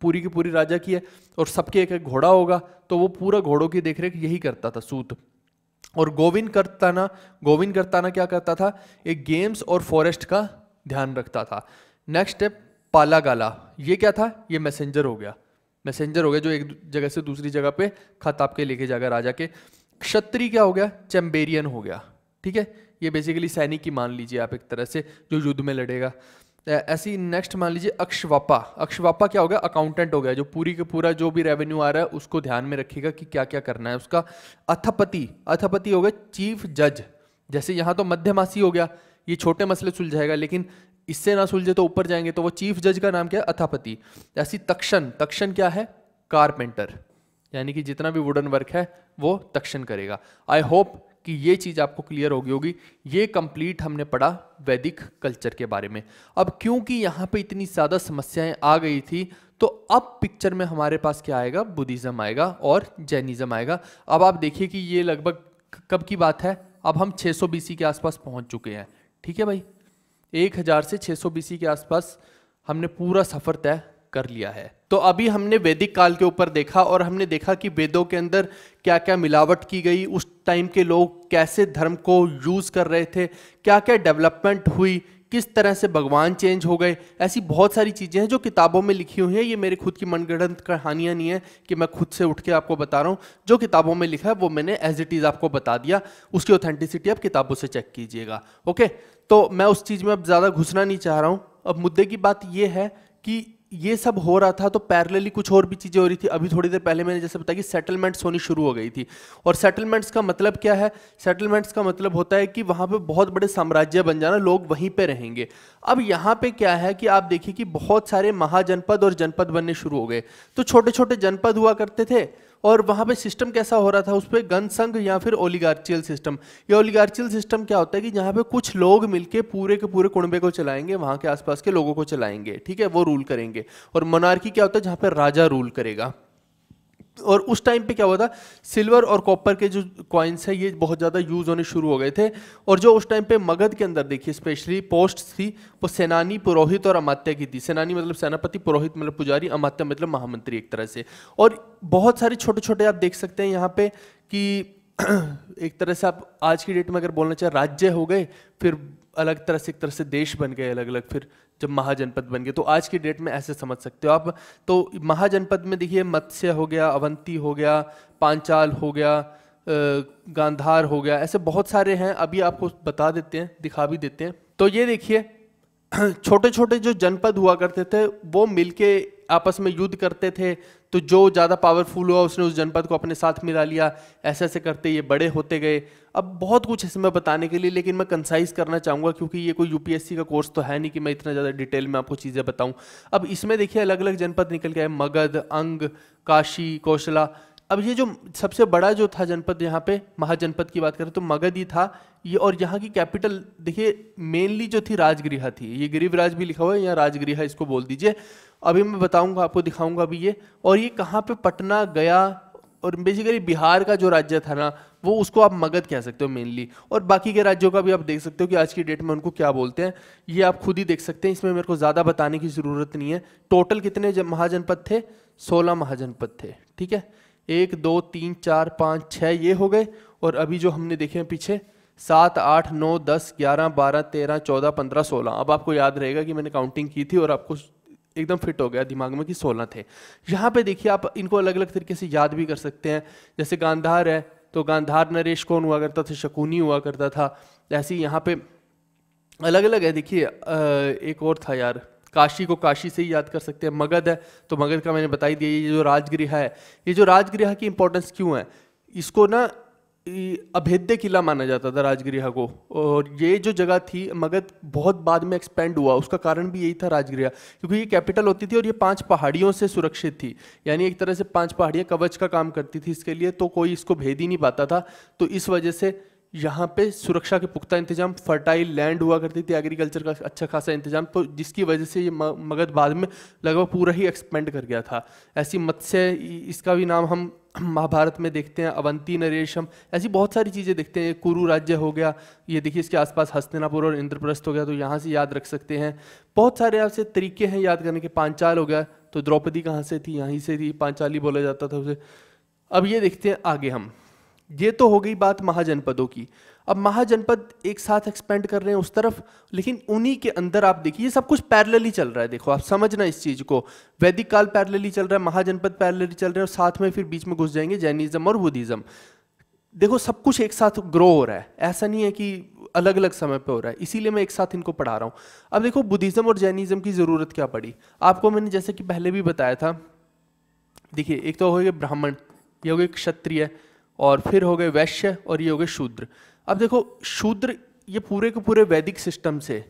पूरी की पूरी राजा की है और सबके एक एक घोड़ा होगा तो वो पूरा घोड़ों की देखरेख यही करता था सूत और गोविंद करताना गोविंद करताना क्या करता था एक गेम्स और फॉरेस्ट का ध्यान रखता था नेक्स्ट है पाला गाला ये क्या था ये मैसेंजर हो गया मैसेंजर हो गया जो एक जगह से दूसरी जगह पे खत आपके लेके जाएगा राजा के क्षत्रिय क्या हो गया चैम्बेरियन हो गया ठीक है ये बेसिकली सैनिक की मान लीजिए आप एक तरह से जो युद्ध में लड़ेगा ऐसी नेक्स्ट मान लीजिए अक्षवापा अक्षवापा क्या हो गया अकाउंटेंट हो गया जो पूरी का पूरा जो भी रेवेन्यू आ रहा है उसको ध्यान में रखेगा कि क्या क्या करना है उसका अथपति अथपति हो गया चीफ जज जैसे यहाँ तो मध्यमासी हो गया ये छोटे मसले सुलझाएगा लेकिन इससे ना सुलझे तो ऊपर जाएंगे तो वो चीफ जज का नाम क्या है अथापति ऐसी तक्षण तक्षण क्या है कारपेंटर यानी कि जितना भी वुडन वर्क है वो तक्षण करेगा आई होप कि ये चीज़ आपको क्लियर होगी होगी ये कंप्लीट हमने पढ़ा वैदिक कल्चर के बारे में अब क्योंकि यहाँ पे इतनी ज़्यादा समस्याएं आ गई थी तो अब पिक्चर में हमारे पास क्या आएगा बुद्धिज़्म आएगा और जैनिज़्म आएगा अब आप देखिए कि ये लगभग कब की बात है अब हम 600 सौ के आसपास पहुंच चुके हैं ठीक है भाई एक हज़ार से 600 सौ के आसपास हमने पूरा सफ़र तय कर लिया है तो अभी हमने वैदिक काल के ऊपर देखा और हमने देखा कि वेदों के अंदर क्या क्या मिलावट की गई उस टाइम के लोग कैसे धर्म को यूज़ कर रहे थे क्या क्या डेवलपमेंट हुई किस तरह से भगवान चेंज हो गए ऐसी बहुत सारी चीज़ें हैं जो किताबों में लिखी हुई हैं ये मेरे खुद की मनगढ़ंत कहानियाँ नहीं है कि मैं खुद से उठ के आपको बता रहा हूँ जो किताबों में लिखा है वो मैंने एज इट इज़ आपको बता दिया उसकी ऑथेंटिसिटी आप किताबों से चेक कीजिएगा ओके तो मैं उस चीज़ में अब ज़्यादा घुसना नहीं चाह रहा हूँ अब मुद्दे की बात यह है कि ये सब हो रहा था तो पैरेलली कुछ और भी चीज़ें हो रही थी अभी थोड़ी देर पहले मैंने जैसे बताया कि सेटलमेंट्स होनी शुरू हो गई थी और सेटलमेंट्स का मतलब क्या है सेटलमेंट्स का मतलब होता है कि वहाँ पे बहुत बड़े साम्राज्य बन जाना लोग वहीं पे रहेंगे अब यहाँ पे क्या है कि आप देखिए कि बहुत सारे महाजनपद और जनपद बनने शुरू हो गए तो छोटे छोटे जनपद हुआ करते थे और वहाँ पे सिस्टम कैसा हो रहा था उस पर गन संघ या फिर ओलीगार्चियल सिस्टम ये ओलीगार्चियल सिस्टम क्या होता है कि जहाँ पे कुछ लोग मिलके पूरे के पूरे कुणबे को चलाएंगे वहाँ के आसपास के लोगों को चलाएंगे ठीक है वो रूल करेंगे और मोनार्की क्या होता है जहाँ पर राजा रूल करेगा और उस टाइम पे क्या हुआ था सिल्वर और कॉपर के जो कॉइन्स है ये बहुत ज़्यादा यूज़ होने शुरू हो गए थे और जो उस टाइम पे मगध के अंदर देखिए स्पेशली पोस्ट थी वो सेनानी पुरोहित और अमात्य की थी सेनानी मतलब सेनापति पुरोहित मतलब पुजारी अमात्य मतलब महामंत्री एक तरह से और बहुत सारे छोटे छोटे आप देख सकते हैं यहाँ पे कि एक तरह से आप आज की डेट में अगर बोलना चाहें राज्य हो गए फिर अलग तरह से एक तरह से देश बन गए अलग अलग फिर जब महाजनपद बन गए तो आज की डेट में ऐसे समझ सकते हो आप तो महाजनपद में देखिए मत्स्य हो गया अवंती हो गया पांचाल हो गया गांधार हो गया ऐसे बहुत सारे हैं अभी आपको बता देते हैं दिखा भी देते हैं तो ये देखिए छोटे छोटे जो जनपद हुआ करते थे वो मिलके आपस में युद्ध करते थे तो जो ज़्यादा पावरफुल हुआ उसने उस जनपद को अपने साथ मिला लिया ऐसे ऐसे करते ये बड़े होते गए अब बहुत कुछ इसमें बताने के लिए लेकिन मैं कंसाइज करना चाहूँगा क्योंकि ये कोई यूपीएससी का कोर्स तो है नहीं कि मैं इतना ज़्यादा डिटेल में आपको चीज़ें बताऊँ अब इसमें देखिए अलग अलग जनपद निकल गया है मगध अंग काशी कौशला अब ये जो सबसे बड़ा जो था जनपद यहाँ पे महाजनपद की बात करें तो मगध ही था ये और यहाँ की कैपिटल देखिए मेनली जो थी राजगृह थी ये गिरीवराज भी लिखा हुआ है यहाँ राजगृह इसको बोल दीजिए अभी मैं बताऊंगा आपको दिखाऊंगा अभी ये और ये कहाँ पे पटना गया और बेसिकली बिहार का जो राज्य था ना वो उसको आप मगध कह सकते हो मेनली और बाकी के राज्यों का भी आप देख सकते हो कि आज की डेट में उनको क्या बोलते हैं ये आप खुद ही देख सकते हैं इसमें मेरे को ज़्यादा बताने की ज़रूरत नहीं है टोटल कितने महाजनपद थे सोलह महाजनपद थे ठीक है एक दो तीन चार पाँच छः ये हो गए और अभी जो हमने देखे हैं पीछे सात आठ नौ दस ग्यारह बारह तेरह चौदह पंद्रह सोलह अब आपको याद रहेगा कि मैंने काउंटिंग की थी और आपको एकदम फिट हो गया दिमाग में कि सोलह थे यहाँ पे देखिए आप इनको अलग अलग तरीके से याद भी कर सकते हैं जैसे गांधार है तो गांधार नरेश कौन हुआ करता था शकुनी हुआ करता था ऐसे यहाँ पे अलग अलग है देखिए एक और था यार काशी को काशी से ही याद कर सकते हैं मगध है तो मगध का मैंने बताई दिया ये जो राजगृह है ये जो राजगृह की इंपॉर्टेंस क्यों है इसको ना अभेद्य किला माना जाता था राजगृह को और ये जो जगह थी मगध बहुत बाद में एक्सपेंड हुआ उसका कारण भी यही था राजगृह क्योंकि ये कैपिटल होती थी और ये पांच पहाड़ियों से सुरक्षित थी यानी एक तरह से पांच पहाड़ियाँ कवच का काम करती थी इसके लिए तो कोई इसको भेद ही नहीं पाता था तो इस वजह से यहाँ पे सुरक्षा के पुख्ता इंतजाम फर्टाइल लैंड हुआ करती थी एग्रीकल्चर का अच्छा खासा इंतजाम तो जिसकी वजह से ये मगध बाद में लगभग पूरा ही एक्सपेंड कर गया था ऐसी मत्स्य इसका भी नाम हम महाभारत में देखते हैं अवंती नरेशम ऐसी बहुत सारी चीज़ें देखते हैं कुरु राज्य हो गया ये देखिए इसके आसपास हस्तिनापुर और इंद्रप्रस्थ हो गया तो यहाँ से याद रख सकते हैं बहुत सारे ऐसे तरीके हैं याद करने के पांचाल हो गया तो द्रौपदी कहाँ से थी यहीं से थी पांचाली बोला जाता था उसे अब ये देखते हैं आगे हम ये तो हो गई बात महाजनपदों की अब महाजनपद एक साथ एक्सपेंड कर रहे हैं उस तरफ लेकिन उन्हीं के अंदर आप देखिए सब कुछ पैरेलली चल रहा है देखो आप समझना इस चीज़ को वैदिक काल ही चल रहा है महाजनपद पैरेलली चल रहे है और साथ में फिर बीच में घुस जाएंगे जैनिज्म और बुद्धिज़्म देखो सब कुछ एक साथ ग्रो हो रहा है ऐसा नहीं है कि अलग अलग समय पे हो रहा है इसीलिए मैं एक साथ इनको पढ़ा रहा हूँ अब देखो बुद्धिज़्म और जैनिज़्म की ज़रूरत क्या पड़ी आपको मैंने जैसे कि पहले भी बताया था देखिए एक तो हो गए ब्राह्मण ये हो गए क्षत्रिय और फिर हो गए वैश्य और ये हो गए शूद्र अब देखो शूद्र ये पूरे के पूरे वैदिक सिस्टम से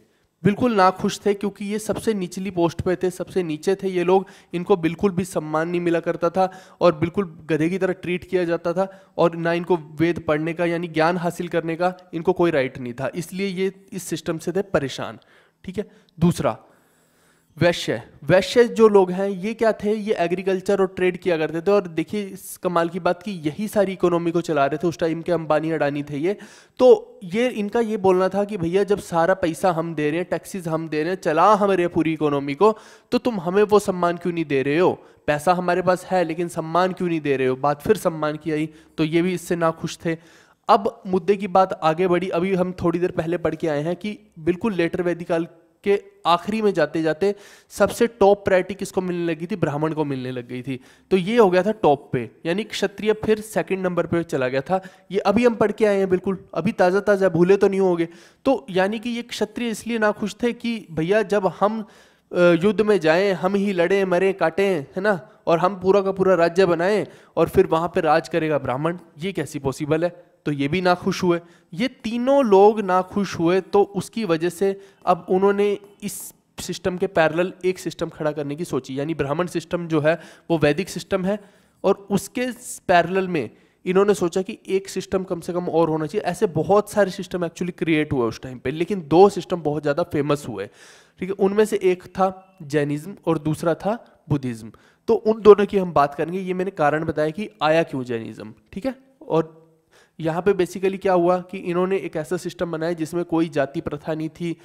बिल्कुल ना खुश थे क्योंकि ये सबसे निचली पोस्ट पे थे सबसे नीचे थे ये लोग इनको बिल्कुल भी सम्मान नहीं मिला करता था और बिल्कुल गधे की तरह ट्रीट किया जाता था और ना इनको वेद पढ़ने का यानी ज्ञान हासिल करने का इनको कोई राइट नहीं था इसलिए ये इस सिस्टम से थे परेशान ठीक है दूसरा वैश्य वैश्य जो लोग हैं ये क्या थे ये एग्रीकल्चर और ट्रेड किया करते थे और देखिए इस कमाल की बात की यही सारी इकोनॉमी को चला रहे थे उस टाइम के अंबानी अडानी थे ये तो ये इनका ये बोलना था कि भैया जब सारा पैसा हम दे रहे हैं टैक्सीज हम दे रहे हैं चला हमारे पूरी इकोनॉमी को तो तुम हमें वो सम्मान क्यों नहीं दे रहे हो पैसा हमारे पास है लेकिन सम्मान क्यों नहीं दे रहे हो बात फिर सम्मान की आई तो ये भी इससे ना खुश थे अब मुद्दे की बात आगे बढ़ी अभी हम थोड़ी देर पहले पढ़ के आए हैं कि बिल्कुल लेटर वैदिकाल के आखिरी में जाते जाते सबसे टॉप प्रायोरिटी किसको मिलने लगी थी ब्राह्मण को मिलने लग गई थी तो ये हो गया था टॉप पे यानी क्षत्रिय फिर सेकंड नंबर पे चला गया था ये अभी हम पढ़ के आए हैं बिल्कुल अभी ताज़ा ताज़ा भूले तो नहीं होंगे तो यानी कि ये क्षत्रिय इसलिए ना खुश थे कि भैया जब हम युद्ध में जाएं हम ही लड़े मरें काटें है ना और हम पूरा का पूरा राज्य बनाएं और फिर वहां पर राज करेगा ब्राह्मण ये कैसी पॉसिबल है तो ये भी ना खुश हुए ये तीनों लोग ना खुश हुए तो उसकी वजह से अब उन्होंने इस सिस्टम के पैरेलल एक सिस्टम खड़ा करने की सोची यानी ब्राह्मण सिस्टम जो है वो वैदिक सिस्टम है और उसके पैरेलल में इन्होंने सोचा कि एक सिस्टम कम से कम और होना चाहिए ऐसे बहुत सारे सिस्टम एक्चुअली क्रिएट हुए उस टाइम पे लेकिन दो सिस्टम बहुत ज़्यादा फेमस हुए ठीक है उनमें से एक था जैनिज़्म और दूसरा था बुद्धिज़्म तो उन दोनों की हम बात करेंगे ये मैंने कारण बताया कि आया क्यों जैनिज़्म ठीक है और यहाँ पे बेसिकली क्या हुआ कि इन्होंने एक ऐसा सिस्टम बनाया जिसमें कोई जाति प्रथा नहीं थी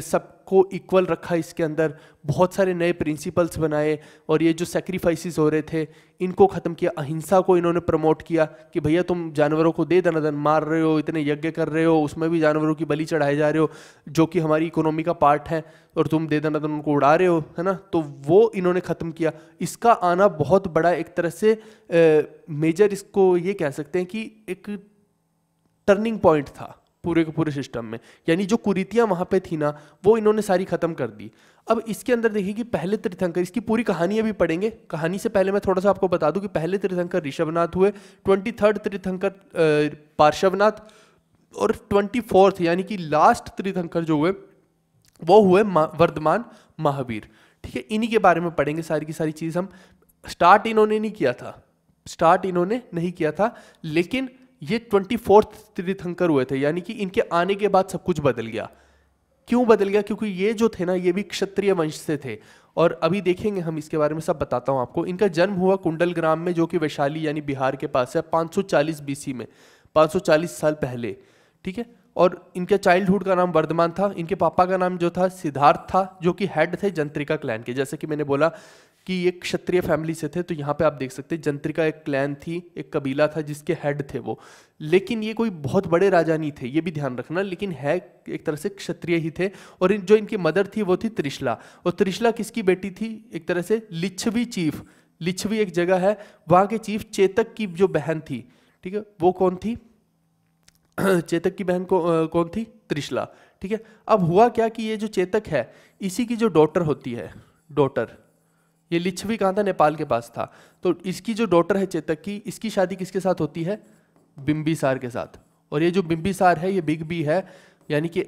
सबको इक्वल रखा इसके अंदर बहुत सारे नए प्रिंसिपल्स बनाए और ये जो सेक्रीफाइसेस हो रहे थे इनको ख़त्म किया अहिंसा को इन्होंने प्रमोट किया कि भैया तुम जानवरों को दे दना दन मार रहे हो इतने यज्ञ कर रहे हो उसमें भी जानवरों की बलि चढ़ाए जा रहे हो जो कि हमारी इकोनॉमी का पार्ट है और तुम दे दना दन उनको उड़ा रहे हो है ना तो वो इन्होंने ख़त्म किया इसका आना बहुत बड़ा एक तरह से मेजर इसको ये कह सकते हैं कि एक टर्निंग पॉइंट था पूरे के पूरे सिस्टम में यानी जो कुरीतियाँ वहाँ पे थी ना वो इन्होंने सारी ख़त्म कर दी अब इसके अंदर देखिए कि पहले तीर्थंकर इसकी पूरी कहानी अभी पढ़ेंगे कहानी से पहले मैं थोड़ा सा आपको बता दूं कि पहले तीर्थंकर ऋषभनाथ हुए ट्वेंटी थर्ड तीर्थंकर पार्श्वनाथ और ट्वेंटी फोर्थ यानी कि लास्ट तीर्थंकर जो हुए वो हुए वर्धमान महावीर ठीक है इन्हीं के बारे में पढ़ेंगे सारी की सारी चीज़ हम स्टार्ट इन्होंने नहीं किया था स्टार्ट इन्होंने नहीं किया था लेकिन ये ट्वेंटी फोर्थ तीर्थंकर हुए थे यानी कि इनके आने के बाद सब कुछ बदल गया क्यों बदल गया क्योंकि ये जो थे ना ये भी क्षत्रिय वंश से थे और अभी देखेंगे हम इसके बारे में सब बताता हूँ आपको इनका जन्म हुआ कुंडल ग्राम में जो कि वैशाली यानी बिहार के पास है 540 बीसी में 540 साल पहले ठीक है और इनके चाइल्डहुड का नाम वर्धमान था इनके पापा का नाम जो था सिद्धार्थ था जो कि हेड थे जंत्रिका क्लैन के जैसे कि मैंने बोला कि ये क्षत्रिय फैमिली से थे तो यहाँ पे आप देख सकते हैं जंत्रिका एक क्लैन थी एक कबीला था जिसके हेड थे वो लेकिन ये कोई बहुत बड़े राजा नहीं थे ये भी ध्यान रखना लेकिन है एक तरह से क्षत्रिय ही थे और इन, जो इनकी मदर थी वो थी त्रिशला और त्रिशला किसकी बेटी थी एक तरह से लिच्छवी चीफ लिच्छवी एक जगह है वहाँ के चीफ चेतक की जो बहन थी ठीक है वो कौन थी चेतक की बहन कौन थी त्रिशला ठीक है अब हुआ क्या कि ये जो चेतक है इसी की जो डॉटर होती है डॉटर ये लिच्छवी कहाँ था नेपाल के पास था तो इसकी जो डॉटर है चेतक की इसकी शादी किसके साथ होती है बिम्बिसार के साथ और ये जो बिम्बिसार है ये बिग बी है यानी कि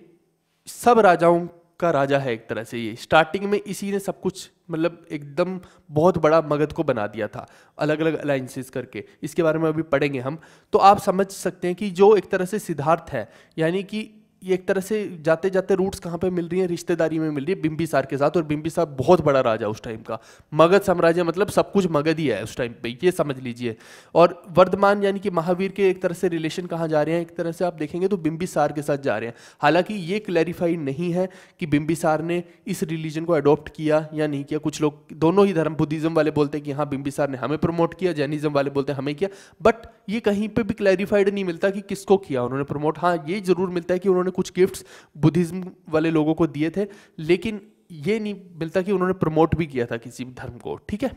सब राजाओं का राजा है एक तरह से ये स्टार्टिंग में इसी ने सब कुछ मतलब एकदम बहुत बड़ा मगध को बना दिया था अलग अलग अलाइंसेस करके इसके बारे में अभी पढ़ेंगे हम तो आप समझ सकते हैं कि जो एक तरह से सिद्धार्थ है यानी कि ये एक तरह से जाते जाते रूट्स कहाँ पे मिल रही हैं रिश्तेदारी में मिल रही है बिम्बिसार के साथ और बिम्बिसार बहुत बड़ा राजा उस टाइम का मगध साम्राज्य मतलब सब कुछ मगध ही है उस टाइम पे ये समझ लीजिए और वर्धमान यानी कि महावीर के एक तरह से रिलेशन कहाँ जा रहे हैं एक तरह से आप देखेंगे तो बिम्बिसार के साथ जा रहे हैं हालांकि ये क्लैरिफाई नहीं है कि बिम्बिसार ने इस रिलीजन को अडोप्ट किया या नहीं किया कुछ लोग दोनों ही धर्म बुद्धिज्म वाले बोलते हैं कि हाँ बिम्बिसार ने हमें प्रमोट किया जैनिज्म वाले बोलते हैं हमें किया बट ये कहीं पर भी क्लैरिफाइड नहीं मिलता कि किसको किया उन्होंने प्रमोट हाँ ये जरूर मिलता है कि उन्होंने कुछ गिफ्ट्स बुद्धिज्म वाले लोगों को दिए थे लेकिन ये नहीं मिलता कि उन्होंने प्रमोट भी किया था किसी भी धर्म को ठीक है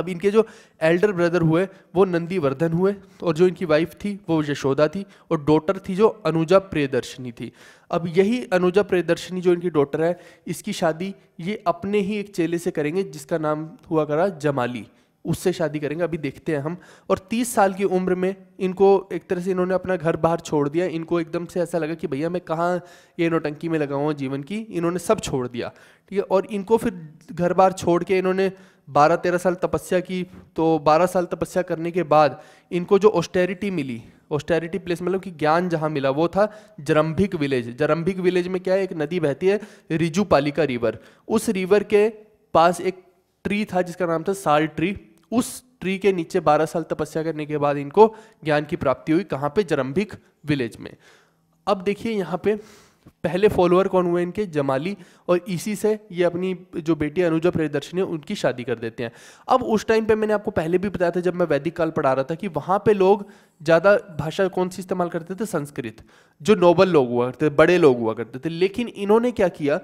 अब इनके जो एल्डर ब्रदर हुए वो नंदीवर्धन हुए और जो इनकी वाइफ थी वो यशोदा थी और डॉटर थी जो अनुजा प्रियदर्शनी थी अब यही अनुजा प्रियदर्शनी जो इनकी डॉटर है इसकी शादी ये अपने ही एक चेले से करेंगे जिसका नाम हुआ करा जमाली उससे शादी करेंगे अभी देखते हैं हम और तीस साल की उम्र में इनको एक तरह से इन्होंने अपना घर बाहर छोड़ दिया इनको एकदम से ऐसा लगा कि भैया मैं कहाँ ये नोटंकी में लगा हुआ जीवन की इन्होंने सब छोड़ दिया ठीक है और इनको फिर घर बार छोड़ के इन्होंने बारह तेरह साल तपस्या की तो बारह साल तपस्या करने के बाद इनको जो ऑस्टेरिटी मिली ऑस्टेरिटी प्लेस मतलब कि ज्ञान जहाँ मिला वो था जरम्भिक विलेज जरम्भिक विलेज में क्या है एक नदी बहती है पालिका रिवर उस रिवर के पास एक ट्री था जिसका नाम था साल ट्री उस ट्री के नीचे 12 साल तपस्या करने के बाद इनको ज्ञान की प्राप्ति हुई कहाँ पे जरम्भिक विलेज में अब देखिए यहाँ पे पहले फॉलोअर कौन हुए इनके जमाली और इसी से ये अपनी जो बेटी अनुजा प्रियदर्शनी है उनकी शादी कर देते हैं अब उस टाइम पे मैंने आपको पहले भी बताया था जब मैं वैदिक काल पढ़ा रहा था कि वहाँ पे लोग ज़्यादा भाषा कौन सी इस्तेमाल करते थे संस्कृत जो नोबल लोग हुआ करते थे बड़े लोग हुआ करते थे लेकिन इन्होंने क्या किया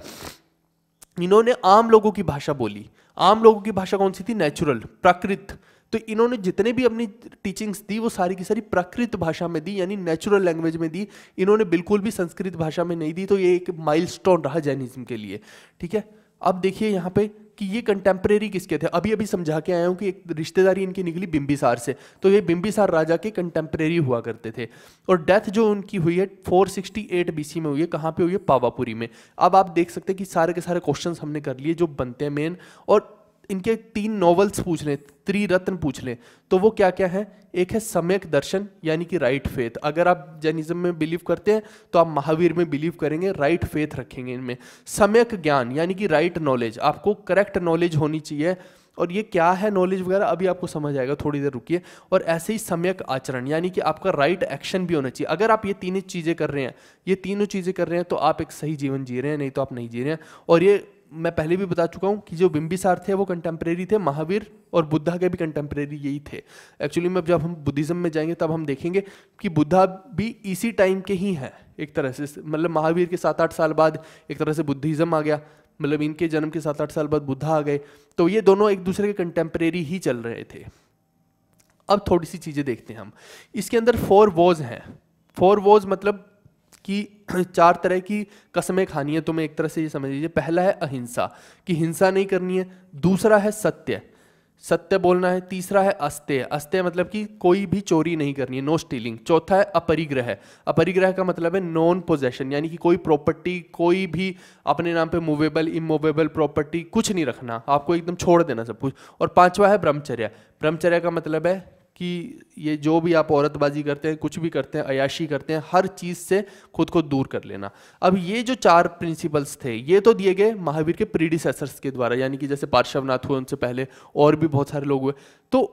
इन्होंने आम लोगों की भाषा बोली आम लोगों की भाषा कौन सी थी नेचुरल प्राकृत तो इन्होंने जितने भी अपनी टीचिंग्स दी वो सारी की सारी प्राकृत भाषा में दी यानी नेचुरल लैंग्वेज में दी इन्होंने बिल्कुल भी संस्कृत भाषा में नहीं दी तो ये एक माइलस्टोन रहा जैनिज्म के लिए ठीक है अब देखिए यहाँ पे कि ये कंटेम्प्रेरी किसके थे अभी अभी समझा के आया हूँ कि एक रिश्तेदारी इनकी निकली बिम्बिसार से तो ये बिम्बिसार राजा के कंटेम्प्रेरी हुआ करते थे और डेथ जो उनकी हुई है 468 सिक्सटी में हुई है कहाँ पे हुई है पावापुरी में अब आप देख सकते हैं कि सारे के सारे क्वेश्चंस हमने कर लिए जो बनते हैं मेन और इनके तीन नॉवल्स पूछ लें त्रिरत्न पूछ लें तो वो क्या क्या है एक है सम्यक दर्शन यानी कि राइट फेथ अगर आप जैनिज्म में बिलीव करते हैं तो आप महावीर में बिलीव करेंगे राइट फेथ रखेंगे इनमें सम्यक ज्ञान यानी कि राइट नॉलेज आपको करेक्ट नॉलेज होनी चाहिए और ये क्या है नॉलेज वगैरह अभी आपको समझ आएगा थोड़ी देर रुकिए और ऐसे ही सम्यक आचरण यानी कि आपका राइट एक्शन भी होना चाहिए अगर आप ये तीनों चीज़ें कर रहे हैं ये तीनों चीज़ें कर रहे हैं तो आप एक सही जीवन जी रहे हैं नहीं तो आप नहीं जी रहे हैं और ये मैं पहले भी बता चुका हूँ कि जो बिम्बिसार थे वो कंटेम्प्रेरी थे महावीर और बुद्धा के भी कंटेम्प्रेरी यही थे एक्चुअली में जब हम बुद्धिज़्म में जाएंगे तब हम देखेंगे कि बुद्धा भी इसी टाइम के ही हैं एक तरह से मतलब महावीर के सात आठ साल बाद एक तरह से बुद्धिज़्म आ गया मतलब इनके जन्म के सात आठ साल बाद बुद्धा आ गए तो ये दोनों एक दूसरे के कंटेम्प्रेरी ही चल रहे थे अब थोड़ी सी चीज़ें देखते हैं हम इसके अंदर फोर वॉज हैं फोर वॉज मतलब कि चार तरह की कसमें खानी है तुम्हें तो एक तरह से ये समझ लीजिए पहला है अहिंसा कि हिंसा नहीं करनी है दूसरा है सत्य सत्य बोलना है तीसरा है अस्त्य अस्त्य मतलब कि कोई भी चोरी नहीं करनी है नो स्टीलिंग चौथा है अपरिग्रह अपरिग्रह का मतलब है नॉन पोजेशन यानी कि कोई प्रॉपर्टी कोई भी अपने नाम पे मूवेबल इमूवेबल प्रॉपर्टी कुछ नहीं रखना आपको एकदम छोड़ देना सब कुछ और पांचवा है ब्रह्मचर्य ब्रह्मचर्य का मतलब है कि ये जो भी आप औरतबाजी करते हैं कुछ भी करते हैं अयाशी करते हैं हर चीज़ से खुद को दूर कर लेना अब ये जो चार प्रिंसिपल्स थे ये तो दिए गए महावीर के प्रीडिसेसर्स के द्वारा यानी कि जैसे पार्श्वनाथ हुए उनसे पहले और भी बहुत सारे लोग हुए तो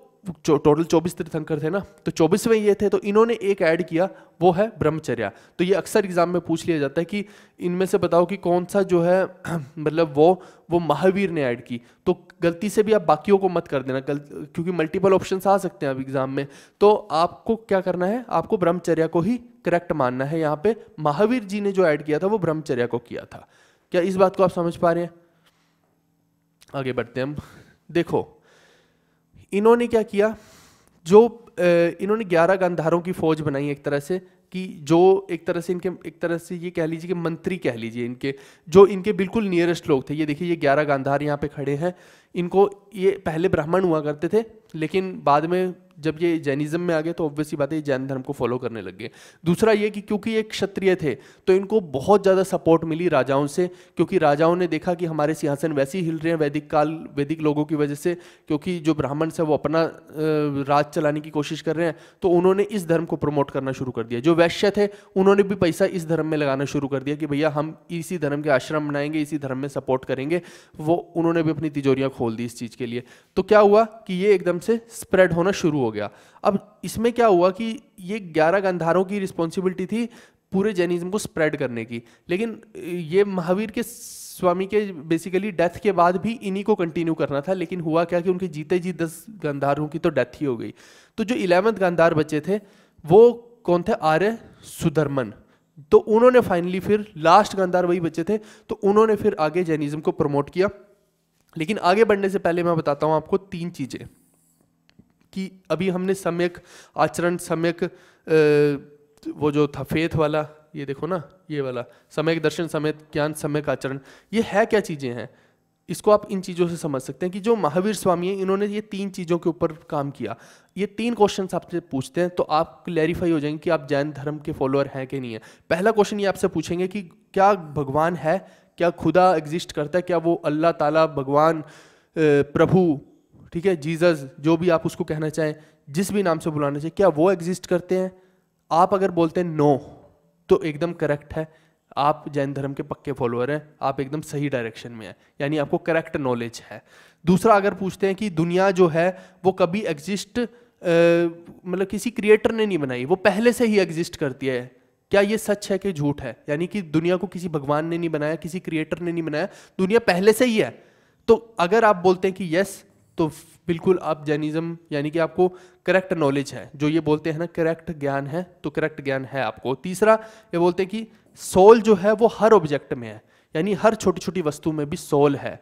टोटल चौबीस तीर्थंकर थे ना तो चौबीसवें ये थे तो इन्होंने एक ऐड किया वो है ब्रह्मचर्या तो ये अक्सर एग्जाम में पूछ लिया जाता है कि इनमें से बताओ कि कौन सा जो है मतलब वो वो महावीर ने ऐड की तो गलती से भी आप बाकियों को मत कर देना क्योंकि मल्टीपल ऑप्शन आ सकते हैं अब एग्जाम में तो आपको क्या करना है आपको ब्रह्मचर्या को ही करेक्ट मानना है यहाँ पे महावीर जी ने जो ऐड किया था वो ब्रह्मचर्या को किया था क्या इस बात को आप समझ पा रहे हैं आगे बढ़ते हैं हम देखो इन्होंने क्या किया जो इन्होंने ग्यारह गांधारों की फौज बनाई एक तरह से कि जो एक तरह से इनके एक तरह से ये कह लीजिए कि मंत्री कह लीजिए इनके जो इनके बिल्कुल नियरेस्ट लोग थे ये देखिए ये ग्यारह गांधार यहाँ पे खड़े हैं इनको ये पहले ब्राह्मण हुआ करते थे लेकिन बाद में जब ये जैनिज्म में आ गए तो ऑब्वियसली बात है ये जैन धर्म को फॉलो करने लग गए दूसरा ये कि क्योंकि ये क्षत्रिय थे तो इनको बहुत ज़्यादा सपोर्ट मिली राजाओं से क्योंकि राजाओं ने देखा कि हमारे सिंहासन वैसे ही हिल रहे हैं वैदिक काल वैदिक लोगों की वजह से क्योंकि जो ब्राह्मण है वो अपना राज चलाने की कोशिश कर रहे हैं तो उन्होंने इस धर्म को प्रमोट करना शुरू कर दिया जो वैश्य थे उन्होंने भी पैसा इस धर्म में लगाना शुरू कर दिया कि भैया हम इसी धर्म के आश्रम बनाएंगे इसी धर्म में सपोर्ट करेंगे वो उन्होंने भी अपनी तिजोरियाँ खोल दी इस चीज़ के लिए तो क्या हुआ कि ये एकदम से स्प्रेड होना शुरू हो हो गया अब इसमें क्या हुआ कि ये ग्यारह गंधारों की रिस्पॉन्सिबिलिटी थी पूरे जैनिज्म को स्प्रेड करने की लेकिन ये महावीर के स्वामी के बेसिकली डेथ के बाद भी इन्हीं को कंटिन्यू करना था लेकिन हुआ क्या कि उनके जीते जी दस गंधारों की तो डेथ ही हो गई तो जो इलेवंथ गंधार बचे थे वो कौन थे आर्य सुधरमन तो उन्होंने फाइनली फिर लास्ट गंधार वही बचे थे तो उन्होंने फिर आगे जैनिज्म को प्रमोट किया लेकिन आगे बढ़ने से पहले मैं बताता हूँ आपको तीन चीज़ें कि अभी हमने सम्यक आचरण सम्यक वो जो था फेथ वाला ये देखो ना ये वाला सम्यक दर्शन समय ज्ञान सम्यक आचरण ये है क्या चीज़ें हैं इसको आप इन चीज़ों से समझ सकते हैं कि जो महावीर स्वामी हैं इन्होंने ये तीन चीज़ों के ऊपर काम किया ये तीन क्वेश्चन आपसे पूछते हैं तो आप क्लैरिफाई हो जाएंगे कि आप जैन धर्म के फॉलोअर हैं कि नहीं है पहला क्वेश्चन ये आपसे पूछेंगे कि क्या भगवान है क्या खुदा एग्जिस्ट करता है क्या वो अल्लाह ताला भगवान प्रभु ठीक है जीसस जो भी आप उसको कहना चाहें जिस भी नाम से बुलाना चाहें क्या वो एग्जिस्ट करते हैं आप अगर बोलते हैं नो तो एकदम करेक्ट है आप जैन धर्म के पक्के फॉलोअर हैं आप एकदम सही डायरेक्शन में हैं यानी आपको करेक्ट नॉलेज है दूसरा अगर पूछते हैं कि दुनिया जो है वो कभी एग्जिस्ट मतलब किसी क्रिएटर ने नहीं बनाई वो पहले से ही एग्जिस्ट करती है क्या ये सच है कि झूठ है यानी कि दुनिया को किसी भगवान ने नहीं बनाया किसी क्रिएटर ने नहीं बनाया दुनिया पहले से ही है तो अगर आप बोलते हैं कि यस तो बिल्कुल आप जैनिज्म यानी कि आपको करेक्ट नॉलेज है जो ये बोलते हैं ना करेक्ट ज्ञान है तो करेक्ट ज्ञान है आपको तीसरा ये बोलते हैं कि सोल जो है वो हर ऑब्जेक्ट में है यानी हर छोटी छोटी वस्तु में भी सोल है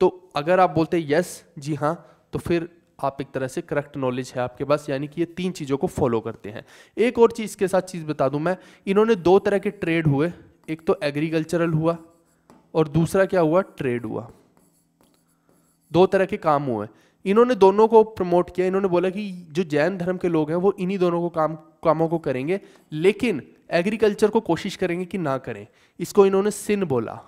तो अगर आप बोलते हैं यस जी हाँ तो फिर आप एक तरह से करेक्ट नॉलेज है आपके पास यानी कि ये तीन चीज़ों को फॉलो करते हैं एक और चीज़ के साथ चीज़ बता दूं मैं इन्होंने दो तरह के ट्रेड हुए एक तो एग्रीकल्चरल हुआ और दूसरा क्या हुआ ट्रेड हुआ दो तरह के काम हुए इन्होंने दोनों को प्रमोट किया इन्होंने बोला कि जो जैन धर्म के लोग हैं वो इन्हीं दोनों को काम कामों को करेंगे लेकिन एग्रीकल्चर को कोशिश करेंगे कि ना करें इसको इन्होंने सिन बोला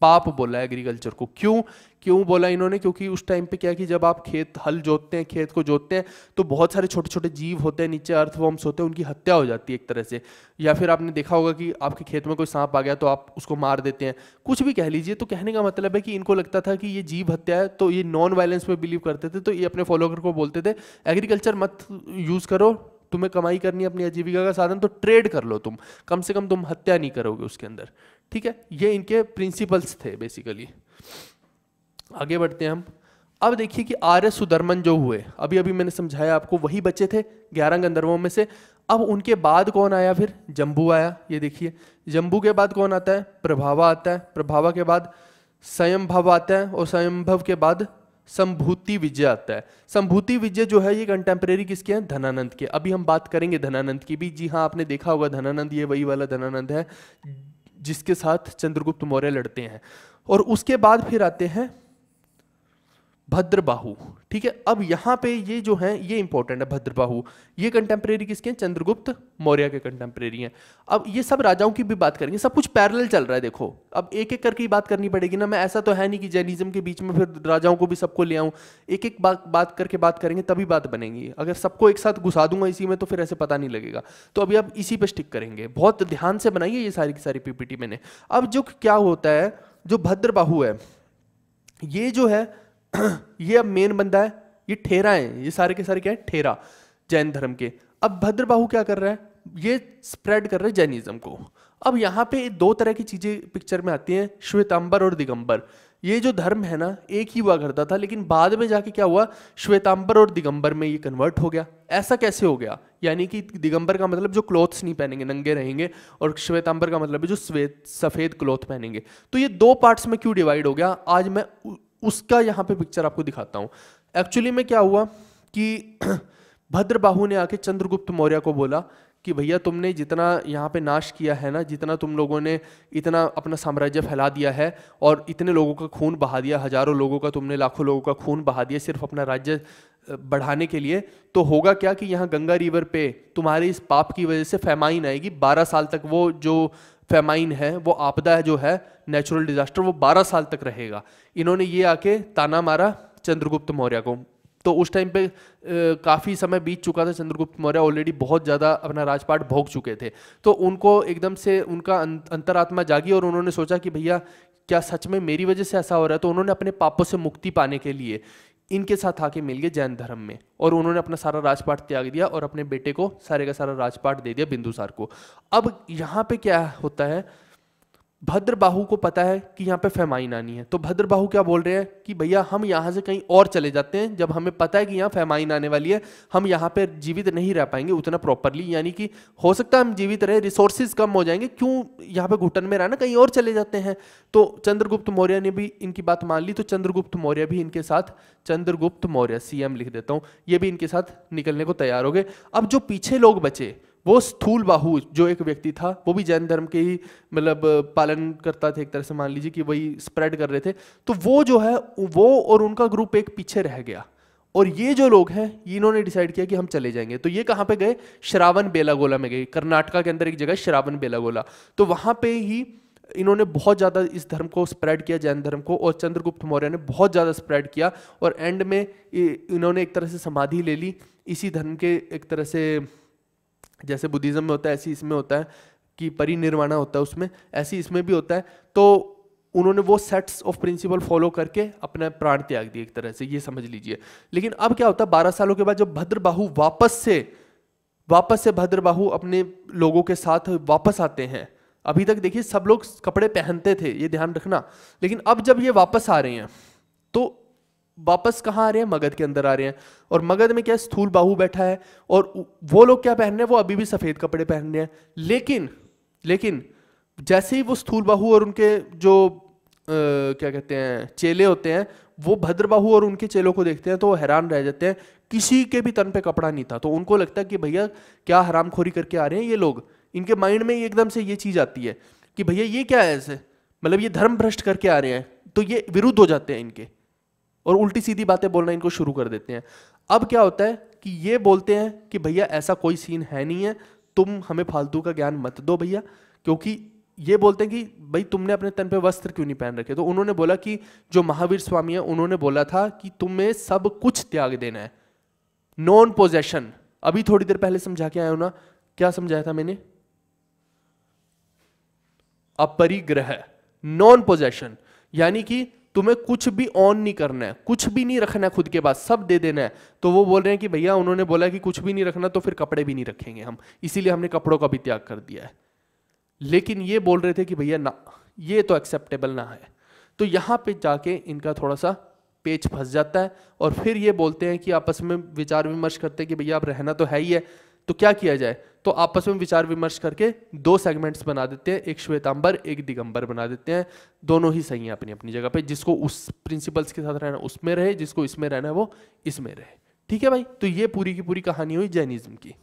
पाप बोला एग्रीकल्चर को क्यों क्यों बोला इन्होंने क्योंकि उस टाइम पे क्या कि जब आप खेत हल जोतते हैं खेत को जोतते हैं तो बहुत सारे छोटे छोटे जीव होते हैं नीचे अर्थवॉर्म्स होते हैं उनकी हत्या हो जाती है एक तरह से या फिर आपने देखा होगा कि आपके खेत में कोई सांप आ गया तो आप उसको मार देते हैं कुछ भी कह लीजिए तो कहने का मतलब है कि इनको लगता था कि ये जीव हत्या है तो ये नॉन वायलेंस में बिलीव करते थे तो ये अपने फॉलोअर को बोलते थे एग्रीकल्चर मत यूज़ करो तुम्हें कमाई करनी है अपनी आजीविका का साधन तो ट्रेड कर लो तुम कम से कम तुम हत्या नहीं करोगे उसके अंदर ठीक है ये इनके प्रिंसिपल्स थे बेसिकली आगे बढ़ते हैं हम अब देखिए कि आर एस जो हुए अभी अभी मैंने समझाया आपको वही बच्चे थे ग्यारह गंधर्वों में से अब उनके बाद कौन आया फिर जम्बू आया ये देखिए जम्बू के बाद कौन आता है प्रभावा आता है प्रभावा के बाद स्वयंभव आता है और स्वयंभव के बाद संभूति विजय आता है संभूति विजय जो है ये कंटेम्प्रेरी किसके हैं धनानंद के अभी हम बात करेंगे धनानंद की भी जी हाँ आपने देखा होगा धनानंद ये वही वाला धनानंद है जिसके साथ चंद्रगुप्त मौर्य लड़ते हैं और उसके बाद फिर आते हैं भद्रबाहु ठीक है अब यहाँ पे ये जो है ये इंपॉर्टेंट है भद्रबाहु ये कंटेम्प्रेरी किसके हैं चंद्रगुप्त मौर्य के कंटेम्प्रेरी हैं अब ये सब राजाओं की भी बात करेंगे सब कुछ पैरेलल चल रहा है देखो अब एक एक करके ही बात करनी पड़ेगी ना मैं ऐसा तो है नहीं कि जैनिज्म के बीच में फिर राजाओं को भी सबको ले आऊँ एक एक बात बात करके बात करेंगे तभी बात बनेगी अगर सबको एक साथ घुसा दूंगा इसी में तो फिर ऐसे पता नहीं लगेगा तो अभी आप इसी पर स्टिक करेंगे बहुत ध्यान से बनाइए ये सारी की सारी पीपीटी मैंने अब जो क्या होता है जो भद्रबाहू है ये जो है ये अब मेन बंदा है ये ठेरा है ये सारे के सारे क्या है ठेरा जैन धर्म के अब भद्रबाहु क्या कर रहा है ये स्प्रेड कर रहे हैं जैनिज्म को अब यहाँ पे दो तरह की चीज़ें पिक्चर में आती हैं श्वेतांबर और दिगंबर ये जो धर्म है ना एक ही हुआ करता था लेकिन बाद में जाके क्या हुआ श्वेतांबर और दिगंबर में ये कन्वर्ट हो गया ऐसा कैसे हो गया यानी कि दिगंबर का मतलब जो क्लोथ्स नहीं पहनेंगे नंगे रहेंगे और श्वेतांबर का मतलब है जो श्वेत सफ़ेद क्लॉथ पहनेंगे तो ये दो पार्ट्स में क्यों डिवाइड हो गया आज मैं उसका यहाँ पे पिक्चर आपको दिखाता हूँ एक्चुअली में क्या हुआ कि भद्रबाहु ने आके चंद्रगुप्त मौर्य को बोला कि भैया तुमने जितना यहाँ पे नाश किया है ना जितना तुम लोगों ने इतना अपना साम्राज्य फैला दिया है और इतने लोगों का खून बहा दिया हजारों लोगों का तुमने लाखों लोगों का खून बहा दिया सिर्फ अपना राज्य बढ़ाने के लिए तो होगा क्या कि यहाँ गंगा रिवर पे तुम्हारे इस पाप की वजह से फैमाइन आएगी बारह साल तक वो जो फेमाइन है वो आपदा है जो है नेचुरल डिजास्टर वो 12 साल तक रहेगा इन्होंने ये आके ताना मारा चंद्रगुप्त मौर्य को तो उस टाइम पे काफ़ी समय बीत चुका था चंद्रगुप्त मौर्य ऑलरेडी बहुत ज़्यादा अपना राजपाट भोग चुके थे तो उनको एकदम से उनका अं, अंतरात्मा जागी और उन्होंने सोचा कि भैया क्या सच में मेरी वजह से ऐसा हो रहा है तो उन्होंने अपने पापों से मुक्ति पाने के लिए इनके साथ आके मिल गए जैन धर्म में और उन्होंने अपना सारा राजपाट त्याग दिया और अपने बेटे को सारे का सारा राजपाट दे दिया बिंदुसार को अब यहाँ पे क्या होता है भद्रबाहु को पता है कि यहाँ पे फेमाइन आनी है तो भद्रबाहु क्या बोल रहे हैं कि भैया हम यहाँ से कहीं और चले जाते हैं जब हमें पता है कि यहाँ फेमाइन आने वाली है हम यहाँ पे जीवित नहीं रह पाएंगे उतना प्रॉपरली यानी कि हो सकता है हम जीवित रहे रिसोर्सेज कम हो जाएंगे क्यों यहाँ पे घुटन में रहना कहीं और चले जाते हैं तो चंद्रगुप्त मौर्य ने भी इनकी बात मान ली तो चंद्रगुप्त मौर्य भी इनके साथ चंद्रगुप्त मौर्य सी लिख देता हूँ ये भी इनके साथ निकलने को तैयार हो गए अब जो पीछे लोग बचे वो स्थूल बाहु जो एक व्यक्ति था वो भी जैन धर्म के ही मतलब पालन करता थे एक तरह से मान लीजिए कि वही स्प्रेड कर रहे थे तो वो जो है वो और उनका ग्रुप एक पीछे रह गया और ये जो लोग हैं इन्होंने डिसाइड किया कि हम चले जाएंगे तो ये कहाँ पे गए श्रावण बेलागोला में गए कर्नाटका के अंदर एक जगह श्रावण बेलागोला तो वहाँ पे ही इन्होंने बहुत ज़्यादा इस धर्म को स्प्रेड किया जैन धर्म को और चंद्रगुप्त मौर्य ने बहुत ज़्यादा स्प्रेड किया और एंड में इन्होंने एक तरह से समाधि ले ली इसी धर्म के एक तरह से जैसे बुद्धिज़्म में होता है ऐसी इसमें होता है कि परिनिर्वाणा होता है उसमें ऐसी इसमें भी होता है तो उन्होंने वो सेट्स ऑफ प्रिंसिपल फॉलो करके अपना प्राण त्याग दिए एक तरह से ये समझ लीजिए लेकिन अब क्या होता है बारह सालों के बाद जब भद्रबाहु वापस से वापस से भद्रबाहु अपने लोगों के साथ वापस आते हैं अभी तक देखिए सब लोग कपड़े पहनते थे ये ध्यान रखना लेकिन अब जब ये वापस आ रहे हैं तो वापस कहाँ आ रहे हैं मगध के अंदर आ रहे हैं और मगध में क्या स्थूल बाहु बैठा है और वो लोग क्या पहन रहे हैं वो अभी भी सफ़ेद कपड़े पहन रहे हैं लेकिन लेकिन जैसे ही वो स्थूल बाहु और उनके जो आ, क्या कहते हैं चेले होते हैं वो भद्रबाहु और उनके चेलों को देखते हैं तो हैरान रह जाते हैं किसी के भी तन पे कपड़ा नहीं था तो उनको लगता है कि भैया क्या हरामखोरी करके आ रहे हैं ये लोग इनके माइंड में एकदम से ये चीज़ आती है कि भैया ये क्या है ऐसे मतलब ये धर्म भ्रष्ट करके आ रहे हैं तो ये विरुद्ध हो जाते हैं इनके और उल्टी सीधी बातें बोलना इनको शुरू कर देते हैं अब क्या होता है कि ये बोलते हैं कि भैया ऐसा कोई सीन है नहीं है तुम हमें फालतू का ज्ञान मत दो भैया क्योंकि ये बोलते हैं कि भाई तुमने अपने तन पे वस्त्र क्यों नहीं पहन रखे तो उन्होंने बोला कि जो महावीर स्वामी है उन्होंने बोला था कि तुम्हें सब कुछ त्याग देना है नॉन पोजेशन अभी थोड़ी देर पहले समझा के आया ना क्या समझाया था मैंने अपरिग्रह नॉन पोजेशन यानी कि तुम्हें कुछ भी ऑन नहीं करना है कुछ भी नहीं रखना है खुद के पास सब दे देना है तो वो बोल रहे हैं कि भैया उन्होंने बोला कि कुछ भी नहीं रखना तो फिर कपड़े भी नहीं रखेंगे हम इसीलिए हमने कपड़ों का भी त्याग कर दिया है लेकिन ये बोल रहे थे कि भैया ना ये तो एक्सेप्टेबल ना है तो यहाँ पे जाके इनका थोड़ा सा पेच फंस जाता है और फिर ये बोलते हैं कि आपस में विचार विमर्श करते हैं कि भैया आप रहना तो है ही है तो क्या किया जाए तो आपस में विचार विमर्श करके दो सेगमेंट्स बना देते हैं एक श्वेतांबर एक दिगंबर बना देते हैं दोनों ही सही हैं अपनी अपनी जगह पे जिसको उस प्रिंसिपल्स के साथ रहना उसमें रहे जिसको इसमें रहना है वो इसमें रहे ठीक है भाई तो ये पूरी की पूरी कहानी हुई जैनिज्म की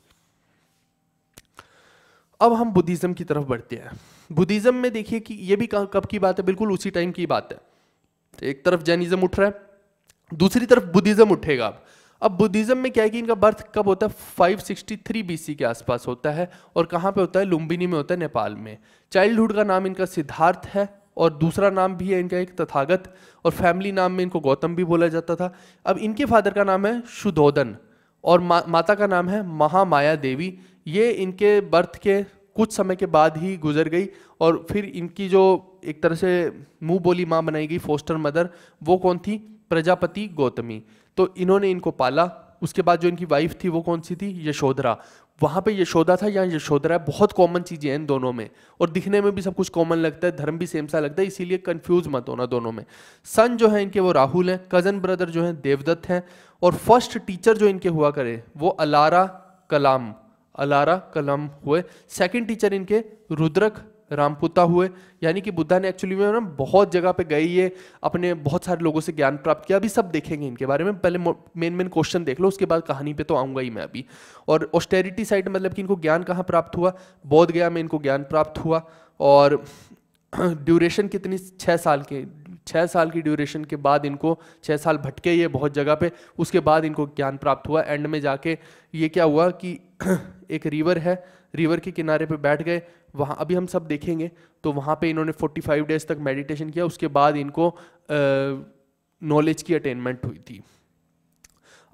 अब हम बुद्धिज्म की तरफ बढ़ते हैं बुद्धिज्म में देखिए कि ये भी कब की बात है बिल्कुल उसी टाइम की बात है एक तरफ जैनिज्म उठ रहा है दूसरी तरफ बुद्धिज्म उठेगा अब अब बुद्धिज्म में क्या है कि इनका बर्थ कब होता है 563 बीसी के आसपास होता है और कहाँ पे होता है लुम्बिनी में होता है नेपाल में चाइल्डहुड का नाम इनका सिद्धार्थ है और दूसरा नाम भी है इनका एक तथागत और फैमिली नाम में इनको गौतम भी बोला जाता था अब इनके फादर का नाम है शुदोधन और मा, माता का नाम है महामाया देवी ये इनके बर्थ के कुछ समय के बाद ही गुजर गई और फिर इनकी जो एक तरह से मुंह बोली माँ बनाई गई फोस्टर मदर वो कौन थी प्रजापति गौतमी तो इन्होंने इनको पाला उसके बाद जो इनकी वाइफ थी वो कौन सी थी यशोधरा वहाँ पे यशोदा था या यशोधरा है बहुत कॉमन चीज़ें हैं इन दोनों में और दिखने में भी सब कुछ कॉमन लगता है धर्म भी सेम सा लगता है इसीलिए कंफ्यूज मत होना दोनों में सन जो है इनके वो राहुल हैं कज़न ब्रदर जो हैं देवदत्त हैं और फर्स्ट टीचर जो इनके हुआ करे वो अलारा कलाम अलारा कलाम हुए सेकेंड टीचर इनके रुद्रक रामपुता हुए यानी कि बुद्धा ने एक्चुअली में ना बहुत जगह पे गई है अपने बहुत सारे लोगों से ज्ञान प्राप्त किया अभी सब देखेंगे इनके बारे में पहले मेन मेन क्वेश्चन देख लो उसके बाद कहानी पे तो आऊँगा ही मैं अभी और ऑस्टेरिटी साइड मतलब कि इनको ज्ञान कहाँ प्राप्त हुआ बौद्ध गया में इनको ज्ञान प्राप्त हुआ और ड्यूरेशन कितनी छः साल के छः साल की ड्यूरेशन के बाद इनको छः साल भटके ये बहुत जगह पे उसके बाद इनको ज्ञान प्राप्त हुआ एंड में जाके ये क्या हुआ कि एक रिवर है रिवर के किनारे पे बैठ गए वहाँ अभी हम सब देखेंगे तो वहाँ पे इन्होंने 45 डेज तक मेडिटेशन किया उसके बाद इनको नॉलेज की अटेनमेंट हुई थी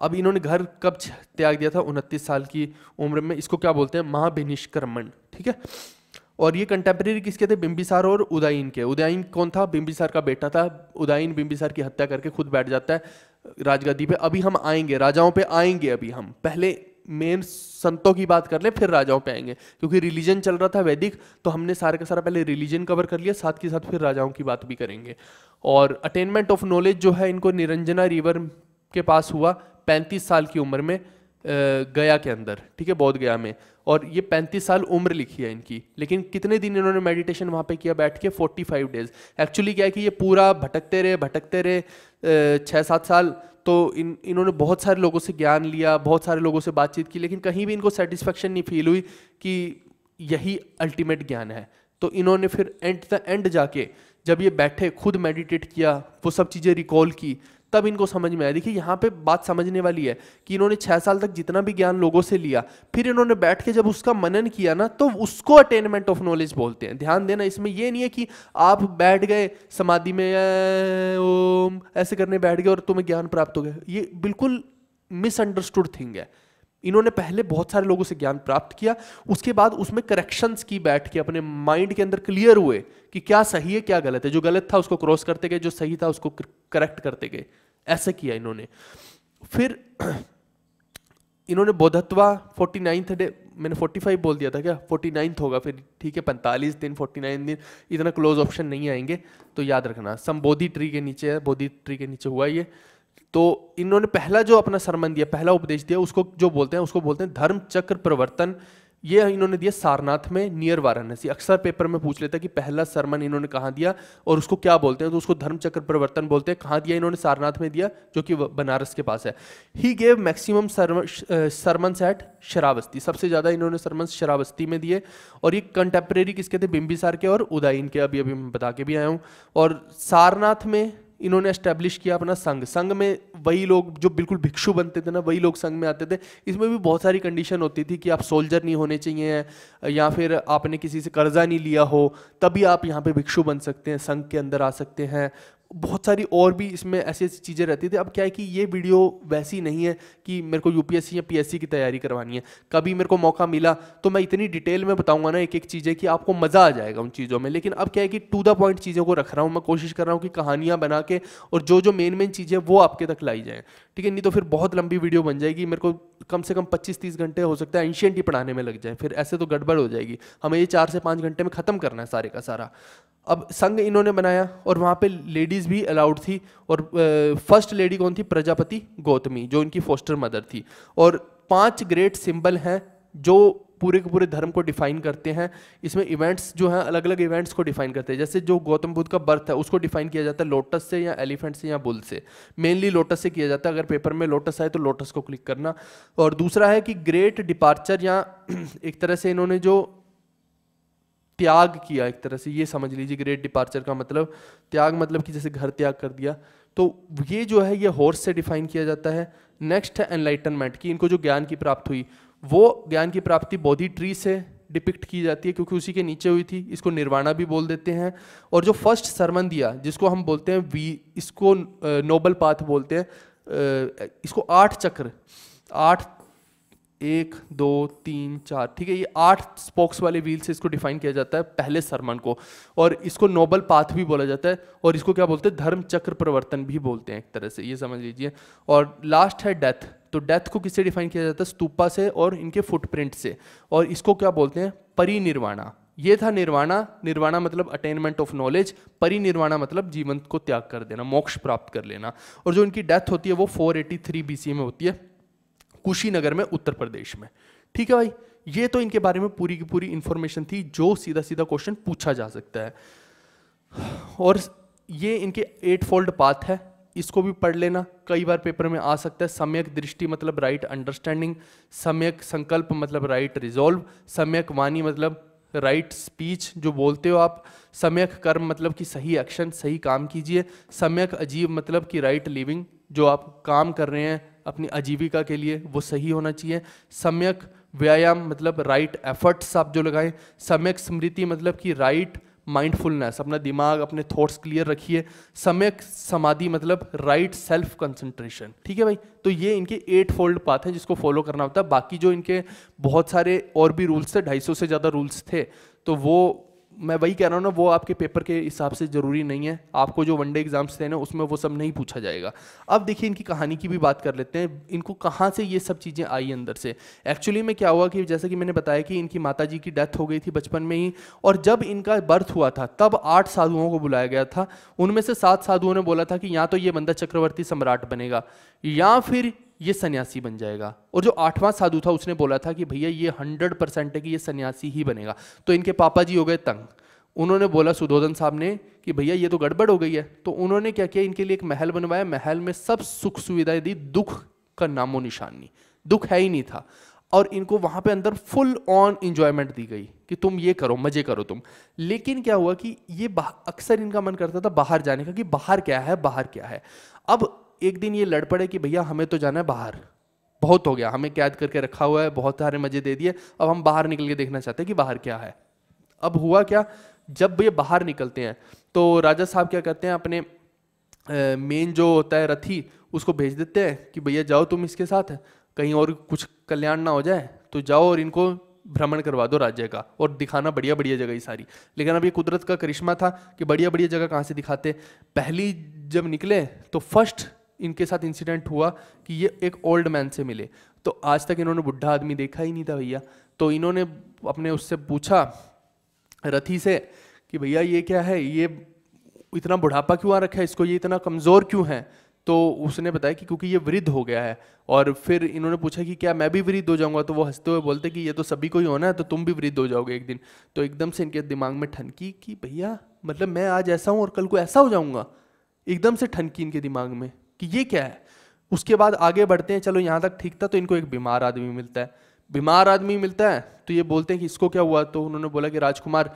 अब इन्होंने घर कब त्याग दिया था उनतीस साल की उम्र में इसको क्या बोलते हैं महाभिनिष्क्रमण ठीक है और ये कंटेम्प्रेरी किसके थे बिम्बिसार और उदयीन के उदयीन कौन था बिम्बिसार का बेटा था उदयीन बिम्बिसार की हत्या करके खुद बैठ जाता है राजगद्दी पे अभी हम आएंगे राजाओं पे आएंगे अभी हम पहले मेन संतों की बात कर ले फिर राजाओं पे आएंगे क्योंकि रिलीजन चल रहा था वैदिक तो हमने सारे का सारा पहले रिलीजन कवर कर लिया साथ के साथ फिर राजाओं की बात भी करेंगे और अटेनमेंट ऑफ नॉलेज जो है इनको निरंजना रिवर के पास हुआ पैंतीस साल की उम्र में गया के अंदर ठीक है बौद्ध गया में और ये पैंतीस साल उम्र लिखी है इनकी लेकिन कितने दिन इन्होंने मेडिटेशन वहाँ पे किया बैठ के फोर्टी फाइव डेज एक्चुअली क्या है कि ये पूरा भटकते रहे भटकते रहे छः सात साल तो इन इन्होंने बहुत सारे लोगों से ज्ञान लिया बहुत सारे लोगों से बातचीत की लेकिन कहीं भी इनको सेटिस्फेक्शन नहीं फील हुई कि यही अल्टीमेट ज्ञान है तो इन्होंने फिर एंड द एंड जाके जब ये बैठे खुद मेडिटेट किया वो सब चीज़ें रिकॉल की तब इनको समझ में आया देखिए यहाँ पे बात समझने वाली है कि इन्होंने छः साल तक जितना भी ज्ञान लोगों से लिया फिर इन्होंने बैठ के जब उसका मनन किया ना तो उसको अटेनमेंट ऑफ नॉलेज बोलते हैं ध्यान देना इसमें यह नहीं है कि आप बैठ गए समाधि में ओम ऐसे करने बैठ गए और तुम्हें ज्ञान प्राप्त हो गया ये बिल्कुल मिसअंडरस्टूड थिंग है इन्होंने पहले बहुत सारे लोगों से ज्ञान प्राप्त किया उसके बाद उसमें करेक्शंस की बैठ के अपने माइंड के अंदर क्लियर हुए कि क्या सही है क्या गलत है जो गलत था उसको क्रॉस करते गए जो सही था उसको करेक्ट करते गए ऐसे किया इन्होंने फिर इन्होंने बोधत्वा फोर्टी नाइन्थ डे मैंने फोर्टी फाइव बोल दिया था क्या फोर्टी नाइन्थ होगा फिर ठीक है पैंतालीस दिन फोर्टी नाइन दिन इतना क्लोज ऑप्शन नहीं आएंगे तो याद रखना संबोधि ट्री के नीचे है बोधि ट्री के नीचे हुआ ये तो इन्होंने पहला जो अपना सरमन दिया पहला उपदेश दिया उसको जो बोलते हैं उसको बोलते हैं धर्म चक्र प्रवर्तन ये इन्होंने दिया सारनाथ में नियर वाराणसी अक्सर पेपर में पूछ लेता कि पहला सरमन इन्होंने कहाँ दिया और उसको क्या बोलते हैं तो उसको धर्म चक्र प्रवर्तन बोलते हैं कहाँ दिया इन्होंने सारनाथ में दिया जो कि बनारस के पास है ही gave maximum sermon set Shravasti सबसे ज़्यादा इन्होंने सरमन शरावस्ती में दिए और ये कंटेम्प्रेरी किसके थे बिम्बिसार के और उदयन के अभी अभी मैं बता के भी आया हूँ और सारनाथ में इन्होंने एस्टेब्लिश किया अपना संघ संघ में वही लोग जो बिल्कुल भिक्षु बनते थे ना वही लोग संघ में आते थे इसमें भी बहुत सारी कंडीशन होती थी कि आप सोल्जर नहीं होने चाहिए या फिर आपने किसी से कर्जा नहीं लिया हो तभी आप यहाँ पे भिक्षु बन सकते हैं संघ के अंदर आ सकते हैं बहुत सारी और भी इसमें ऐसी ऐसी चीज़ें रहती थी अब क्या है कि ये वीडियो वैसी नहीं है कि मेरे को यूपीएससी या पीएससी की तैयारी करवानी है कभी मेरे को मौका मिला तो मैं इतनी डिटेल में बताऊंगा ना एक एक चीज़ें कि आपको मज़ा आ जाएगा उन चीज़ों में लेकिन अब क्या है कि टू द पॉइंट चीज़ों को रख रहा हूँ मैं कोशिश कर रहा हूँ कि कहानियाँ बना के और जो जो मेन मेन चीज़ें वो आपके तक लाई जाएँ ठीक है नहीं तो फिर बहुत लंबी वीडियो बन जाएगी मेरे को कम से कम 25-30 घंटे हो सकता है एंशियंट ही पढ़ाने में लग जाए फिर ऐसे तो गड़बड़ हो जाएगी हमें ये चार से पाँच घंटे में ख़त्म करना है सारे का सारा अब संघ इन्होंने बनाया और वहाँ पे लेडीज़ भी अलाउड थी और फर्स्ट लेडी कौन थी प्रजापति गौतमी जो इनकी फोस्टर मदर थी और पाँच ग्रेट सिंबल हैं जो पूरे के पूरे धर्म को डिफाइन करते हैं इसमें इवेंट्स जो हैं अलग अलग इवेंट्स को डिफाइन करते हैं जैसे जो गौतम बुद्ध का बर्थ है उसको डिफाइन किया जाता है लोटस से या एलिफेंट से या बुल से मेनली लोटस से किया जाता है अगर पेपर में लोटस आए तो लोटस को क्लिक करना और दूसरा है कि ग्रेट डिपार्चर या एक तरह से इन्होंने जो त्याग किया एक तरह से ये समझ लीजिए ग्रेट डिपार्चर का मतलब त्याग मतलब कि जैसे घर त्याग कर दिया तो ये जो है ये हॉर्स से डिफाइन किया जाता है नेक्स्ट है एनलाइटनमेंट कि इनको जो ज्ञान की प्राप्त हुई वो ज्ञान की प्राप्ति बोधि ट्री से डिपिक्ट की जाती है क्योंकि उसी के नीचे हुई थी इसको निर्वाणा भी बोल देते हैं और जो फर्स्ट सरमन दिया जिसको हम बोलते हैं वी इसको नोबल पाथ बोलते हैं इसको आठ चक्र आठ एक दो तीन चार ठीक है ये आठ स्पोक्स वाले व्हील से इसको डिफाइन किया जाता है पहले सरमन को और इसको नोबल पाथ भी बोला जाता है और इसको क्या बोलते हैं धर्म चक्र प्रवर्तन भी बोलते हैं एक तरह से ये समझ लीजिए और लास्ट है डेथ तो डेथ को किससे डिफाइन किया जाता है स्तूपा से और इनके फुटप्रिंट से और इसको क्या बोलते हैं परिनिर्वाणा ये था निर्वाणा निर्वाणा मतलब अटेनमेंट ऑफ नॉलेज परिनिर्वाणा मतलब जीवन को त्याग कर देना मोक्ष प्राप्त कर लेना और जो इनकी डेथ होती है वो 483 सी में होती है कुशीनगर में उत्तर प्रदेश में ठीक है भाई ये तो इनके बारे में पूरी की पूरी इंफॉर्मेशन थी जो सीधा सीधा क्वेश्चन पूछा जा सकता है और ये इनके एट फोल्ड पाथ है इसको भी पढ़ लेना कई बार पेपर में आ सकता है सम्यक दृष्टि मतलब राइट अंडरस्टैंडिंग सम्यक संकल्प मतलब राइट रिजॉल्व सम्यक वाणी मतलब राइट स्पीच जो बोलते हो आप सम्यक कर्म मतलब कि सही एक्शन सही काम कीजिए सम्यक अजीब मतलब कि राइट लिविंग जो आप काम कर रहे हैं अपनी आजीविका के लिए वो सही होना चाहिए सम्यक व्यायाम मतलब राइट एफर्ट्स आप जो लगाएं सम्यक स्मृति मतलब कि राइट माइंडफुलनेस अपना दिमाग अपने थॉट्स क्लियर रखिए सम्यक समाधि मतलब राइट सेल्फ कंसंट्रेशन ठीक है भाई तो ये इनके एट फोल्ड पाथ है जिसको फॉलो करना होता है बाकी जो इनके बहुत सारे और भी रूल्स थे ढाई से ज़्यादा रूल्स थे तो वो मैं वही कह रहा हूँ ना वो आपके पेपर के हिसाब से ज़रूरी नहीं है आपको जो वनडे एग्जाम्स देने उसमें वो सब नहीं पूछा जाएगा अब देखिए इनकी कहानी की भी बात कर लेते हैं इनको कहाँ से ये सब चीज़ें आई अंदर से एक्चुअली में क्या हुआ कि जैसे कि मैंने बताया कि इनकी माता जी की डेथ हो गई थी बचपन में ही और जब इनका बर्थ हुआ था तब आठ साधुओं को बुलाया गया था उनमें से सात साधुओं ने बोला था कि या तो ये बंदा चक्रवर्ती सम्राट बनेगा या फिर ये सन्यासी बन जाएगा और जो आठवां साधु था उसने बोला था कि भैया ये हंड्रेड परसेंट है कि ये सन्यासी ही बनेगा तो इनके पापा जी हो गए तंग उन्होंने बोला सुधोधन साहब ने कि भैया ये तो गड़बड़ हो गई है तो उन्होंने क्या किया इनके लिए एक महल बनवाया महल में सब सुख सुविधाएं दी दुख का नामो निशान नहीं दुख है ही नहीं था और इनको वहाँ पे अंदर फुल ऑन इंजॉयमेंट दी गई कि तुम ये करो मज़े करो तुम लेकिन क्या हुआ कि ये अक्सर इनका मन करता था बाहर जाने का कि बाहर क्या है बाहर क्या है अब एक दिन ये लड़ पड़े कि भैया हमें तो जाना है बाहर बहुत हो गया हमें कैद करके रखा हुआ है बहुत सारे मज़े दे दिए अब हम बाहर निकल के देखना चाहते हैं कि बाहर क्या है अब हुआ क्या जब ये बाहर निकलते हैं तो राजा साहब क्या कहते हैं अपने मेन जो होता है रथी उसको भेज देते हैं कि भैया जाओ तुम इसके साथ कहीं और कुछ कल्याण ना हो जाए तो जाओ और इनको भ्रमण करवा दो राज्य का और दिखाना बढ़िया बढ़िया जगह ही सारी लेकिन अब ये कुदरत का करिश्मा था कि बढ़िया बढ़िया जगह कहाँ से दिखाते पहली जब निकले तो फर्स्ट इनके साथ इंसिडेंट हुआ कि ये एक ओल्ड मैन से मिले तो आज तक इन्होंने बुढ़ा आदमी देखा ही नहीं था भैया तो इन्होंने अपने उससे पूछा रथी से कि भैया ये क्या है ये इतना बुढ़ापा क्यों आ रखा है इसको ये इतना कमज़ोर क्यों है तो उसने बताया कि क्योंकि ये वृद्ध हो गया है और फिर इन्होंने पूछा कि क्या मैं भी वृद्ध हो जाऊंगा तो वो हंसते हुए बोलते कि ये तो सभी को ही होना है तो तुम भी वृद्ध हो जाओगे एक दिन तो एकदम से इनके दिमाग में ठनकी कि भैया मतलब मैं आज ऐसा हूँ और कल को ऐसा हो जाऊँगा एकदम से ठनकी इनके दिमाग में कि ये क्या है उसके बाद आगे बढ़ते हैं चलो यहाँ तक ठीक था तो इनको एक बीमार आदमी मिलता है बीमार आदमी मिलता है तो ये बोलते हैं कि इसको क्या हुआ तो उन्होंने बोला कि राजकुमार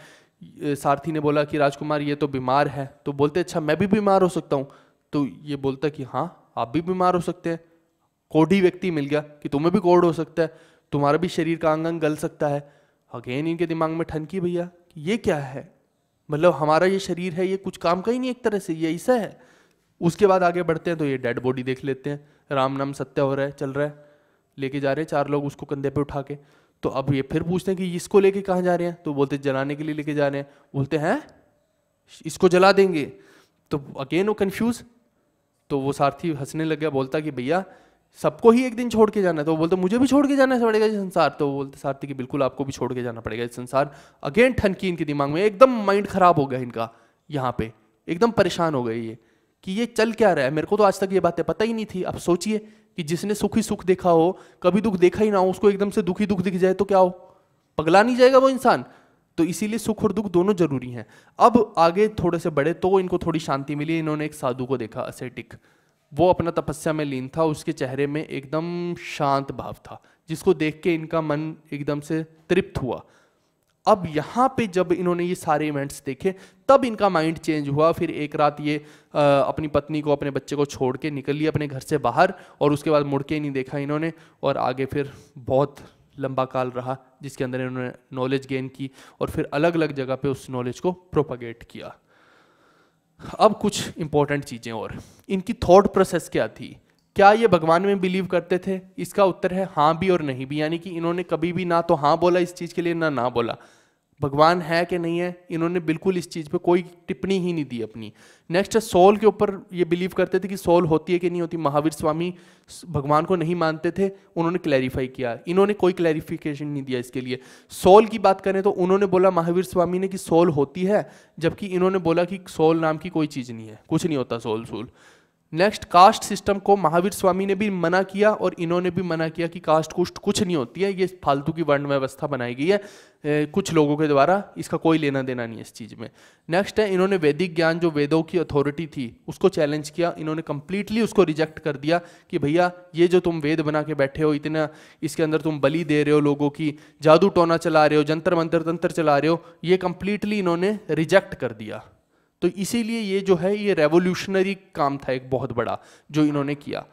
सारथी ने बोला कि राजकुमार ये तो बीमार है तो बोलते अच्छा मैं भी बीमार हो सकता हूँ तो ये बोलता कि हाँ आप भी बीमार हो सकते हैं कोढ़ी व्यक्ति मिल गया कि तुम्हें भी कोढ़ हो सकता है तुम्हारा भी शरीर का अंग अंग गल सकता है अगेन इनके दिमाग में ठनकी भैया ये क्या है मतलब हमारा ये शरीर है ये कुछ काम का ही नहीं एक तरह से ये ऐसा है उसके बाद आगे बढ़ते हैं तो ये डेड बॉडी देख लेते हैं राम नाम सत्य हो रहा है चल रहा है लेके जा रहे हैं चार लोग उसको कंधे पे उठा के तो अब ये फिर पूछते हैं कि इसको लेके कहाँ जा रहे हैं तो बोलते जलाने के लिए लेके जा रहे हैं बोलते हैं इसको जला देंगे तो अगेन वो कन्फ्यूज तो वो सारथी हंसने लग गया बोलता कि भैया सबको ही एक दिन छोड़ के जाना है तो वो बोलते मुझे भी छोड़ के जाना पड़ेगा संसार तो वो बोलते सारथी कि बिल्कुल आपको भी छोड़ के जाना पड़ेगा इस संसार अगेन ठनकी इनके दिमाग में एकदम माइंड खराब हो गया इनका यहाँ पे एकदम परेशान हो गए ये कि ये चल क्या रहा है मेरे को तो आज तक ये बातें पता ही नहीं थी अब सोचिए कि जिसने सुख सुख देखा हो कभी दुख देखा ही ना हो उसको एकदम से दुखी दुख दिख जाए तो क्या हो पगला नहीं जाएगा वो इंसान तो इसीलिए सुख और दुख दोनों जरूरी हैं अब आगे थोड़े से बड़े तो इनको थोड़ी शांति मिली इन्होंने एक साधु को देखा असेटिक वो अपना तपस्या में लीन था उसके चेहरे में एकदम शांत भाव था जिसको देख के इनका मन एकदम से तृप्त हुआ अब यहाँ पे जब इन्होंने ये सारे इवेंट्स देखे तब इनका माइंड चेंज हुआ फिर एक रात ये आ, अपनी पत्नी को अपने बच्चे को छोड़ के निकल लिया अपने घर से बाहर और उसके बाद मुड़ के नहीं देखा इन्होंने और आगे फिर बहुत लंबा काल रहा जिसके अंदर इन्होंने नॉलेज गेन की और फिर अलग अलग जगह पे उस नॉलेज को प्रोपागेट किया अब कुछ इंपॉर्टेंट चीज़ें और इनकी थॉट प्रोसेस क्या थी क्या ये भगवान में बिलीव करते थे इसका उत्तर है हाँ भी और नहीं भी यानी कि इन्होंने कभी भी ना तो हाँ बोला इस चीज़ के लिए ना ना बोला भगवान है कि नहीं है इन्होंने बिल्कुल इस चीज़ पे कोई टिप्पणी ही नहीं दी अपनी नेक्स्ट है सोल के ऊपर ये बिलीव करते थे कि सोल होती है कि नहीं होती महावीर स्वामी भगवान को नहीं मानते थे उन्होंने क्लैरिफाई किया इन्होंने कोई क्लैरिफिकेशन नहीं दिया इसके लिए सोल की बात करें तो उन्होंने बोला महावीर स्वामी ने कि सोल होती है जबकि इन्होंने बोला कि सोल नाम की कोई चीज़ नहीं है कुछ नहीं होता soul soul next caste system को महावीर स्वामी ने भी मना किया और इन्होंने भी मना किया कि कास्ट कुष्ट कुछ नहीं होती है ये फालतू की वर्ण व्यवस्था बनाई गई है कुछ लोगों के द्वारा इसका कोई लेना देना नहीं है इस चीज़ में नेक्स्ट है इन्होंने वैदिक ज्ञान जो वेदों की अथॉरिटी थी उसको चैलेंज किया इन्होंने कंप्लीटली उसको रिजेक्ट कर दिया कि भैया ये जो तुम वेद बना के बैठे हो इतना इसके अंदर तुम बलि दे रहे हो लोगों की जादू टोना चला रहे हो जंतर मंत्र तंत्र चला रहे हो ये कंप्लीटली इन्होंने रिजेक्ट कर दिया तो इसीलिए ये जो है ये रेवोल्यूशनरी काम था एक बहुत बड़ा जो इन्होंने किया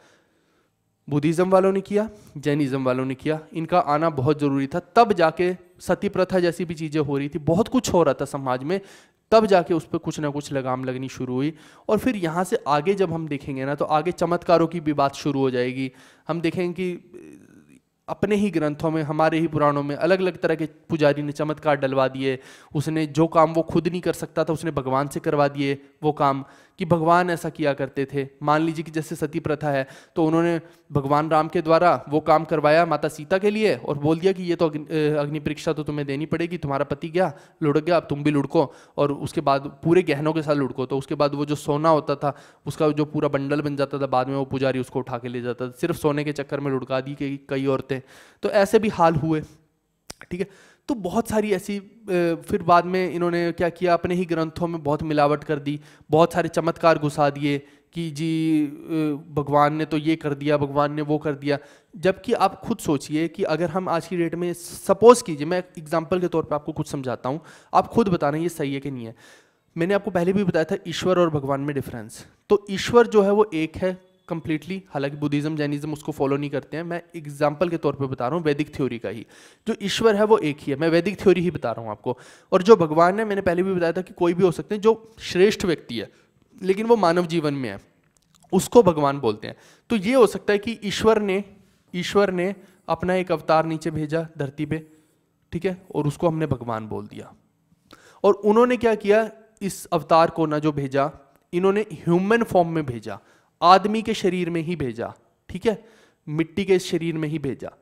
बुद्धिज़्म वालों ने किया जैनिज़्म वालों ने किया इनका आना बहुत ज़रूरी था तब जाके सती प्रथा जैसी भी चीज़ें हो रही थी बहुत कुछ हो रहा था समाज में तब जाके उस पर कुछ ना कुछ लगाम लगनी शुरू हुई और फिर यहाँ से आगे जब हम देखेंगे ना तो आगे चमत्कारों की भी बात शुरू हो जाएगी हम देखेंगे कि अपने ही ग्रंथों में हमारे ही पुराणों में अलग अलग तरह के पुजारी ने चमत्कार डलवा दिए उसने जो काम वो खुद नहीं कर सकता था उसने भगवान से करवा दिए वो काम कि भगवान ऐसा किया करते थे मान लीजिए कि जैसे सती प्रथा है तो उन्होंने भगवान राम के द्वारा वो काम करवाया माता सीता के लिए और बोल दिया कि ये तो अग्नि परीक्षा तो तुम्हें देनी पड़ेगी तुम्हारा पति गया लुढ़क गया अब तुम भी लुढ़को और उसके बाद पूरे गहनों के साथ लुढ़को तो उसके बाद वो जो सोना होता था उसका जो पूरा बंडल बन जाता था बाद में वो पुजारी उसको उठा के ले जाता था सिर्फ सोने के चक्कर में लुढ़का दी कई औरतें तो ऐसे भी हाल हुए ठीक है तो बहुत सारी ऐसी फिर बाद में इन्होंने क्या किया अपने ही ग्रंथों में बहुत मिलावट कर दी बहुत सारे चमत्कार घुसा दिए कि जी भगवान ने तो ये कर दिया भगवान ने वो कर दिया जबकि आप खुद सोचिए कि अगर हम आज की डेट में सपोज़ कीजिए मैं एग्जाम्पल के तौर पर आपको कुछ समझाता हूँ आप खुद बता रहे हैं ये सही है कि नहीं है मैंने आपको पहले भी बताया था ईश्वर और भगवान में डिफरेंस तो ईश्वर जो है वो एक है कंप्लीटली हालांकि बुद्धिज्म जैनिज्म उसको फॉलो नहीं करते हैं मैं एग्जाम्पल के तौर पर बता रहा हूँ वैदिक थ्योरी का ही जो ईश्वर है वो एक ही है मैं वैदिक थ्योरी ही बता रहा हूँ आपको और जो भगवान है मैंने पहले भी बताया था कि कोई भी हो सकते हैं जो श्रेष्ठ व्यक्ति है लेकिन वो मानव जीवन में है उसको भगवान बोलते हैं तो ये हो सकता है कि ईश्वर ने ईश्वर ने अपना एक अवतार नीचे भेजा धरती पे ठीक है और उसको हमने भगवान बोल दिया और उन्होंने क्या किया इस अवतार को ना जो भेजा इन्होंने ह्यूमन फॉर्म में भेजा आदमी के शरीर में ही भेजा ठीक है मिट्टी के शरीर में ही भेजा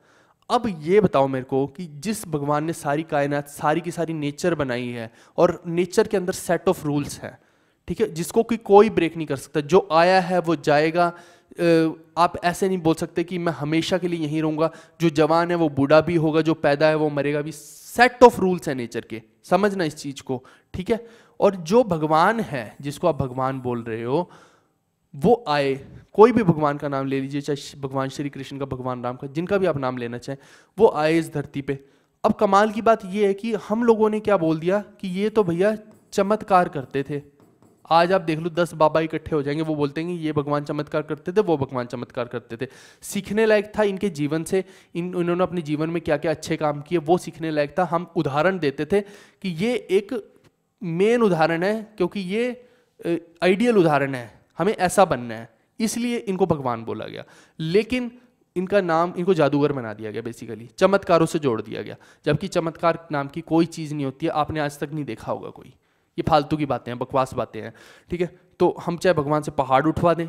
अब ये बताओ मेरे को कि जिस भगवान ने सारी कायनात सारी की सारी नेचर बनाई है और नेचर के अंदर सेट ऑफ रूल्स हैं ठीक है जिसको कि कोई ब्रेक नहीं कर सकता जो आया है वो जाएगा आप ऐसे नहीं बोल सकते कि मैं हमेशा के लिए यहीं रहूँगा जो जवान है वो बूढ़ा भी होगा जो पैदा है वो मरेगा भी सेट ऑफ रूल्स है नेचर के समझना इस चीज़ को ठीक है और जो भगवान है जिसको आप भगवान बोल रहे हो वो आए कोई भी भगवान का नाम ले लीजिए चाहे भगवान श्री कृष्ण का भगवान राम का जिनका भी आप नाम लेना चाहें वो आए इस धरती पे अब कमाल की बात ये है कि हम लोगों ने क्या बोल दिया कि ये तो भैया चमत्कार करते थे आज आप देख लो दस बाबा इकट्ठे हो जाएंगे वो बोलते हैं कि ये भगवान चमत्कार करते थे वो भगवान चमत्कार करते थे सीखने लायक था इनके जीवन से इन इन्होंने अपने जीवन में क्या क्या अच्छे काम किए वो सीखने लायक था हम उदाहरण देते थे कि ये एक मेन उदाहरण है क्योंकि ये आइडियल उदाहरण है हमें ऐसा बनना है इसलिए इनको भगवान बोला गया लेकिन इनका नाम इनको जादूगर बना दिया गया बेसिकली चमत्कारों से जोड़ दिया गया जबकि चमत्कार नाम की कोई चीज़ नहीं होती है आपने आज तक नहीं देखा होगा कोई ये फालतू की बातें हैं बकवास बातें हैं ठीक है तो हम चाहे भगवान से पहाड़ उठवा दें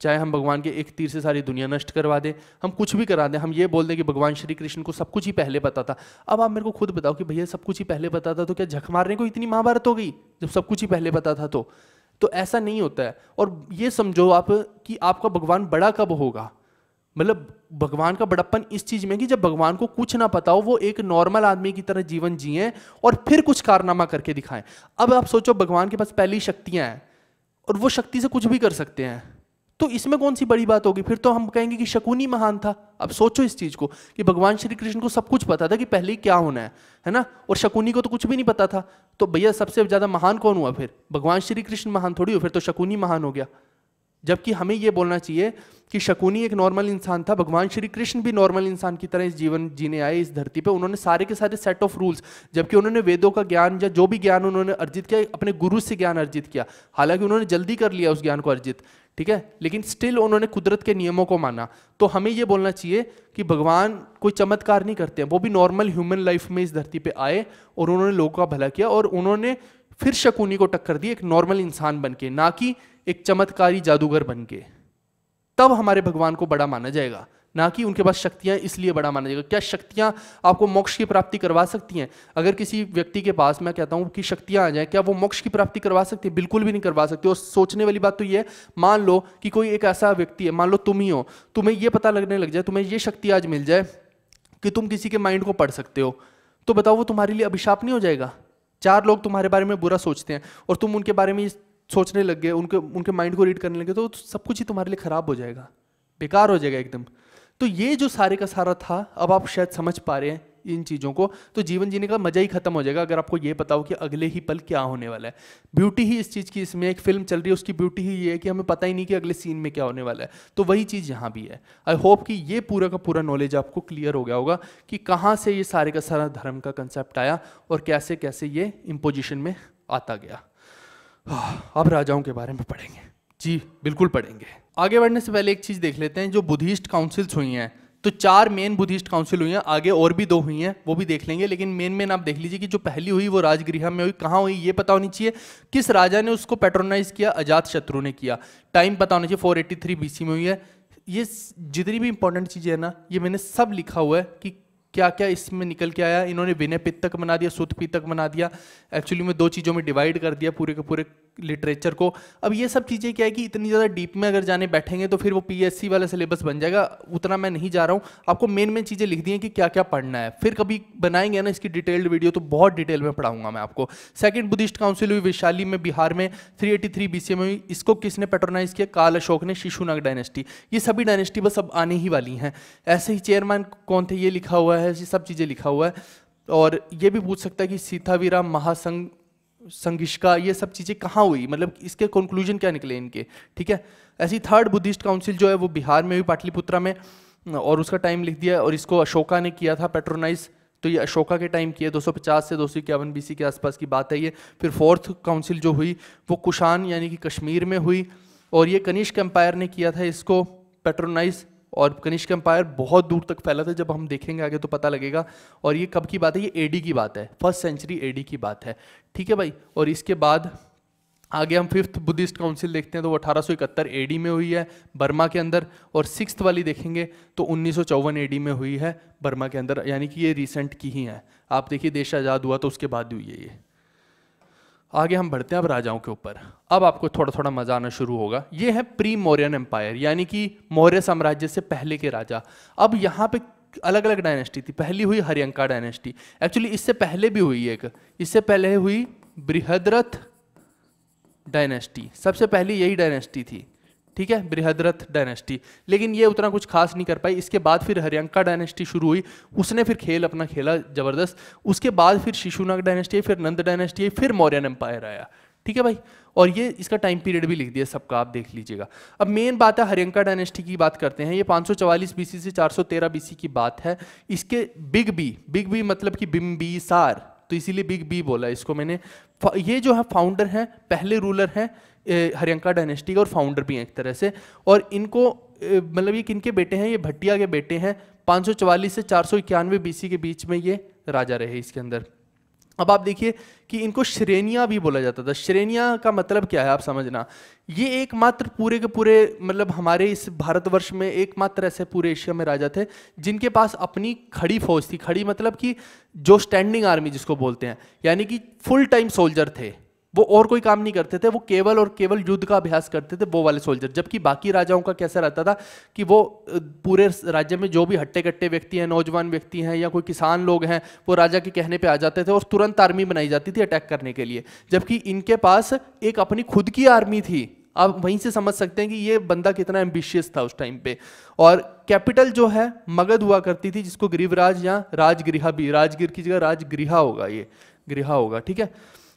चाहे हम भगवान के एक तीर से सारी दुनिया नष्ट करवा दें हम कुछ भी करा दें हम ये बोल दें कि भगवान श्री कृष्ण को सब कुछ ही पहले पता था अब आप मेरे को खुद बताओ कि भैया सब कुछ ही पहले पता था तो क्या झक मारने को इतनी महाभारत हो गई जब सब कुछ ही पहले पता था तो तो ऐसा नहीं होता है और ये समझो आप कि आपका भगवान बड़ा कब होगा मतलब भगवान का बड़प्पन इस चीज़ में कि जब भगवान को कुछ ना पता हो वो एक नॉर्मल आदमी की तरह जीवन जिए और फिर कुछ कारनामा करके दिखाएं अब आप सोचो भगवान के पास पहली शक्तियाँ हैं और वो शक्ति से कुछ भी कर सकते हैं तो इसमें कौन सी बड़ी बात होगी फिर तो हम कहेंगे कि शकुनी महान था अब सोचो इस चीज़ को कि भगवान श्री कृष्ण को सब कुछ पता था कि पहले क्या होना है है ना और शकुनी को तो कुछ भी नहीं पता था तो भैया सबसे ज़्यादा महान कौन हुआ फिर भगवान श्री कृष्ण महान थोड़ी हो फिर तो शकुनी महान हो गया जबकि हमें यह बोलना चाहिए कि शकुनी एक नॉर्मल इंसान था भगवान श्री कृष्ण भी नॉर्मल इंसान की तरह इस जीवन जीने आए इस धरती पे उन्होंने सारे के सारे सेट ऑफ रूल्स जबकि उन्होंने वेदों का ज्ञान या जो भी ज्ञान उन्होंने अर्जित किया अपने गुरु से ज्ञान अर्जित किया हालांकि उन्होंने जल्दी कर लिया उस ज्ञान को अर्जित ठीक है लेकिन स्टिल उन्होंने कुदरत के नियमों को माना तो हमें ये बोलना चाहिए कि भगवान कोई चमत्कार नहीं करते हैं वो भी नॉर्मल ह्यूमन लाइफ में इस धरती पे आए और उन्होंने लोगों का भला किया और उन्होंने फिर शकुनी को टक्कर दी एक नॉर्मल इंसान बन के ना कि एक चमत्कारी जादूगर बन के तब हमारे भगवान को बड़ा माना जाएगा ना कि उनके पास शक्तियाँ इसलिए बड़ा माना जाएगा क्या शक्तियाँ आपको मोक्ष की प्राप्ति करवा सकती हैं अगर किसी व्यक्ति के पास मैं कहता हूँ कि शक्तियाँ आ जाए क्या वो मोक्ष की प्राप्ति करवा सकती है बिल्कुल भी नहीं करवा सकती और सोचने वाली बात तो ये है मान लो कि कोई एक ऐसा व्यक्ति है मान लो तुम ही हो तुम्हें ये पता लगने लग जाए तुम्हें ये शक्ति आज मिल जाए कि तुम किसी के माइंड को पढ़ सकते हो तो बताओ वो तुम्हारे लिए अभिशाप नहीं हो जाएगा चार लोग तुम्हारे बारे में बुरा सोचते हैं और तुम उनके बारे में सोचने लग गए उनके उनके माइंड को रीड करने लगे तो सब कुछ ही तुम्हारे लिए ख़राब हो जाएगा बेकार हो जाएगा एकदम तो ये जो सारे का सारा था अब आप शायद समझ पा रहे हैं इन चीज़ों को तो जीवन जीने का मज़ा ही खत्म हो जाएगा अगर आपको ये पता हो कि अगले ही पल क्या होने वाला है ब्यूटी ही इस चीज़ की इसमें एक फिल्म चल रही है उसकी ब्यूटी ही ये है कि हमें पता ही नहीं कि अगले सीन में क्या होने वाला है तो वही चीज़ यहाँ भी है आई होप कि ये पूरा का पूरा नॉलेज आपको क्लियर हो गया होगा कि कहाँ से ये सारे का सारा धर्म का कंसेप्ट आया और कैसे कैसे ये इम्पोजिशन में आता गया अब राजाओं के बारे में पढ़ेंगे जी बिल्कुल पढ़ेंगे आगे बढ़ने से पहले एक चीज़ देख लेते हैं जो बुद्धिस्ट काउंसिल्स हुई हैं तो चार मेन बुद्धिस्ट काउंसिल हुई हैं आगे और भी दो हुई हैं वो भी देख लेंगे लेकिन मेन मेन आप देख लीजिए कि जो पहली हुई वो राजगृह में हुई कहाँ हुई ये पता होनी चाहिए किस राजा ने उसको पेट्रोनाइज किया अजात शत्रु ने किया टाइम पता होना चाहिए फोर एट्टी थ्री बीसी में हुई है ये जितनी भी इंपॉर्टेंट चीज़ें हैं ना ये मैंने सब लिखा हुआ है कि क्या क्या इसमें निकल के आया इन्होंने विनय पित्तक बना दिया सुत पित्तक बना दिया एक्चुअली में दो चीज़ों में डिवाइड कर दिया पूरे के पूरे लिटरेचर को अब ये सब चीज़ें क्या है कि इतनी ज़्यादा डीप में अगर जाने बैठेंगे तो फिर वो पीएससी वाला सिलेबस बन जाएगा उतना मैं नहीं जा रहा हूँ आपको मेन मेन चीज़ें लिख दी हैं कि क्या क्या पढ़ना है फिर कभी बनाएंगे ना इसकी डिटेल्ड वीडियो तो बहुत डिटेल में पढ़ाऊंगा मैं आपको सेकेंड बुद्धिस्ट काउंसिल हुई वैशाली में बिहार में थ्री एटी थ्री बी में हुई इसको किसने पेट्रोनाइज किया काल अशोक ने शिशुनाग डायनेस्टी ये सभी डायनेस्टी बस अब आने ही वाली हैं ऐसे ही चेयरमैन कौन थे ये लिखा हुआ है ये सब चीज़ें लिखा हुआ है और ये भी पूछ सकता है कि सीतावीरा महासंघ संगिष्का ये सब चीज़ें कहाँ हुई मतलब इसके कंक्लूजन क्या निकले इनके ठीक है ऐसी थर्ड बुद्धिस्ट काउंसिल जो है वो बिहार में हुई पाटलिपुत्रा में और उसका टाइम लिख दिया और इसको अशोका ने किया था पेट्रोनाइज तो ये अशोका के टाइम की है 250 से दो सौ इक्यावन बीसी के आसपास की बात है ये फिर फोर्थ काउंसिल जो हुई वो कुशान यानी कि कश्मीर में हुई और ये कनिष्क एम्पायर ने किया था इसको पेट्रोनाइज और कनिष्क एम्पायर बहुत दूर तक फैला था जब हम देखेंगे आगे तो पता लगेगा और ये कब की बात है ये एडी की बात है फर्स्ट सेंचुरी एडी की बात है ठीक है भाई और इसके बाद आगे हम फिफ्थ बुद्धिस्ट काउंसिल देखते हैं तो वो अठारह एडी में हुई है बर्मा के अंदर और सिक्स्थ वाली देखेंगे तो उन्नीस एडी में हुई है बर्मा के अंदर यानी कि ये रिसेंट की ही है आप देखिए देश आज़ाद हुआ तो उसके बाद हुई है ये आगे हम बढ़ते हैं अब राजाओं के ऊपर अब आपको थोड़ा थोड़ा मजा आना शुरू होगा ये है प्री मौर्यन एम्पायर यानी कि मौर्य साम्राज्य से पहले के राजा अब यहाँ पे अलग अलग डायनेस्टी थी पहली हुई हरियंका डायनेस्टी एक्चुअली इससे पहले भी हुई एक इससे पहले हुई बृहद्रथ डायनेस्टी सबसे पहली यही डायनेस्टी थी ठीक है बृहद्रथ डायनेस्टी लेकिन ये उतना कुछ खास नहीं कर पाई इसके बाद फिर हरियंका डायनेस्टी शुरू हुई उसने फिर खेल अपना खेला जबरदस्त उसके बाद फिर शिशुनाग डायनेस्टी फिर नंद डायनेस्टी फिर मौर्यन एम्पायर आया ठीक है भाई और ये इसका टाइम पीरियड भी लिख दिया सबका आप देख लीजिएगा अब मेन बात है हरियंका डायनेस्टी की बात करते हैं ये 544 बीसी से 413 बीसी की बात है इसके बिग बी बिग बी मतलब कि सार तो इसीलिए बिग बी बोला इसको मैंने ये जो है फाउंडर हैं पहले रूलर हैं हरियंका डायनेस्टी और फाउंडर भी हैं एक तरह से और इनको मतलब ये किन के बेटे हैं ये भट्टिया के बेटे हैं 544 से चार सौ बीसी के बीच में ये राजा रहे इसके अंदर अब आप देखिए कि इनको श्रेणिया भी बोला जाता था श्रेणिया का मतलब क्या है आप समझना ये एकमात्र पूरे के पूरे मतलब हमारे इस भारतवर्ष में एकमात्र ऐसे पूरे एशिया में राजा थे जिनके पास अपनी खड़ी फौज थी खड़ी मतलब कि जो स्टैंडिंग आर्मी जिसको बोलते हैं यानी कि फुल टाइम सोल्जर थे वो और कोई काम नहीं करते थे वो केवल और केवल युद्ध का अभ्यास करते थे वो वाले सोल्जर जबकि बाकी राजाओं का कैसा रहता था कि वो पूरे राज्य में जो भी हट्टे कट्टे व्यक्ति हैं नौजवान व्यक्ति हैं या कोई किसान लोग हैं वो राजा के कहने पर आ जाते थे और तुरंत आर्मी बनाई जाती थी अटैक करने के लिए जबकि इनके पास एक अपनी खुद की आर्मी थी आप वहीं से समझ सकते हैं कि ये बंदा कितना एम्बिशियस था उस टाइम पे और कैपिटल जो है मगध हुआ करती थी जिसको गरीबराज या राजगृह भी राजगिर की जगह राजगृह होगा ये गृह होगा ठीक है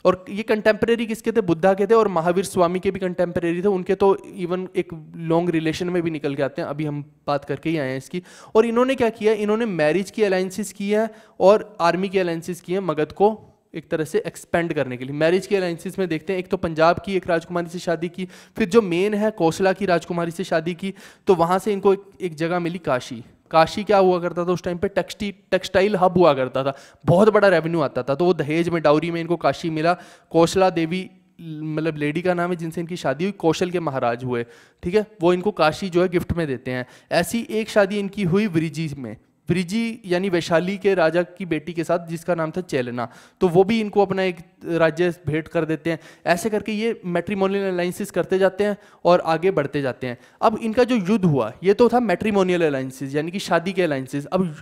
और ये कंटेम्प्रेरी किसके थे बुद्धा के थे और महावीर स्वामी के भी कंटेम्प्रेरी थे उनके तो इवन एक लॉन्ग रिलेशन में भी निकल के आते हैं अभी हम बात करके ही आए हैं इसकी और इन्होंने क्या किया इन्होंने मैरिज की अलायंसिस की है और आर्मी की अलायंसिस की है मगध को एक तरह से एक्सपेंड करने के लिए मैरिज के अलायंसिस में देखते हैं एक तो पंजाब की एक राजकुमारी से शादी की फिर जो मेन है कौशला की राजकुमारी से शादी की तो वहाँ से इनको एक, एक जगह मिली काशी काशी क्या हुआ करता था उस टाइम पे टेक्सटी टेक्सटाइल हब हुआ करता था बहुत बड़ा रेवेन्यू आता था तो वो दहेज में डाउरी में इनको काशी मिला कौशला देवी मतलब लेडी का नाम है जिनसे इनकी शादी हुई कौशल के महाराज हुए ठीक है वो इनको काशी जो है गिफ्ट में देते हैं ऐसी एक शादी इनकी हुई वृजी में ब्रिजी यानी वैशाली के राजा की बेटी के साथ जिसका नाम था चेलना तो वो भी इनको अपना एक राज्य भेंट कर देते हैं ऐसे करके ये मैट्रीमोनियल अलाइंसिस करते जाते हैं और आगे बढ़ते जाते हैं अब इनका जो युद्ध हुआ ये तो था मैट्रीमोनियल अलाइंसिस यानी कि शादी के अलाइंसिस अब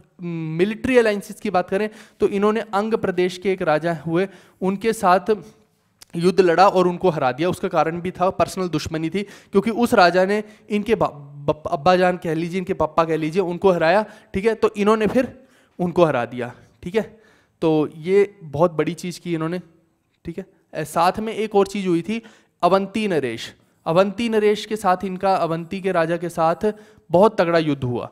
मिलिट्री अलाइंसिस की बात करें तो इन्होंने अंग प्रदेश के एक राजा हुए उनके साथ युद्ध लड़ा और उनको हरा दिया उसका कारण भी था पर्सनल दुश्मनी थी क्योंकि उस राजा ने इनके अब्बा जान कह लीजिए इनके पापा कह लीजिए उनको हराया ठीक है तो इन्होंने फिर उनको हरा दिया ठीक है तो ये बहुत बड़ी चीज़ की इन्होंने ठीक है साथ में एक और चीज़ हुई थी अवंती नरेश अवंती नरेश के साथ इनका अवंती के राजा के साथ बहुत तगड़ा युद्ध हुआ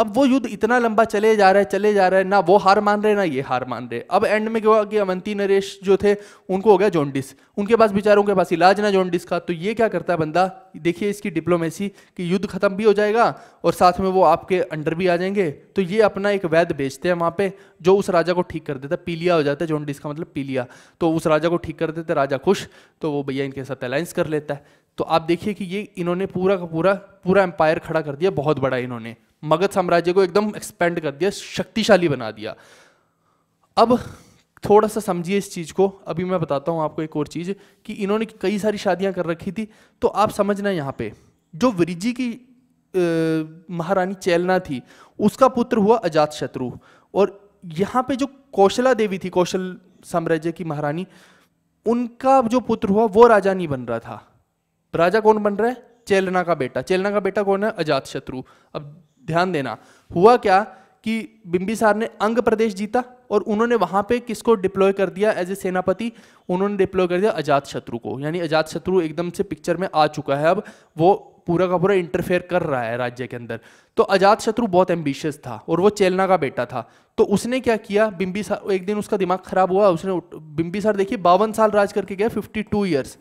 अब वो युद्ध इतना लंबा चले जा रहा है चले जा रहा है ना वो हार मान रहे ना ये हार मान रहे अब एंड में क्या हुआ कि अवंती नरेश जो थे उनको हो गया जॉन्डिस उनके पास बेचारों के पास इलाज ना जॉन्डिस का तो ये क्या करता है बंदा देखिए इसकी डिप्लोमेसी कि युद्ध खत्म भी हो जाएगा और साथ में वो आपके अंडर भी आ जाएंगे तो ये अपना एक वैद्य बेचते हैं वहाँ पे जो उस राजा को ठीक कर देता है पीलिया हो जाता है जॉन्डिस का मतलब पीलिया तो उस राजा को ठीक कर देते राजा खुश तो वो भैया इनके साथ अलायंस कर लेता है तो आप देखिए कि ये इन्होंने पूरा का पूरा पूरा एम्पायर खड़ा कर दिया बहुत बड़ा इन्होंने मगध साम्राज्य को एकदम एक्सपेंड कर दिया शक्तिशाली बना दिया अब थोड़ा सा समझिए इस चीज़ को अभी मैं बताता हूँ आपको एक और चीज़ कि इन्होंने कई सारी शादियाँ कर रखी थी तो आप समझना यहाँ पे जो वरिजी की महारानी चेलना थी उसका पुत्र हुआ अजात शत्रु और यहाँ पे जो कौशला देवी थी कौशल साम्राज्य की महारानी उनका जो पुत्र हुआ वो राजा नहीं बन रहा था राजा कौन बन रहा है चेलना का बेटा चेलना का बेटा कौन है अजात शत्रु अब ध्यान देना हुआ क्या कि बिंबिसार ने अंग प्रदेश जीता और उन्होंने वहां पे किसको डिप्लॉय कर दिया एज ए सेनापति उन्होंने डिप्लॉय कर दिया अजात शत्रु को यानी अजात शत्रु एकदम से पिक्चर में आ चुका है अब वो पूरा का पूरा इंटरफेयर कर रहा है राज्य के अंदर तो अजात शत्रु बहुत एम्बिशियस था और वो चेलना का बेटा था तो उसने क्या किया बिंबिसार एक दिन उसका दिमाग खराब हुआ उसने बिंबिसार देखिए बावन साल राज करके गया fifty two years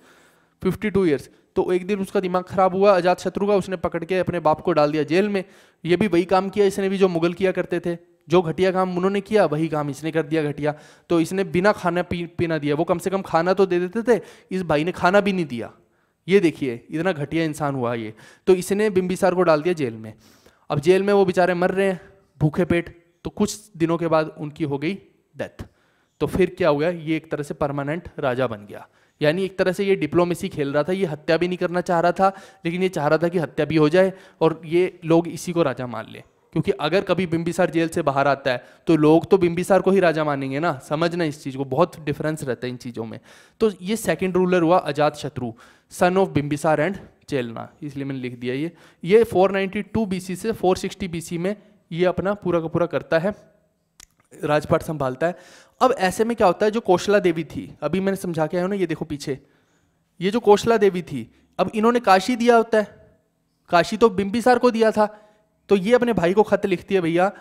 fifty two years तो एक दिन उसका दिमाग खराब हुआ अजात शत्रु का उसने पकड़ के अपने बाप को डाल दिया जेल में ये भी वही काम किया इसने भी जो मुगल किया करते थे जो घटिया काम उन्होंने किया वही काम इसने कर दिया घटिया तो इसने बिना खाना पी, पीना दिया वो कम से कम खाना तो दे देते थे इस भाई ने खाना भी नहीं दिया ये देखिए इतना घटिया इंसान हुआ ये तो इसने बिम्बिसार को डाल दिया जेल में अब जेल में वो बेचारे मर रहे हैं भूखे पेट तो कुछ दिनों के बाद उनकी हो गई डेथ तो फिर क्या हुआ ये एक तरह से परमानेंट राजा बन गया यानी एक तरह से ये डिप्लोमेसी खेल रहा था ये हत्या भी नहीं करना चाह रहा था लेकिन ये चाह रहा था कि हत्या भी हो जाए और ये लोग इसी को राजा मान लें क्योंकि अगर कभी बिम्बिसार जेल से बाहर आता है तो लोग तो बिम्बिसार को ही राजा मानेंगे ना समझना इस चीज़ को बहुत डिफरेंस रहता है इन चीज़ों में तो ये सेकेंड रूलर हुआ Ajatashatru son of Bimbisara and Chelna इसलिए मैंने लिख दिया ये ये 492 नाइन्टी से 460 सिक्सटी में ये अपना पूरा का पूरा करता है राजपाट संभालता है अब ऐसे में क्या होता है जो कौशला देवी थी अभी मैंने समझा के आया ना ये देखो पीछे ये जो कौशला देवी थी अब इन्होंने काशी दिया होता है काशी तो बिम्बिसार को दिया था तो ये अपने भाई को खत लिखती है भैया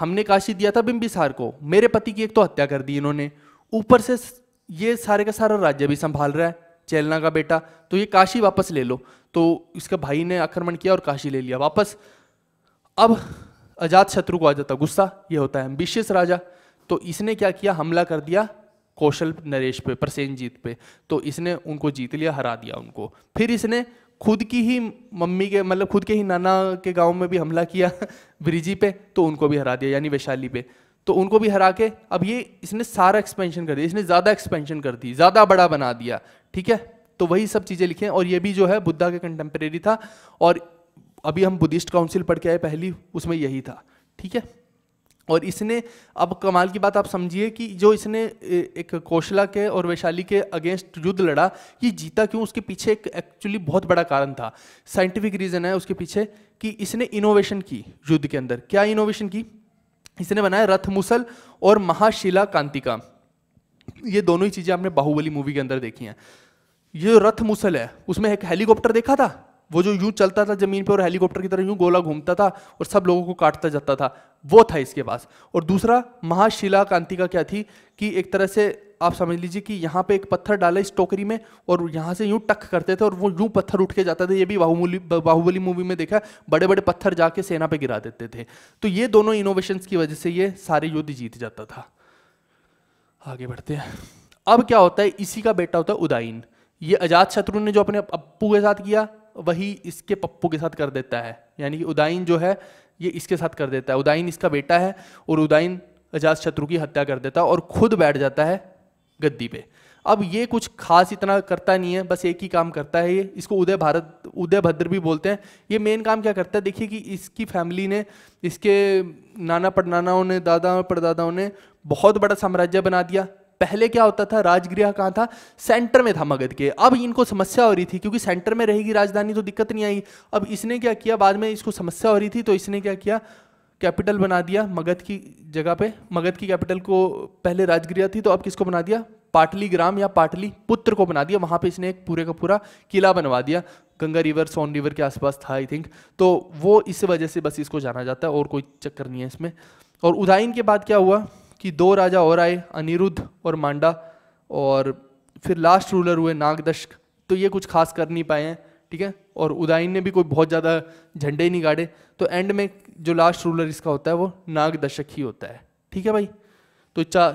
हमने काशी दिया था बिम्बिसार को मेरे पति की एक तो हत्या कर दी इन्होंने ऊपर से ये सारे का सारा राज्य भी संभाल रहा है चेलना का बेटा तो ये काशी वापस ले लो तो इसका भाई ने आक्रमण किया और काशी ले लिया वापस अब अजात शत्रु को आ जाता गुस्सा ये होता है एम्बिशियस राजा तो इसने क्या किया हमला कर दिया कौशल नरेश पे जीत पे तो इसने उनको जीत लिया हरा दिया उनको फिर इसने खुद की ही मम्मी के मतलब खुद के ही नाना के गांव में भी हमला किया ब्रिजी पे तो उनको भी हरा दिया यानी वैशाली पे तो उनको भी हरा के अब ये इसने सारा एक्सपेंशन कर दिया इसने ज़्यादा एक्सपेंशन कर दी ज़्यादा बड़ा बना दिया ठीक है तो वही सब चीज़ें लिखें और ये भी जो है बुद्धा के कंटेम्परेरी था और अभी हम बुद्धिस्ट काउंसिल पढ़ के आए पहली उसमें यही था ठीक है और इसने अब कमाल की बात आप समझिए कि जो इसने एक कौशला के और वैशाली के अगेंस्ट युद्ध लड़ा ये जीता क्यों उसके पीछे एक एक्चुअली बहुत बड़ा कारण था साइंटिफिक रीज़न है उसके पीछे कि इसने इनोवेशन की युद्ध के अंदर क्या इनोवेशन की इसने बनाया रथ मुसल और महाशिला कांतिका ये दोनों ही चीज़ें आपने बाहुबली मूवी के अंदर देखी हैं ये रथ मुसल है उसमें एक हेलीकॉप्टर देखा था वो जो यूं चलता था जमीन पे और हेलीकॉप्टर की तरह यूं गोला घूमता था और सब लोगों को काटता जाता था वो था इसके पास और दूसरा महाशिला क्रांति का क्या थी कि एक तरह से आप समझ लीजिए कि यहाँ पे एक पत्थर डाला इस टोकरी में और यहाँ से यूं टक करते थे और वो यूं पत्थर उठ के जाता था ये भी बाहुबली बाहुबली मूवी में देखा बड़े बड़े पत्थर जाके सेना पे गिरा देते थे तो ये दोनों इनोवेशन की वजह से ये सारे युद्ध जीत जाता था आगे बढ़ते हैं अब क्या होता है इसी का बेटा होता है उदाइन ये अजात शत्रु ने जो अपने पप्पू के साथ किया वही इसके पप्पू के साथ कर देता है यानी कि उदाइन जो है ये इसके साथ कर देता है उदाइन इसका बेटा है और उदाइन अजात शत्रु की हत्या कर देता है और खुद बैठ जाता है गद्दी पे अब ये कुछ खास इतना करता नहीं है बस एक ही काम करता है ये इसको उदय भारत उदय भद्र भी बोलते हैं ये मेन काम क्या करता है देखिए कि इसकी फैमिली ने इसके नाना पड़नानाओं ने दादा पड़दादाओं ने बहुत बड़ा साम्राज्य बना दिया पहले क्या होता था राजगृह कहाँ था सेंटर में था मगध के अब इनको समस्या हो रही थी क्योंकि सेंटर में रहेगी राजधानी तो दिक्कत नहीं आई अब इसने क्या किया बाद में इसको समस्या हो रही थी तो इसने क्या किया कैपिटल बना दिया मगध की जगह पे मगध की कैपिटल को पहले राजगृह थी तो अब किसको बना दिया पाटली ग्राम या पाटली पुत्र को बना दिया वहाँ पे इसने एक पूरे का पूरा किला बनवा दिया गंगा रिवर सोन रिवर के आसपास था आई थिंक तो वो इस वजह से बस इसको जाना जाता है और कोई चक्कर नहीं है इसमें और उदाइन के बाद क्या हुआ कि दो राजा और आए अनिरुद्ध और मांडा और फिर लास्ट रूलर हुए नागदश तो ये कुछ खास कर नहीं पाए हैं ठीक है और उदाइन ने भी कोई बहुत ज़्यादा झंडे ही नहीं गाड़े तो एंड में जो लास्ट रूलर इसका होता है वो नागदशक ही होता है ठीक है भाई तो चा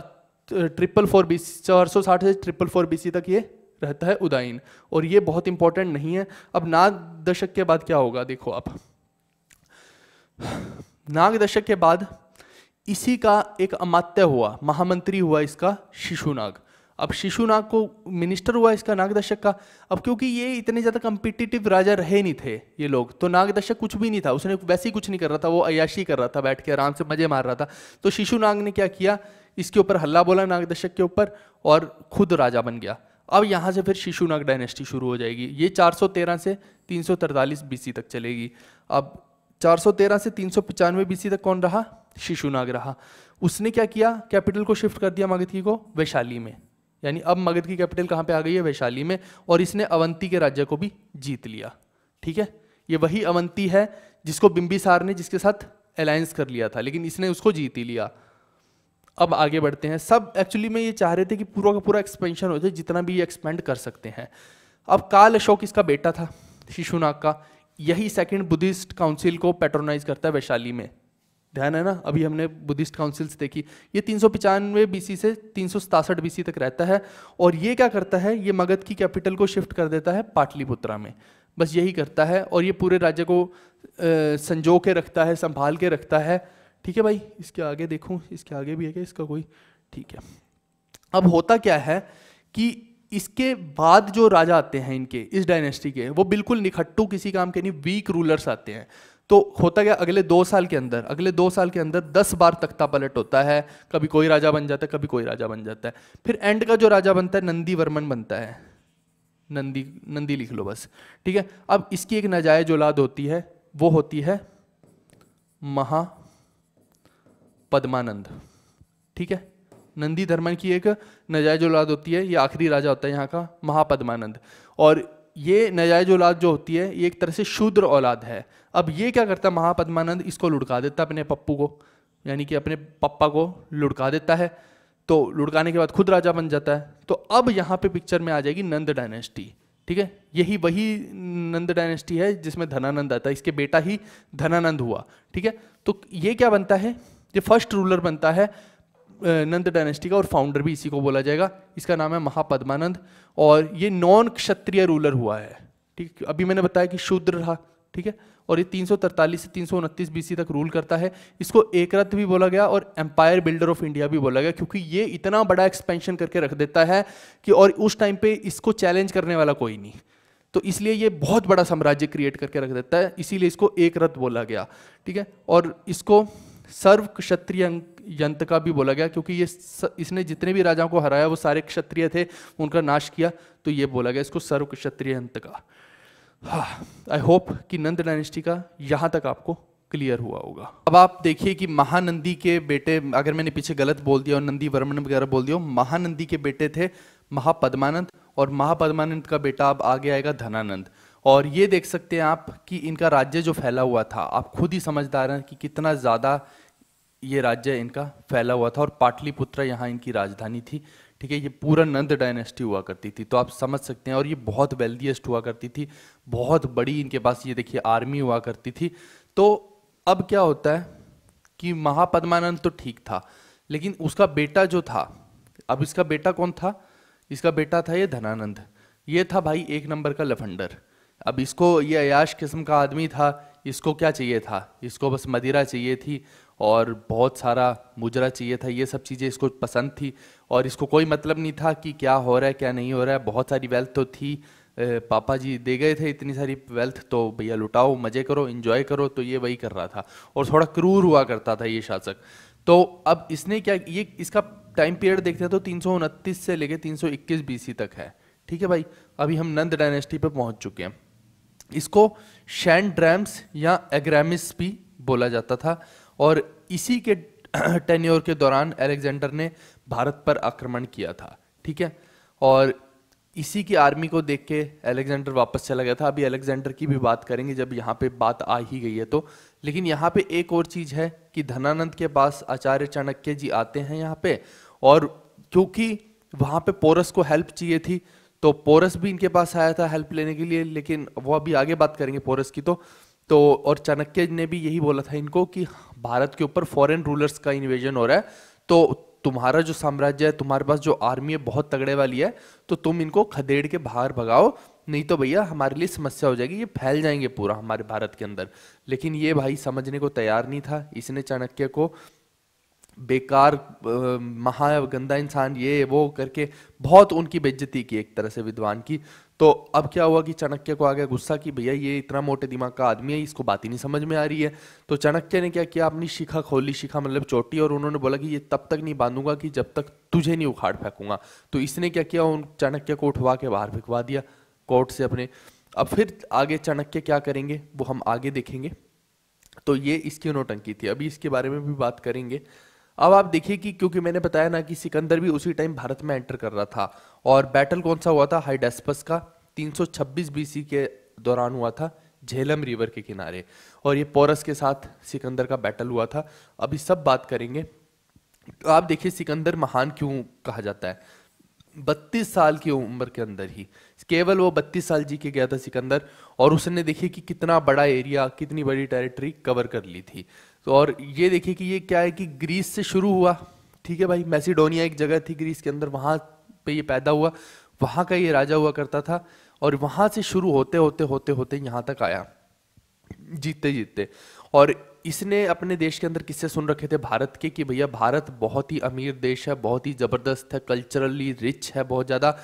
ट्रिपल फोर बी सी चार सौ साठ से ट्रिपल फोर बी सी तक ये रहता है उदाइन और ये बहुत इंपॉर्टेंट नहीं है अब नाग दशक के बाद क्या होगा देखो आप नाग दशक के बाद इसी का एक अमात्य हुआ महामंत्री हुआ इसका शिशुनाग अब शिशुनाग को मिनिस्टर हुआ इसका नागदशक का अब क्योंकि ये इतने ज़्यादा कम्पिटिटिव राजा रहे नहीं थे ये लोग तो नागदशक कुछ भी नहीं था उसने वैसे ही कुछ नहीं कर रहा था वो अयाशी कर रहा था बैठ के आराम से मज़े मार रहा था तो शिशुनाग ने क्या किया इसके ऊपर हल्ला बोला नागदशक के ऊपर और खुद राजा बन गया अब यहाँ से फिर शिशुनाग डायनेस्टी शुरू हो जाएगी ये 413 से 343 सौ तक चलेगी अब 413 से तीन सौ बीसी तक कौन रहा शिशुनाग रहा उसने क्या किया कैपिटल को शिफ्ट कर दिया मगध की को वैशाली में यानी अब मगध की कैपिटल कहाँ पे आ गई है वैशाली में और इसने अवंती के राज्य को भी जीत लिया ठीक है ये वही अवंती है जिसको बिंबिसार ने जिसके साथ अलायंस कर लिया था लेकिन इसने उसको जीत ही लिया अब आगे बढ़ते हैं सब एक्चुअली में ये चाह रहे थे कि पूरा का पूरा एक्सपेंशन हो जाए जितना भी ये एक्सपेंड कर सकते हैं अब काल अशोक इसका बेटा था शिशुनाग का यही सेकंड बुद्धिस्ट काउंसिल को पेट्रोनाइज करता है वैशाली में ध्यान है ना अभी हमने बुद्धिस्ट काउंसिल्स देखी ये तीन सौ बीसी से तीन सौ सतासठ बीसी तक रहता है और ये क्या करता है ये मगध की कैपिटल को शिफ्ट कर देता है पाटलिपुत्रा में बस यही करता है और ये पूरे राज्य को संजो के रखता है संभाल के रखता है ठीक है भाई इसके आगे देखूँ इसके आगे भी है क्या इसका कोई ठीक है अब होता क्या है कि इसके बाद जो राजा आते हैं इनके इस डायनेस्टी के वो बिल्कुल निखट्टू किसी काम के नहीं वीक रूलर्स आते हैं तो होता क्या अगले दो साल के अंदर अगले दो साल के अंदर दस बार तख्ता पलट होता है कभी कोई राजा बन जाता है कभी कोई राजा बन जाता है फिर एंड का जो राजा बनता है नंदी वर्मन बनता है नंदी नंदी लिख लो बस ठीक है अब इसकी एक नजायज औलाद होती है वो होती है महा पद्मानंद ठीक है नंदी धर्मन की एक नजायज औलाद होती है ये आखिरी राजा होता है यहाँ का महापद्मानंद और ये नजायज औलाद जो होती है ये एक तरह से शूद्र औलाद है अब ये क्या करता महापद्मानंद इसको लुड़का देता अपने पप्पू को यानी कि अपने पप्पा को लुड़का देता है तो लुड़काने के बाद खुद राजा बन जाता है तो अब यहाँ पे पिक्चर में आ जाएगी नंद डायनेस्टी ठीक है यही वही नंद डायनेस्टी है जिसमें धनानंद आता है इसके बेटा ही धनानंद हुआ ठीक है तो ये क्या बनता है ये फर्स्ट रूलर बनता है नंद डायनेस्टी का और फाउंडर भी इसी को बोला जाएगा इसका नाम है महापद्मानंद और ये नॉन क्षत्रिय रूलर हुआ है ठीक अभी मैंने बताया कि शूद्र रहा ठीक है और ये 343 से 329 बीसी तक रूल करता है इसको एकरथ भी बोला गया और एम्पायर बिल्डर ऑफ इंडिया भी बोला गया क्योंकि ये इतना बड़ा एक्सपेंशन करके रख देता है कि और उस टाइम पे इसको चैलेंज करने वाला कोई नहीं तो इसलिए ये बहुत बड़ा साम्राज्य क्रिएट करके रख देता है इसीलिए इसको एक रथ बोला गया ठीक है और इसको सर्व क्षत्रिय यंत्र का भी बोला गया क्योंकि ये इसने जितने भी राजाओं को हराया वो सारे क्षत्रिय थे उनका नाश किया तो ये बोला गया इसको सर्व क्षत्रिय यंत्र का आई हाँ, होप कि नंद डायनेस्टी का यहाँ तक आपको क्लियर हुआ होगा अब आप देखिए कि महानंदी के बेटे अगर मैंने पीछे गलत बोल दिया और नंदी वर्मन वगैरह बोल दिया महानंदी के बेटे थे महापद्मानंद और महापद्मानंद का बेटा अब आगे आएगा धनानंद और ये देख सकते हैं आप कि इनका राज्य जो फैला हुआ था आप खुद ही समझदार हैं कि कितना ज़्यादा ये राज्य इनका फैला हुआ था और पाटलिपुत्र यहाँ इनकी राजधानी थी ठीक है ये पूरा नंद डायनेस्टी हुआ करती थी तो आप समझ सकते हैं और ये बहुत वेल्दीएस्ट हुआ करती थी बहुत बड़ी इनके पास ये देखिए आर्मी हुआ करती थी तो अब क्या होता है कि महापद्मानंद तो ठीक था लेकिन उसका बेटा जो था अब इसका बेटा कौन था इसका बेटा था ये धनानंद ये था भाई एक नंबर का लफंडर अब इसको ये अयाश किस्म का आदमी था इसको क्या चाहिए था इसको बस मदिरा चाहिए थी और बहुत सारा मुजरा चाहिए था ये सब चीज़ें इसको पसंद थी और इसको कोई मतलब नहीं था कि क्या हो रहा है क्या नहीं हो रहा है बहुत सारी वेल्थ तो थी पापा जी दे गए थे इतनी सारी वेल्थ तो भैया लुटाओ मज़े करो इन्जॉय करो तो ये वही कर रहा था और थोड़ा क्रूर हुआ करता था ये शासक तो अब इसने क्या ये इसका टाइम पीरियड देखते हैं तो तीन से लेके तीन सौ तक है ठीक है भाई अभी हम नंद डायनेस्टी पर पहुँच चुके हैं इसको शैंड ड्रैम्स या एग्रामिस भी बोला जाता था और इसी के टेन्योर के दौरान अलेक्जेंडर ने भारत पर आक्रमण किया था ठीक है और इसी की आर्मी को देख के अलेक्जेंडर वापस चला गया था अभी अलेक्जेंडर की भी बात करेंगे जब यहाँ पे बात आ ही गई है तो लेकिन यहाँ पे एक और चीज़ है कि धनानंद के पास आचार्य चाणक्य जी आते हैं यहाँ पे और क्योंकि वहाँ पे पोरस को हेल्प चाहिए थी तो पोरस भी इनके पास आया था हेल्प लेने के लिए लेकिन वो अभी आगे बात करेंगे पोरस की तो तो और चाणक्य ने भी यही बोला था इनको कि भारत के ऊपर फॉरेन रूलर्स का इन्वेजन हो रहा है तो तुम्हारा जो साम्राज्य है तुम्हारे पास जो आर्मी है बहुत तगड़े वाली है तो तुम इनको खदेड़ के बाहर भगाओ नहीं तो भैया हमारे लिए समस्या हो जाएगी ये फैल जाएंगे पूरा हमारे भारत के अंदर लेकिन ये भाई समझने को तैयार नहीं था इसने चाणक्य को बेकार महा गंदा इंसान ये वो करके बहुत उनकी बेज्जती की एक तरह से विद्वान की तो अब क्या हुआ कि चाणक्य को आ गया गुस्सा कि भैया ये इतना मोटे दिमाग का आदमी है इसको बात ही नहीं समझ में आ रही है तो चाणक्य ने क्या किया अपनी शिखा खोली शिखा मतलब चोटी और उन्होंने बोला कि ये तब तक नहीं बांधूंगा कि जब तक तुझे नहीं उखाड़ फेंकूंगा तो इसने क्या किया उन चाणक्य को उठवा के बाहर फेंकवा दिया कोर्ट से अपने अब फिर आगे चाणक्य क्या करेंगे वो हम आगे देखेंगे तो ये इसकी टंकी थी अभी इसके बारे में भी बात करेंगे अब आप देखिए कि क्योंकि मैंने बताया ना कि सिकंदर भी उसी टाइम भारत में एंटर कर रहा था और बैटल कौन सा हुआ था हाइडेस्पस का 326 बीसी के दौरान हुआ था झेलम रिवर के किनारे और ये पोरस के साथ सिकंदर का बैटल हुआ था अभी सब बात करेंगे तो आप देखिए सिकंदर महान क्यों कहा जाता है बत्तीस साल की उम्र के अंदर ही केवल वो बत्तीस साल जी के गया था सिकंदर और उसने देखिए कि कितना बड़ा एरिया कितनी बड़ी टेरिटरी कवर कर ली थी तो और ये देखिए कि ये क्या है कि ग्रीस से शुरू हुआ ठीक है भाई मैसीडोनिया एक जगह थी ग्रीस के अंदर वहां पे ये पैदा हुआ वहां का ये राजा हुआ करता था और वहां से शुरू होते होते होते होते यहाँ तक आया जीतते जीतते और इसने अपने देश के अंदर किससे सुन रखे थे भारत के कि भैया भारत बहुत ही अमीर देश है बहुत ही ज़बरदस्त है कल्चरली रिच है बहुत ज़्यादा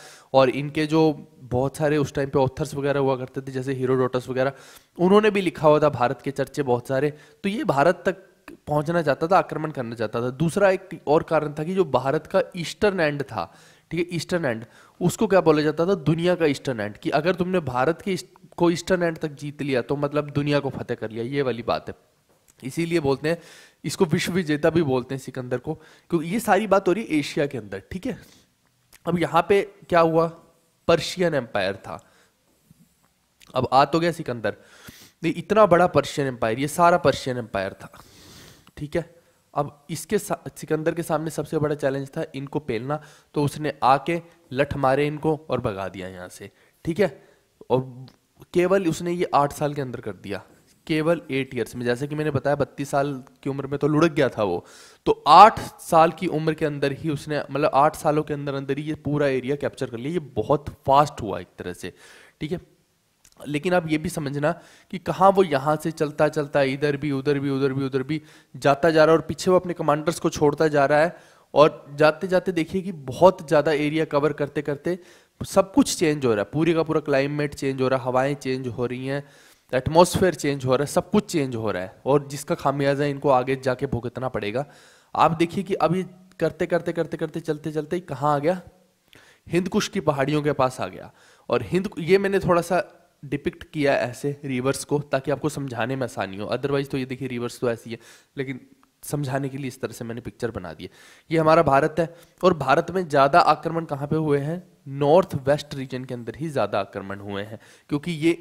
और इनके जो बहुत सारे उस टाइम पे ऑथर्स वगैरह हुआ करते थे जैसे हीरोडोटस वगैरह उन्होंने भी लिखा हुआ था भारत के चर्चे बहुत सारे तो ये भारत तक पहुंचना चाहता था आक्रमण करना चाहता था दूसरा एक और कारण था कि जो भारत का ईस्टर्न एंड था ठीक है ईस्टर्न एंड उसको क्या बोला जाता था दुनिया का ईस्टर्न एंड कि अगर तुमने भारत के को ईस्टर्न एंड तक जीत लिया तो मतलब दुनिया को फतेह कर लिया ये वाली बात है इसीलिए बोलते हैं इसको विश्व विजेता भी बोलते हैं सिकंदर को क्योंकि ये सारी बात हो रही है एशिया के अंदर ठीक है अब यहां पे क्या हुआ पर्शियन एम्पायर था अब आ तो गया सिकंदर ये इतना बड़ा पर्शियन एम्पायर ये सारा पर्शियन एम्पायर था ठीक है अब इसके सिकंदर के सामने सबसे बड़ा चैलेंज था इनको पेलना तो उसने आके लठ मारे इनको और भगा दिया यहाँ से ठीक है और केवल उसने ये आठ साल के अंदर कर दिया केवल एट ईयर्स में जैसे कि मैंने बताया बत्तीस साल की उम्र में तो लुढ़क गया था वो तो आठ साल की उम्र के अंदर ही उसने मतलब आठ सालों के अंदर अंदर ही ये पूरा एरिया कैप्चर कर लिया ये बहुत फास्ट हुआ एक तरह से ठीक है लेकिन आप ये भी समझना कि कहाँ वो यहाँ से चलता चलता इधर भी उधर भी उधर भी उधर भी जाता जा रहा है और पीछे वो अपने कमांडर्स को छोड़ता जा रहा है और जाते जाते देखिए कि बहुत ज़्यादा एरिया कवर करते करते सब कुछ चेंज हो रहा है पूरे का पूरा क्लाइमेट चेंज हो रहा है हवाएं चेंज हो रही हैं एटमोसफेयर चेंज हो रहा है सब कुछ चेंज हो रहा है और जिसका खामियाजा इनको आगे जाके भुगतना पड़ेगा आप देखिए कि अभी करते करते करते करते चलते चलते कहाँ आ गया हिंदकुश की पहाड़ियों के पास आ गया और हिंद ये मैंने थोड़ा सा डिपिक्ट किया ऐसे रिवर्स को ताकि आपको समझाने में आसानी हो अदरवाइज तो ये देखिए रिवर्स तो ऐसी है लेकिन समझाने के लिए इस तरह से मैंने पिक्चर बना दी है ये हमारा भारत है और भारत में ज़्यादा आक्रमण कहाँ पे हुए हैं नॉर्थ वेस्ट रीजन के अंदर ही ज़्यादा आक्रमण हुए हैं क्योंकि ये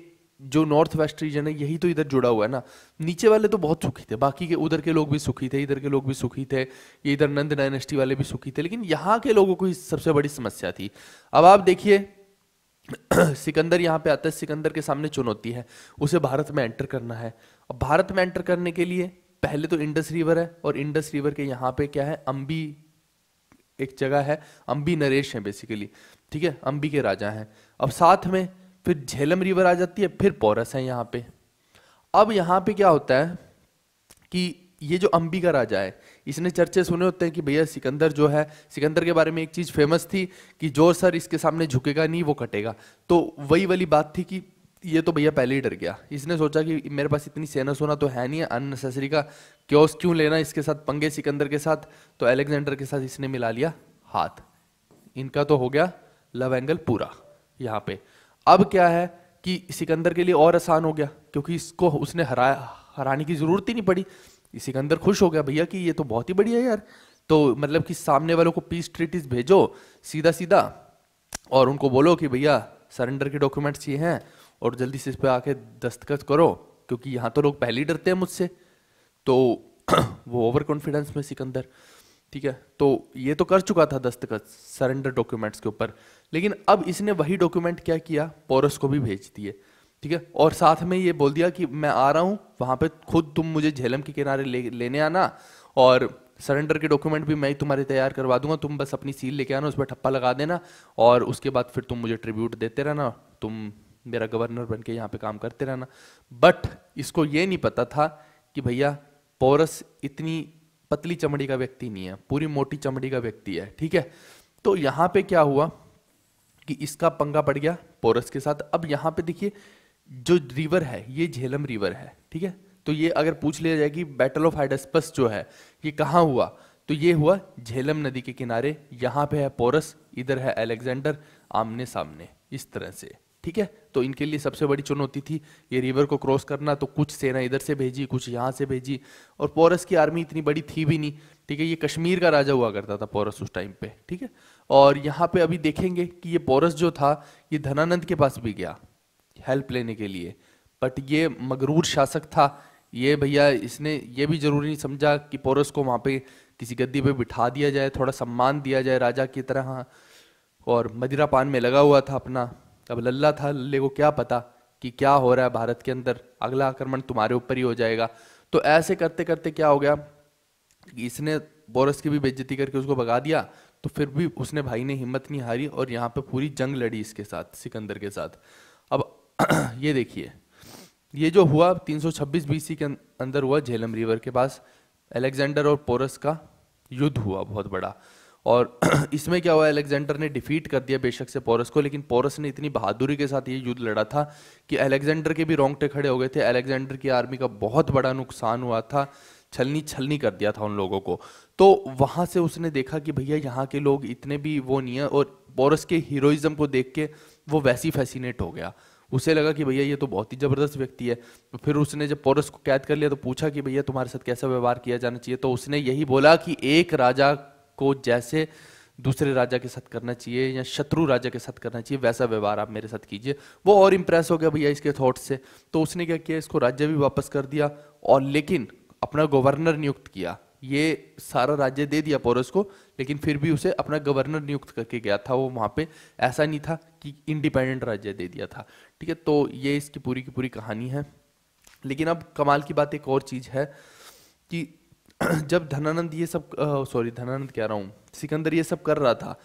जो नॉर्थ वेस्ट रीजन है यही तो इधर जुड़ा हुआ है ना नीचे वाले तो बहुत सुखी थे बाकी के उधर के लोग भी सुखी थे इधर के लोग भी सुखी थे ये इधर नंद डायनेस्टी वाले भी सुखी थे लेकिन यहाँ के लोगों को सबसे बड़ी समस्या थी अब आप देखिए सिकंदर यहाँ पे आता है सिकंदर के सामने चुनौती है उसे भारत में एंटर करना है अब भारत में एंटर करने के लिए पहले तो इंडस रिवर है और इंडस रिवर के यहाँ पे क्या है अम्बी एक जगह है अम्बी नरेश है बेसिकली ठीक है अम्बी के राजा हैं अब साथ में फिर झेलम रिवर आ जाती है फिर पोरस है यहाँ पे अब यहाँ पे क्या होता है कि ये जो का राजा है इसने चर्चे सुने होते हैं कि भैया सिकंदर जो है सिकंदर के बारे में एक चीज़ फेमस थी कि जो सर इसके सामने झुकेगा नहीं वो कटेगा तो वही वाली बात थी कि ये तो भैया पहले ही डर गया इसने सोचा कि मेरे पास इतनी सेना सोना तो है नहीं है अननेसेसरी का क्योस क्यों लेना इसके साथ पंगे सिकंदर के साथ तो एलेक्जेंडर के साथ इसने मिला लिया हाथ इनका तो हो गया लव एंगल पूरा यहाँ पे अब क्या है कि सिकंदर के लिए और आसान हो गया क्योंकि इसको उसने हराया हराने की ज़रूरत ही नहीं पड़ी सिकंदर खुश हो गया भैया कि ये तो बहुत ही बढ़िया है यार तो मतलब कि सामने वालों को पीस ट्रीटीज भेजो सीधा सीधा और उनको बोलो कि भैया सरेंडर के डॉक्यूमेंट्स ये हैं और जल्दी से इस पर आके दस्तखत करो क्योंकि यहाँ तो लोग पहले ही डरते हैं मुझसे तो वो ओवर कॉन्फिडेंस में सिकंदर ठीक है तो ये तो कर चुका था दस्तखत सरेंडर डॉक्यूमेंट्स के ऊपर लेकिन अब इसने वही डॉक्यूमेंट क्या किया पोरस को भी भेज दिए ठीक है और साथ में ये बोल दिया कि मैं आ रहा हूँ वहाँ पे खुद तुम मुझे झेलम के किनारे ले, लेने आना और सरेंडर के डॉक्यूमेंट भी मैं तुम्हारे तैयार करवा दूंगा तुम बस अपनी सील लेके आना उस पर ठप्पा लगा देना और उसके बाद फिर तुम मुझे ट्रिब्यूट देते रहना तुम मेरा गवर्नर बन के यहाँ पे काम करते रहना बट इसको ये नहीं पता था कि भैया पोरस इतनी पतली चमड़ी का व्यक्ति नहीं है पूरी मोटी चमड़ी का व्यक्ति है ठीक है तो यहाँ पे क्या हुआ कि इसका पंगा पड़ गया पोरस के साथ अब यहाँ पे देखिए जो रिवर है ये झेलम रिवर है ठीक है तो ये अगर पूछ लिया जाए कि बैटल ऑफ हाइडस्पस जो है ये कहाँ हुआ तो ये हुआ झेलम नदी के किनारे यहाँ पे है पोरस इधर है अलेक्जेंडर आमने सामने इस तरह से ठीक है तो इनके लिए सबसे बड़ी चुनौती थी ये रिवर को क्रॉस करना तो कुछ सेना इधर से भेजी कुछ यहाँ से भेजी और पोरस की आर्मी इतनी बड़ी थी भी नहीं ठीक है ये कश्मीर का राजा हुआ करता था पोरस उस टाइम पे ठीक है और यहाँ पे अभी देखेंगे कि ये पोरस जो था ये धनानंद के पास भी गया हेल्प लेने के लिए बट ये मगरूर शासक था ये भैया इसने ये भी जरूरी नहीं समझा कि पोरस को वहाँ पे किसी गद्दी पे बिठा दिया जाए थोड़ा सम्मान दिया जाए राजा की तरह और मदिरा पान में लगा हुआ था अपना अब लल्ला था लल्ले को क्या पता कि क्या हो रहा है भारत के अंदर अगला आक्रमण तुम्हारे ऊपर ही हो जाएगा तो ऐसे करते करते क्या हो गया इसने बोरस की भी बेजती करके उसको भगा दिया तो फिर भी उसने भाई ने हिम्मत नहीं हारी और यहाँ पे पूरी जंग लड़ी इसके साथ सिकंदर के साथ अब ये देखिए ये जो हुआ 326 बीसी के अं-, अंदर हुआ झेलम रिवर के पास अलेक्जेंडर और पोरस का युद्ध हुआ बहुत बड़ा और इसमें क्या हुआ अलेक्जेंडर ने डिफीट कर दिया बेशक से पोरस को लेकिन पोरस ने इतनी बहादुरी के साथ ये युद्ध लड़ा था कि अलेक्जेंडर के भी रोंगटे खड़े हो गए थे अलेक्जेंडर की आर्मी का बहुत बड़ा नुकसान हुआ था छलनी छलनी कर दिया था उन लोगों को तो वहाँ से उसने देखा कि भैया यहाँ के लोग इतने भी वो नहीं है और बोरस के हीरोइज़्म को देख के वो वैसी फैसिनेट हो गया उसे लगा कि भैया ये तो बहुत ही ज़बरदस्त व्यक्ति है तो फिर उसने जब पोरस को कैद कर लिया तो पूछा कि भैया तुम्हारे साथ कैसा व्यवहार किया जाना चाहिए तो उसने यही बोला कि एक राजा को जैसे दूसरे राजा के साथ करना चाहिए या शत्रु राजा के साथ करना चाहिए वैसा व्यवहार आप मेरे साथ कीजिए वो और इम्प्रेस हो गया भैया इसके थॉट से तो उसने क्या किया इसको राज्य भी वापस कर दिया और लेकिन अपना गवर्नर नियुक्त किया ये सारा राज्य दे दिया पोरस को लेकिन फिर भी उसे अपना गवर्नर नियुक्त करके गया था वो वहाँ पे ऐसा नहीं था कि इंडिपेंडेंट राज्य दे दिया था ठीक है तो ये इसकी पूरी की पूरी कहानी है लेकिन अब कमाल की बात एक और चीज़ है कि जब धनानंद ये सब सॉरी धनानंद कह रहा हूँ सिकंदर ये सब कर रहा था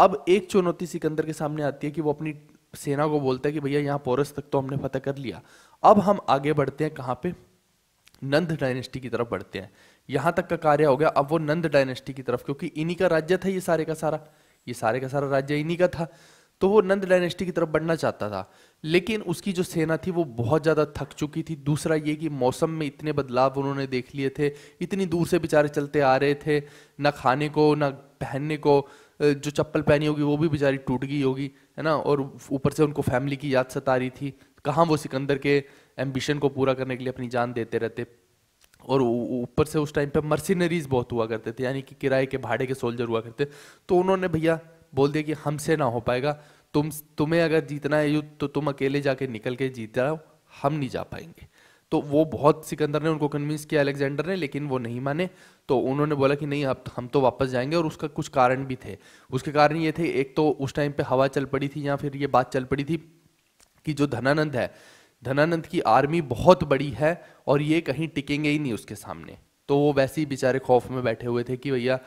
अब एक चुनौती सिकंदर के सामने आती है कि वो अपनी सेना को बोलता है कि भैया यहाँ पोरस तक तो हमने फतह कर लिया अब हम आगे बढ़ते हैं कहाँ पे नंद डायनेस्टी की तरफ बढ़ते हैं यहाँ तक का कार्य हो गया अब वो नंद डायनेस्टी की तरफ क्योंकि इन्हीं का राज्य था ये सारे का सारा ये सारे का सारा राज्य इन्हीं का था तो वो नंद डायनेस्टी की तरफ बढ़ना चाहता था लेकिन उसकी जो सेना थी वो बहुत ज़्यादा थक चुकी थी दूसरा ये कि मौसम में इतने बदलाव उन्होंने देख लिए थे इतनी दूर से बेचारे चलते आ रहे थे ना खाने को ना पहनने को जो चप्पल पहनी होगी वो भी बेचारी टूट गई होगी है ना और ऊपर से उनको फैमिली की याद सता रही थी कहाँ वो सिकंदर के एम्बिशन को पूरा करने के लिए अपनी जान देते रहते और ऊपर से उस टाइम पे मर्सिनरीज बहुत हुआ करते थे यानी कि किराए के भाड़े के सोल्जर हुआ करते तो उन्होंने भैया बोल दिया कि हमसे ना हो पाएगा तुम तुम्हें अगर जीतना है युद्ध तो तुम अकेले जाके निकल के जीत जाओ हम नहीं जा पाएंगे तो वो बहुत सिकंदर ने उनको कन्विंस किया अलेक्जेंडर ने लेकिन वो नहीं माने तो उन्होंने बोला कि नहीं अब तो हम तो वापस जाएंगे और उसका कुछ कारण भी थे उसके कारण ये थे एक तो उस टाइम पे हवा चल पड़ी थी या फिर ये बात चल पड़ी थी कि जो धनानंद है धनानंद की आर्मी बहुत बड़ी है और ये कहीं टिकेंगे ही नहीं उसके सामने तो वो वैसे ही बेचारे खौफ में बैठे हुए थे कि भैया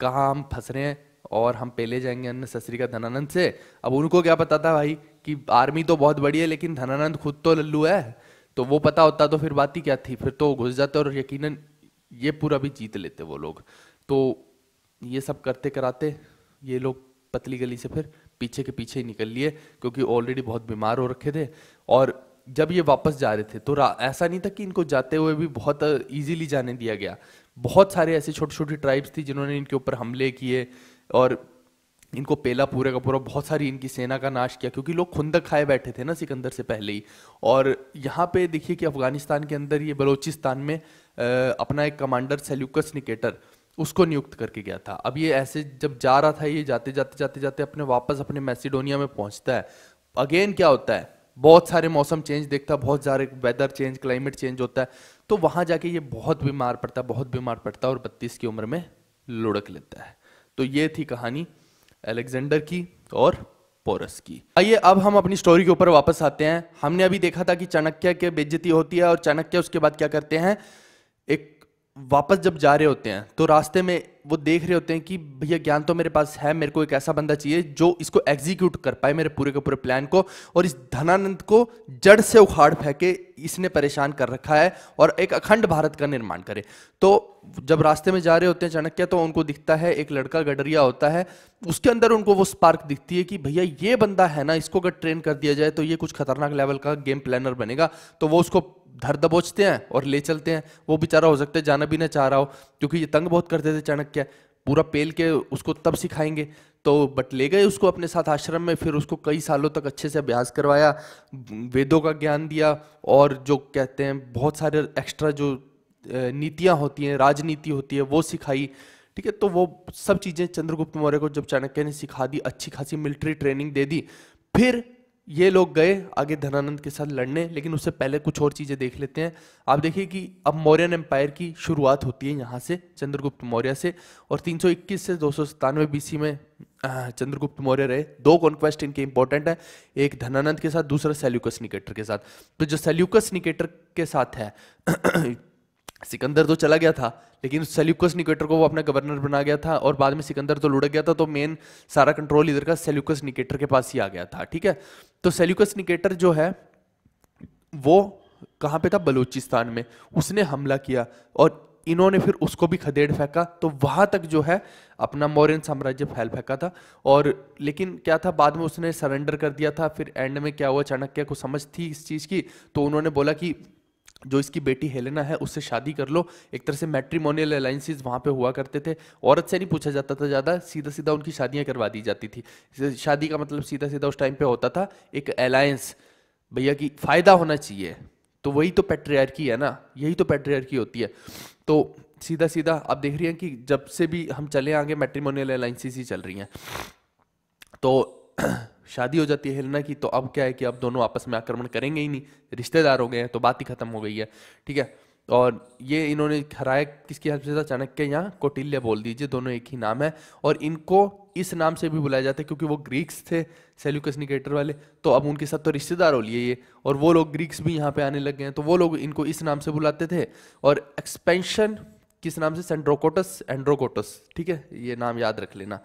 कहाँ हम फंस रहे हैं और हम पहले जाएंगे अन्य अन्न का धनानंद से अब उनको क्या पता था भाई कि आर्मी तो बहुत बड़ी है लेकिन धनानंद खुद तो लल्लू है तो वो पता होता तो फिर बात ही क्या थी फिर तो घुस जाते और यकीन ये पूरा भी जीत लेते वो लोग तो ये सब करते कराते ये लोग पतली गली से फिर पीछे के पीछे ही निकल लिए क्योंकि ऑलरेडी बहुत बीमार हो रखे थे और जब ये वापस जा रहे थे तो ऐसा नहीं था कि इनको जाते हुए भी बहुत इजीली जाने दिया गया बहुत सारे ऐसे छोटी छोटी ट्राइब्स थी जिन्होंने इनके ऊपर हमले किए और इनको पेला पूरे का पूरा बहुत सारी इनकी सेना का नाश किया क्योंकि लोग खुंदक खाए बैठे थे ना सिकंदर से पहले ही और यहाँ पे देखिए कि अफगानिस्तान के अंदर ये बलोचिस्तान में आ, अपना एक कमांडर सेल्यूकस निकेटर उसको नियुक्त करके गया था अब ये ऐसे जब जा रहा था ये जाते जाते जाते जाते अपने वापस अपने मैसिडोनिया में पहुँचता है अगेन क्या होता है बहुत सारे मौसम चेंज देखता है बहुत सारे वेदर चेंज क्लाइमेट चेंज होता है तो वहां जाके ये बहुत बीमार पड़ता है बहुत बीमार पड़ता है और बत्तीस की उम्र में लुढ़क लेता है तो ये थी कहानी एलेक्जेंडर की और पोरस की आइए अब हम अपनी स्टोरी के ऊपर वापस आते हैं हमने अभी देखा था कि चाणक्य के बेज्जती होती है और चाणक्य उसके बाद क्या करते हैं एक वापस जब जा रहे होते हैं तो रास्ते में वो देख रहे होते हैं कि भैया ज्ञान तो मेरे पास है मेरे को एक ऐसा बंदा चाहिए जो इसको एग्जीक्यूट कर पाए मेरे पूरे के पूरे प्लान को और इस धनानंद को जड़ से उखाड़ फेंके इसने परेशान कर रखा है और एक अखंड भारत का निर्माण करे तो जब रास्ते में जा रहे होते हैं चाणक्य तो उनको दिखता है एक लड़का गडरिया होता है उसके अंदर उनको वो स्पार्क दिखती है कि भैया ये बंदा है ना इसको अगर ट्रेन कर दिया जाए तो ये कुछ खतरनाक लेवल का गेम प्लानर बनेगा तो वो उसको धर दबोचते हैं और ले चलते हैं वो बेचारा हो सकता है जाना भी ना चाह रहा हो क्योंकि ये तंग बहुत करते थे चाणक्य पूरा पेल के उसको तब सिखाएंगे तो बट ले गए उसको अपने साथ आश्रम में फिर उसको कई सालों तक अच्छे से अभ्यास करवाया वेदों का ज्ञान दिया और जो कहते हैं बहुत सारे एक्स्ट्रा जो नीतियाँ होती हैं राजनीति होती है वो सिखाई ठीक है तो वो सब चीज़ें चंद्रगुप्त मौर्य को जब चाणक्य ने सिखा दी अच्छी खासी मिलिट्री ट्रेनिंग दे दी फिर ये लोग गए आगे धनानंद के साथ लड़ने लेकिन उससे पहले कुछ और चीज़ें देख लेते हैं आप देखिए कि अब मौर्यन एम्पायर की शुरुआत होती है यहाँ से चंद्रगुप्त मौर्य से और 321 से दो सौ बीसी में चंद्रगुप्त मौर्य रहे दो कॉन्क्वेस्ट इनके इंपॉर्टेंट है एक धनानंद के साथ दूसरा सेल्यूकस निकेटर के साथ तो जो सेल्यूकस निकेटर के साथ है सिकंदर तो चला गया था लेकिन सेल्यूकस निकेटर को वो अपना गवर्नर बना गया था और बाद में सिकंदर तो लुढ़क गया था तो मेन सारा कंट्रोल इधर का सेल्यूकस निकेटर के पास ही आ गया था ठीक है तो सेल्यूकस निकेटर जो है वो कहाँ पे था बलूचिस्तान में उसने हमला किया और इन्होंने फिर उसको भी खदेड़ फेंका तो वहाँ तक जो है अपना मौर्य साम्राज्य फैल फेंका था और लेकिन क्या था बाद में उसने सरेंडर कर दिया था फिर एंड में क्या हुआ चाणक्य को समझ थी इस चीज़ की तो उन्होंने बोला कि जो इसकी बेटी हेलेना है उससे शादी कर लो एक तरह से मैट्रीमोनियल अलाइंसेज वहाँ पे हुआ करते थे औरत से नहीं पूछा जाता था ज़्यादा सीधा सीधा उनकी शादियाँ करवा दी जाती थी शादी का मतलब सीधा सीधा उस टाइम पे होता था एक अलायंस भैया की फ़ायदा होना चाहिए तो वही तो पेट्रियार्की है ना यही तो पेट्रियार्की होती है तो सीधा सीधा आप देख रही हैं कि जब से भी हम चले आगे मेट्रीमोनियल अलाइंसेज ही चल रही हैं तो शादी हो जाती है हिलना की तो अब क्या है कि अब दोनों आपस में आक्रमण करेंगे ही नहीं रिश्तेदार हो गए हैं तो बात ही खत्म हो गई है ठीक है और ये इन्होंने हराया किसकी हेल्प से था चाणक्य या कौटिल्य बोल दीजिए दोनों एक ही नाम है और इनको इस नाम से भी बुलाया जाता है क्योंकि वो ग्रीक्स थे सेल्यूकस निकेटर वाले तो अब उनके साथ तो रिश्तेदार हो लिए ये और वो लोग ग्रीक्स भी यहाँ पे आने लग गए हैं तो वो लोग इनको इस नाम से बुलाते थे और एक्सपेंशन किस नाम से सेंड्रोकोटस एंड्रोकोटस ठीक है ये नाम याद रख लेना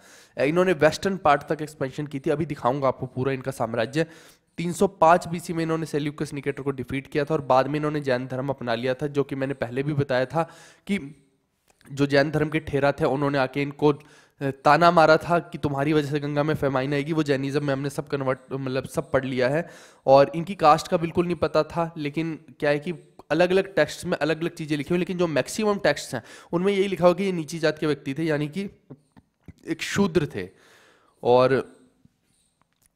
इन्होंने वेस्टर्न पार्ट तक एक्सपेंशन की थी अभी दिखाऊंगा आपको पूरा इनका साम्राज्य 305 बीसी में इन्होंने सेल्यूकस निकेटर को डिफीट किया था और बाद में इन्होंने जैन धर्म अपना लिया था जो कि मैंने पहले भी बताया था कि जो जैन धर्म के ठेरा थे उन्होंने आके इनको ताना मारा था कि तुम्हारी वजह से गंगा में फेमाइन आएगी वो जैनिज़्म में हमने सब कन्वर्ट मतलब सब पढ़ लिया है और इनकी कास्ट का बिल्कुल नहीं पता था लेकिन क्या है कि अलग अलग टेक्स्ट में अलग अलग चीज़ें लिखी हुई लेकिन जो मैक्सिमम टेक्स्ट हैं उनमें यही लिखा हुआ कि ये नीची जात के व्यक्ति थे यानी कि एक शूद्र थे और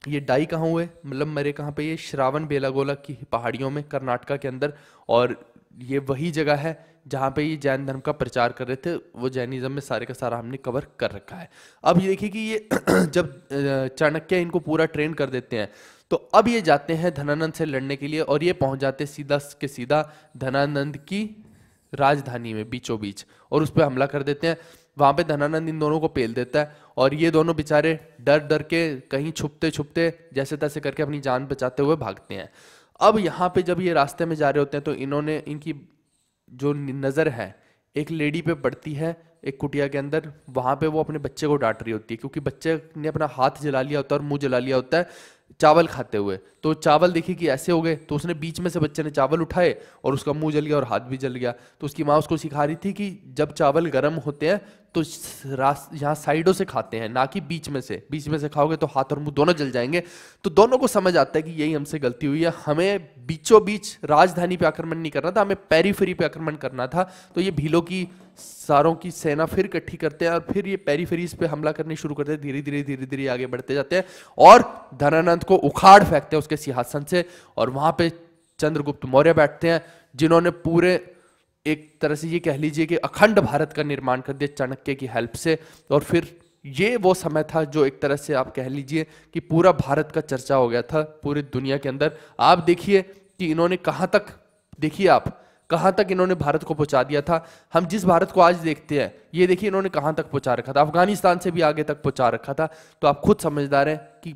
ये डाई कहाँ हुए मतलब मेरे कहाँ पे ये श्रावण बेलागोला की पहाड़ियों में कर्नाटका के अंदर और ये वही जगह है जहाँ पे ये जैन धर्म का प्रचार कर रहे थे वो जैनिज्म में सारे का सारा हमने कवर कर रखा है अब ये देखिए कि ये जब चाणक्य इनको पूरा ट्रेन कर देते हैं तो अब ये जाते हैं धनानंद से लड़ने के लिए और ये पहुंच जाते सीधा के सीधा धनानंद की राजधानी में बीचों बीच और उस पर हमला कर देते हैं वहां पे धनानंद इन दोनों को पेल देता है और ये दोनों बेचारे डर डर के कहीं छुपते छुपते जैसे तैसे करके अपनी जान बचाते हुए भागते हैं अब यहाँ पे जब ये रास्ते में जा रहे होते हैं तो इन्होंने इनकी जो नज़र है एक लेडी पे पड़ती है एक कुटिया के अंदर वहाँ पे वो अपने बच्चे को डांट रही होती है क्योंकि बच्चे ने अपना हाथ जला लिया होता है और मुंह जला लिया होता है चावल खाते हुए तो चावल देखिए कि ऐसे हो गए तो उसने बीच में से बच्चे ने चावल उठाए और उसका मुंह जल गया और हाथ भी जल गया तो उसकी माँ उसको सिखा रही थी कि जब चावल गर्म होते हैं तो यहाँ साइडों से खाते हैं ना कि बीच में से बीच में से खाओगे तो हाथ और मुंह दोनों जल जाएंगे तो दोनों को समझ आता है कि यही हमसे गलती हुई है हमें बीचों बीच राजधानी पर आक्रमण नहीं करना था हमें पेरीफेरी पर आक्रमण करना था तो ये भीलों की सारों की सेना फिर इकट्ठी करते हैं और फिर ये पेरीफेरीज पे हमला करने शुरू करते हैं धीरे धीरे धीरे धीरे आगे बढ़ते जाते हैं और धनानंद को उखाड़ फेंकते हैं उसके सिंहासन से और वहां पे चंद्रगुप्त मौर्य बैठते हैं जिन्होंने पूरे एक तरह से ये कह लीजिए कि अखंड भारत का निर्माण कर दिया चाणक्य की हेल्प से और फिर ये वो समय था जो एक तरह से आप कह लीजिए कि पूरा भारत का चर्चा हो गया था पूरी दुनिया के अंदर आप देखिए कि इन्होंने कहाँ तक देखिए आप कहाँ तक इन्होंने भारत को पहुँचा दिया था हम जिस भारत को आज देखते हैं ये देखिए इन्होंने कहाँ तक पहुँचा रखा था अफगानिस्तान से भी आगे तक पहुँचा रखा था तो आप खुद समझदार हैं कि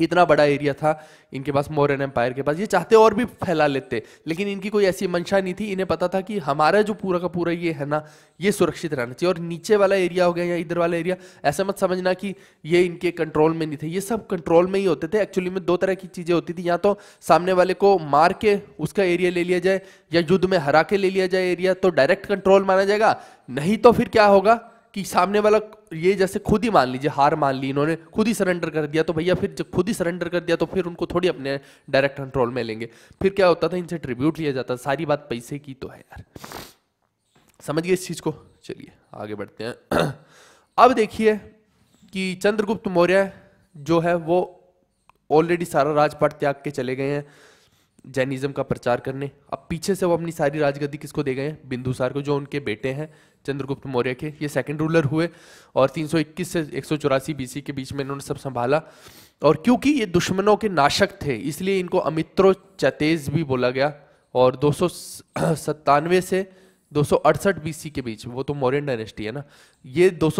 इतना बड़ा एरिया था इनके पास मौर्यन एम्पायर के पास ये चाहते और भी फैला लेते लेकिन इनकी कोई ऐसी मंशा नहीं थी इन्हें पता था कि हमारा जो पूरा का पूरा ये है ना ये सुरक्षित रहना चाहिए और नीचे वाला एरिया हो गया या इधर वाला एरिया ऐसा मत समझना कि ये इनके कंट्रोल में नहीं थे ये सब कंट्रोल में ही होते थे एक्चुअली में दो तरह की चीज़ें होती थी या तो सामने वाले को मार के उसका एरिया ले लिया जाए या युद्ध में हरा के ले लिया जाए एरिया तो डायरेक्ट कंट्रोल माना जाएगा नहीं तो फिर क्या होगा कि सामने वाला ये जैसे खुद ही मान लीजिए हार मान ली इन्होंने खुद ही सरेंडर कर दिया तो भैया फिर जब खुद ही सरेंडर कर दिया तो फिर उनको थोड़ी अपने डायरेक्ट कंट्रोल में लेंगे फिर क्या होता था इनसे ट्रिब्यूट लिया जाता सारी बात पैसे की तो है यार समझ गए इस चीज़ को चलिए आगे बढ़ते हैं अब देखिए कि चंद्रगुप्त मौर्य जो है वो ऑलरेडी सारा राजपाट त्याग के चले गए हैं जैनिज्म का प्रचार करने अब पीछे से वो अपनी सारी राजगद्दी किसको दे गए हैं बिंदुसार को जो उनके बेटे हैं चंद्रगुप्त मौर्य के ये सेकंड रूलर हुए और 321 से एक सौ बीसी के बीच में इन्होंने सब संभाला और क्योंकि ये दुश्मनों के नाशक थे इसलिए इनको अमित्रो चतेज भी बोला गया और दो से दो बीसी के बीच वो तो मौर्य डायनेस्टी है ना ये दो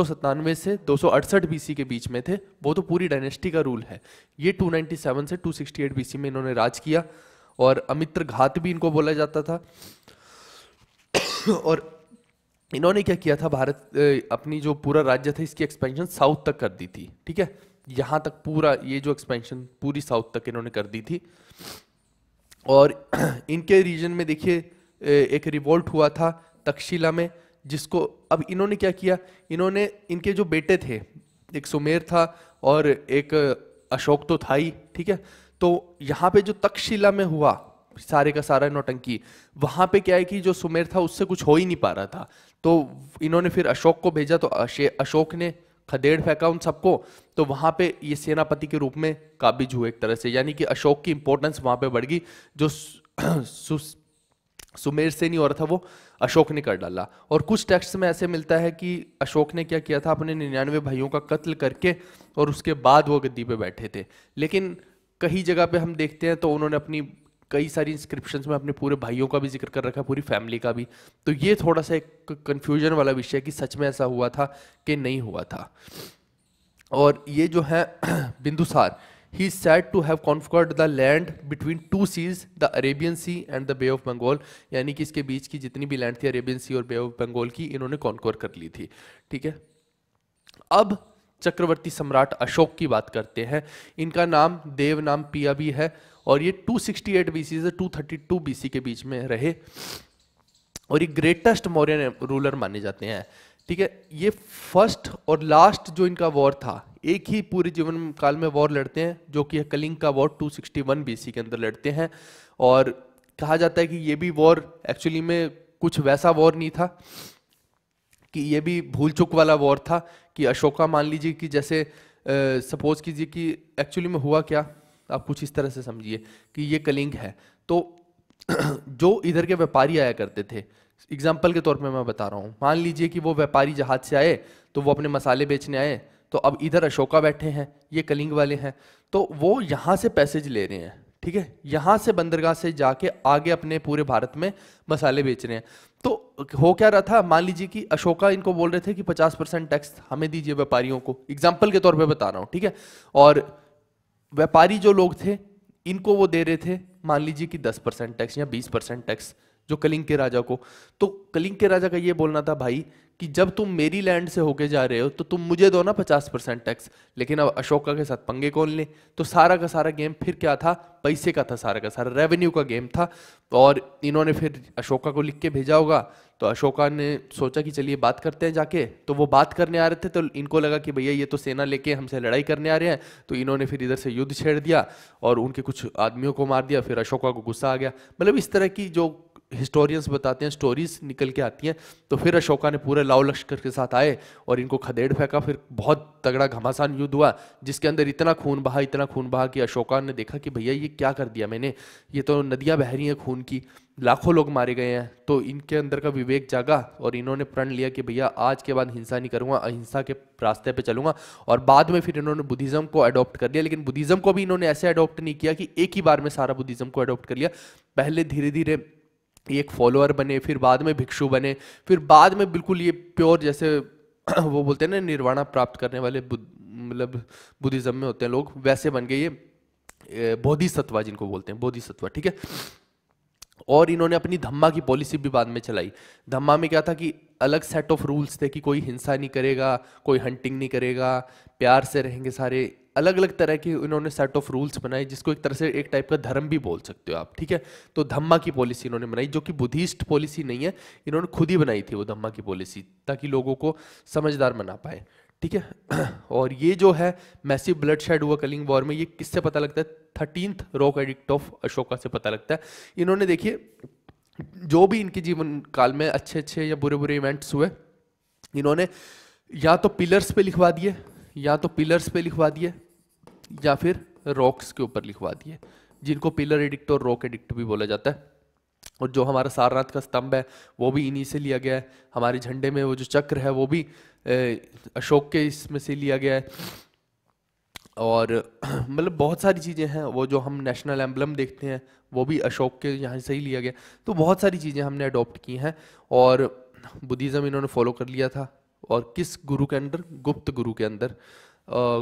से दो बीसी के बीच में थे वो तो पूरी डायनेस्टी का रूल है ये 297 से 268 बीसी में इन्होंने राज किया और अमित्र घात भी इनको बोला जाता था और इन्होंने क्या किया था भारत अपनी जो पूरा राज्य था इसकी एक्सपेंशन साउथ तक कर दी थी ठीक है यहाँ तक पूरा ये जो एक्सपेंशन पूरी साउथ तक इन्होंने कर दी थी और इनके रीजन में देखिए एक रिवोल्ट हुआ था तक्षशिला में जिसको अब इन्होंने क्या किया इन्होंने इनके जो बेटे थे एक सुमेर था और एक अशोक तो था ही ठीक है तो यहाँ पे जो तक्षशिला में हुआ सारे का सारा नौटंकी वहाँ पे क्या है कि जो सुमेर था उससे कुछ हो ही नहीं पा रहा था तो इन्होंने फिर अशोक को भेजा तो अशोक ने खदेड़ फेंका उन सबको तो वहाँ पे ये सेनापति के रूप में काबिज हुए एक तरह से यानी कि अशोक की इंपॉर्टेंस वहाँ पे बढ़ गई जो सु, सुमेर से नहीं हो रहा था वो अशोक ने कर डाला और कुछ टेक्स्ट में ऐसे मिलता है कि अशोक ने क्या किया था अपने निन्यानवे भाइयों का कत्ल करके और उसके बाद वो गद्दी पे बैठे थे लेकिन कई जगह पे हम देखते हैं तो उन्होंने अपनी कई सारी इंस्क्रिप्शन में अपने पूरे भाइयों का भी जिक्र कर रखा है पूरी फैमिली का भी तो ये थोड़ा सा एक कन्फ्यूजन वाला विषय कि सच में ऐसा हुआ था कि नहीं हुआ था और ये जो है Bindusara he said to have have the land between two seas the Arabian sea and the bay of Bengal यानी कि इसके बीच की जितनी भी लैंड थी अरेबियन सी और बे ऑफ बंगाल की इन्होंने कॉन्कोर कर ली थी ठीक है अब चक्रवर्ती सम्राट अशोक की बात करते हैं इनका नाम देव नाम पिया भी है और ये 268 बीसी से 232 बीसी के बीच में रहे और ये ग्रेटेस्ट मौर्य रूलर माने जाते हैं ठीक है ये फर्स्ट और लास्ट जो इनका वॉर था एक ही पूरे जीवन काल में वॉर लड़ते हैं जो कि कलिंग का वॉर 261 सिक्सटी के अंदर लड़ते हैं और कहा जाता है कि ये भी वॉर एक्चुअली में कुछ वैसा वॉर नहीं था कि ये भी भूल चुक वाला वॉर था कि अशोका मान लीजिए कि जैसे सपोज कीजिए कि एक्चुअली में हुआ क्या आप कुछ इस तरह से समझिए कि ये कलिंग है तो जो इधर के व्यापारी आया करते थे एग्जाम्पल के तौर पर मैं बता रहा हूँ मान लीजिए कि वो व्यापारी जहाज से आए तो वो अपने मसाले बेचने आए तो अब इधर अशोका बैठे हैं ये कलिंग वाले हैं तो वो यहाँ से पैसेज ले रहे हैं ठीक है यहाँ से बंदरगाह से जाके आगे अपने पूरे भारत में मसाले बेच रहे हैं तो हो क्या रहा था मान लीजिए कि अशोका इनको बोल रहे थे कि 50 परसेंट टैक्स हमें दीजिए व्यापारियों को एग्जाम्पल के तौर पे बता रहा हूँ ठीक है और व्यापारी जो लोग थे इनको वो दे रहे थे मान लीजिए कि 10 परसेंट टैक्स या 20 परसेंट टैक्स जो कलिंग के राजा को तो कलिंग के राजा का ये बोलना था भाई कि जब तुम मेरी लैंड से होके जा रहे हो तो तुम मुझे दो ना पचास परसेंट टैक्स लेकिन अब अशोका के साथ पंगे कौन ले तो सारा का सारा गेम फिर क्या था पैसे का था सारा का सारा रेवेन्यू का गेम था और इन्होंने फिर अशोका को लिख के भेजा होगा तो अशोका ने सोचा कि चलिए बात करते हैं जाके तो वो बात करने आ रहे थे तो इनको लगा कि भैया ये तो सेना लेके हमसे लड़ाई करने आ रहे हैं तो इन्होंने फिर इधर से युद्ध छेड़ दिया और उनके कुछ आदमियों को मार दिया फिर अशोका को गुस्सा आ गया मतलब इस तरह की जो हिस्टोरियंस बताते हैं स्टोरीज निकल के आती हैं तो फिर अशोका ने पूरे लाव लश्कर के साथ आए और इनको खदेड़ फेंका फिर बहुत तगड़ा घमासान युद्ध हुआ जिसके अंदर इतना खून बहा इतना खून बहा कि अशोका ने देखा कि भैया ये क्या कर दिया मैंने ये तो नदियाँ बह रही हैं खून की लाखों लोग मारे गए हैं तो इनके अंदर का विवेक जागा और इन्होंने प्रण लिया कि भैया आज के बाद हिंसा नहीं करूँगा अहिंसा के रास्ते पर चलूंगा और बाद में फिर इन्होंने बुद्धिज़्म को अडॉप्ट कर लिया लेकिन बुद्धिज़्म को भी इन्होंने ऐसे अडॉप्ट नहीं किया कि एक ही बार में सारा बुद्धिज़्म को अडॉप्ट कर लिया पहले धीरे धीरे एक फॉलोअर बने फिर बाद में भिक्षु बने फिर बाद में बिल्कुल ये प्योर जैसे वो बोलते हैं ना निर्वाणा प्राप्त करने वाले मतलब बुद्धिज्म में होते हैं लोग वैसे बन गए ये सत्वा जिनको बोलते हैं बोधिसत्वा ठीक है और इन्होंने अपनी धम्मा की पॉलिसी भी बाद में चलाई धम्मा में क्या था कि अलग सेट ऑफ रूल्स थे कि कोई हिंसा नहीं करेगा कोई हंटिंग नहीं करेगा प्यार से रहेंगे सारे अलग अलग तरह के इन्होंने सेट ऑफ रूल्स बनाए जिसको एक तरह से एक टाइप का धर्म भी बोल सकते हो आप ठीक है तो धम्मा की पॉलिसी इन्होंने बनाई जो कि बुद्धिस्ट पॉलिसी नहीं है इन्होंने खुद ही बनाई थी वो धम्मा की पॉलिसी ताकि लोगों को समझदार बना पाए ठीक है और ये जो है मैसिव ब्लड शेड हुआ कलिंग वॉर में ये किससे पता लगता है thirteenth rock edict of Ashoka से पता लगता है इन्होंने देखिए जो भी इनके जीवन काल में अच्छे अच्छे या बुरे बुरे इवेंट्स हुए इन्होंने या तो पिलर्स पे लिखवा दिए या तो पिलर्स पे लिखवा दिए या फिर रॉक्स के ऊपर लिखवा दिए जिनको पिलर एडिक्ट और रॉक एडिक्ट भी बोला जाता है और जो हमारा सारनाथ का स्तंभ है वो भी इन्हीं से लिया गया है हमारे झंडे में वो जो चक्र है वो भी अशोक के इसमें से लिया गया है और मतलब बहुत सारी चीज़ें हैं वो जो हम नेशनल एम्बलम देखते हैं वो भी अशोक के यहाँ से ही लिया गया तो बहुत सारी चीज़ें हमने अडोप्ट की हैं और बुद्धिज़्म इन्होंने फॉलो कर लिया था और किस गुरु के अंदर गुप्त गुरु के अंदर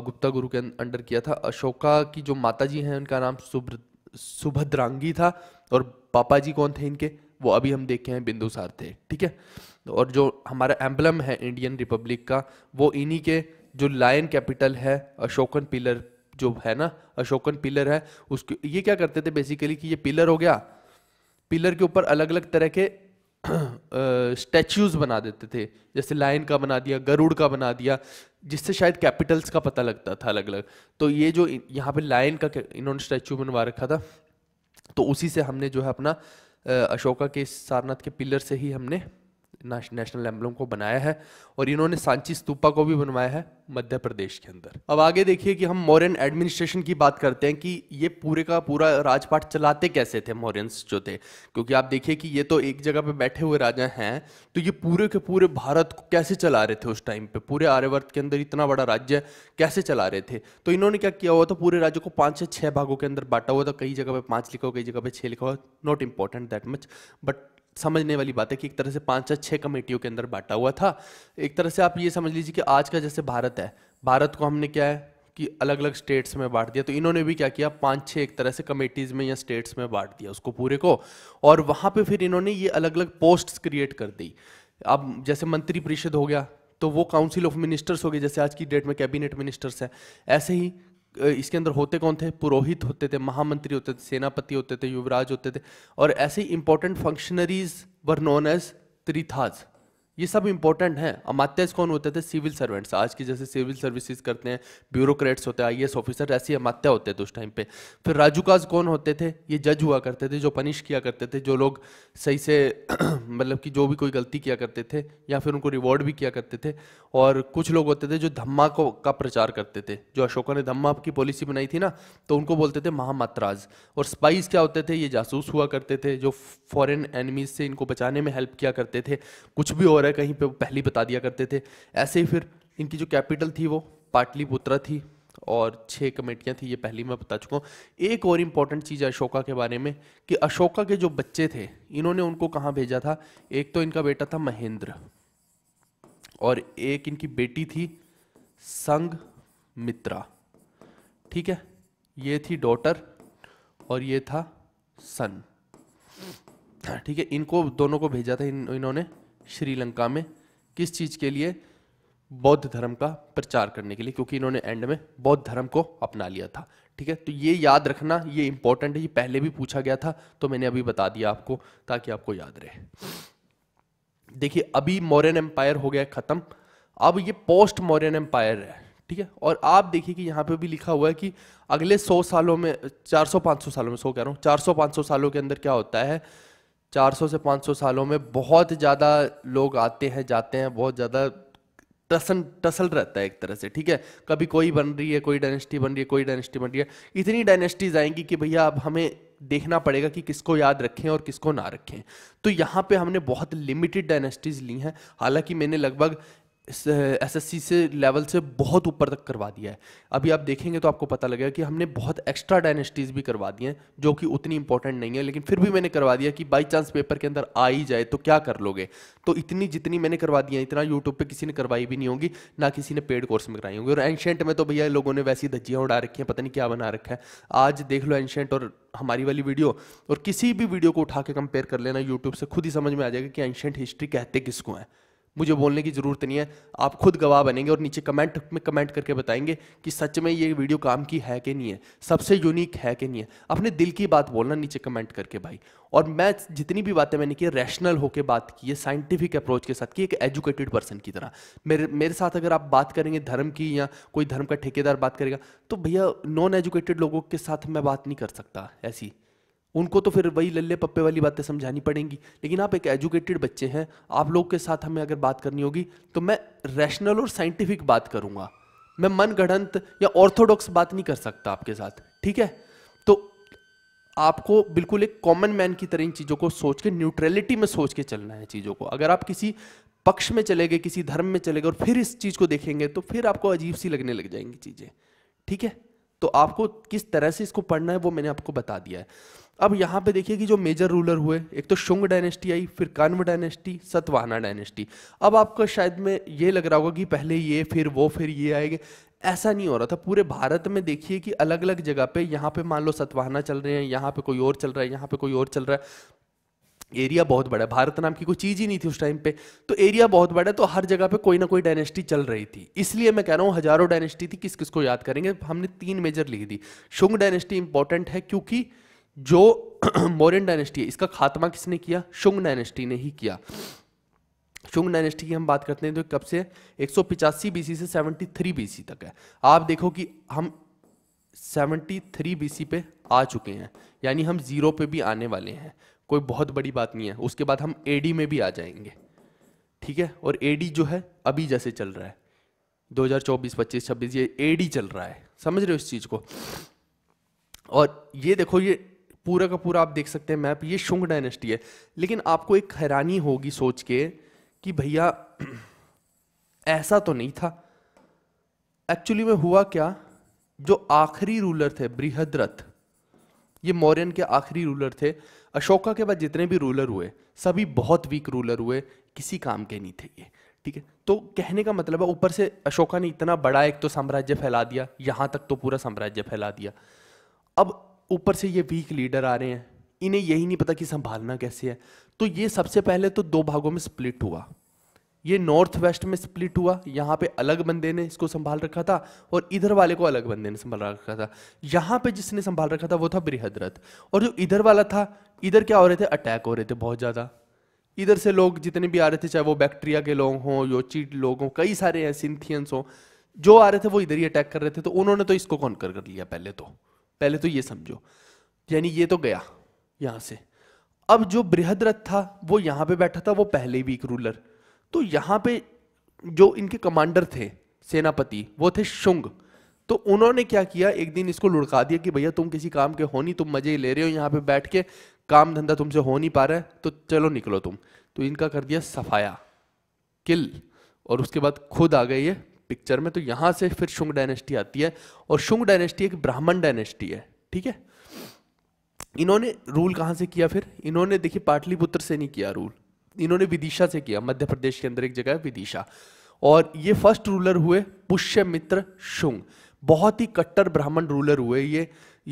गुप्ता गुरु के अंडर किया था अशोका की जो माता जी हैं उनका नाम सुभ्र सुभद्रांगी था और पापा जी कौन थे इनके वो अभी हम देखे हैं बिंदुसार थे ठीक है और जो हमारा एम्बलम है इंडियन रिपब्लिक का वो इन्हीं के जो लायन कैपिटल है अशोकन पिलर जो है ना अशोकन पिलर है उसके ये क्या करते थे बेसिकली कि ये पिलर हो गया पिलर के ऊपर अलग अलग तरह के स्टैचूज़ बना देते थे जैसे लाइन का बना दिया गरुड़ का बना दिया जिससे शायद कैपिटल्स का पता लगता था अलग अलग तो ये जो यहाँ पे लाइन का इन्होंने स्टैचू बनवा रखा था तो उसी से हमने जो है अपना अशोका के सारनाथ के पिलर से ही हमने नेशनल एम्बलम को बनाया है और इन्होंने सांची स्तूपा को भी बनवाया है मध्य प्रदेश के अंदर अब आगे देखिए कि हम मौर्यन एडमिनिस्ट्रेशन की बात करते हैं कि ये पूरे का पूरा राजपाट चलाते कैसे थे मौर्यंस जो थे क्योंकि आप देखिए कि ये तो एक जगह पे बैठे हुए राजा हैं तो ये पूरे के पूरे भारत को कैसे चला रहे थे उस टाइम पे पूरे आर्यवर्त के अंदर इतना बड़ा राज्य कैसे चला रहे थे तो इन्होंने क्या किया हुआ था पूरे राज्य को पाँच से छः भागों के अंदर बांटा हुआ था कई जगह पर पाँच लिखा हो कई जगह पर छः लिखा हुआ not important that much but समझने वाली बात है कि एक तरह से पांच या छह कमेटियों के अंदर बांटा हुआ था एक तरह से आप ये समझ लीजिए कि आज का जैसे भारत है भारत को हमने क्या है कि अलग अलग स्टेट्स में बांट दिया तो इन्होंने भी क्या किया पांच छह एक तरह से कमेटीज में या स्टेट्स में बांट दिया उसको पूरे को और वहां पे फिर इन्होंने ये अलग अलग पोस्ट्स क्रिएट कर दी अब जैसे मंत्री परिषद हो गया तो वो काउंसिल ऑफ मिनिस्टर्स हो गए जैसे आज की डेट में कैबिनेट मिनिस्टर्स है ऐसे ही इसके अंदर होते कौन थे पुरोहित होते थे महामंत्री होते थे सेनापति होते थे युवराज होते थे और ऐसे important functionaries were known as त्रिथाज ये सब इंपॉर्टेंट हैं अमात्याज कौन होते थे सिविल सर्वेंट्स आज की जैसे सिविल सर्विसेज करते हैं ब्यूरोक्रेट्स होते हैं आई ऑफिसर ऐसे अमात्या होते थे उस टाइम पे फिर राजूकाज कौन होते थे ये जज हुआ करते थे जो पनिश किया करते थे जो लोग सही से मतलब कि जो भी कोई गलती किया करते थे या फिर उनको रिवॉर्ड भी किया करते थे और कुछ लोग होते थे जो धम्मा को का प्रचार करते थे जो अशोका ने धम्मा की पॉलिसी बनाई थी ना तो उनको बोलते थे महामात्राज और स्पाइस क्या होते थे ये जासूस हुआ करते थे जो फॉरन एनिमीज से इनको बचाने में हेल्प किया करते थे कुछ भी हो और है कहीं पे वो पहले बता दिया करते थे ऐसे ही फिर इनकी जो कैपिटल थी वो पाटलिपुत्रा थी और छह कमेटियां थी ये पहली मैं बता चुका हूँ एक और इम्पॉर्टेंट चीज़ अशोका के बारे में कि अशोका के जो बच्चे थे इन्होंने उनको कहाँ भेजा था एक तो इनका बेटा था महेंद्र और एक इनकी बेटी थी संग मित्रा ठीक है ये थी डॉटर और ये था सन ठीक है इनको दोनों को भेजा था इन इन्होंने श्रीलंका में किस चीज़ के लिए बौद्ध धर्म का प्रचार करने के लिए क्योंकि इन्होंने एंड में बौद्ध धर्म को अपना लिया था ठीक है तो ये याद रखना ये इंपॉर्टेंट है ये पहले भी पूछा गया था तो मैंने अभी बता दिया आपको ताकि आपको याद रहे देखिए अभी मौर्यन एम्पायर हो गया ख़त्म अब ये पोस्ट मौर्यन एम्पायर है ठीक है और आप देखिए कि यहाँ पे भी लिखा हुआ है कि अगले 100 सालों में 400-500 सालों में सो कह रहा हूँ 400-500 सालों के अंदर क्या होता है 400 से 500 सालों में बहुत ज़्यादा लोग आते हैं जाते हैं बहुत ज़्यादा टसन टसल रहता है एक तरह से ठीक है कभी कोई बन रही है कोई डायनेस्टी बन रही है कोई डायनेस्टी बन रही है इतनी डायनेस्टीज आएंगी कि भैया अब हमें देखना पड़ेगा कि किसको याद रखें और किसको ना रखें तो यहाँ पे हमने बहुत लिमिटेड डायनेस्टीज़ ली हैं हालांकि मैंने लगभग एस सी से लेवल से बहुत ऊपर तक करवा दिया है अभी आप देखेंगे तो आपको पता लगेगा कि हमने बहुत एक्स्ट्रा डायनेस्टीज़ भी करवा दी हैं जो कि उतनी इंपॉर्टेंट नहीं है लेकिन फिर भी मैंने करवा दिया कि बाई चांस पेपर के अंदर आ ही जाए तो क्या कर लोगे तो इतनी जितनी मैंने करवा दी है इतना यूट्यूब पर किसी ने करवाई भी नहीं होगी ना किसी ने पेड कोर्स में कराई होगी और एंशेंट में तो भैया लोगों ने वैसी धज्जियाँ उड़ा रखी हैं पता नहीं क्या बना रखा है आज देख लो एंशेंट और हमारी वाली वीडियो और किसी भी वीडियो को उठा के कंपेयर कर लेना यूट्यूब से खुद ही समझ में आ जाएगा कि एंशेंट हिस्ट्री कहते किसको है मुझे बोलने की ज़रूरत नहीं है आप खुद गवाह बनेंगे और नीचे कमेंट में कमेंट करके बताएंगे कि सच में ये वीडियो काम की है कि नहीं है सबसे यूनिक है कि नहीं है अपने दिल की बात बोलना नीचे कमेंट करके भाई और मैं जितनी भी बातें मैंने की रैशनल होकर बात की है साइंटिफिक अप्रोच के साथ की एक एजुकेटेड पर्सन की तरह मेरे मेरे साथ अगर आप बात करेंगे धर्म की या कोई धर्म का ठेकेदार बात करेगा तो भैया नॉन एजुकेटेड लोगों के साथ मैं बात नहीं कर सकता ऐसी उनको तो फिर वही लल्ले पप्पे वाली बातें समझानी पड़ेंगी लेकिन आप एक एजुकेटेड बच्चे हैं आप लोग के साथ हमें अगर बात करनी होगी तो मैं रैशनल और साइंटिफिक बात करूँगा मैं मन गढ़ंत या ऑर्थोडॉक्स बात नहीं कर सकता आपके साथ ठीक है तो आपको बिल्कुल एक कॉमन मैन की तरह इन चीज़ों को सोच के न्यूट्रलिटी में सोच के चलना है चीज़ों को अगर आप किसी पक्ष में चले गए किसी धर्म में चले गए और फिर इस चीज़ को देखेंगे तो फिर आपको अजीब सी लगने लग जाएंगी चीज़ें ठीक है तो आपको किस तरह से इसको पढ़ना है वो मैंने आपको बता दिया है अब यहाँ पे देखिए कि जो मेजर रूलर हुए एक तो शुंग डायनेस्टी आई फिर कर्म डायनेस्टी सतवाहना डायनेस्टी अब आपको शायद में ये लग रहा होगा कि पहले ये फिर वो फिर ये आएंगे ऐसा नहीं हो रहा था पूरे भारत में देखिए कि अलग अलग जगह पे यहाँ पे मान लो सतवाहना चल रहे हैं यहाँ पे कोई और चल रहा है यहाँ पे कोई और चल रहा है एरिया बहुत बड़ा है भारत नाम की कोई चीज़ ही नहीं थी उस टाइम पे तो एरिया बहुत बड़ा है तो हर जगह पे कोई ना कोई डायनेस्टी चल रही थी इसलिए मैं कह रहा हूँ हजारों डायनेस्टी थी किस किस को याद करेंगे हमने तीन मेजर लिख दी शुंग डायनेस्टी इंपॉर्टेंट है क्योंकि जो मोरियन डायनेस्टी है इसका खात्मा किसने किया शुंग डायनेस्टी ने ही किया शुंग डायनेस्टी की हम बात करते हैं तो कब से एक सौ पिचासी बीसी से सेवनटी थ्री बीसी तक है आप देखो कि हम सेवेंटी थ्री बीसी पे आ चुके हैं यानी हम जीरो पे भी आने वाले हैं कोई बहुत बड़ी बात नहीं है उसके बाद हम एडी में भी आ जाएंगे ठीक है और एडी जो है अभी जैसे चल रहा है 2024 25 26 ये एडी चल रहा है समझ रहे हो इस चीज़ को और ये देखो ये पूरा का पूरा आप देख सकते हैं मैप ये शुंग डायनेस्टी है लेकिन आपको एक हैरानी होगी सोच के कि भैया ऐसा तो नहीं था एक्चुअली में हुआ क्या जो आखिरी रूलर थे बृहद्रथ ये मौर्यन के आखिरी रूलर थे अशोका के बाद जितने भी रूलर हुए सभी बहुत वीक रूलर हुए किसी काम के नहीं थे ये ठीक है तो कहने का मतलब है ऊपर से अशोका ने इतना बड़ा एक तो साम्राज्य फैला दिया यहां तक तो पूरा साम्राज्य फैला दिया अब ऊपर से ये वीक लीडर आ रहे हैं इन्हें यही नहीं पता कि संभालना कैसे है तो ये सबसे पहले तो दो भागों में स्प्लिट हुआ ये नॉर्थ वेस्ट में स्प्लिट हुआ यहाँ पे अलग बंदे ने इसको संभाल रखा था और इधर वाले को अलग बंदे ने संभाल रखा था यहाँ पे जिसने संभाल रखा था वो था बृहदरथ और जो इधर वाला था इधर क्या हो रहे थे अटैक हो रहे थे बहुत ज़्यादा इधर से लोग जितने भी आ रहे थे चाहे वो बैक्टीरिया के लोग हों चीट लोग हों कई सारे हैं सिंथियंस हों जो आ रहे थे वो इधर ही अटैक कर रहे थे तो उन्होंने तो इसको कौन कर लिया पहले तो पहले तो ये समझो यानी ये तो गया यहां से अब जो बृहद रथ था वो यहां पे बैठा था वो पहले भी एक रूलर तो यहां पे जो इनके कमांडर थे सेनापति वो थे शुंग तो उन्होंने क्या किया एक दिन इसको लुढ़का दिया कि भैया तुम किसी काम के हो नहीं तुम मजे ले रहे हो यहां पे बैठ के काम धंधा तुमसे हो नहीं पा रहा है तो चलो निकलो तुम तो इनका कर दिया सफाया किल और उसके बाद खुद आ गए ये पिक्चर में तो यहां से फिर शुंग डायनेस्टी आती है और शुंग डायनेस्टी एक ब्राह्मण डायनेस्टी है ठीक है इन्होंने रूल कहां से किया फिर इन्होंने देखिए पाटलिपुत्र से नहीं किया रूल इन्होंने विदिशा से किया मध्य प्रदेश के अंदर एक जगह है विदिशा और ये फर्स्ट रूलर हुए पुष्यमित्र शुंग बहुत ही कट्टर ब्राह्मण रूलर हुए ये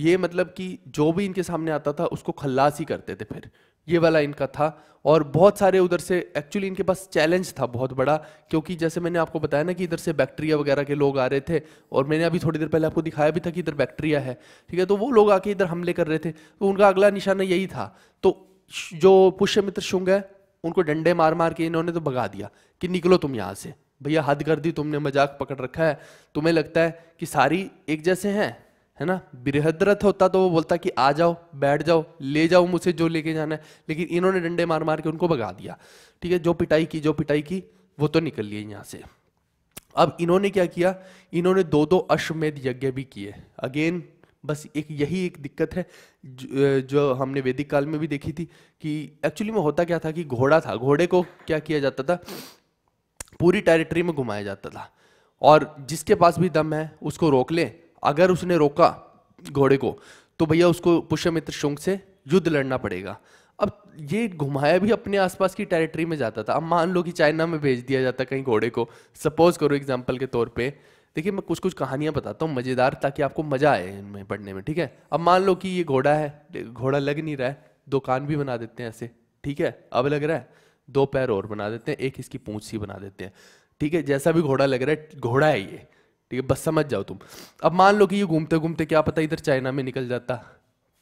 ये मतलब कि जो भी इनके सामने आता था उसको खल्लास ही करते थे फिर ये वाला इनका था और बहुत सारे उधर से एक्चुअली इनके पास चैलेंज था बहुत बड़ा क्योंकि जैसे मैंने आपको बताया ना कि इधर से बैक्टीरिया वगैरह के लोग आ रहे थे और मैंने अभी थोड़ी देर पहले आपको दिखाया भी था कि इधर बैक्टीरिया है ठीक है तो वो लोग आके इधर हमले कर रहे थे तो उनका अगला निशाना यही था तो जो पुष्यमित्र शुंग है उनको डंडे मार मार के इन्होंने तो भगा दिया कि निकलो तुम यहाँ से भैया हद कर दी तुमने मजाक पकड़ रखा है तुम्हें लगता है कि सारी एक जैसे हैं है ना बृहद्रथ होता तो वो बोलता कि आ जाओ बैठ जाओ ले जाओ मुझे जो लेके जाना है लेकिन इन्होंने डंडे मार मार के उनको भगा दिया ठीक है जो पिटाई की जो पिटाई की वो तो निकल लिए यहाँ से अब इन्होंने क्या किया इन्होंने दो दो अश्वमेध यज्ञ भी किए अगेन बस एक यही एक दिक्कत है जो, जो हमने वैदिक काल में भी देखी थी कि एक्चुअली में होता क्या था कि घोड़ा था घोड़े को क्या किया जाता था पूरी टेरिटरी में घुमाया जाता था और जिसके पास भी दम है उसको रोक लें अगर उसने रोका घोड़े को तो भैया उसको पुष्यमित्र शुंग से युद्ध लड़ना पड़ेगा अब ये घुमाया भी अपने आसपास की टेरिटरी में जाता था अब मान लो कि चाइना में भेज दिया जाता कहीं घोड़े को सपोज करो एग्जाम्पल के तौर पर देखिए मैं कुछ कुछ कहानियाँ बताता हूँ मज़ेदार ताकि आपको मज़ा आए इनमें पढ़ने में ठीक है अब मान लो कि ये घोड़ा है घोड़ा लग नहीं रहा है दो कान भी बना देते हैं ऐसे ठीक है अब लग रहा है दो पैर और बना देते हैं एक इसकी पूँछ सी बना देते हैं ठीक है जैसा भी घोड़ा लग रहा है घोड़ा है ये ठीक है बस समझ जाओ तुम अब मान लो कि ये घूमते घूमते क्या पता इधर चाइना में निकल जाता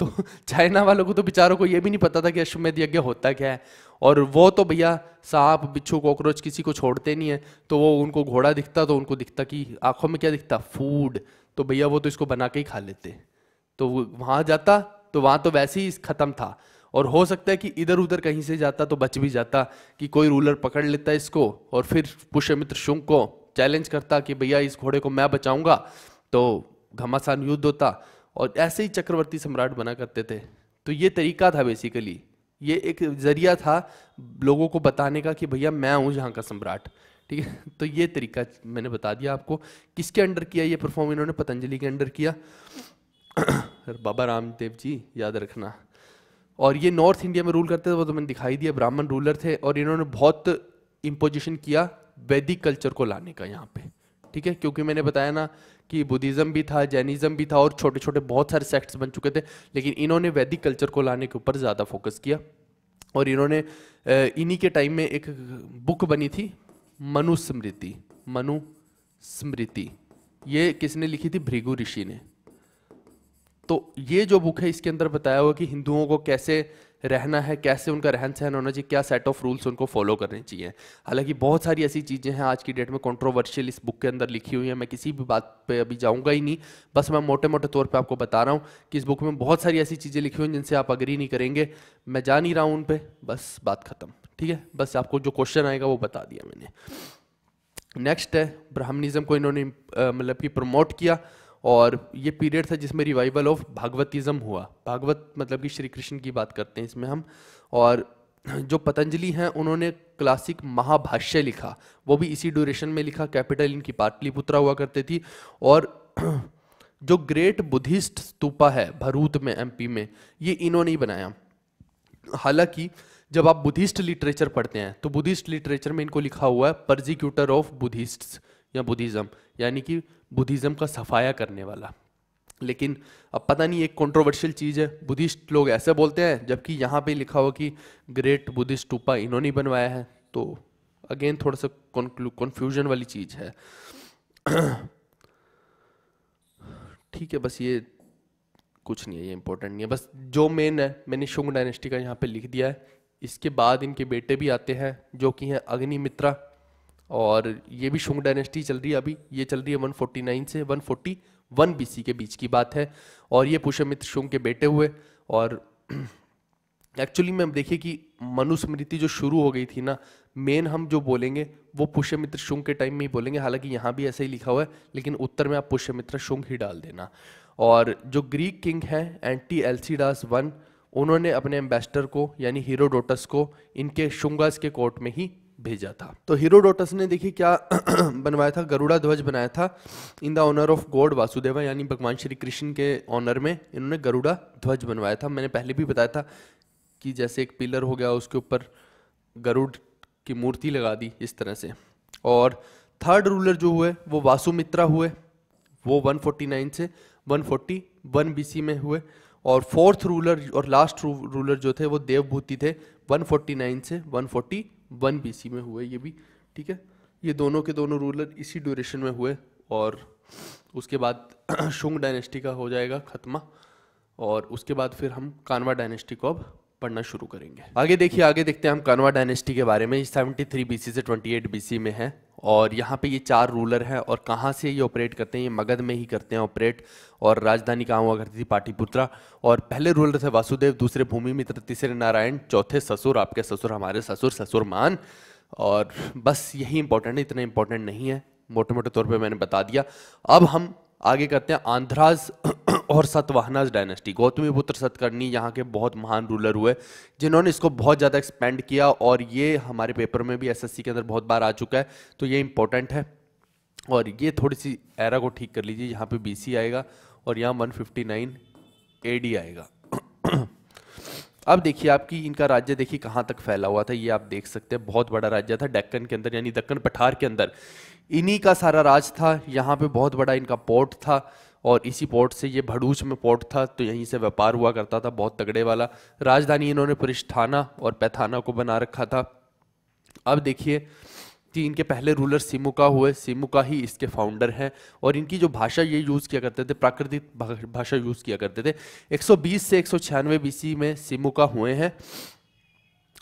तो चाइना वालों को तो बेचारों को ये भी नहीं पता था कि अश्वमेध यज्ञ होता क्या है और वो तो भैया सांप बिच्छू कॉकरोच किसी को छोड़ते नहीं है तो वो उनको घोड़ा दिखता तो उनको दिखता कि आंखों में क्या दिखता फूड तो भैया वो तो इसको बना के ही खा लेते तो वहाँ जाता तो वहाँ तो वैसे ही ख़त्म था और हो सकता है कि इधर उधर कहीं से जाता तो बच भी जाता कि कोई रूलर पकड़ लेता इसको और फिर पुष्यमित्र शुंग को चैलेंज करता कि भैया इस घोड़े को मैं बचाऊंगा तो घमासान युद्ध होता और ऐसे ही चक्रवर्ती सम्राट बना करते थे तो ये तरीका था बेसिकली ये एक जरिया था लोगों को बताने का कि भैया मैं हूँ यहाँ का सम्राट ठीक है तो ये तरीका मैंने बता दिया आपको किसके अंडर किया ये परफॉर्म इन्होंने पतंजलि के अंडर किया बाबा रामदेव जी याद रखना और ये नॉर्थ इंडिया में रूल करते थे वो तो मैंने दिखाई दिया ब्राह्मण रूलर थे और इन्होंने बहुत इम्पोजिशन किया वैदिक कल्चर को लाने का यहाँ पे ठीक है क्योंकि मैंने बताया ना कि बुद्धिज़्म भी था जैनिज़्म भी था और छोटे छोटे बहुत सारे सेक्ट्स बन चुके थे लेकिन इन्होंने वैदिक कल्चर को लाने के ऊपर ज़्यादा फोकस किया और इन्होंने इन्हीं के टाइम में एक बुक बनी थी मनुस्मृति मनुस्मृति ये किसने लिखी थी भृगु ऋषि ने तो ये जो बुक है इसके अंदर बताया हुआ कि हिंदुओं को कैसे रहना है कैसे उनका रहन सहन होना चाहिए क्या सेट ऑफ रूल्स उनको फॉलो करने चाहिए हालांकि बहुत सारी ऐसी चीज़ें हैं आज की डेट में कॉन्ट्रोवर्शियल इस बुक के अंदर लिखी हुई है मैं किसी भी बात पे अभी जाऊंगा ही नहीं बस मैं मोटे मोटे तौर पे आपको बता रहा हूँ कि इस बुक में बहुत सारी ऐसी चीज़ें लिखी हुई हैं जिनसे आप अग्री नहीं करेंगे मैं जा नहीं रहा हूँ उन पर बस बात ख़त्म ठीक है बस आपको जो क्वेश्चन आएगा वो बता दिया मैंने नेक्स्ट है ब्राह्मणिज़म को इन्होंने मतलब कि प्रमोट किया और ये पीरियड था जिसमें रिवाइवल ऑफ भागवतिज्म हुआ भागवत मतलब कि श्री कृष्ण की बात करते हैं इसमें हम और जो पतंजलि हैं उन्होंने क्लासिक महाभाष्य लिखा वो भी इसी ड्यूरेशन में लिखा कैपिटल इनकी पाटलिपुत्रा हुआ करती थी और जो ग्रेट बुद्धिस्ट स्तूपा है भरूत में एमपी में ये इन्होंने ही बनाया हालांकि जब आप बुद्धिस्ट लिटरेचर पढ़ते हैं तो बुद्धिस्ट लिटरेचर में इनको लिखा हुआ है परजिक्यूटर ऑफ बुद्धिस्ट्स या बुद्धिज़्म यानी कि बुद्धिज़्म का सफाया करने वाला लेकिन अब पता नहीं एक कंट्रोवर्शियल चीज़ है बुद्धिस्ट लोग ऐसे बोलते हैं जबकि यहाँ पे लिखा हो कि ग्रेट बुद्धिस्ट टूपा इन्होंने बनवाया है तो अगेन थोड़ा सा कन्फ्यूजन वाली चीज़ है ठीक है बस ये कुछ नहीं है ये इंपॉर्टेंट नहीं है बस जो मेन है मैंने शुंग डायनेस्टी का यहाँ पे लिख दिया है इसके बाद इनके बेटे भी आते हैं जो कि हैं अग्निमित्रा और ये भी शुंग डायनेस्टी चल रही है अभी ये चल रही है 149 से 141 बीसी के बीच की बात है और ये पुष्यमित्र शुंग के बेटे हुए और एक्चुअली मैम देखिए कि मनुस्मृति जो शुरू हो गई थी ना मेन हम जो बोलेंगे वो पुष्यमित्र शुंग के टाइम में ही बोलेंगे हालांकि यहाँ भी ऐसे ही लिखा हुआ है लेकिन उत्तर में आप पुष्यमित्र शुंग ही डाल देना और जो ग्रीक किंग हैं एंटी एल्सीडास वन उन्होंने अपने एम्बेसडर को यानी हीरोडोटस को इनके शुंगास के कोर्ट में ही भेजा था तो हीरोडोटस ने देखिए क्या बनवाया था गरुड़ा ध्वज बनाया था in the honour of god Vasudeva यानी भगवान श्री कृष्ण के ऑनर में इन्होंने गरुड़ा ध्वज बनवाया था मैंने पहले भी बताया था कि जैसे एक पिलर हो गया उसके ऊपर गरुड़ की मूर्ति लगा दी इस तरह से और थर्ड रूलर जो हुए वो वासुमित्रा हुए वो 149 से 141 बीसी में हुए और फोर्थ रूलर और लास्ट रूलर जो थे वो देवभूति थे 149 से वन बी में हुए ये भी ठीक है ये दोनों के दोनों रूलर इसी ड्यूरेशन में हुए और उसके बाद शुंग डायनेस्टी का हो जाएगा ख़त्मा और उसके बाद फिर हम कानवा डायनेस्टी को अब पढ़ना शुरू करेंगे आगे देखिए आगे देखते हैं हम कनवा डायनेस्टी के बारे में सेवेंटी थ्री बी से ट्वेंटी एट बी में है और यहाँ पे ये चार रूलर हैं और कहाँ से ये ऑपरेट करते हैं ये मगध में ही करते हैं ऑपरेट और राजधानी कहाँ हुआ करती थी पाटीपुत्रा और पहले रूलर थे वासुदेव दूसरे भूमि मित्र तीसरे नारायण चौथे ससुर आपके ससुर हमारे ससुर ससुर मान और बस यही इंपॉर्टेंट है इतना इंपॉर्टेंट नहीं है मोटे मोटे तौर पे मैंने बता दिया अब हम आगे करते हैं आंध्राज और सतवाहनाज डायनेस्टी गौतमीपुत्र सतकर्णी यहाँ के बहुत महान रूलर हुए जिन्होंने इसको बहुत ज़्यादा एक्सपेंड किया और ये हमारे पेपर में भी एसएससी के अंदर बहुत बार आ चुका है तो ये इंपॉर्टेंट है और ये थोड़ी सी एरा को ठीक कर लीजिए यहाँ पे बीसी आएगा और यहाँ वन फिफ्टी आएगा अब देखिए आपकी इनका राज्य देखिए कहाँ तक फैला हुआ था ये आप देख सकते हैं बहुत बड़ा राज्य था डेक्कन के अंदर यानी दक्कन पठार के अंदर इन्हीं का सारा राज था यहाँ पे बहुत बड़ा इनका पोर्ट था और इसी पोर्ट से ये भड़ूच में पोर्ट था तो यहीं से व्यापार हुआ करता था बहुत तगड़े वाला राजधानी इन्होंने परिष्ठाना और पैथाना को बना रखा था अब देखिए कि इनके पहले रूलर सिमुका हुए सिमुका ही इसके फाउंडर हैं और इनकी जो भाषा ये यूज़ किया करते थे प्राकृतिक भाषा यूज़ किया करते थे 120 से एक सौ में सिमुका हुए हैं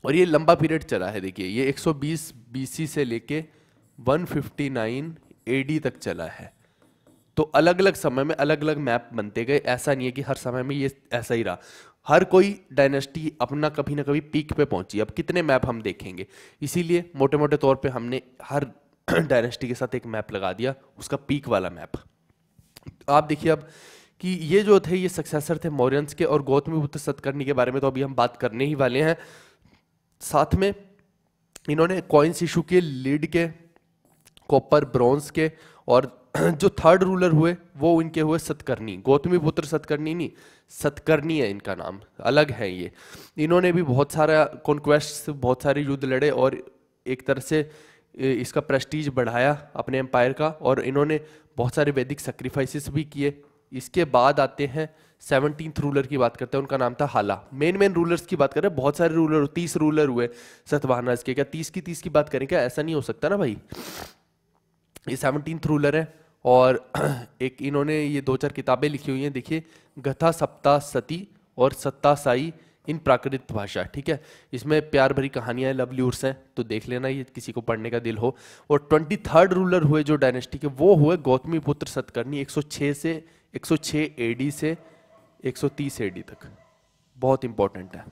और ये लंबा पीरियड चला है देखिए ये 120 सौ से लेके 159 एडी तक चला है तो अलग अलग समय में अलग अलग मैप बनते गए ऐसा नहीं है कि हर समय में ये ऐसा ही रहा हर कोई डायनेस्टी अपना कभी ना कभी पीक पे पहुंची अब कितने मैप हम देखेंगे इसीलिए मोटे मोटे तौर पे हमने हर डायनेस्टी के साथ एक मैप लगा दिया उसका पीक वाला मैप आप देखिए अब कि ये जो थे ये सक्सेसर थे मौर्यंस के और बुद्ध सतकर्णी के बारे में तो अभी हम बात करने ही वाले हैं साथ में इन्होंने कॉइन्स इशू के लीड के कॉपर ब्रॉन्ज के और जो थर्ड रूलर हुए वो इनके हुए सतकर्णी गौतमी पुत्र सतकर्णी नहीं सतकर्णी है इनका नाम अलग है ये इन्होंने भी बहुत सारा कॉन्क्वेस्ट बहुत सारे युद्ध लड़े और एक तरह से इसका प्रेस्टीज बढ़ाया अपने एम्पायर का और इन्होंने बहुत सारे वैदिक सेक्रीफाइसेस भी किए इसके बाद आते हैं सेवनटीन रूलर की बात करते हैं उनका नाम था हाला मेन मेन रूलर्स की बात करें बहुत सारे रूलर तीस रूलर हुए सतवाहनाज के क्या तीस की तीस की बात करें क्या ऐसा नहीं हो सकता ना भाई ये सेवनटीन रूलर है और एक इन्होंने ये दो चार किताबें लिखी हुई हैं देखिए गथा सप्ताह सती और सत्ता साई इन प्राकृत भाषा ठीक है इसमें प्यार भरी कहानियां लव ल्यूर्स हैं तो देख लेना ये किसी को पढ़ने का दिल हो और ट्वेंटी थर्ड रूलर हुए जो डायनेस्टी के वो हुए गौतमी पुत्र सतकर्णी 106 से 106 एडी से 130 एडी तक बहुत इंपॉर्टेंट है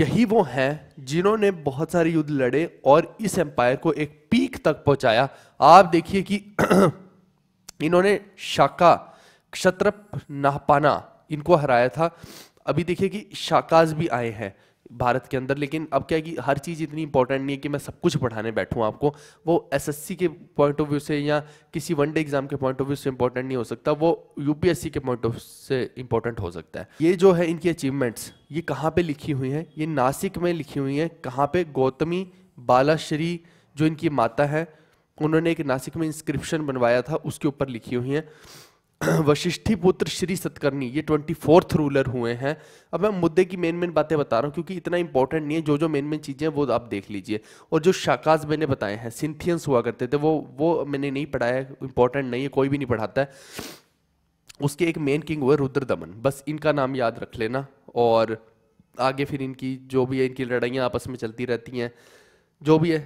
यही वो हैं जिन्होंने बहुत सारे युद्ध लड़े और इस एम्पायर को एक पी तक पहुंचाया आप देखिए कि इन्होंने शाका क्षत्रप नाहपाना इनको हराया था अभी देखिए कि शाकाज भी आए हैं भारत के अंदर लेकिन अब क्या है कि हर चीज़ इतनी इंपॉर्टेंट नहीं है कि मैं सब कुछ पढ़ाने बैठूँ आपको वो एसएससी के पॉइंट ऑफ व्यू से या किसी वनडे एग्जाम के पॉइंट ऑफ व्यू से इंपॉर्टेंट नहीं हो सकता वो यूपीएससी के पॉइंट ऑफ व्यू से इंपॉर्टेंट हो सकता है ये जो है इनकी अचीवमेंट्स ये कहाँ पर लिखी हुई हैं ये नासिक में लिखी हुई हैं कहाँ पर गौतमी बालाश्री जो इनकी माता है उन्होंने एक नासिक में इंस्क्रिप्शन बनवाया था उसके ऊपर लिखी हुई हैं वशिष्ठी पुत्र श्री सतकर्णी ये ट्वेंटी फोर्थ रूलर हुए हैं अब मैं मुद्दे की मेन मेन बातें बता रहा हूँ क्योंकि इतना इंपॉर्टेंट नहीं है जो जो मेन मेन चीज़ें वो आप देख लीजिए और जो शाकाज मैंने बताए हैं सिंथियंस हुआ करते थे वो वो मैंने नहीं पढ़ाया इंपॉर्टेंट नहीं है कोई भी नहीं पढ़ाता है उसके एक मेन किंग हुए रुद्र दमन बस इनका नाम याद रख लेना और आगे फिर इनकी जो भी है इनकी लड़ाइयाँ आपस में चलती रहती हैं जो भी है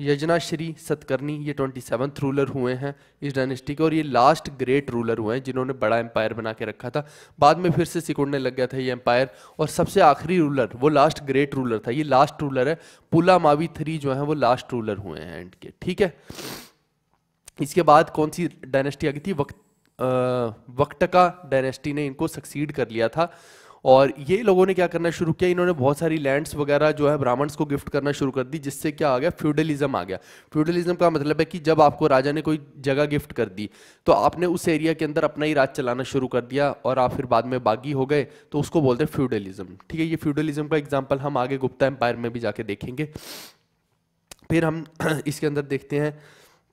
यजना श्री सतकर्णी ये ट्वेंटी सेवन्थ रूलर हुए हैं इस डायनेस्टी के और ये लास्ट ग्रेट रूलर हुए हैं जिन्होंने बड़ा एम्पायर बना के रखा था बाद में फिर से सिकुड़ने लग गया था ये एम्पायर और सबसे आखिरी रूलर वो लास्ट ग्रेट रूलर था ये लास्ट रूलर है पुला मावी थ्री जो है वो लास्ट रूलर हुए हैं एंड के ठीक है इसके बाद कौन सी डायनेस्टी आ गई थी वक्त आ, वक्टका डायनेस्टी ने इनको सक्सीड कर लिया था और ये लोगों ने क्या करना शुरू किया इन्होंने बहुत सारी लैंड्स वगैरह जो है ब्राह्मण्स को गिफ्ट करना शुरू कर दी जिससे क्या आ गया फ्यूडलिज्म आ गया फ्यूडलिज्म का मतलब है कि जब आपको राजा ने कोई जगह गिफ्ट कर दी तो आपने उस एरिया के अंदर अपना ही राज चलाना शुरू कर दिया और आप फिर बाद में बागी हो गए तो उसको बोलते हैं फ्यूडलिज्म ठीक है ये फ्यूडलिज्म का एग्जाम्पल हम आगे गुप्ता एम्पायर में भी जाके देखेंगे फिर हम इसके अंदर देखते हैं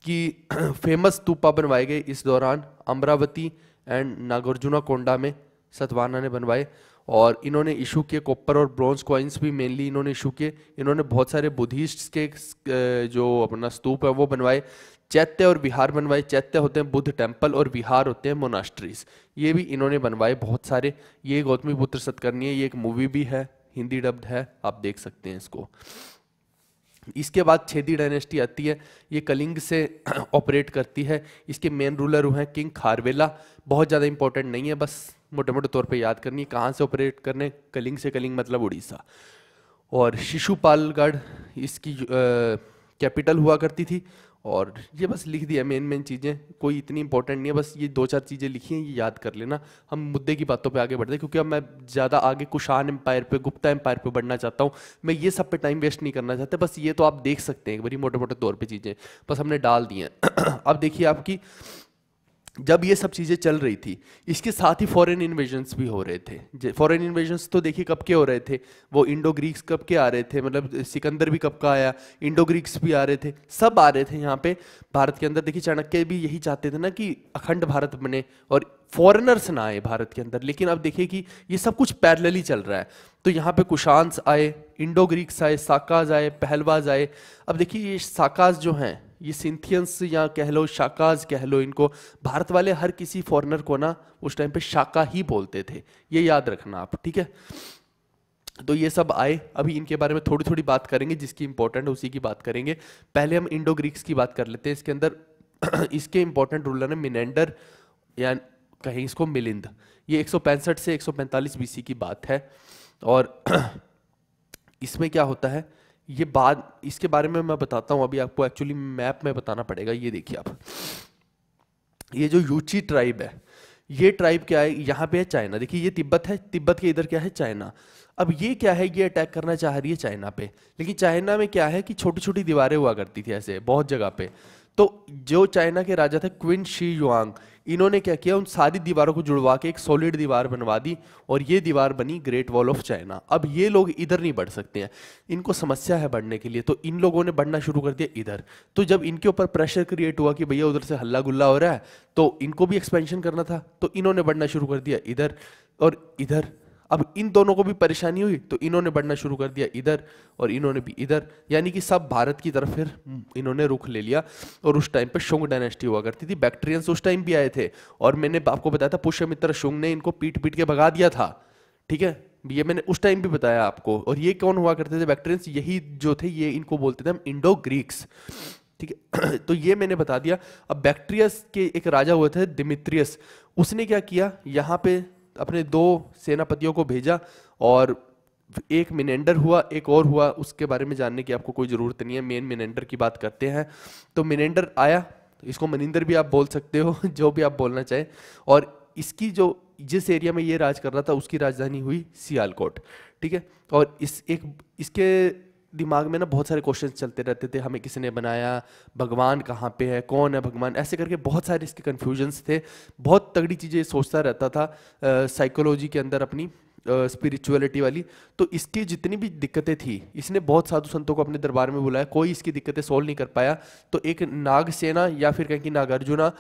कि फेमस तूपा बनवाए गए इस दौरान अमरावती एंड नागार्जुना कोंडा में सतवाना ने बनवाए और इन्होंने इशू किए कॉपर और ब्रॉन्ज कॉइन्स भी मेनली इन्होंने इशू किए इन्होंने बहुत सारे बुद्धिस्ट के जो अपना स्तूप है वो बनवाए चैत्य और विहार बनवाए चैत्य होते हैं बुद्ध टेम्पल और विहार होते हैं मोनास्ट्रीज ये भी इन्होंने बनवाए बहुत सारे ये गौतमी पुत्र है ये एक मूवी भी है हिंदी डब्ड है आप देख सकते हैं इसको इसके बाद छेदी डायनेस्टी आती है ये कलिंग से ऑपरेट करती है इसके मेन रूलर हुए हैं किंग खारवेला बहुत ज़्यादा इंपॉर्टेंट नहीं है बस मोटे मोटे तौर पे याद करनी है कहाँ से ऑपरेट करने कलिंग से कलिंग मतलब उड़ीसा और शिशुपालगढ़ इसकी कैपिटल हुआ करती थी और ये बस लिख दिया मेन मेन चीज़ें कोई इतनी इंपॉर्टेंट नहीं है बस ये दो चार चीज़ें लिखी हैं ये याद कर लेना हम मुद्दे की बातों पे आगे बढ़ते हैं क्योंकि अब मैं ज़्यादा आगे कुशान एम्पायर पे गुप्ता एम्पायर पे बढ़ना चाहता हूँ मैं ये सब पे टाइम वेस्ट नहीं करना चाहता बस ये तो आप देख सकते हैं एक बड़ी मोटे मोटे तौर पर चीज़ें बस हमने डाल दी हैं अब देखिए आपकी जब ये सब चीज़ें चल रही थी इसके साथ ही फॉरेन इन्वेजन्स भी हो रहे थे फॉरेन इन्वेजन्स तो देखिए कब के हो रहे थे वो इंडो ग्रीक्स कब के आ रहे थे मतलब सिकंदर भी कब का आया इंडो ग्रीक्स भी आ रहे थे सब आ रहे थे यहाँ पे भारत के अंदर देखिए चाणक्य भी यही चाहते थे ना कि अखंड भारत बने और फॉरेनर्स ना आए भारत के अंदर लेकिन अब देखिए कि ये सब कुछ पैरल चल रहा है तो यहाँ पे कुशांस आए इंडो ग्रीक्स आए साकाज आए पहलवाज आए अब देखिए ये साकाज जो हैं ये सिंथियंस या कह लो शाकाज कह लो इनको भारत वाले हर किसी फॉरनर को ना उस टाइम पे शाका ही बोलते थे ये याद रखना आप ठीक है तो ये सब आए अभी इनके बारे में थोड़ी थोड़ी बात करेंगे जिसकी इंपॉर्टेंट है उसी की बात करेंगे पहले हम इंडो ग्रीक्स की बात कर लेते हैं इसके अंदर इसके इंपॉर्टेंट रूलर है मिनेंडर या कहें इसको मिलिंद ये एक से एक सौ बीसी की बात है और इसमें क्या होता है ये बात इसके बारे में मैं बताता हूँ अभी आपको एक्चुअली मैप में बताना पड़ेगा ये देखिए आप ये जो यूची ट्राइब है ये ट्राइब क्या है यहाँ पे है चाइना देखिए ये तिब्बत है तिब्बत के इधर क्या है चाइना अब ये क्या है ये अटैक करना चाह रही है चाइना पे लेकिन चाइना में क्या है कि छोटी छोटी दीवारें हुआ करती थी ऐसे बहुत जगह पे तो जो चाइना के राजा थे क्विन शी युआंग इन्होंने क्या किया उन सारी दीवारों को जुड़वा के एक सॉलिड दीवार बनवा दी और ये दीवार बनी ग्रेट वॉल ऑफ चाइना अब ये लोग इधर नहीं बढ़ सकते हैं इनको समस्या है बढ़ने के लिए तो इन लोगों ने बढ़ना शुरू कर दिया इधर तो जब इनके ऊपर प्रेशर क्रिएट हुआ कि भैया उधर से हल्ला गुल्ला हो रहा है तो इनको भी एक्सपेंशन करना था तो इन्होंने बढ़ना शुरू कर दिया इधर और इधर अब इन दोनों को भी परेशानी हुई तो इन्होंने बढ़ना शुरू कर दिया इधर और इन्होंने भी इधर यानी कि सब भारत की तरफ फिर इन्होंने रुख ले लिया और उस टाइम पर शुंग डायनेस्टी हुआ करती थी बैक्टीरियंस उस टाइम भी आए थे और मैंने आपको बताया था पुष्यमित्र शुंग ने इनको पीट पीट के भगा दिया था ठीक है ये मैंने उस टाइम भी बताया आपको और ये कौन हुआ करते थे बैक्टीरियंस यही जो थे ये इनको बोलते थे हम इंडो ग्रीक्स ठीक है तो ये मैंने बता दिया अब बैक्टीरियस के एक राजा हुए थे दिमित्रियस उसने क्या किया यहाँ पे अपने दो सेनापतियों को भेजा और एक मिनेंडर हुआ एक और हुआ उसके बारे में जानने की आपको कोई ज़रूरत नहीं है मेन मिनेंडर की बात करते हैं तो मिनेंडर आया इसको मनिंदर भी आप बोल सकते हो जो भी आप बोलना चाहें और इसकी जो जिस एरिया में ये राज कर रहा था उसकी राजधानी हुई सियालकोट ठीक है और इस एक इसके दिमाग में ना बहुत सारे क्वेश्चन चलते रहते थे हमें किसी ने बनाया भगवान कहाँ पे है कौन है भगवान ऐसे करके बहुत सारे इसके कन्फ्यूजन्स थे बहुत तगड़ी चीज़ें सोचता रहता था साइकोलॉजी के अंदर अपनी स्पिरिचुअलिटी वाली तो इसकी जितनी भी दिक्कतें थी इसने बहुत साधु संतों को अपने दरबार में बुलाया कोई इसकी दिक्कतें सोल्व नहीं कर पाया तो एक नागसेना या फिर कहें कि नागार्जुना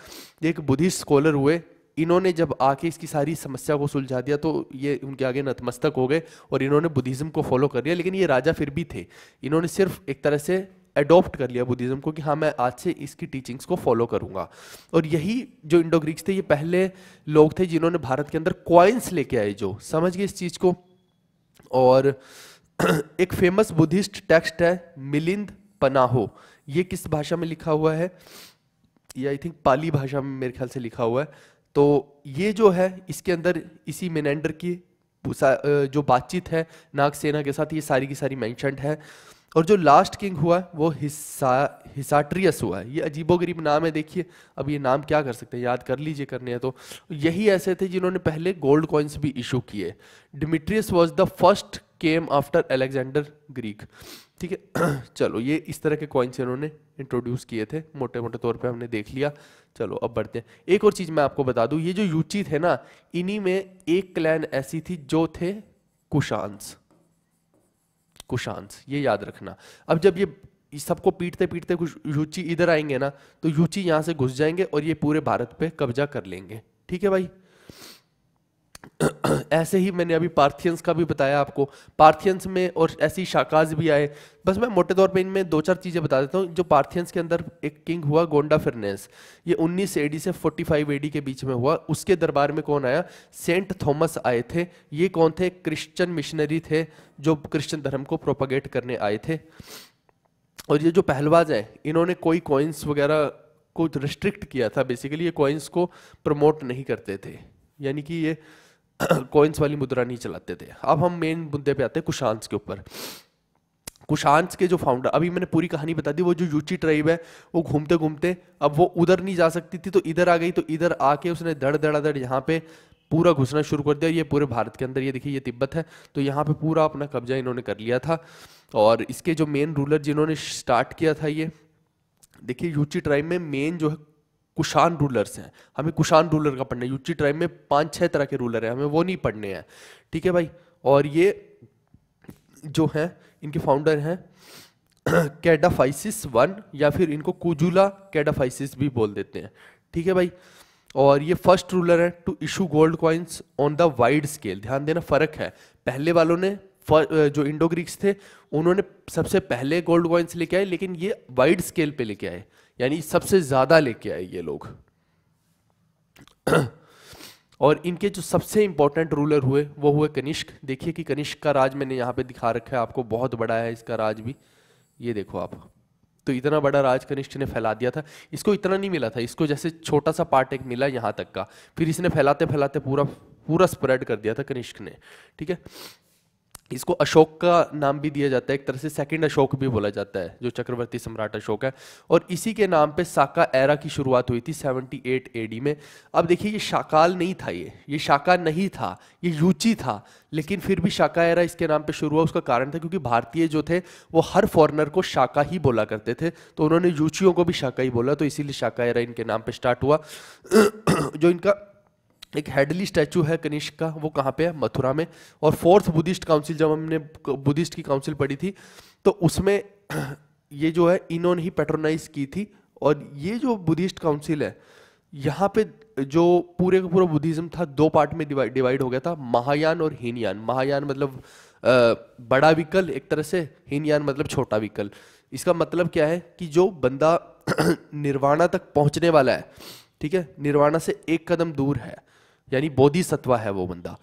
एक बुद्धिस्ट स्कॉलर हुए इन्होंने जब आके इसकी सारी समस्या को सुलझा दिया तो ये उनके आगे नतमस्तक हो गए और इन्होंने बुद्धिज़्म को फॉलो कर लिया लेकिन ये राजा फिर भी थे इन्होंने सिर्फ एक तरह से एडॉप्ट कर लिया बुद्धिज़्म को कि हाँ मैं आज से इसकी टीचिंग्स को फॉलो करूँगा और यही जो इंडो ग्रीक्स थे ये पहले लोग थे जिन्होंने भारत के अंदर क्वाइंस लेके आए जो समझ गए इस चीज़ को और एक फेमस बुद्धिस्ट टेक्स्ट है मिलिंद पनाहो ये किस भाषा में लिखा हुआ है ये आई थिंक पाली भाषा में मेरे ख्याल से लिखा हुआ है तो ये जो है इसके अंदर इसी मेनेंडर की जो बातचीत है नागसेना के साथ ये सारी की सारी मैंशनड है और जो लास्ट किंग हुआ है वो हिस्सा हिसाट्रियस हुआ है ये अजीबोगरीब नाम है देखिए अब ये नाम क्या कर सकते हैं याद कर लीजिए करने हैं तो यही ऐसे थे जिन्होंने पहले गोल्ड कॉइन्स भी इशू किए Demetrius was the first came after Alexander Greek ठीक है चलो ये इस तरह के कॉइन्स इन्होंने इंट्रोड्यूस किए थे मोटे मोटे तौर पे हमने देख लिया चलो अब बढ़ते हैं एक और चीज़ मैं आपको बता दूं ये जो यूची थे ना इन्हीं में एक क्लैन ऐसी थी जो थे कुशांस कुशांस ये याद रखना अब जब ये सबको पीटते पीटते कुछ यूची इधर आएंगे ना तो यूची यहां से घुस जाएंगे और ये पूरे भारत पे कब्जा कर लेंगे ठीक है भाई ऐसे ही मैंने अभी पार्थियंस का भी बताया आपको पार्थियंस में और ऐसी शाकाज भी आए बस मैं मोटे तौर पे इनमें दो चार चीज़ें बता देता हूँ जो पार्थियंस के अंदर एक किंग हुआ गोंडा फिरनेस ये 19 एडी से 45 एडी के बीच में हुआ उसके दरबार में कौन आया सेंट थॉमस आए थे ये कौन थे क्रिश्चन मिशनरी थे जो क्रिश्चन धर्म को प्रोपागेट करने आए थे और ये जो पहलवाज हैं इन्होंने कोई कॉइन्स वगैरह को रिस्ट्रिक्ट किया था बेसिकली ये कॉइन्स को प्रमोट नहीं करते थे यानी कि ये कॉइन्स वाली मुद्रा नहीं चलाते थे अब हम मेन मुद्दे पे आते हैं कुशांस के ऊपर कुशांस के जो फाउंडर अभी मैंने पूरी कहानी बता दी वो जो यूची ट्राइब है वो घूमते घूमते अब वो उधर नहीं जा सकती थी तो इधर आ गई तो इधर आके उसने धड़ धड़ा धड़ यहाँ पे पूरा घुसना शुरू कर दिया ये पूरे भारत के अंदर ये देखिए ये तिब्बत है तो यहाँ पे पूरा अपना कब्जा इन्होंने कर लिया था और इसके जो मेन रूलर जिन्होंने स्टार्ट किया था ये देखिए यूची ट्राइब में मेन जो है कुशान रूलर्स हैं हमें कुशान रूलर का पढ़ना है यूची ट्राइब में पाँच छः तरह के रूलर हैं हमें वो नहीं पढ़ने हैं ठीक है भाई और ये जो हैं इनके फाउंडर हैं कैडाफाइसिस वन या फिर इनको कुजुला कैडाफाइसिस भी बोल देते हैं ठीक है भाई और ये फर्स्ट रूलर है to issue gold coins on the wide scale ध्यान देना फ़र्क है पहले वालों ने जो इंडो ग्रीक्स थे उन्होंने सबसे पहले गोल्ड कॉइन्स लेके आए लेकिन ये वाइड स्केल पे लेके आए यानी सबसे ज़्यादा लेके आए ये लोग और इनके जो सबसे इंपॉर्टेंट रूलर हुए वो हुए कनिष्क देखिए कि कनिष्क का राज मैंने यहाँ पे दिखा रखा है आपको बहुत बड़ा है इसका राज भी ये देखो आप तो इतना बड़ा राज कनिष्ठ ने फैला दिया था इसको इतना नहीं मिला था इसको जैसे छोटा सा पार्ट एक मिला यहाँ तक का फिर इसने फैलाते फैलाते पूरा पूरा स्प्रेड कर दिया था कनिष्क ने ठीक है इसको अशोक का नाम भी दिया जाता है एक तरह से सेकंड अशोक भी बोला जाता है जो चक्रवर्ती सम्राट अशोक है और इसी के नाम पे साका एरा की शुरुआत हुई थी 78 एडी में अब देखिए ये शाकाल नहीं था ये ये शाका नहीं था ये यूची था लेकिन फिर भी शाका एरा इसके नाम पे शुरू हुआ उसका कारण था क्योंकि भारतीय जो थे वो हर फॉरनर को शाका ही बोला करते थे तो उन्होंने यूचियों को भी शाका ही बोला तो इसीलिए शाका एरा इनके नाम पर स्टार्ट हुआ जो इनका एक हेडली स्टैचू है कनिष्क का वो कहाँ पे है मथुरा में और फोर्थ बुद्धिस्ट काउंसिल जब हमने बुद्धिस्ट की काउंसिल पढ़ी थी तो उसमें ये जो है इन्होंने ही पेट्रोनाइज़ की थी और ये जो बुद्धिस्ट काउंसिल है यहाँ पे जो पूरे का पूरा बुद्धिज्म था दो पार्ट में डिवाइड हो गया था महायान और हीनयान महायान मतलब बड़ा विकल एक तरह से हीनयान मतलब छोटा विकल इसका मतलब क्या है कि जो बंदा निर्वाणा तक पहुँचने वाला है ठीक है निर्वाणा से एक कदम दूर है यानी बोधि सत्वा है वो बंदा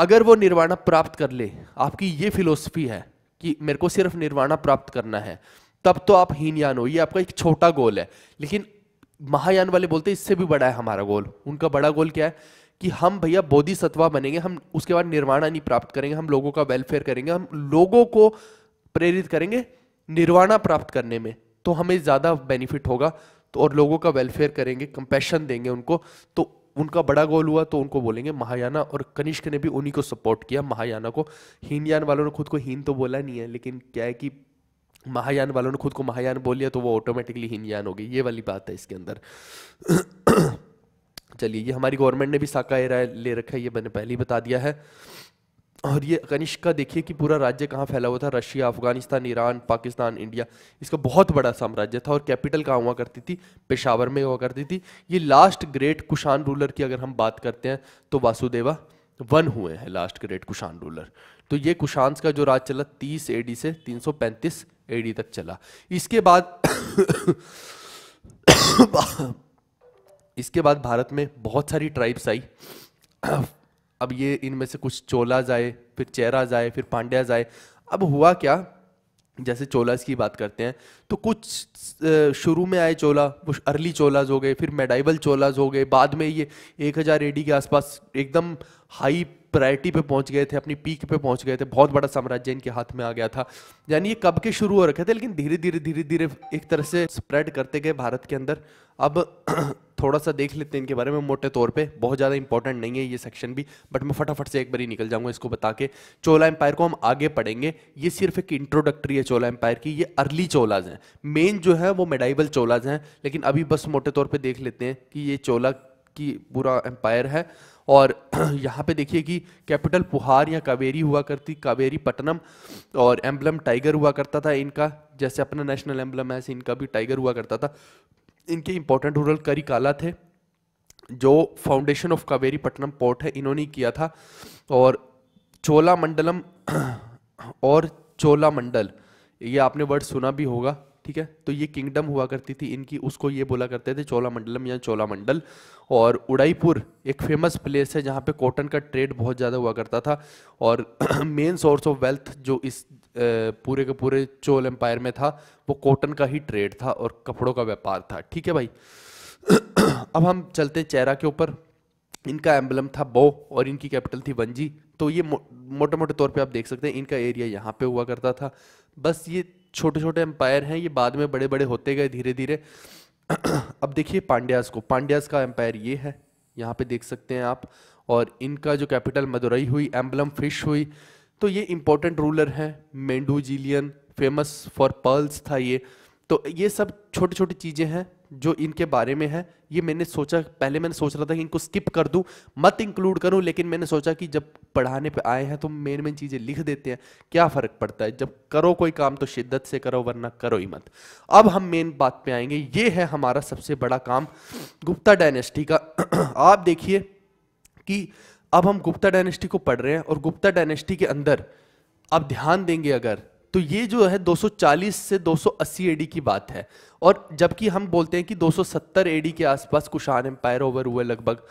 अगर वो निर्वाणा प्राप्त कर ले आपकी ये फिलोसफी है कि मेरे को सिर्फ निर्वाणा प्राप्त करना है तब तो आप हीनयान हो ये आपका एक छोटा गोल है लेकिन महायान वाले बोलते हैं इससे भी बड़ा है हमारा गोल उनका बड़ा गोल क्या है कि हम भैया बोधि सत्वा बनेंगे हम उसके बाद निर्वाणा नहीं प्राप्त करेंगे हम लोगों का वेलफेयर करेंगे हम लोगों को प्रेरित करेंगे निर्वाणा प्राप्त करने में तो हमें ज़्यादा बेनिफिट होगा तो और लोगों का वेलफेयर करेंगे कंपेशन देंगे उनको तो उनका बड़ा गोल हुआ तो उनको बोलेंगे महायाना और कनिष्क ने भी उन्हीं को सपोर्ट किया महायाना को हीनयान वालों ने खुद को हीन तो बोला नहीं है लेकिन क्या है कि महायान वालों ने खुद को महायान बोल लिया तो वो ऑटोमेटिकली हीनयान हो गई ये वाली बात है इसके अंदर चलिए ये हमारी गवर्नमेंट ने भी साका एरा ले रखा है ये मैंने पहले ही बता दिया है और ये कनिष्क का देखिए कि पूरा राज्य कहाँ फैला हुआ था रशिया अफगानिस्तान ईरान पाकिस्तान इंडिया इसका बहुत बड़ा साम्राज्य था और कैपिटल कहाँ हुआ करती थी पेशावर में हुआ करती थी ये लास्ट ग्रेट कुशान रूलर की अगर हम बात करते हैं तो वासुदेवा वन हुए हैं लास्ट ग्रेट कुशान रूलर तो ये कुशांस का जो राज चला तीस ए से तीन सौ पैंतीस तक चला इसके बाद इसके बाद भारत में बहुत सारी ट्राइब्स आई अब ये इनमें से कुछ चोलाज आए फिर चेहरा आए फिर पांड्याज आए अब हुआ क्या जैसे चोलाज की बात करते हैं तो कुछ शुरू में आए चोला कुछ अर्ली चोलाज हो गए फिर मेडाइबल चोलाज हो गए बाद में ये एक हज़ार एडी के आसपास एकदम हाई प्रायरिटी पे पहुंच गए थे अपनी पीक पे पहुंच गए थे बहुत बड़ा साम्राज्य इनके हाथ में आ गया था यानी ये कब के शुरू हो रखे थे लेकिन धीरे धीरे धीरे धीरे एक तरह से स्प्रेड करते गए भारत के अंदर अब थोड़ा सा देख लेते हैं इनके बारे में मोटे तौर पे बहुत ज़्यादा इंपॉर्टेंट नहीं है ये सेक्शन भी बट मैं फटाफट से एक बार ही निकल जाऊंगा इसको बता के चोला एम्पायर को हम आगे पढ़ेंगे ये सिर्फ एक इंट्रोडक्टरी है चोला एम्पायर की ये अर्ली चोलाज हैं मेन जो है वो मेडाइबल चोलाज हैं लेकिन अभी बस मोटे तौर पर देख लेते हैं कि ये चोला की पूरा एम्पायर है और यहाँ पे देखिए कि कैपिटल पुहार या कावेरी हुआ करती कावेरी पटनम और एम्बलम टाइगर हुआ करता था इनका जैसे अपना नेशनल एम्बलम है इनका भी टाइगर हुआ करता था इनके इंपॉर्टेंट रूरल करिकाला थे जो foundation of Kaveri Pattanam port है इन्होंने किया था और चोला मंडलम और चोला मंडल ये आपने वर्ड सुना भी होगा ठीक है तो ये किंगडम हुआ करती थी इनकी उसको ये बोला करते थे चोला मंडलम या चोला मंडल और उड़ाईपुर एक फेमस प्लेस है जहाँ पे कॉटन का ट्रेड बहुत ज़्यादा हुआ करता था और मेन सोर्स ऑफ वेल्थ जो इस पूरे के पूरे चोल एम्पायर में था वो कॉटन का ही ट्रेड था और कपड़ों का व्यापार था ठीक है भाई अब हम चलते हैं चेहरा के ऊपर इनका एम्बलम था बो और इनकी कैपिटल थी वंजी तो ये मो, मोटे मोटे तौर पे आप देख सकते हैं इनका एरिया यहाँ पे हुआ करता था बस ये छोटे छोटे एम्पायर हैं ये बाद में बड़े बड़े होते गए धीरे धीरे अब देखिए पांड्यास को पांड्यास का एम्पायर ये है यहाँ पे देख सकते हैं आप और इनका जो कैपिटल मदुरई हुई एम्बलम फिश हुई तो ये इंपॉर्टेंट रूलर हैं मेंडूजिलियन फेमस फॉर पर्ल्स था ये तो ये सब छोटी छोटी चीज़ें हैं जो इनके बारे में है ये मैंने सोचा पहले मैंने सोच रहा था कि इनको स्किप कर दूं मत इंक्लूड करूं लेकिन मैंने सोचा कि जब पढ़ाने पे आए हैं तो मेन मेन चीज़ें लिख देते हैं क्या फ़र्क पड़ता है जब करो कोई काम तो शिद्दत से करो वरना करो ही मत अब हम मेन बात पे आएंगे ये है हमारा सबसे बड़ा काम गुप्ता डायनेस्टी का आप देखिए कि अब हम गुप्ता डायनेस्टी को पढ़ रहे हैं और गुप्ता डायनेस्टी के अंदर आप ध्यान देंगे अगर तो ये जो है 240 से 280 एडी की बात है और जबकि हम बोलते हैं कि 270 एडी के आसपास कुशान एम्पायर ओवर हुए लगभग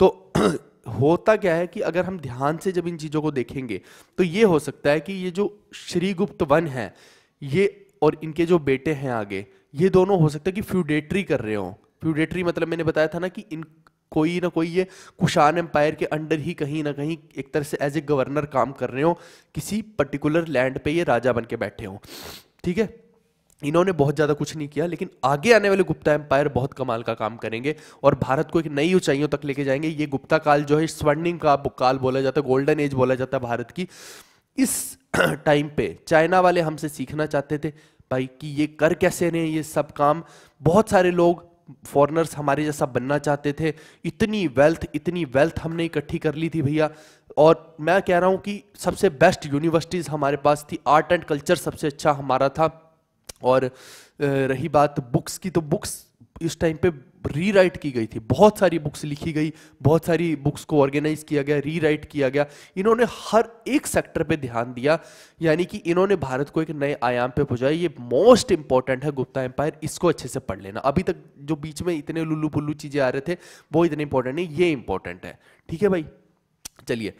तो होता क्या है कि अगर हम ध्यान से जब इन चीज़ों को देखेंगे तो ये हो सकता है कि ये जो श्रीगुप्त वन है ये और इनके जो बेटे हैं आगे ये दोनों हो सकता है कि फ्यूडेटरी कर रहे हों फ्यूडेटरी मतलब मैंने बताया था ना कि इन कोई ना कोई ये कुशान एम्पायर के अंडर ही कहीं ना कहीं एक तरह से एज ए गवर्नर काम कर रहे हो किसी पर्टिकुलर लैंड पे ये राजा बन के बैठे हों ठीक है इन्होंने बहुत ज़्यादा कुछ नहीं किया लेकिन आगे आने वाले गुप्ता एम्पायर बहुत कमाल का काम करेंगे और भारत को एक नई ऊंचाइयों तक लेके जाएंगे ये गुप्ता काल जो है स्वर्णिम का काल बोला जाता है गोल्डन एज बोला जाता है भारत की इस टाइम पे चाइना वाले हमसे सीखना चाहते थे भाई कि ये कर कैसे रहे ये सब काम बहुत सारे लोग फॉरनर्स हमारे जैसा बनना चाहते थे इतनी वेल्थ इतनी वेल्थ हमने इकट्ठी कर ली थी भैया और मैं कह रहा हूँ कि सबसे बेस्ट यूनिवर्सिटीज़ हमारे पास थी आर्ट एंड कल्चर सबसे अच्छा हमारा था और रही बात बुक्स की तो बुक्स इस टाइम पे रीराइट की गई थी बहुत सारी बुक्स लिखी गई बहुत सारी बुक्स को ऑर्गेनाइज किया गया रीराइट किया गया इन्होंने हर एक सेक्टर पे ध्यान दिया यानी कि इन्होंने भारत को एक नए आयाम पे पहुंचाया ये मोस्ट इंपॉर्टेंट है गुप्ता एम्पायर इसको अच्छे से पढ़ लेना अभी तक जो बीच में इतने लुल्लू पुल्लू चीज़ें आ रहे थे वो इतने इंपॉर्टेंट नहीं ये इंपॉर्टेंट है ठीक है भाई चलिए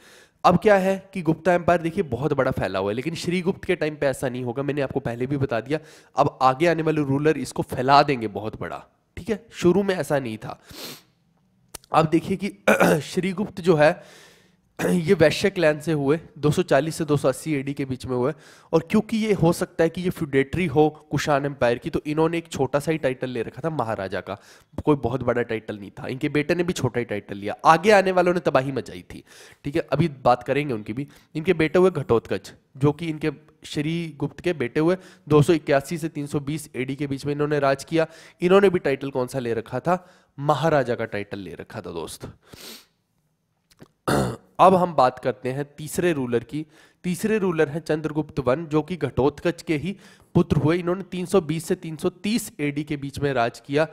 अब क्या है कि गुप्ता एम्पायर देखिए बहुत बड़ा फैला हुआ है लेकिन श्रीगुप्त के टाइम पे ऐसा नहीं होगा मैंने आपको पहले भी बता दिया अब आगे आने वाले रूलर इसको फैला देंगे बहुत बड़ा ठीक है शुरू में ऐसा नहीं था अब देखिए कि श्रीगुप्त जो है ये वैश्य क्लैन से हुए 240 से 280 एडी के बीच में हुए और क्योंकि ये हो सकता है कि ये फ्यूडेटरी हो कुशान एम्पायर की तो इन्होंने एक छोटा सा ही टाइटल ले रखा था महाराजा का कोई बहुत बड़ा टाइटल नहीं था इनके बेटे ने भी छोटा ही टाइटल लिया आगे आने वालों ने तबाही मचाई थी ठीक है अभी बात करेंगे उनकी भी इनके बेटे हुए घटोत्कच जो कि इनके श्री गुप्त के बेटे हुए दो से तीन एडी के बीच में इन्होंने राज किया इन्होंने भी टाइटल कौन सा ले रखा था महाराजा का टाइटल ले रखा था दोस्त अब हम बात करते हैं तीसरे रूलर की तीसरे रूलर हैं चंद्रगुप्त वन जो कि घटोत्कच के ही पुत्र हुए इन्होंने 320 से 330 एडी के बीच में राज किया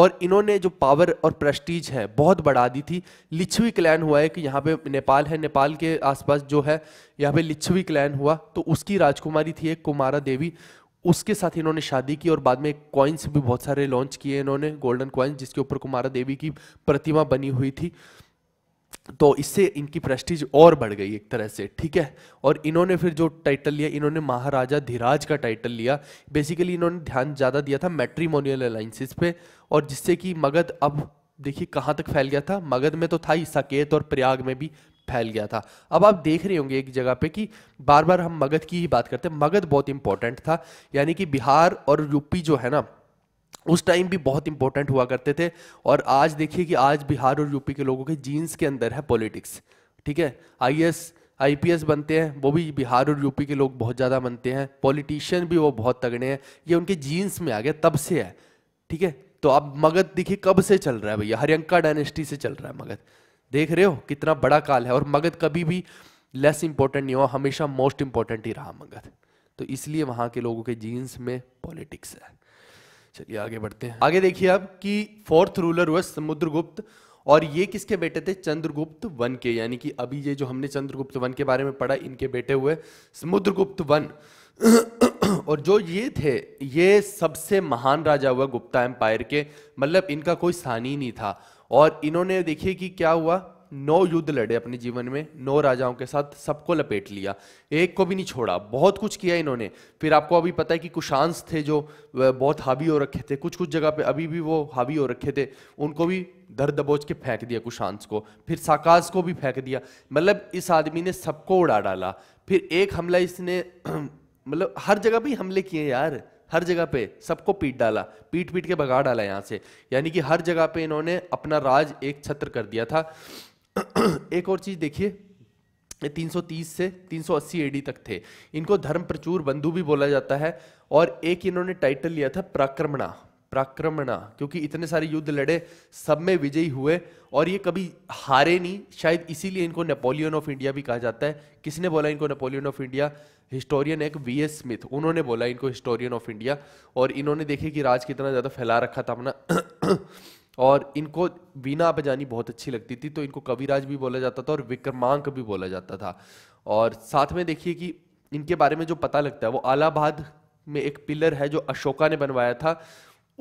और इन्होंने जो पावर और प्रस्टीज है बहुत बढ़ा दी थी लिच्छवी क्लैन हुआ है कि यहाँ पे नेपाल है नेपाल के आसपास जो है यहाँ पे लिच्छवी क्लैन हुआ तो उसकी राजकुमारी थी एक कुमारा देवी उसके साथ इन्होंने शादी की और बाद में कॉइन्स भी बहुत सारे लॉन्च किए इन्होंने गोल्डन कॉइन्स जिसके ऊपर कुमारा देवी की प्रतिमा बनी हुई थी तो इससे इनकी प्रेस्टीज और बढ़ गई एक तरह से ठीक है और इन्होंने फिर जो टाइटल लिया इन्होंने महाराजा धीराज का टाइटल लिया बेसिकली इन्होंने ध्यान ज़्यादा दिया था मैट्रीमोनियल अलाइंसिस पे और जिससे कि मगध अब देखिए कहाँ तक फैल गया था मगध में तो था ही सकेत और प्रयाग में भी फैल गया था अब आप देख रहे होंगे एक जगह पे कि बार बार हम मगध की ही बात करते हैं मगध बहुत इंपॉर्टेंट था यानी कि बिहार और यूपी जो है ना उस टाइम भी बहुत इंपॉर्टेंट हुआ करते थे और आज देखिए कि आज बिहार और यूपी के लोगों के जीन्स के अंदर है पॉलिटिक्स ठीक है आई आईपीएस बनते हैं वो भी बिहार और यूपी के लोग बहुत ज़्यादा बनते हैं पॉलिटिशियन भी वो बहुत तगड़े हैं ये उनके जीन्स में आ गया तब से है ठीक है तो अब मगध देखिए कब से चल रहा है भैया हरियंका डायनेस्टी से चल रहा है मगध देख रहे हो कितना बड़ा काल है और मगध कभी भी लेस इंपॉर्टेंट नहीं हुआ हमेशा मोस्ट इंपॉर्टेंट ही रहा मगध तो इसलिए वहाँ के लोगों के जीन्स में पॉलिटिक्स है चलिए आगे बढ़ते हैं आगे देखिए अब कि फोर्थ रूलर हुआ समुद्रगुप्त और ये किसके बेटे थे चंद्रगुप्त वन के यानी कि अभी ये जो हमने चंद्रगुप्त वन के बारे में पढ़ा इनके बेटे हुए समुद्रगुप्त वन और जो ये थे ये सबसे महान राजा हुआ गुप्ता एम्पायर के मतलब इनका कोई सानी नहीं था और इन्होंने देखिए कि क्या हुआ नौ युद्ध लड़े अपने जीवन में नौ राजाओं के साथ सबको लपेट लिया एक को भी नहीं छोड़ा बहुत कुछ किया इन्होंने फिर आपको अभी पता है कि कुशांस थे जो बहुत हावी हो रखे थे कुछ कुछ जगह पे अभी भी वो हावी हो रखे थे उनको भी दर दबोच के फेंक दिया कुशांस को फिर साकाज को भी फेंक दिया मतलब इस आदमी ने सबको उड़ा डाला फिर एक हमला इसने मतलब हर जगह भी हमले किए यार हर जगह पे सबको पीट डाला पीट पीट के भगा डाला यहाँ से यानी कि हर जगह पे इन्होंने अपना राज एक छत्र कर दिया था एक और चीज़ देखिए 330 से 380 एडी तक थे इनको धर्म प्रचुर बंधु भी बोला जाता है और एक इन्होंने टाइटल लिया था प्राक्रमणा प्राक्रमणा क्योंकि इतने सारे युद्ध लड़े सब में विजयी हुए और ये कभी हारे नहीं शायद इसीलिए इनको नेपोलियन ऑफ इंडिया भी कहा जाता है किसने बोला इनको नेपोलियन ऑफ इंडिया हिस्टोरियन एक वी एस स्मिथ उन्होंने बोला इनको हिस्टोरियन ऑफ इंडिया और इन्होंने देखे कि राज कितना ज़्यादा फैला रखा था अपना और इनको वीणा बजानी बहुत अच्छी लगती थी तो इनको कविराज भी बोला जाता था और विक्रमांक भी बोला जाता था और साथ में देखिए कि इनके बारे में जो पता लगता है वो आलाबाद में एक पिलर है जो अशोका ने बनवाया था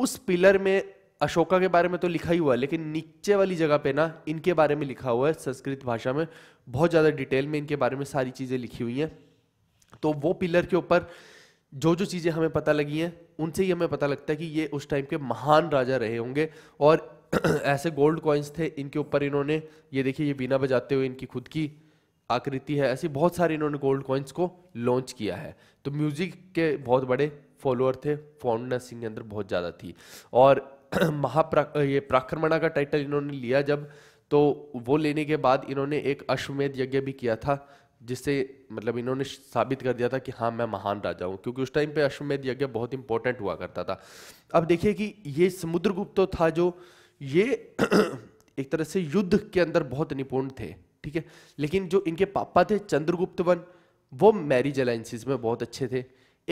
उस पिलर में अशोका के बारे में तो लिखा ही हुआ है लेकिन नीचे वाली जगह पे ना इनके बारे में लिखा हुआ है संस्कृत भाषा में बहुत ज़्यादा डिटेल में इनके बारे में सारी चीज़ें लिखी हुई हैं तो वो पिलर के ऊपर जो जो चीज़ें हमें पता लगी हैं उनसे ही हमें पता लगता है कि ये उस टाइम के महान राजा रहे होंगे और ऐसे गोल्ड कॉइन्स थे इनके ऊपर इन्होंने ये देखिए ये बीना बजाते हुए इनकी खुद की आकृति है ऐसी बहुत सारे इन्होंने गोल्ड कॉइन्स को लॉन्च किया है तो म्यूज़िक के बहुत बड़े फॉलोअर थे सिंह के अंदर बहुत ज़्यादा थी और महाप्रा ये प्राक्रमणा का टाइटल इन्होंने लिया जब तो वो लेने के बाद इन्होंने एक अश्वमेध यज्ञ भी किया था जिससे मतलब इन्होंने साबित कर दिया था कि हाँ मैं महान राजा हूँ क्योंकि उस टाइम पे अश्वमेध यज्ञ बहुत इंपॉर्टेंट हुआ करता था अब देखिए कि ये समुद्रगुप्त तो था जो ये एक तरह से युद्ध के अंदर बहुत निपुण थे ठीक है लेकिन जो इनके पापा थे चंद्रगुप्त वन वो मैरिज अलायंसिस में बहुत अच्छे थे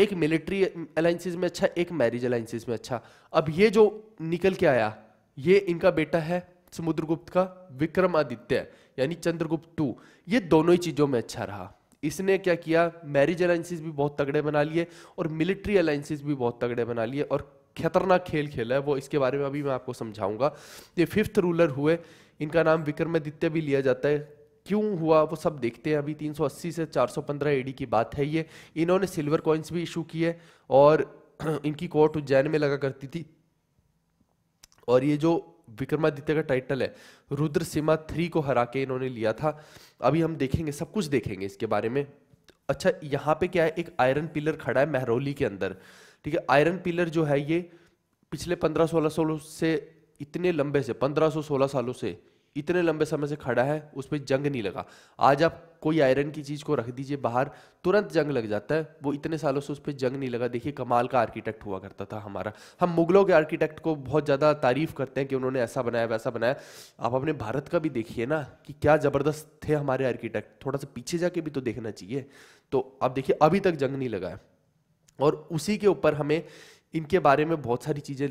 एक मिलिट्री अलायंसिस में अच्छा एक मैरिज अलायंसिस में अच्छा अब ये जो निकल के आया ये इनका बेटा है समुद्रगुप्त का विक्रमादित्य यानी चंद्रगुप्त टू ये दोनों ही चीज़ों में अच्छा रहा इसने क्या किया मैरिज अलायसेज भी बहुत तगड़े बना लिए और मिलिट्री अलायसेज भी बहुत तगड़े बना लिए और खतरनाक खेल खेला है वो इसके बारे में अभी मैं आपको समझाऊंगा ये फिफ्थ रूलर हुए इनका नाम विक्रमादित्य भी लिया जाता है क्यों हुआ वो सब देखते हैं अभी 380 से 415 एडी की बात है ये इन्होंने सिल्वर कॉइन्स भी इशू किए और इनकी कोर्ट उज्जैन में लगा करती थी और ये जो विक्रमादित्य का टाइटल है रुद्र सीमा थ्री को हरा के इन्होंने लिया था अभी हम देखेंगे सब कुछ देखेंगे इसके बारे में अच्छा यहाँ पे क्या है एक आयरन पिलर खड़ा है मेहरौली के अंदर ठीक है आयरन पिलर जो है ये पिछले पंद्रह सोलह सालों से इतने लंबे से पंद्रह सो सोलह सालों से इतने लंबे समय से खड़ा है उस पर जंग नहीं लगा आज आप कोई आयरन की चीज़ को रख दीजिए बाहर तुरंत जंग लग जाता है वो इतने सालों से उस पर जंग नहीं लगा देखिए कमाल का आर्किटेक्ट हुआ करता था हमारा हम मुगलों के आर्किटेक्ट को बहुत ज़्यादा तारीफ करते हैं कि उन्होंने ऐसा बनाया वैसा बनाया आप अपने भारत का भी देखिए ना कि क्या ज़बरदस्त थे हमारे आर्किटेक्ट थोड़ा सा पीछे जाके भी तो देखना चाहिए तो आप देखिए अभी तक जंग नहीं लगा है और उसी के ऊपर हमें इनके बारे में बहुत सारी चीज़ें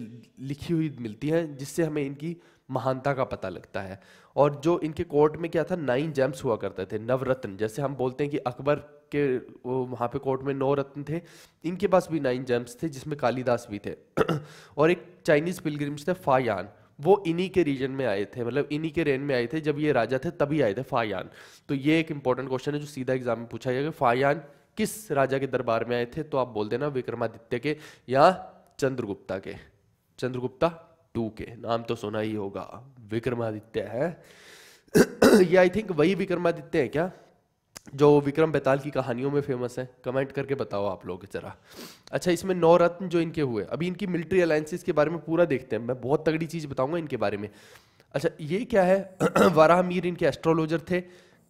लिखी हुई मिलती हैं जिससे हमें इनकी महानता का पता लगता है और जो इनके कोर्ट में क्या था नाइन जेम्स हुआ करते थे नवरत्न जैसे हम बोलते हैं कि अकबर के वहाँ पे कोर्ट में नौ रत्न थे इनके पास भी नाइन जेम्स थे जिसमें कालिदास भी थे और एक चाइनीज़ पिलग्रिम्स थे फायान वो इन्हीं के रीजन में आए थे मतलब इन्हीं के रेन में आए थे जब ये राजा थे तभी आए थे फायान तो ये एक इंपॉर्टेंट क्वेश्चन है जो सीधा एग्जाम में पूछा जाएगा फायान किस राजा के दरबार में आए थे तो आप बोल देना विक्रमादित्य के या चंद्रगुप्ता के चंद्रगुप्ता टू के नाम तो सुना ही होगा विक्रमादित्य है ये आई थिंक वही विक्रमादित्य है क्या जो विक्रम बेताल की कहानियों में फेमस है कमेंट करके बताओ आप लोग जरा अच्छा इसमें नौ रत्न जो इनके हुए अभी इनकी मिलिट्री अलायंसेस के बारे में पूरा देखते हैं मैं बहुत तगड़ी चीज़ बताऊंगा इनके बारे में अच्छा ये क्या है वाराहमीर इनके एस्ट्रोलॉजर थे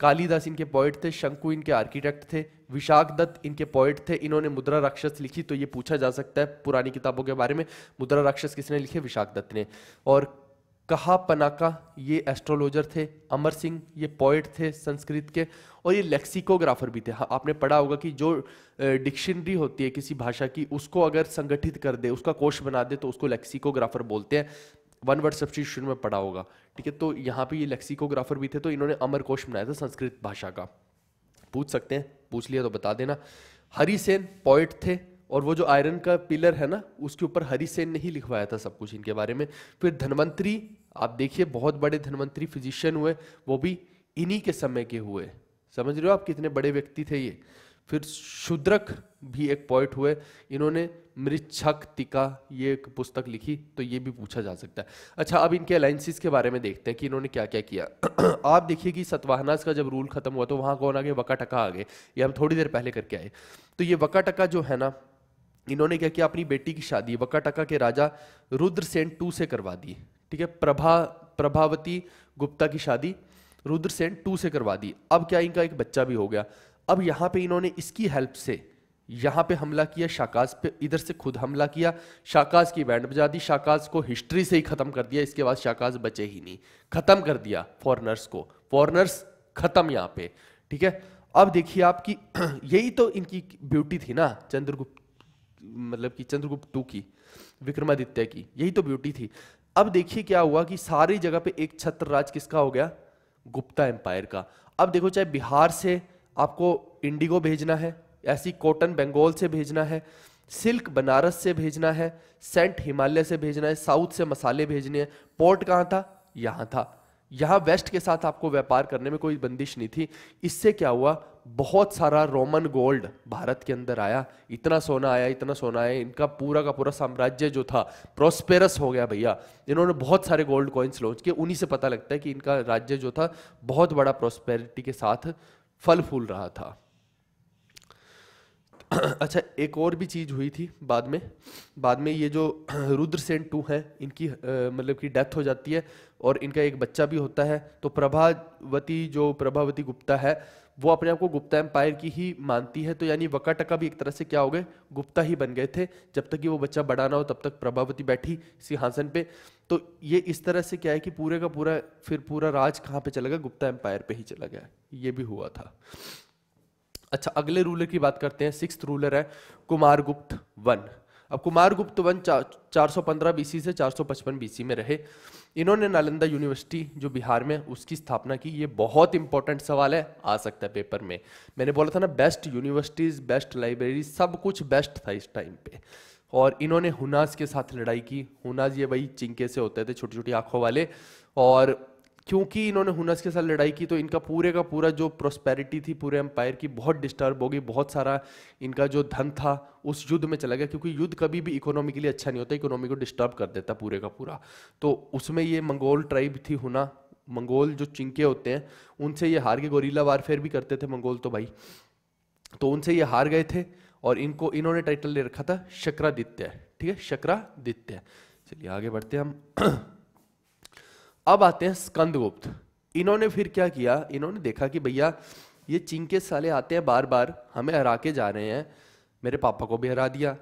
कालीदास इनके पॉइट थे शंकु इनके आर्किटेक्ट थे विशाख दत्त इनके पॉइट थे इन्होंने मुद्रा राक्षस लिखी तो ये पूछा जा सकता है पुरानी किताबों के बारे में मुद्रा राक्षस किसने लिखे विशाख दत्त ने और कहा पनाका ये एस्ट्रोलॉजर थे अमर सिंह ये पॉइट थे संस्कृत के और ये लेक्सिकोग्राफर भी थे हाँ आपने पढ़ा होगा कि जो डिक्शनरी होती है किसी भाषा की उसको अगर संगठित कर दे उसका कोश बना दे तो उसको लेक्सिकोग्राफर बोलते हैं वन वर्ड सब्सटीट्यूशन में पढ़ा होगा ठीक है तो यहाँ पे ये लेक्सिकोग्राफर भी थे तो इन्होंने अमर कोश बनाया था संस्कृत भाषा का पूछ सकते हैं पूछ लिया तो बता देना हरी सेन पॉइट थे और वो जो आयरन का पिलर है ना उसके ऊपर हरी सेन ने ही लिखवाया था सब कुछ इनके बारे में फिर धनवंतरी आप देखिए बहुत बड़े धनवंतरी फिजिशियन हुए वो भी इन्हीं के समय के हुए समझ रहे हो आप कितने बड़े व्यक्ति थे ये फिर शुद्रक भी एक पॉइंट हुए इन्होंने मृक्षक टिका ये एक पुस्तक लिखी तो ये भी पूछा जा सकता है अच्छा अब इनके अलाइंसिस के बारे में देखते हैं कि इन्होंने क्या क्या किया आप देखिए कि सतवाहनास का जब रूल खत्म हुआ तो वहाँ कौन आ गए वकाटका आ गए ये हम थोड़ी देर पहले करके आए तो ये वकाटका जो है ना इन्होंने क्या किया अपनी बेटी की शादी वकाटका के राजा रुद्र सेन टू से करवा दी ठीक है प्रभा प्रभावती गुप्ता की शादी रुद्र सेन टू से करवा दी अब क्या इनका एक बच्चा भी हो गया अब यहाँ पे इन्होंने इसकी हेल्प से यहाँ पे हमला किया शाकाज पे इधर से खुद हमला किया शाकाज की बैंड बजा दी शाकाज को हिस्ट्री से ही ख़त्म कर दिया इसके बाद शाकाज बचे ही नहीं ख़त्म कर दिया फॉरनर्स को फॉरनर्स ख़त्म यहाँ पे ठीक है अब देखिए आपकी यही तो इनकी ब्यूटी थी ना चंद्रगुप्त मतलब कि चंद्रगुप्त टू की विक्रमादित्य की यही तो ब्यूटी थी अब देखिए क्या हुआ कि सारी जगह पे एक छत्र राज किसका हो गया गुप्ता एम्पायर का अब देखो चाहे बिहार से आपको इंडिगो भेजना है ऐसी कॉटन बंगाल से भेजना है सिल्क बनारस से भेजना है सेंट हिमालय से भेजना है साउथ से मसाले भेजने हैं पोर्ट कहाँ था यहाँ था यहाँ वेस्ट के साथ आपको व्यापार करने में कोई बंदिश नहीं थी इससे क्या हुआ बहुत सारा रोमन गोल्ड भारत के अंदर आया इतना सोना आया इतना सोना आया इनका पूरा का पूरा साम्राज्य जो था प्रोस्पेरस हो गया भैया इन्होंने बहुत सारे गोल्ड कॉइन्स लॉन्च किए उन्हीं से पता लगता है कि इनका राज्य जो था बहुत बड़ा प्रोस्पेरिटी के साथ फल फूल रहा था अच्छा एक और भी चीज़ हुई थी बाद में बाद में ये जो रुद्र सेन टू हैं इनकी मतलब की डेथ हो जाती है और इनका एक बच्चा भी होता है तो प्रभावती जो प्रभावती गुप्ता है वो अपने आप को गुप्ता एम्पायर की ही मानती है तो यानी वका टका भी एक तरह से क्या हो गए गुप्ता ही बन गए थे जब तक कि वो बच्चा बड़ा ना हो तब तक प्रभावती बैठी सिंहासन पे तो ये इस तरह से क्या है कि पूरे का पूरा फिर पूरा राज कहाँ पे चला गया गुप्ता एम्पायर पे ही चला गया ये भी हुआ था अच्छा अगले रूलर की बात करते हैं सिक्स रूलर है कुमार गुप्त वन अब कुमार गुप्त वंश चार सौ पंद्रह बीसी से चार सौ पचपन बीसी में रहे इन्होंने नालंदा यूनिवर्सिटी जो बिहार में उसकी स्थापना की ये बहुत इंपॉर्टेंट सवाल है आ सकता है पेपर में मैंने बोला था ना बेस्ट यूनिवर्सिटीज़ बेस्ट लाइब्रेरी सब कुछ बेस्ट था इस टाइम पे और इन्होंने हुनाज के साथ लड़ाई की हुनाज ये वही चिंके से होते थे छोटी छोटी आँखों वाले और क्योंकि इन्होंने हुनस के साथ लड़ाई की तो इनका पूरे का पूरा जो प्रोस्पेरिटी थी पूरे एम्पायर की बहुत डिस्टर्ब हो गई बहुत सारा इनका जो धन था उस युद्ध में चला गया क्योंकि युद्ध कभी भी इकोनॉमिकली अच्छा नहीं होता इकोनॉमी को डिस्टर्ब कर देता पूरे का पूरा तो उसमें ये मंगोल ट्राइब थी हुना मंगोल जो चिंके होते हैं उनसे ये हार के गोरीला वारफेयर भी करते थे मंगोल तो भाई तो उनसे ये हार गए थे और इनको इन्होंने टाइटल ले रखा था शक्रादित्य ठीक है शक्रादित्य चलिए आगे बढ़ते हैं हम अब आते हैं स्कंदगुप्त इन्होंने फिर क्या किया इन्होंने देखा कि भैया ये चिंके साले आते हैं बार बार हमें हरा के जा रहे हैं मेरे पापा को भी हरा दिया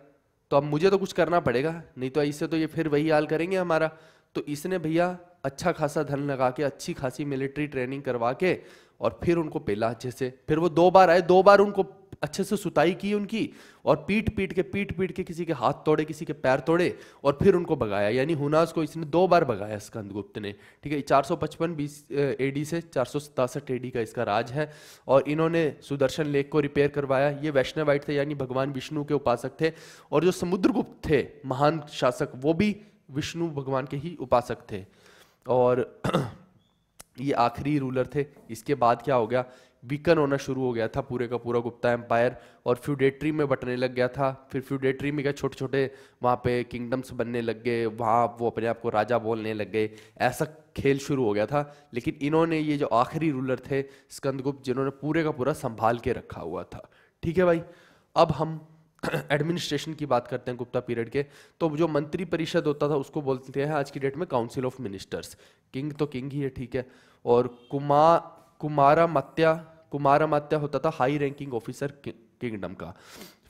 तो अब मुझे तो कुछ करना पड़ेगा नहीं तो इससे तो ये फिर वही हाल करेंगे हमारा तो इसने भैया अच्छा खासा धन लगा के अच्छी खासी मिलिट्री ट्रेनिंग करवा के और फिर उनको पेला अच्छे से फिर वो दो बार आए दो बार उनको अच्छे से सुताई की उनकी और पीट पीट के पीट पीट के किसी के हाथ तोड़े किसी के पैर तोड़े और फिर उनको भगाया यानी हुनास को इसने दो बार भगाया गुप्त ने ठीक है चार सौ पचपन बीस एडी से चार सौ सतासठ एडी का इसका राज है और इन्होंने सुदर्शन लेक को रिपेयर करवाया ये वैष्णवाइट थे यानी भगवान विष्णु के उपासक थे और जो समुद्रगुप्त थे महान शासक वो भी विष्णु भगवान के ही उपासक थे और ये आखिरी रूलर थे इसके बाद क्या हो गया वीकन होना शुरू हो गया था पूरे का पूरा गुप्ता एम्पायर और फ्यूडेट्री में बटने लग गया था फिर फ्यूडेट्री में क्या छोटे छोटे वहाँ पे किंगडम्स बनने लग गए वहाँ वो अपने आप को राजा बोलने लग गए ऐसा खेल शुरू हो गया था लेकिन इन्होंने ये जो आखिरी रूलर थे स्कंदगुप्त जिन्होंने पूरे का पूरा संभाल के रखा हुआ था ठीक है भाई अब हम एडमिनिस्ट्रेशन की बात करते हैं गुप्ता पीरियड के तो जो मंत्री परिषद होता था उसको बोलते हैं आज की डेट में काउंसिल ऑफ मिनिस्टर्स किंग तो किंग ही है ठीक है और कुमा कुमारा मत्या कुमारमात्या होता था हाई रैंकिंग ऑफिसर किंगडम का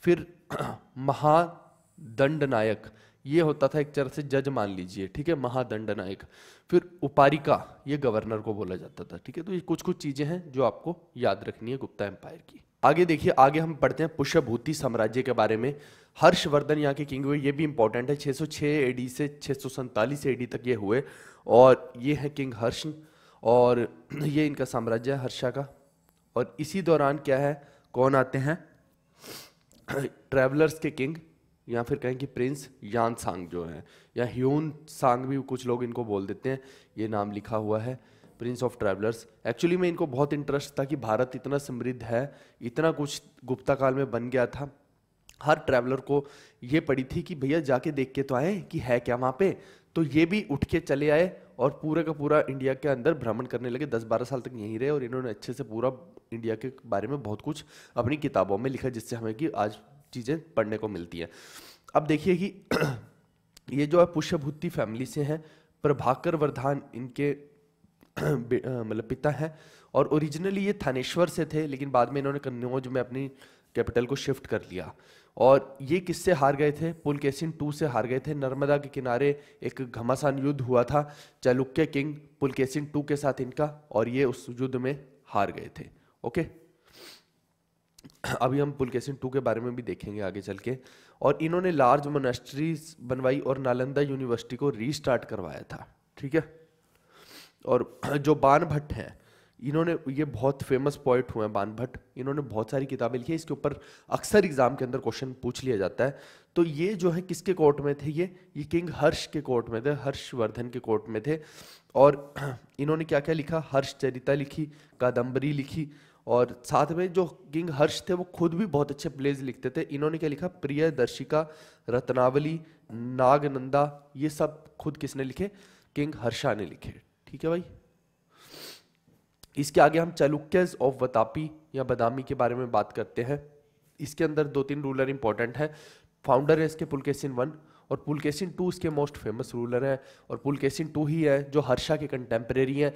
फिर महादंड नायक ये होता था एक तरह से जज मान लीजिए ठीक है महादंड नायक फिर उपारिका ये गवर्नर को बोला जाता था ठीक है तो ये कुछ कुछ चीज़ें हैं जो आपको याद रखनी है गुप्ता एम्पायर की आगे देखिए आगे हम पढ़ते हैं पुष्यभूति साम्राज्य के बारे में हर्षवर्धन यहाँ के किंग हुए ये भी इंपॉर्टेंट है 606 एडी से छः सौ एडी तक ये हुए और ये है किंग हर्ष और ये इनका साम्राज्य है हर्षा का और इसी दौरान क्या है कौन आते हैं ट्रैवलर्स के किंग या फिर कहें कि प्रिंस यान सांग जो है या ह्यून सांग भी कुछ लोग इनको बोल देते हैं ये नाम लिखा हुआ है प्रिंस ऑफ ट्रैवलर्स एक्चुअली में इनको बहुत इंटरेस्ट था कि भारत इतना समृद्ध है इतना कुछ गुप्ता काल में बन गया था हर ट्रैवलर को ये पड़ी थी कि भैया जाके देख के तो आए कि है क्या वहाँ पे तो ये भी उठ के चले आए और पूरे का पूरा इंडिया के अंदर भ्रमण करने लगे दस बारह साल तक यहीं रहे और इन्होंने अच्छे से पूरा इंडिया के बारे में बहुत कुछ अपनी किताबों में लिखा जिससे हमें कि आज चीज़ें पढ़ने को मिलती हैं अब देखिए कि ये जो है पुष्यभूति फैमिली से हैं प्रभाकर वर्धान इनके मतलब पिता हैं और ओरिजिनली ये थानेश्वर से थे लेकिन बाद में इन्होंने कन्नौज में अपनी कैपिटल को शिफ्ट कर लिया और ये किससे हार गए थे पुलकेसिन टू से हार गए थे नर्मदा के किनारे एक घमासान युद्ध हुआ था चालुक्य किंग पुलकेसिन टू के साथ इनका और ये उस युद्ध में हार गए थे ओके अभी हम पुलकेशन टू के बारे में भी देखेंगे आगे चल के और इन्होंने लार्ज मोनेस्ट्रीज बनवाई और नालंदा यूनिवर्सिटी को रीस्टार्ट करवाया था ठीक है और जो बान भट्ट हैं इन्होंने ये बहुत फेमस पॉइंट हुए हैं बान भट्ट इन्होंने बहुत सारी किताबें लिखी इसके ऊपर अक्सर एग्जाम के अंदर क्वेश्चन पूछ लिया जाता है तो ये जो है किसके कोर्ट में थे ये ये किंग हर्ष के कोर्ट में थे हर्षवर्धन के कोर्ट में थे और इन्होंने क्या क्या लिखा हर्ष चरिता लिखी कादम्बरी लिखी और साथ में जो किंग हर्ष थे वो खुद भी बहुत अच्छे प्लेज लिखते थे इन्होंने क्या लिखा प्रिय दर्शिका रत्नावली नागनंदा ये सब खुद किसने लिखे किंग हर्षा ने लिखे ठीक है भाई इसके आगे हम चालुक्यज ऑफ वतापी या बदामी के बारे में बात करते हैं इसके अंदर दो तीन रूलर इंपॉर्टेंट है फाउंडर है इसके पुलकेसिन वन और पुलकेसिन टू इसके मोस्ट फेमस रूलर हैं और पुलकेसिन टू ही है जो हर्षा के कंटेम्प्रेरी हैं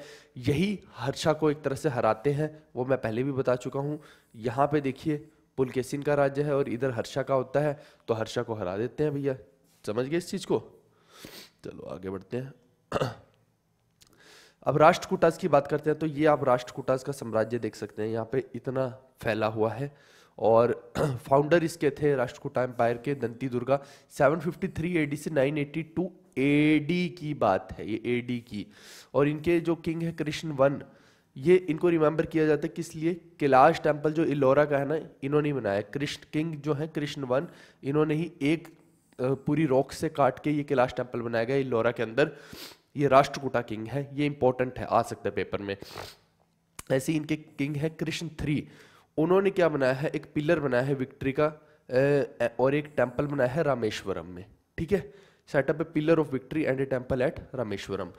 यही हर्षा को एक तरह से हराते हैं वो मैं पहले भी बता चुका हूँ यहाँ पे देखिए पुलकेसिन का राज्य है और इधर हर्षा का होता है तो हर्षा को हरा देते हैं भैया समझ गए इस चीज़ को चलो आगे बढ़ते हैं अब राष्ट्रकूटास की बात करते हैं तो ये आप राष्ट्रकूटास का साम्राज्य देख सकते हैं यहाँ पे इतना फैला हुआ है और फाउंडर इसके थे राष्ट्रकूटा एम्पायर के दंती दुर्गा 753 एडी से 982 एडी की बात है ये एडी की और इनके जो किंग है कृष्ण वन ये इनको रिमेंबर किया जाता है किस लिए कैलाश टेम्पल जो इलोरा का है ना इन्होंने बनाया कृष्ण किंग जो है कृष्ण वन इन्होंने ही एक पूरी रॉक से काट के ये कैलाश टेम्पल बनाया गया इलोरा के अंदर ये राष्ट्रकुटा किंग है ये इंपॉर्टेंट है आ सकता है पेपर में ऐसे इनके किंग है कृष्ण थ्री उन्होंने क्या बनाया है एक पिलर बनाया है विक्ट्री का और एक टेम्पल बनाया है रामेश्वरम में ठीक है set up a pillar of victory and a temple at Rameswaram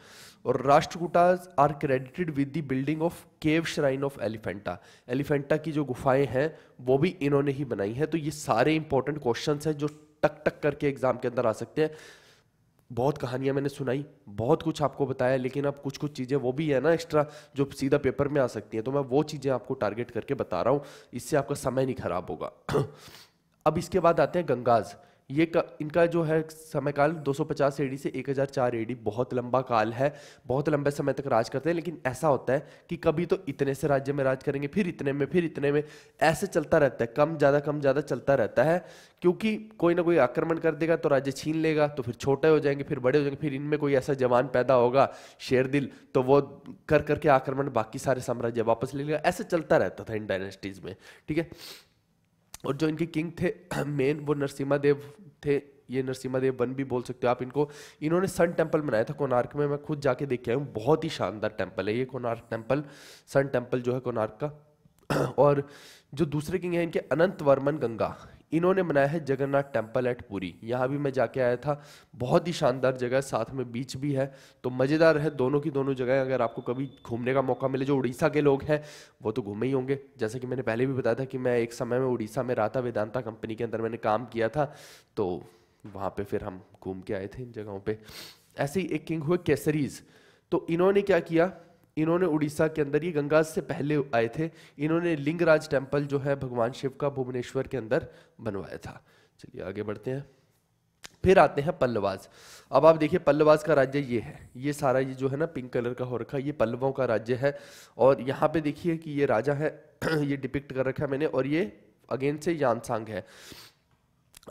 और Rashtrakutas are credited with the building of cave shrine of Elephanta Elephanta की जो गुफाएं हैं वो भी इन्होंने ही बनाई हैं तो ये सारे इंपॉर्टेंट क्वेश्चन हैं जो टक टक करके एग्जाम के अंदर आ सकते हैं बहुत कहानियाँ मैंने सुनाई बहुत कुछ आपको बताया लेकिन अब कुछ कुछ चीज़ें वो भी है ना एक्स्ट्रा जो सीधा पेपर में आ सकती हैं तो मैं वो चीज़ें आपको टारगेट करके बता रहा हूँ इससे आपका समय नहीं खराब होगा अब इसके बाद आते हैं गंगाज ये का, इनका जो है समयकाल 250 एडी से 1004 एडी बहुत लंबा काल है बहुत लंबे समय तक राज करते हैं लेकिन ऐसा होता है कि कभी तो इतने से राज्य में राज करेंगे फिर इतने में फिर इतने में ऐसे चलता रहता है कम ज़्यादा कम ज़्यादा चलता रहता है क्योंकि कोई ना कोई आक्रमण कर देगा तो राज्य छीन लेगा तो फिर छोटे हो जाएंगे फिर बड़े हो जाएंगे फिर इनमें कोई ऐसा जवान पैदा होगा शेर दिल तो वो कर करके आक्रमण बाकी सारे साम्राज्य वापस ले लेगा ऐसे चलता रहता था इन डायनेस्टीज़ में ठीक है और जो इनके किंग थे मेन वो नरसिम्हा देव थे ये नरसिम्हा देव वन भी बोल सकते हो आप इनको इन्होंने सन टेम्पल बनाया था कोनार्क में मैं खुद जाके देख के आया हूँ बहुत ही शानदार टेम्पल है ये कोनार्क टेम्पल सन टेम्पल जो है कोनार्क का और जो दूसरे किंग हैं इनके अनंत वर्मन गंगा इन्होंने बनाया है जगन्नाथ टेम्पल एट पूरी यहाँ भी मैं जाके आया था बहुत ही शानदार जगह है साथ में बीच भी है तो मज़ेदार है दोनों की दोनों जगह अगर आपको कभी घूमने का मौका मिले जो उड़ीसा के लोग हैं वो तो घूमे ही होंगे जैसे कि मैंने पहले भी बताया था कि मैं एक समय में उड़ीसा में रहा था वेदांता कंपनी के अंदर मैंने काम किया था तो वहाँ पर फिर हम घूम के आए थे इन जगहों पर ऐसे ही एक किंग हुए केसरीज तो इन्होंने क्या किया इन्होंने उड़ीसा के अंदर ये गंगा से पहले आए थे इन्होंने लिंगराज टेम्पल जो है भगवान शिव का भुवनेश्वर के अंदर बनवाया था चलिए आगे बढ़ते हैं फिर आते हैं पल्लवाज अब आप देखिए पल्लवाज का राज्य ये है ये सारा ये जो है ना पिंक कलर का हो रखा है ये पल्लवों का राज्य है और यहाँ पे देखिए कि ये राजा है ये डिपिक्ट कर रखा है मैंने और ये अगेन से यानसांग है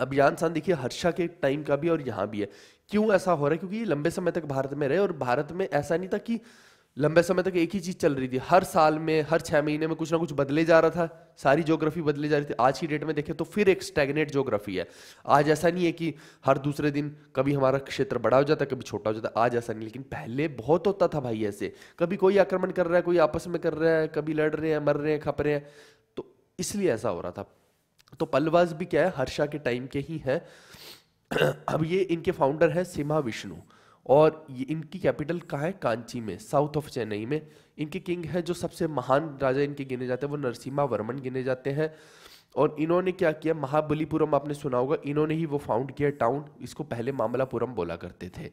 अब यानसांग देखिए हर्षा के टाइम का भी और यहाँ भी है क्यों ऐसा हो रहा है क्योंकि ये लंबे समय तक भारत में रहे और भारत में ऐसा नहीं था कि लंबे समय तक एक ही चीज़ चल रही थी हर साल में हर छः महीने में कुछ ना कुछ बदले जा रहा था सारी ज्योग्राफी बदले जा रही थी आज की डेट में देखें तो फिर एक स्टैगनेट ज्योग्राफी है आज ऐसा नहीं है कि हर दूसरे दिन कभी हमारा क्षेत्र बड़ा हो जाता है कभी छोटा हो जाता है आज ऐसा नहीं लेकिन पहले बहुत होता था भाई ऐसे कभी कोई आक्रमण कर रहा है कोई आपस में कर रहा है कभी लड़ रहे हैं मर रहे हैं खप रहे हैं तो इसलिए ऐसा हो रहा था तो पलवाज भी क्या है हर्षा के टाइम के ही है अब ये इनके फाउंडर है सिमा विष्णु और ये इनकी कैपिटल कहाँ है कांची में साउथ ऑफ चेन्नई में इनके किंग हैं जो सबसे महान राजा इनके गिने जाते हैं वो नरसिम्हा वर्मन गिने जाते हैं और इन्होंने क्या किया महाबलीपुरम आपने सुना होगा इन्होंने ही वो फाउंड किया टाउन इसको पहले मामलापुरम बोला करते थे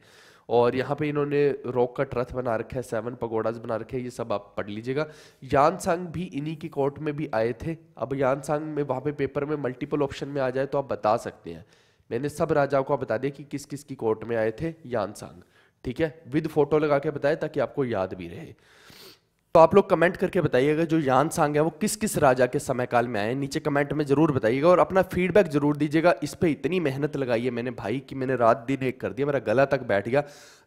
और यहाँ पे इन्होंने रॉक का ट्रथ बना रखा है सेवन पगोडाज बना रखे हैं ये सब आप पढ़ लीजिएगा यान सांग भी इन्हीं की कोर्ट में भी आए थे अब यान सांग में वहाँ पे पेपर में मल्टीपल ऑप्शन में आ जाए तो आप बता सकते हैं मैंने सब राजाओं को बता दिया कि किस किस की कोर्ट में आए थे सांग ठीक है विद फोटो लगा के बताए ताकि आपको याद भी रहे तो आप लोग कमेंट करके बताइएगा जो यान सांग है वो किस किस राजा के समय काल में आए नीचे कमेंट में जरूर बताइएगा और अपना फीडबैक जरूर दीजिएगा इस पर इतनी मेहनत लगाई है मैंने भाई कि मैंने रात दिन एक कर दिया मेरा गला तक बैठ गया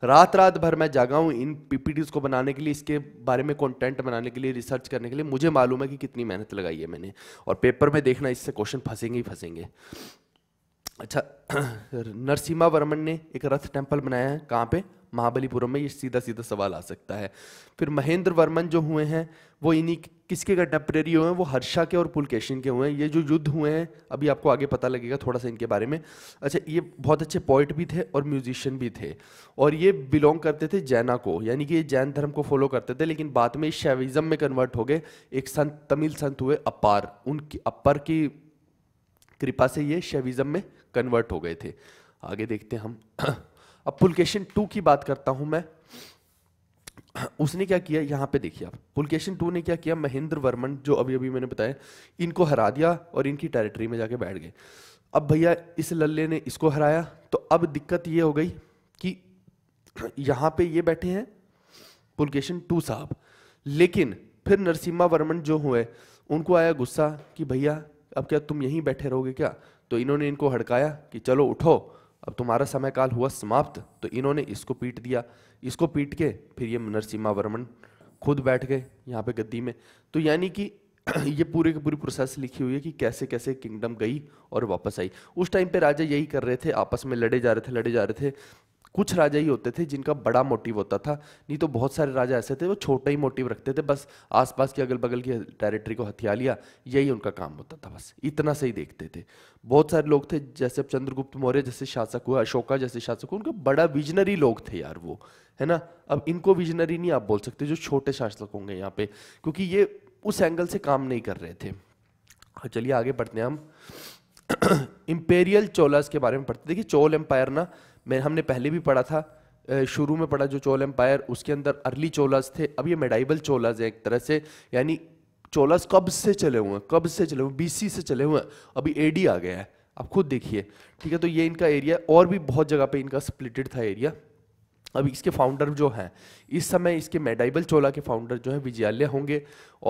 रात रात भर मैं जागा हूँ इन पीपीटीज को बनाने के लिए इसके बारे में कॉन्टेंट बनाने के लिए रिसर्च करने के लिए मुझे मालूम है कि कितनी मेहनत लगाई है मैंने और पेपर में देखना इससे क्वेश्चन फंसेंगे ही फंसेंगे अच्छा नरसिम्हा वर्मन ने एक रथ टेम्पल बनाया है कहाँ पे महाबलीपुरम में ये सीधा सीधा सवाल आ सकता है फिर महेंद्र वर्मन जो हुए हैं वो इन्हीं किसके कंटेम्प्रेरी हुए हैं वो हर्षा के और पुलकेशिन के हुए हैं ये जो युद्ध हुए हैं अभी आपको आगे पता लगेगा थोड़ा सा इनके बारे में अच्छा ये बहुत अच्छे पोइट भी थे और म्यूजिशियन भी थे और ये बिलोंग करते थे जैना को यानी कि ये जैन धर्म को फॉलो करते थे लेकिन बाद में शैविज्म में कन्वर्ट हो गए एक संत तमिल संत हुए अपार उनकी अपर की कृपा से ये शैविज्म में कन्वर्ट हो गए थे आगे देखते हैं हम अब पुलकेशन टू की बात करता हूं मैं उसने क्या किया यहां पे देखिए आप पुलकेशन टू ने क्या किया महेंद्र वर्मन जो अभी अभी मैंने बताया इनको हरा दिया और इनकी टेरिटरी में जाके बैठ गए अब भैया इस लल्ले ने इसको हराया तो अब दिक्कत ये हो गई कि यहां पे ये बैठे हैं पुलकेशन टू साहब लेकिन फिर नरसिम्हा वर्मन जो हुए उनको आया गुस्सा कि भैया अब क्या तुम यहीं बैठे रहोगे क्या तो इन्होंने इनको हड़काया कि चलो उठो अब तुम्हारा समय काल हुआ समाप्त तो इन्होंने इसको पीट दिया इसको पीट के फिर ये नरसिम्हा वर्मन खुद बैठ गए यहाँ पे गद्दी में तो यानी कि ये पूरे की पूरी प्रोसेस लिखी हुई है कि कैसे कैसे किंगडम गई और वापस आई उस टाइम पे राजा यही कर रहे थे आपस में लड़े जा रहे थे लड़े जा रहे थे कुछ राजा ही होते थे जिनका बड़ा मोटिव होता था नहीं तो बहुत सारे राजा ऐसे थे वो छोटा ही मोटिव रखते थे बस आसपास के अगल बगल की टेरिटरी को हथिया लिया यही उनका काम होता था बस इतना सही देखते थे बहुत सारे लोग थे जैसे अब चंद्रगुप्त मौर्य जैसे शासक हुआ अशोका जैसे शासक हुआ उनका बड़ा विजनरी लोग थे यार वो है ना अब इनको विजनरी नहीं आप बोल सकते जो छोटे शासक होंगे यहाँ पे क्योंकि ये उस एंगल से काम नहीं कर रहे थे चलिए आगे बढ़ते हैं हम इम्पेरियल चोलास के बारे में पढ़ते देखिए चोल एम्पायर ना मैं हमने पहले भी पढ़ा था शुरू में पढ़ा जो चोल एम्पायर उसके अंदर अर्ली चोलाज थे अब ये मेडाइबल चोलाज हैं एक तरह से यानी चोलास कब से चले हुए हैं कब से चले हुए बीसी से चले हुए हैं अभी एडी आ गया है आप खुद देखिए ठीक है तो ये इनका एरिया और भी बहुत जगह पे इनका स्प्लिटेड था एरिया अब इसके फाउंडर जो हैं इस समय इसके मेडाइबल चोला के फाउंडर जो हैं विजयालय होंगे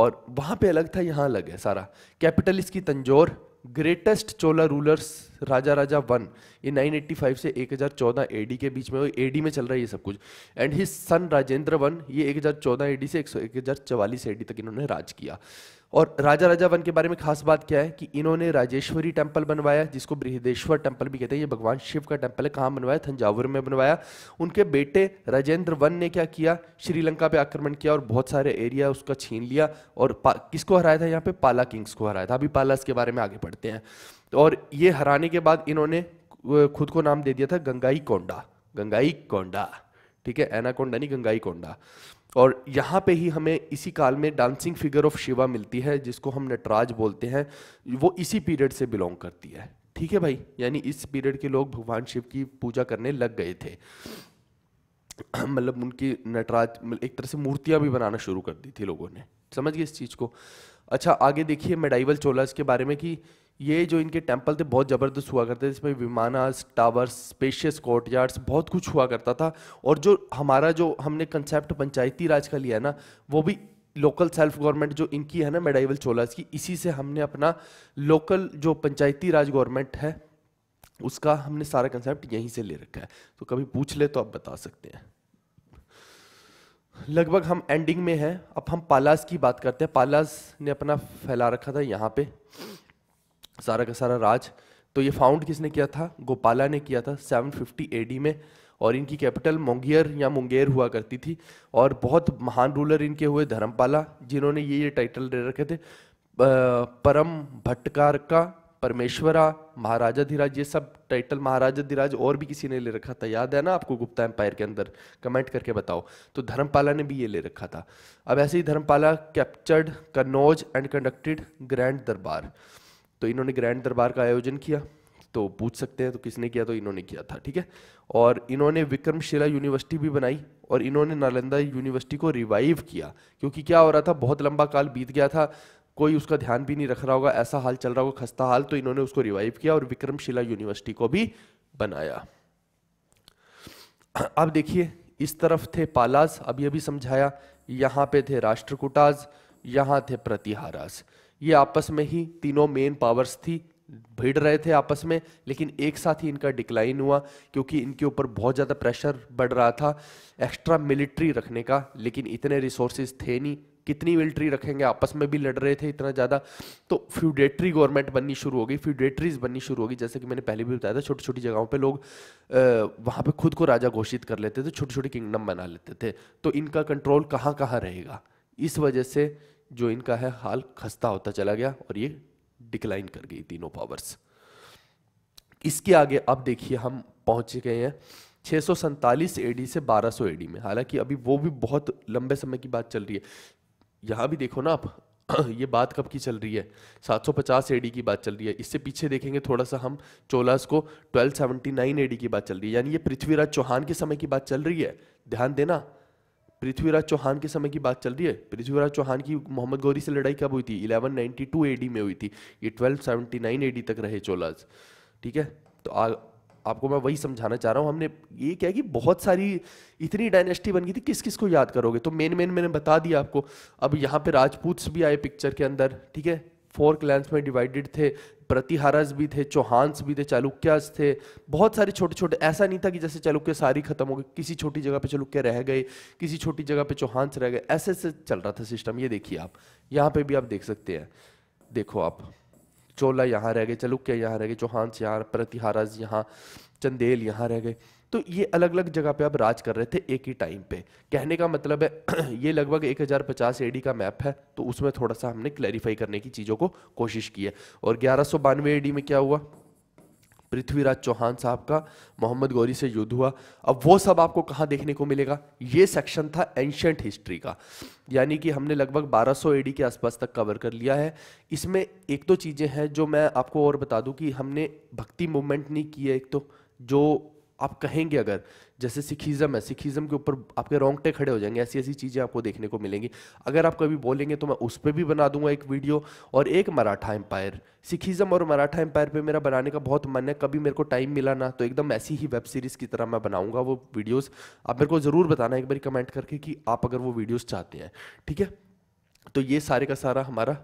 और वहाँ पे अलग था यहाँ अलग है सारा कैपिटल इसकी Tanjore greatest Chola rulers Raja Raja one ये 985 से 1014 एडी के बीच में एडी में चल रहा है ये सब कुछ and his son Rajendra one ये 1014 एडी से एक सौ एडी तक इन्होंने राज किया और राजा राजा वन के बारे में खास बात क्या है कि इन्होंने राजेश्वरी टेम्पल बनवाया जिसको बृहदेश्वर टेम्पल भी कहते हैं ये भगवान शिव का टेम्पल है कहाँ बनवाया थंजावुर में बनवाया उनके बेटे राजेंद्र वन ने क्या किया श्रीलंका पे आक्रमण किया और बहुत सारे एरिया उसका छीन लिया और किसको हराया था यहाँ पे पाला किंग्स को हराया था अभी पालास के बारे में आगे पढ़ते हैं और ये हराने के बाद इन्होंने खुद को नाम दे दिया था गंगाई कोंडा गंगाई कोंडा ठीक है एनाकोंडा नहीं गंगाई कोंडा और यहाँ पे ही हमें इसी काल में डांसिंग फिगर ऑफ शिवा मिलती है जिसको हम नटराज बोलते हैं वो इसी पीरियड से बिलोंग करती है ठीक है भाई यानी इस पीरियड के लोग भगवान शिव की पूजा करने लग गए थे मतलब उनकी नटराज मतलब एक तरह से मूर्तियाँ भी बनाना शुरू कर दी थी लोगों ने समझ गए इस चीज़ को अच्छा आगे देखिए मेडाइवल चोलास के बारे में कि ये जो इनके टेम्पल थे बहुत ज़बरदस्त हुआ करते थे इसमें विमानास टावर्स स्पेशियस कोर्ट यार्ड्स बहुत कुछ हुआ करता था और जो हमारा जो हमने कंसेप्ट पंचायती राज का लिया है ना वो भी लोकल सेल्फ गवर्नमेंट जो इनकी है ना मेडाइवल चोलास की इसी से हमने अपना लोकल जो पंचायती राज गवर्नमेंट है उसका हमने सारा कंसेप्ट यहीं से ले रखा है तो कभी पूछ ले तो आप बता सकते हैं लगभग हम एंडिंग में हैं अब हम पालास की बात करते हैं पालास ने अपना फैला रखा था यहाँ पे सारा का सारा राज तो ये फाउंड किसने किया था गोपाला ने किया था 750 एडी में और इनकी कैपिटल मोंगियर या मुंगेर हुआ करती थी और बहुत महान रूलर इनके हुए धर्मपाला जिन्होंने ये ये टाइटल दे रखे थे परम भट्टकार का परमेश्वरा महाराजा धीराज ये सब टाइटल महाराजा धीराज और भी किसी ने ले रखा था याद है ना आपको गुप्ता एम्पायर के अंदर कमेंट करके बताओ तो धर्मपाला ने भी ये ले रखा था अब ऐसे ही Dharmapala captured Kannauj and conducted grand durbar तो इन्होंने ग्रैंड दरबार का आयोजन किया तो पूछ सकते हैं तो किसने किया तो इन्होंने किया था ठीक है और इन्होंने विक्रमशिला यूनिवर्सिटी भी बनाई और इन्होंने नालंदा यूनिवर्सिटी को रिवाइव किया क्योंकि क्या हो रहा था बहुत लंबा काल बीत गया था कोई उसका ध्यान भी नहीं रख रहा होगा ऐसा हाल चल रहा होगा खस्ता हाल तो इन्होंने उसको रिवाइव किया और विक्रमशिला यूनिवर्सिटी को भी बनाया अब देखिए इस तरफ थे पालाज अभी अभी समझाया यहाँ पे थे राष्ट्रकुटाज यहाँ थे प्रतिहाराज ये आपस में ही तीनों मेन पावर्स थी भिड़ रहे थे आपस में लेकिन एक साथ ही इनका डिक्लाइन हुआ क्योंकि इनके ऊपर बहुत ज़्यादा प्रेशर बढ़ रहा था एक्स्ट्रा मिलिट्री रखने का लेकिन इतने रिसोर्सेज थे नहीं कितनी मिलिट्री रखेंगे आपस में भी लड़ रहे थे इतना ज़्यादा तो फ्यूडेटरी गवर्नमेंट बननी शुरू हो गई फ्यूडेटरीज बननी शुरू हो गई जैसे कि मैंने पहले भी बताया था छोटी छोटी जगहों पे लोग वहाँ पे खुद को राजा घोषित कर लेते थे छोटी छोटी किंगडम बना लेते थे तो इनका कंट्रोल कहाँ कहाँ रहेगा इस वजह से जो इनका है हाल खस्ता होता चला गया और ये डिक्लाइन कर गई तीनों पावर्स इसके आगे अब देखिए हम पहुंच गए हैं छः सौ एडी से 1200 एडी में हालांकि अभी वो भी बहुत लंबे समय की बात चल रही है यहाँ भी देखो ना आप ये बात कब की चल रही है 750 एडी की बात चल रही है इससे पीछे देखेंगे थोड़ा सा हम चोलास को 1279 एडी की बात चल रही है यानी ये पृथ्वीराज चौहान के समय की बात चल रही है ध्यान देना पृथ्वीराज चौहान के समय की बात चल रही है पृथ्वीराज चौहान की मोहम्मद गौरी से लड़ाई कब हुई थी 1192 एडी में हुई थी ये 1279 एडी तक रहे चोलाज ठीक है तो आ, आपको मैं वही समझाना चाह रहा हूँ हमने ये क्या कि बहुत सारी इतनी डायनेस्टी बन गई थी किस किस को याद करोगे तो मेन मेन मैंने बता दिया आपको अब यहाँ पे राजपूत भी आए पिक्चर के अंदर ठीक है फोर क्लैंस में डिवाइडेड थे प्रतिहारज भी थे चौहान्स भी थे चालुक्यास थे बहुत सारे छोटे छोटे ऐसा नहीं था कि जैसे चालुक्य सारी खत्म हो गए किसी छोटी जगह पे चालुक्य रह गए किसी छोटी जगह पे चौहानस रह गए ऐसे ऐसे चल रहा था सिस्टम ये देखिए आप यहाँ पे भी आप देख सकते हैं देखो आप चोला यहाँ रह गए चालुक्य यहाँ रह गए चौहान्स यहाँ प्रतिहारज यहाँ चंदेल यहाँ रह गए तो ये अलग अलग जगह पे अब राज कर रहे थे एक ही टाइम पे कहने का मतलब है ये लगभग 1050 एडी का मैप है तो उसमें थोड़ा सा हमने क्लैरिफाई करने की चीज़ों को कोशिश की है और ग्यारह सौ एडी में क्या हुआ पृथ्वीराज चौहान साहब का मोहम्मद गौरी से युद्ध हुआ अब वो सब आपको कहाँ देखने को मिलेगा ये सेक्शन था एंशंट हिस्ट्री का यानी कि हमने लगभग 1200 एडी के आसपास तक कवर कर लिया है इसमें एक तो चीज़ें हैं जो मैं आपको और बता दूं कि हमने भक्ति मूवमेंट नहीं की है एक तो जो आप कहेंगे अगर जैसे सिखिज़म है सिखिज़म के ऊपर आपके रोंगटे खड़े हो जाएंगे ऐसी ऐसी चीज़ें आपको देखने को मिलेंगी अगर आप कभी बोलेंगे तो मैं उस पर भी बना दूंगा एक वीडियो और एक मराठा एम्पायर सिखिज़म और मराठा एम्पायर पे मेरा बनाने का बहुत मन है कभी मेरे को टाइम मिला ना तो एकदम ऐसी ही वेब सीरीज़ की तरह मैं बनाऊँगा वो वीडियोज़ आप मेरे को ज़रूर बताना एक बार कमेंट करके कि आप अगर वो वीडियोज़ चाहते हैं ठीक है तो ये सारे का सारा हमारा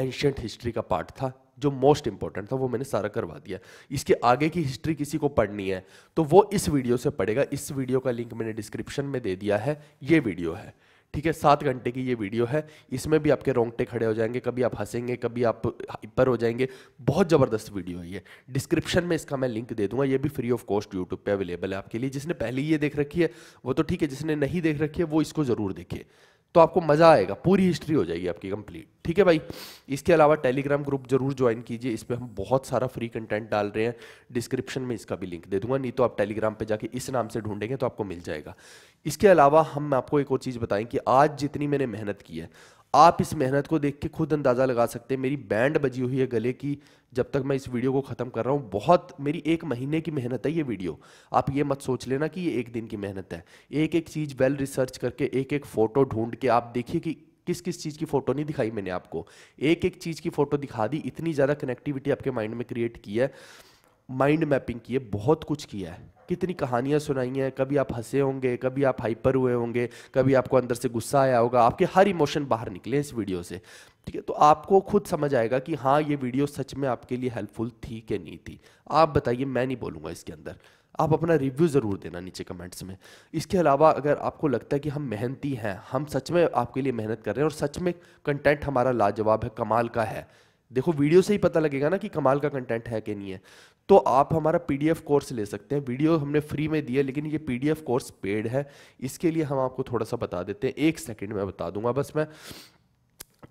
एंशंट हिस्ट्री का पार्ट था जो मोस्ट इंपॉर्टेंट था वो मैंने सारा करवा दिया इसके आगे की हिस्ट्री किसी को पढ़नी है तो वो इस वीडियो से पढ़ेगा इस वीडियो का लिंक मैंने डिस्क्रिप्शन में दे दिया है ये वीडियो है ठीक है सात घंटे की ये वीडियो है इसमें भी आपके रोंगटे खड़े हो जाएंगे कभी आप हंसेंगे कभी आप हाइपर हो जाएंगे बहुत ज़बरदस्त वीडियो है ये डिस्क्रिप्शन में इसका मैं लिंक दे दूंगा ये भी फ्री ऑफ कॉस्ट यूट्यूब पे अवेलेबल है आपके लिए जिसने पहले ये देख रखी है वो तो ठीक है जिसने नहीं देख रखी है वो इसको ज़रूर देखिए तो आपको मज़ा आएगा पूरी हिस्ट्री हो जाएगी आपकी कंप्लीट ठीक है भाई इसके अलावा टेलीग्राम ग्रुप जरूर ज्वाइन कीजिए इस पर हम बहुत सारा फ्री कंटेंट डाल रहे हैं डिस्क्रिप्शन में इसका भी लिंक दे दूंगा नहीं तो आप टेलीग्राम पे जाके इस नाम से ढूंढेंगे तो आपको मिल जाएगा इसके अलावा हम आपको एक और चीज़ बताएं कि आज जितनी मैंने मेहनत की है आप इस मेहनत को देख के खुद अंदाज़ा लगा सकते हैं मेरी बैंड बजी हुई है गले की जब तक मैं इस वीडियो को ख़त्म कर रहा हूँ बहुत मेरी एक महीने की मेहनत है ये वीडियो आप ये मत सोच लेना कि ये एक दिन की मेहनत है एक एक चीज़ वेल रिसर्च करके एक एक फ़ोटो ढूंढ के आप देखिए कि किस किस चीज़ की फ़ोटो नहीं दिखाई मैंने आपको एक एक चीज़ की फ़ोटो दिखा दी इतनी ज़्यादा कनेक्टिविटी आपके माइंड में क्रिएट की है माइंड मैपिंग की है बहुत कुछ किया है कितनी कहानियाँ सुनाई हैं कभी आप हंसे होंगे कभी आप हाइपर हुए होंगे कभी आपको अंदर से गुस्सा आया होगा आपके हर इमोशन बाहर निकले इस वीडियो से ठीक है तो आपको खुद समझ आएगा कि हाँ ये वीडियो सच में आपके लिए हेल्पफुल थी कि नहीं थी आप बताइए मैं नहीं बोलूँगा इसके अंदर आप अपना रिव्यू ज़रूर देना नीचे कमेंट्स में इसके अलावा अगर आपको लगता है कि हम मेहनती हैं हम सच में आपके लिए मेहनत कर रहे हैं और सच में कंटेंट हमारा लाजवाब है कमाल का है देखो वीडियो से ही पता लगेगा ना कि कमाल का कंटेंट है कि नहीं है तो आप हमारा पीडीएफ कोर्स ले सकते हैं वीडियो हमने फ्री में दिया लेकिन ये पीडीएफ कोर्स पेड है इसके लिए हम आपको थोड़ा सा बता देते हैं एक सेकेंड में बता दूंगा बस मैं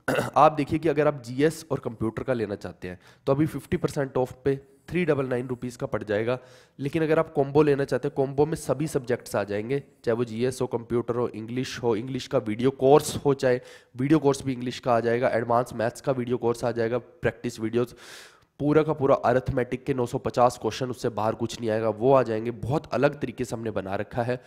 आप देखिए कि अगर आप जीएस और कंप्यूटर का लेना चाहते हैं तो अभी 50 परसेंट ऑफ पे थ्री डबल नाइन रुपीज़ का पड़ जाएगा लेकिन अगर आप कॉम्बो लेना चाहते हैं कॉम्बो में सभी सब्जेक्ट्स आ जाएंगे चाहे वो जीएस हो कंप्यूटर हो इंग्लिश हो इंग्लिश का वीडियो कोर्स हो चाहे वीडियो कोर्स भी इंग्लिश का आ जाएगा एडवांस मैथ्स का वीडियो कोर्स आ जाएगा प्रैक्टिस वीडियोज़ पूरा का पूरा अर्थमेटिक के 950 क्वेश्चन उससे बाहर कुछ नहीं आएगा वो आ जाएंगे बहुत अलग तरीके से हमने बना रखा है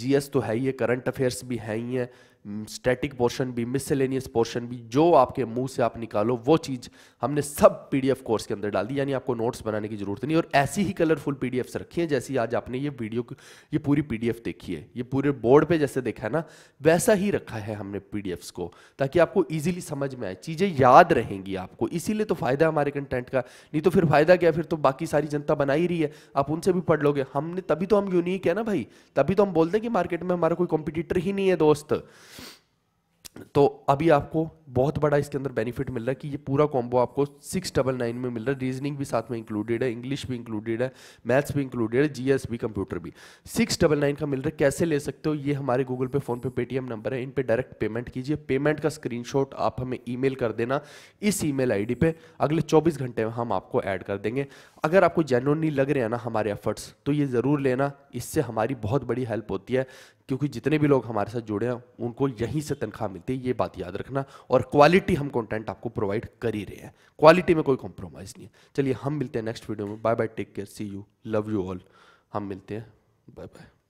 जीएस तो है ही है करंट अफेयर्स भी है ही है स्टैटिक हम्म, पोर्शन भी मिसलेनियस पोर्शन भी जो आपके मुंह से आप निकालो वो चीज़ हमने सब पीडीएफ कोर्स के अंदर डाल दी यानी आपको नोट्स बनाने की जरूरत नहीं और ऐसी ही कलरफुल पीडीएफ्स रखी हैं जैसी आज आपने ये वीडियो ये पूरी पीडीएफ देखी है ये पूरे बोर्ड पे जैसे देखा है ना वैसा ही रखा है हमने पी को ताकि आपको ईजिली समझ में आए चीज़ें याद रहेंगी आपको इसीलिए तो फ़ायदा हमारे कंटेंट का नहीं तो फिर फ़ायदा क्या फिर तो बाकी सारी जनता बना ही रही है आप उनसे भी पढ़ लोगे हमने तभी तो हम यूनिक है ना भाई तभी तो हम बोलते हैं कि मार्केट में हमारा कोई कॉम्पिटिटर ही नहीं है दोस्त तो अभी आपको बहुत बड़ा इसके अंदर बेनिफिट मिल रहा है कि ये पूरा कॉम्बो आपको सिक्स डबल नाइन में मिल रहा है रीजनिंग भी साथ में इंक्लूडेड है इंग्लिश भी इंक्लूडेड है मैथ्स भी इंक्लूडेड है जीएस भी कंप्यूटर भी सिक्स डबल नाइन का मिल रहा है कैसे ले सकते हो ये हमारे गूगल पे फोन पे पेटीएम नंबर है इन पे डायरेक्ट पेमेंट कीजिए पेमेंट का स्क्रीन आप हमें ई कर देना इस ई मेल आई अगले चौबीस घंटे में हम आपको ऐड कर देंगे अगर आपको जेनुअनली लग रहे हैं ना हमारे एफर्ट्स तो ये ज़रूर लेना इससे हमारी बहुत बड़ी हेल्प होती है क्योंकि जितने भी लोग हमारे साथ जुड़े हैं उनको यहीं से तनख्वाह मिलती है ये बात याद रखना और क्वालिटी हम कंटेंट आपको प्रोवाइड कर ही रहे हैं क्वालिटी में कोई कॉम्प्रोमाइज़ नहीं है चलिए हम मिलते हैं नेक्स्ट वीडियो में bye bye take care see you love you all हम मिलते हैं बाय बाय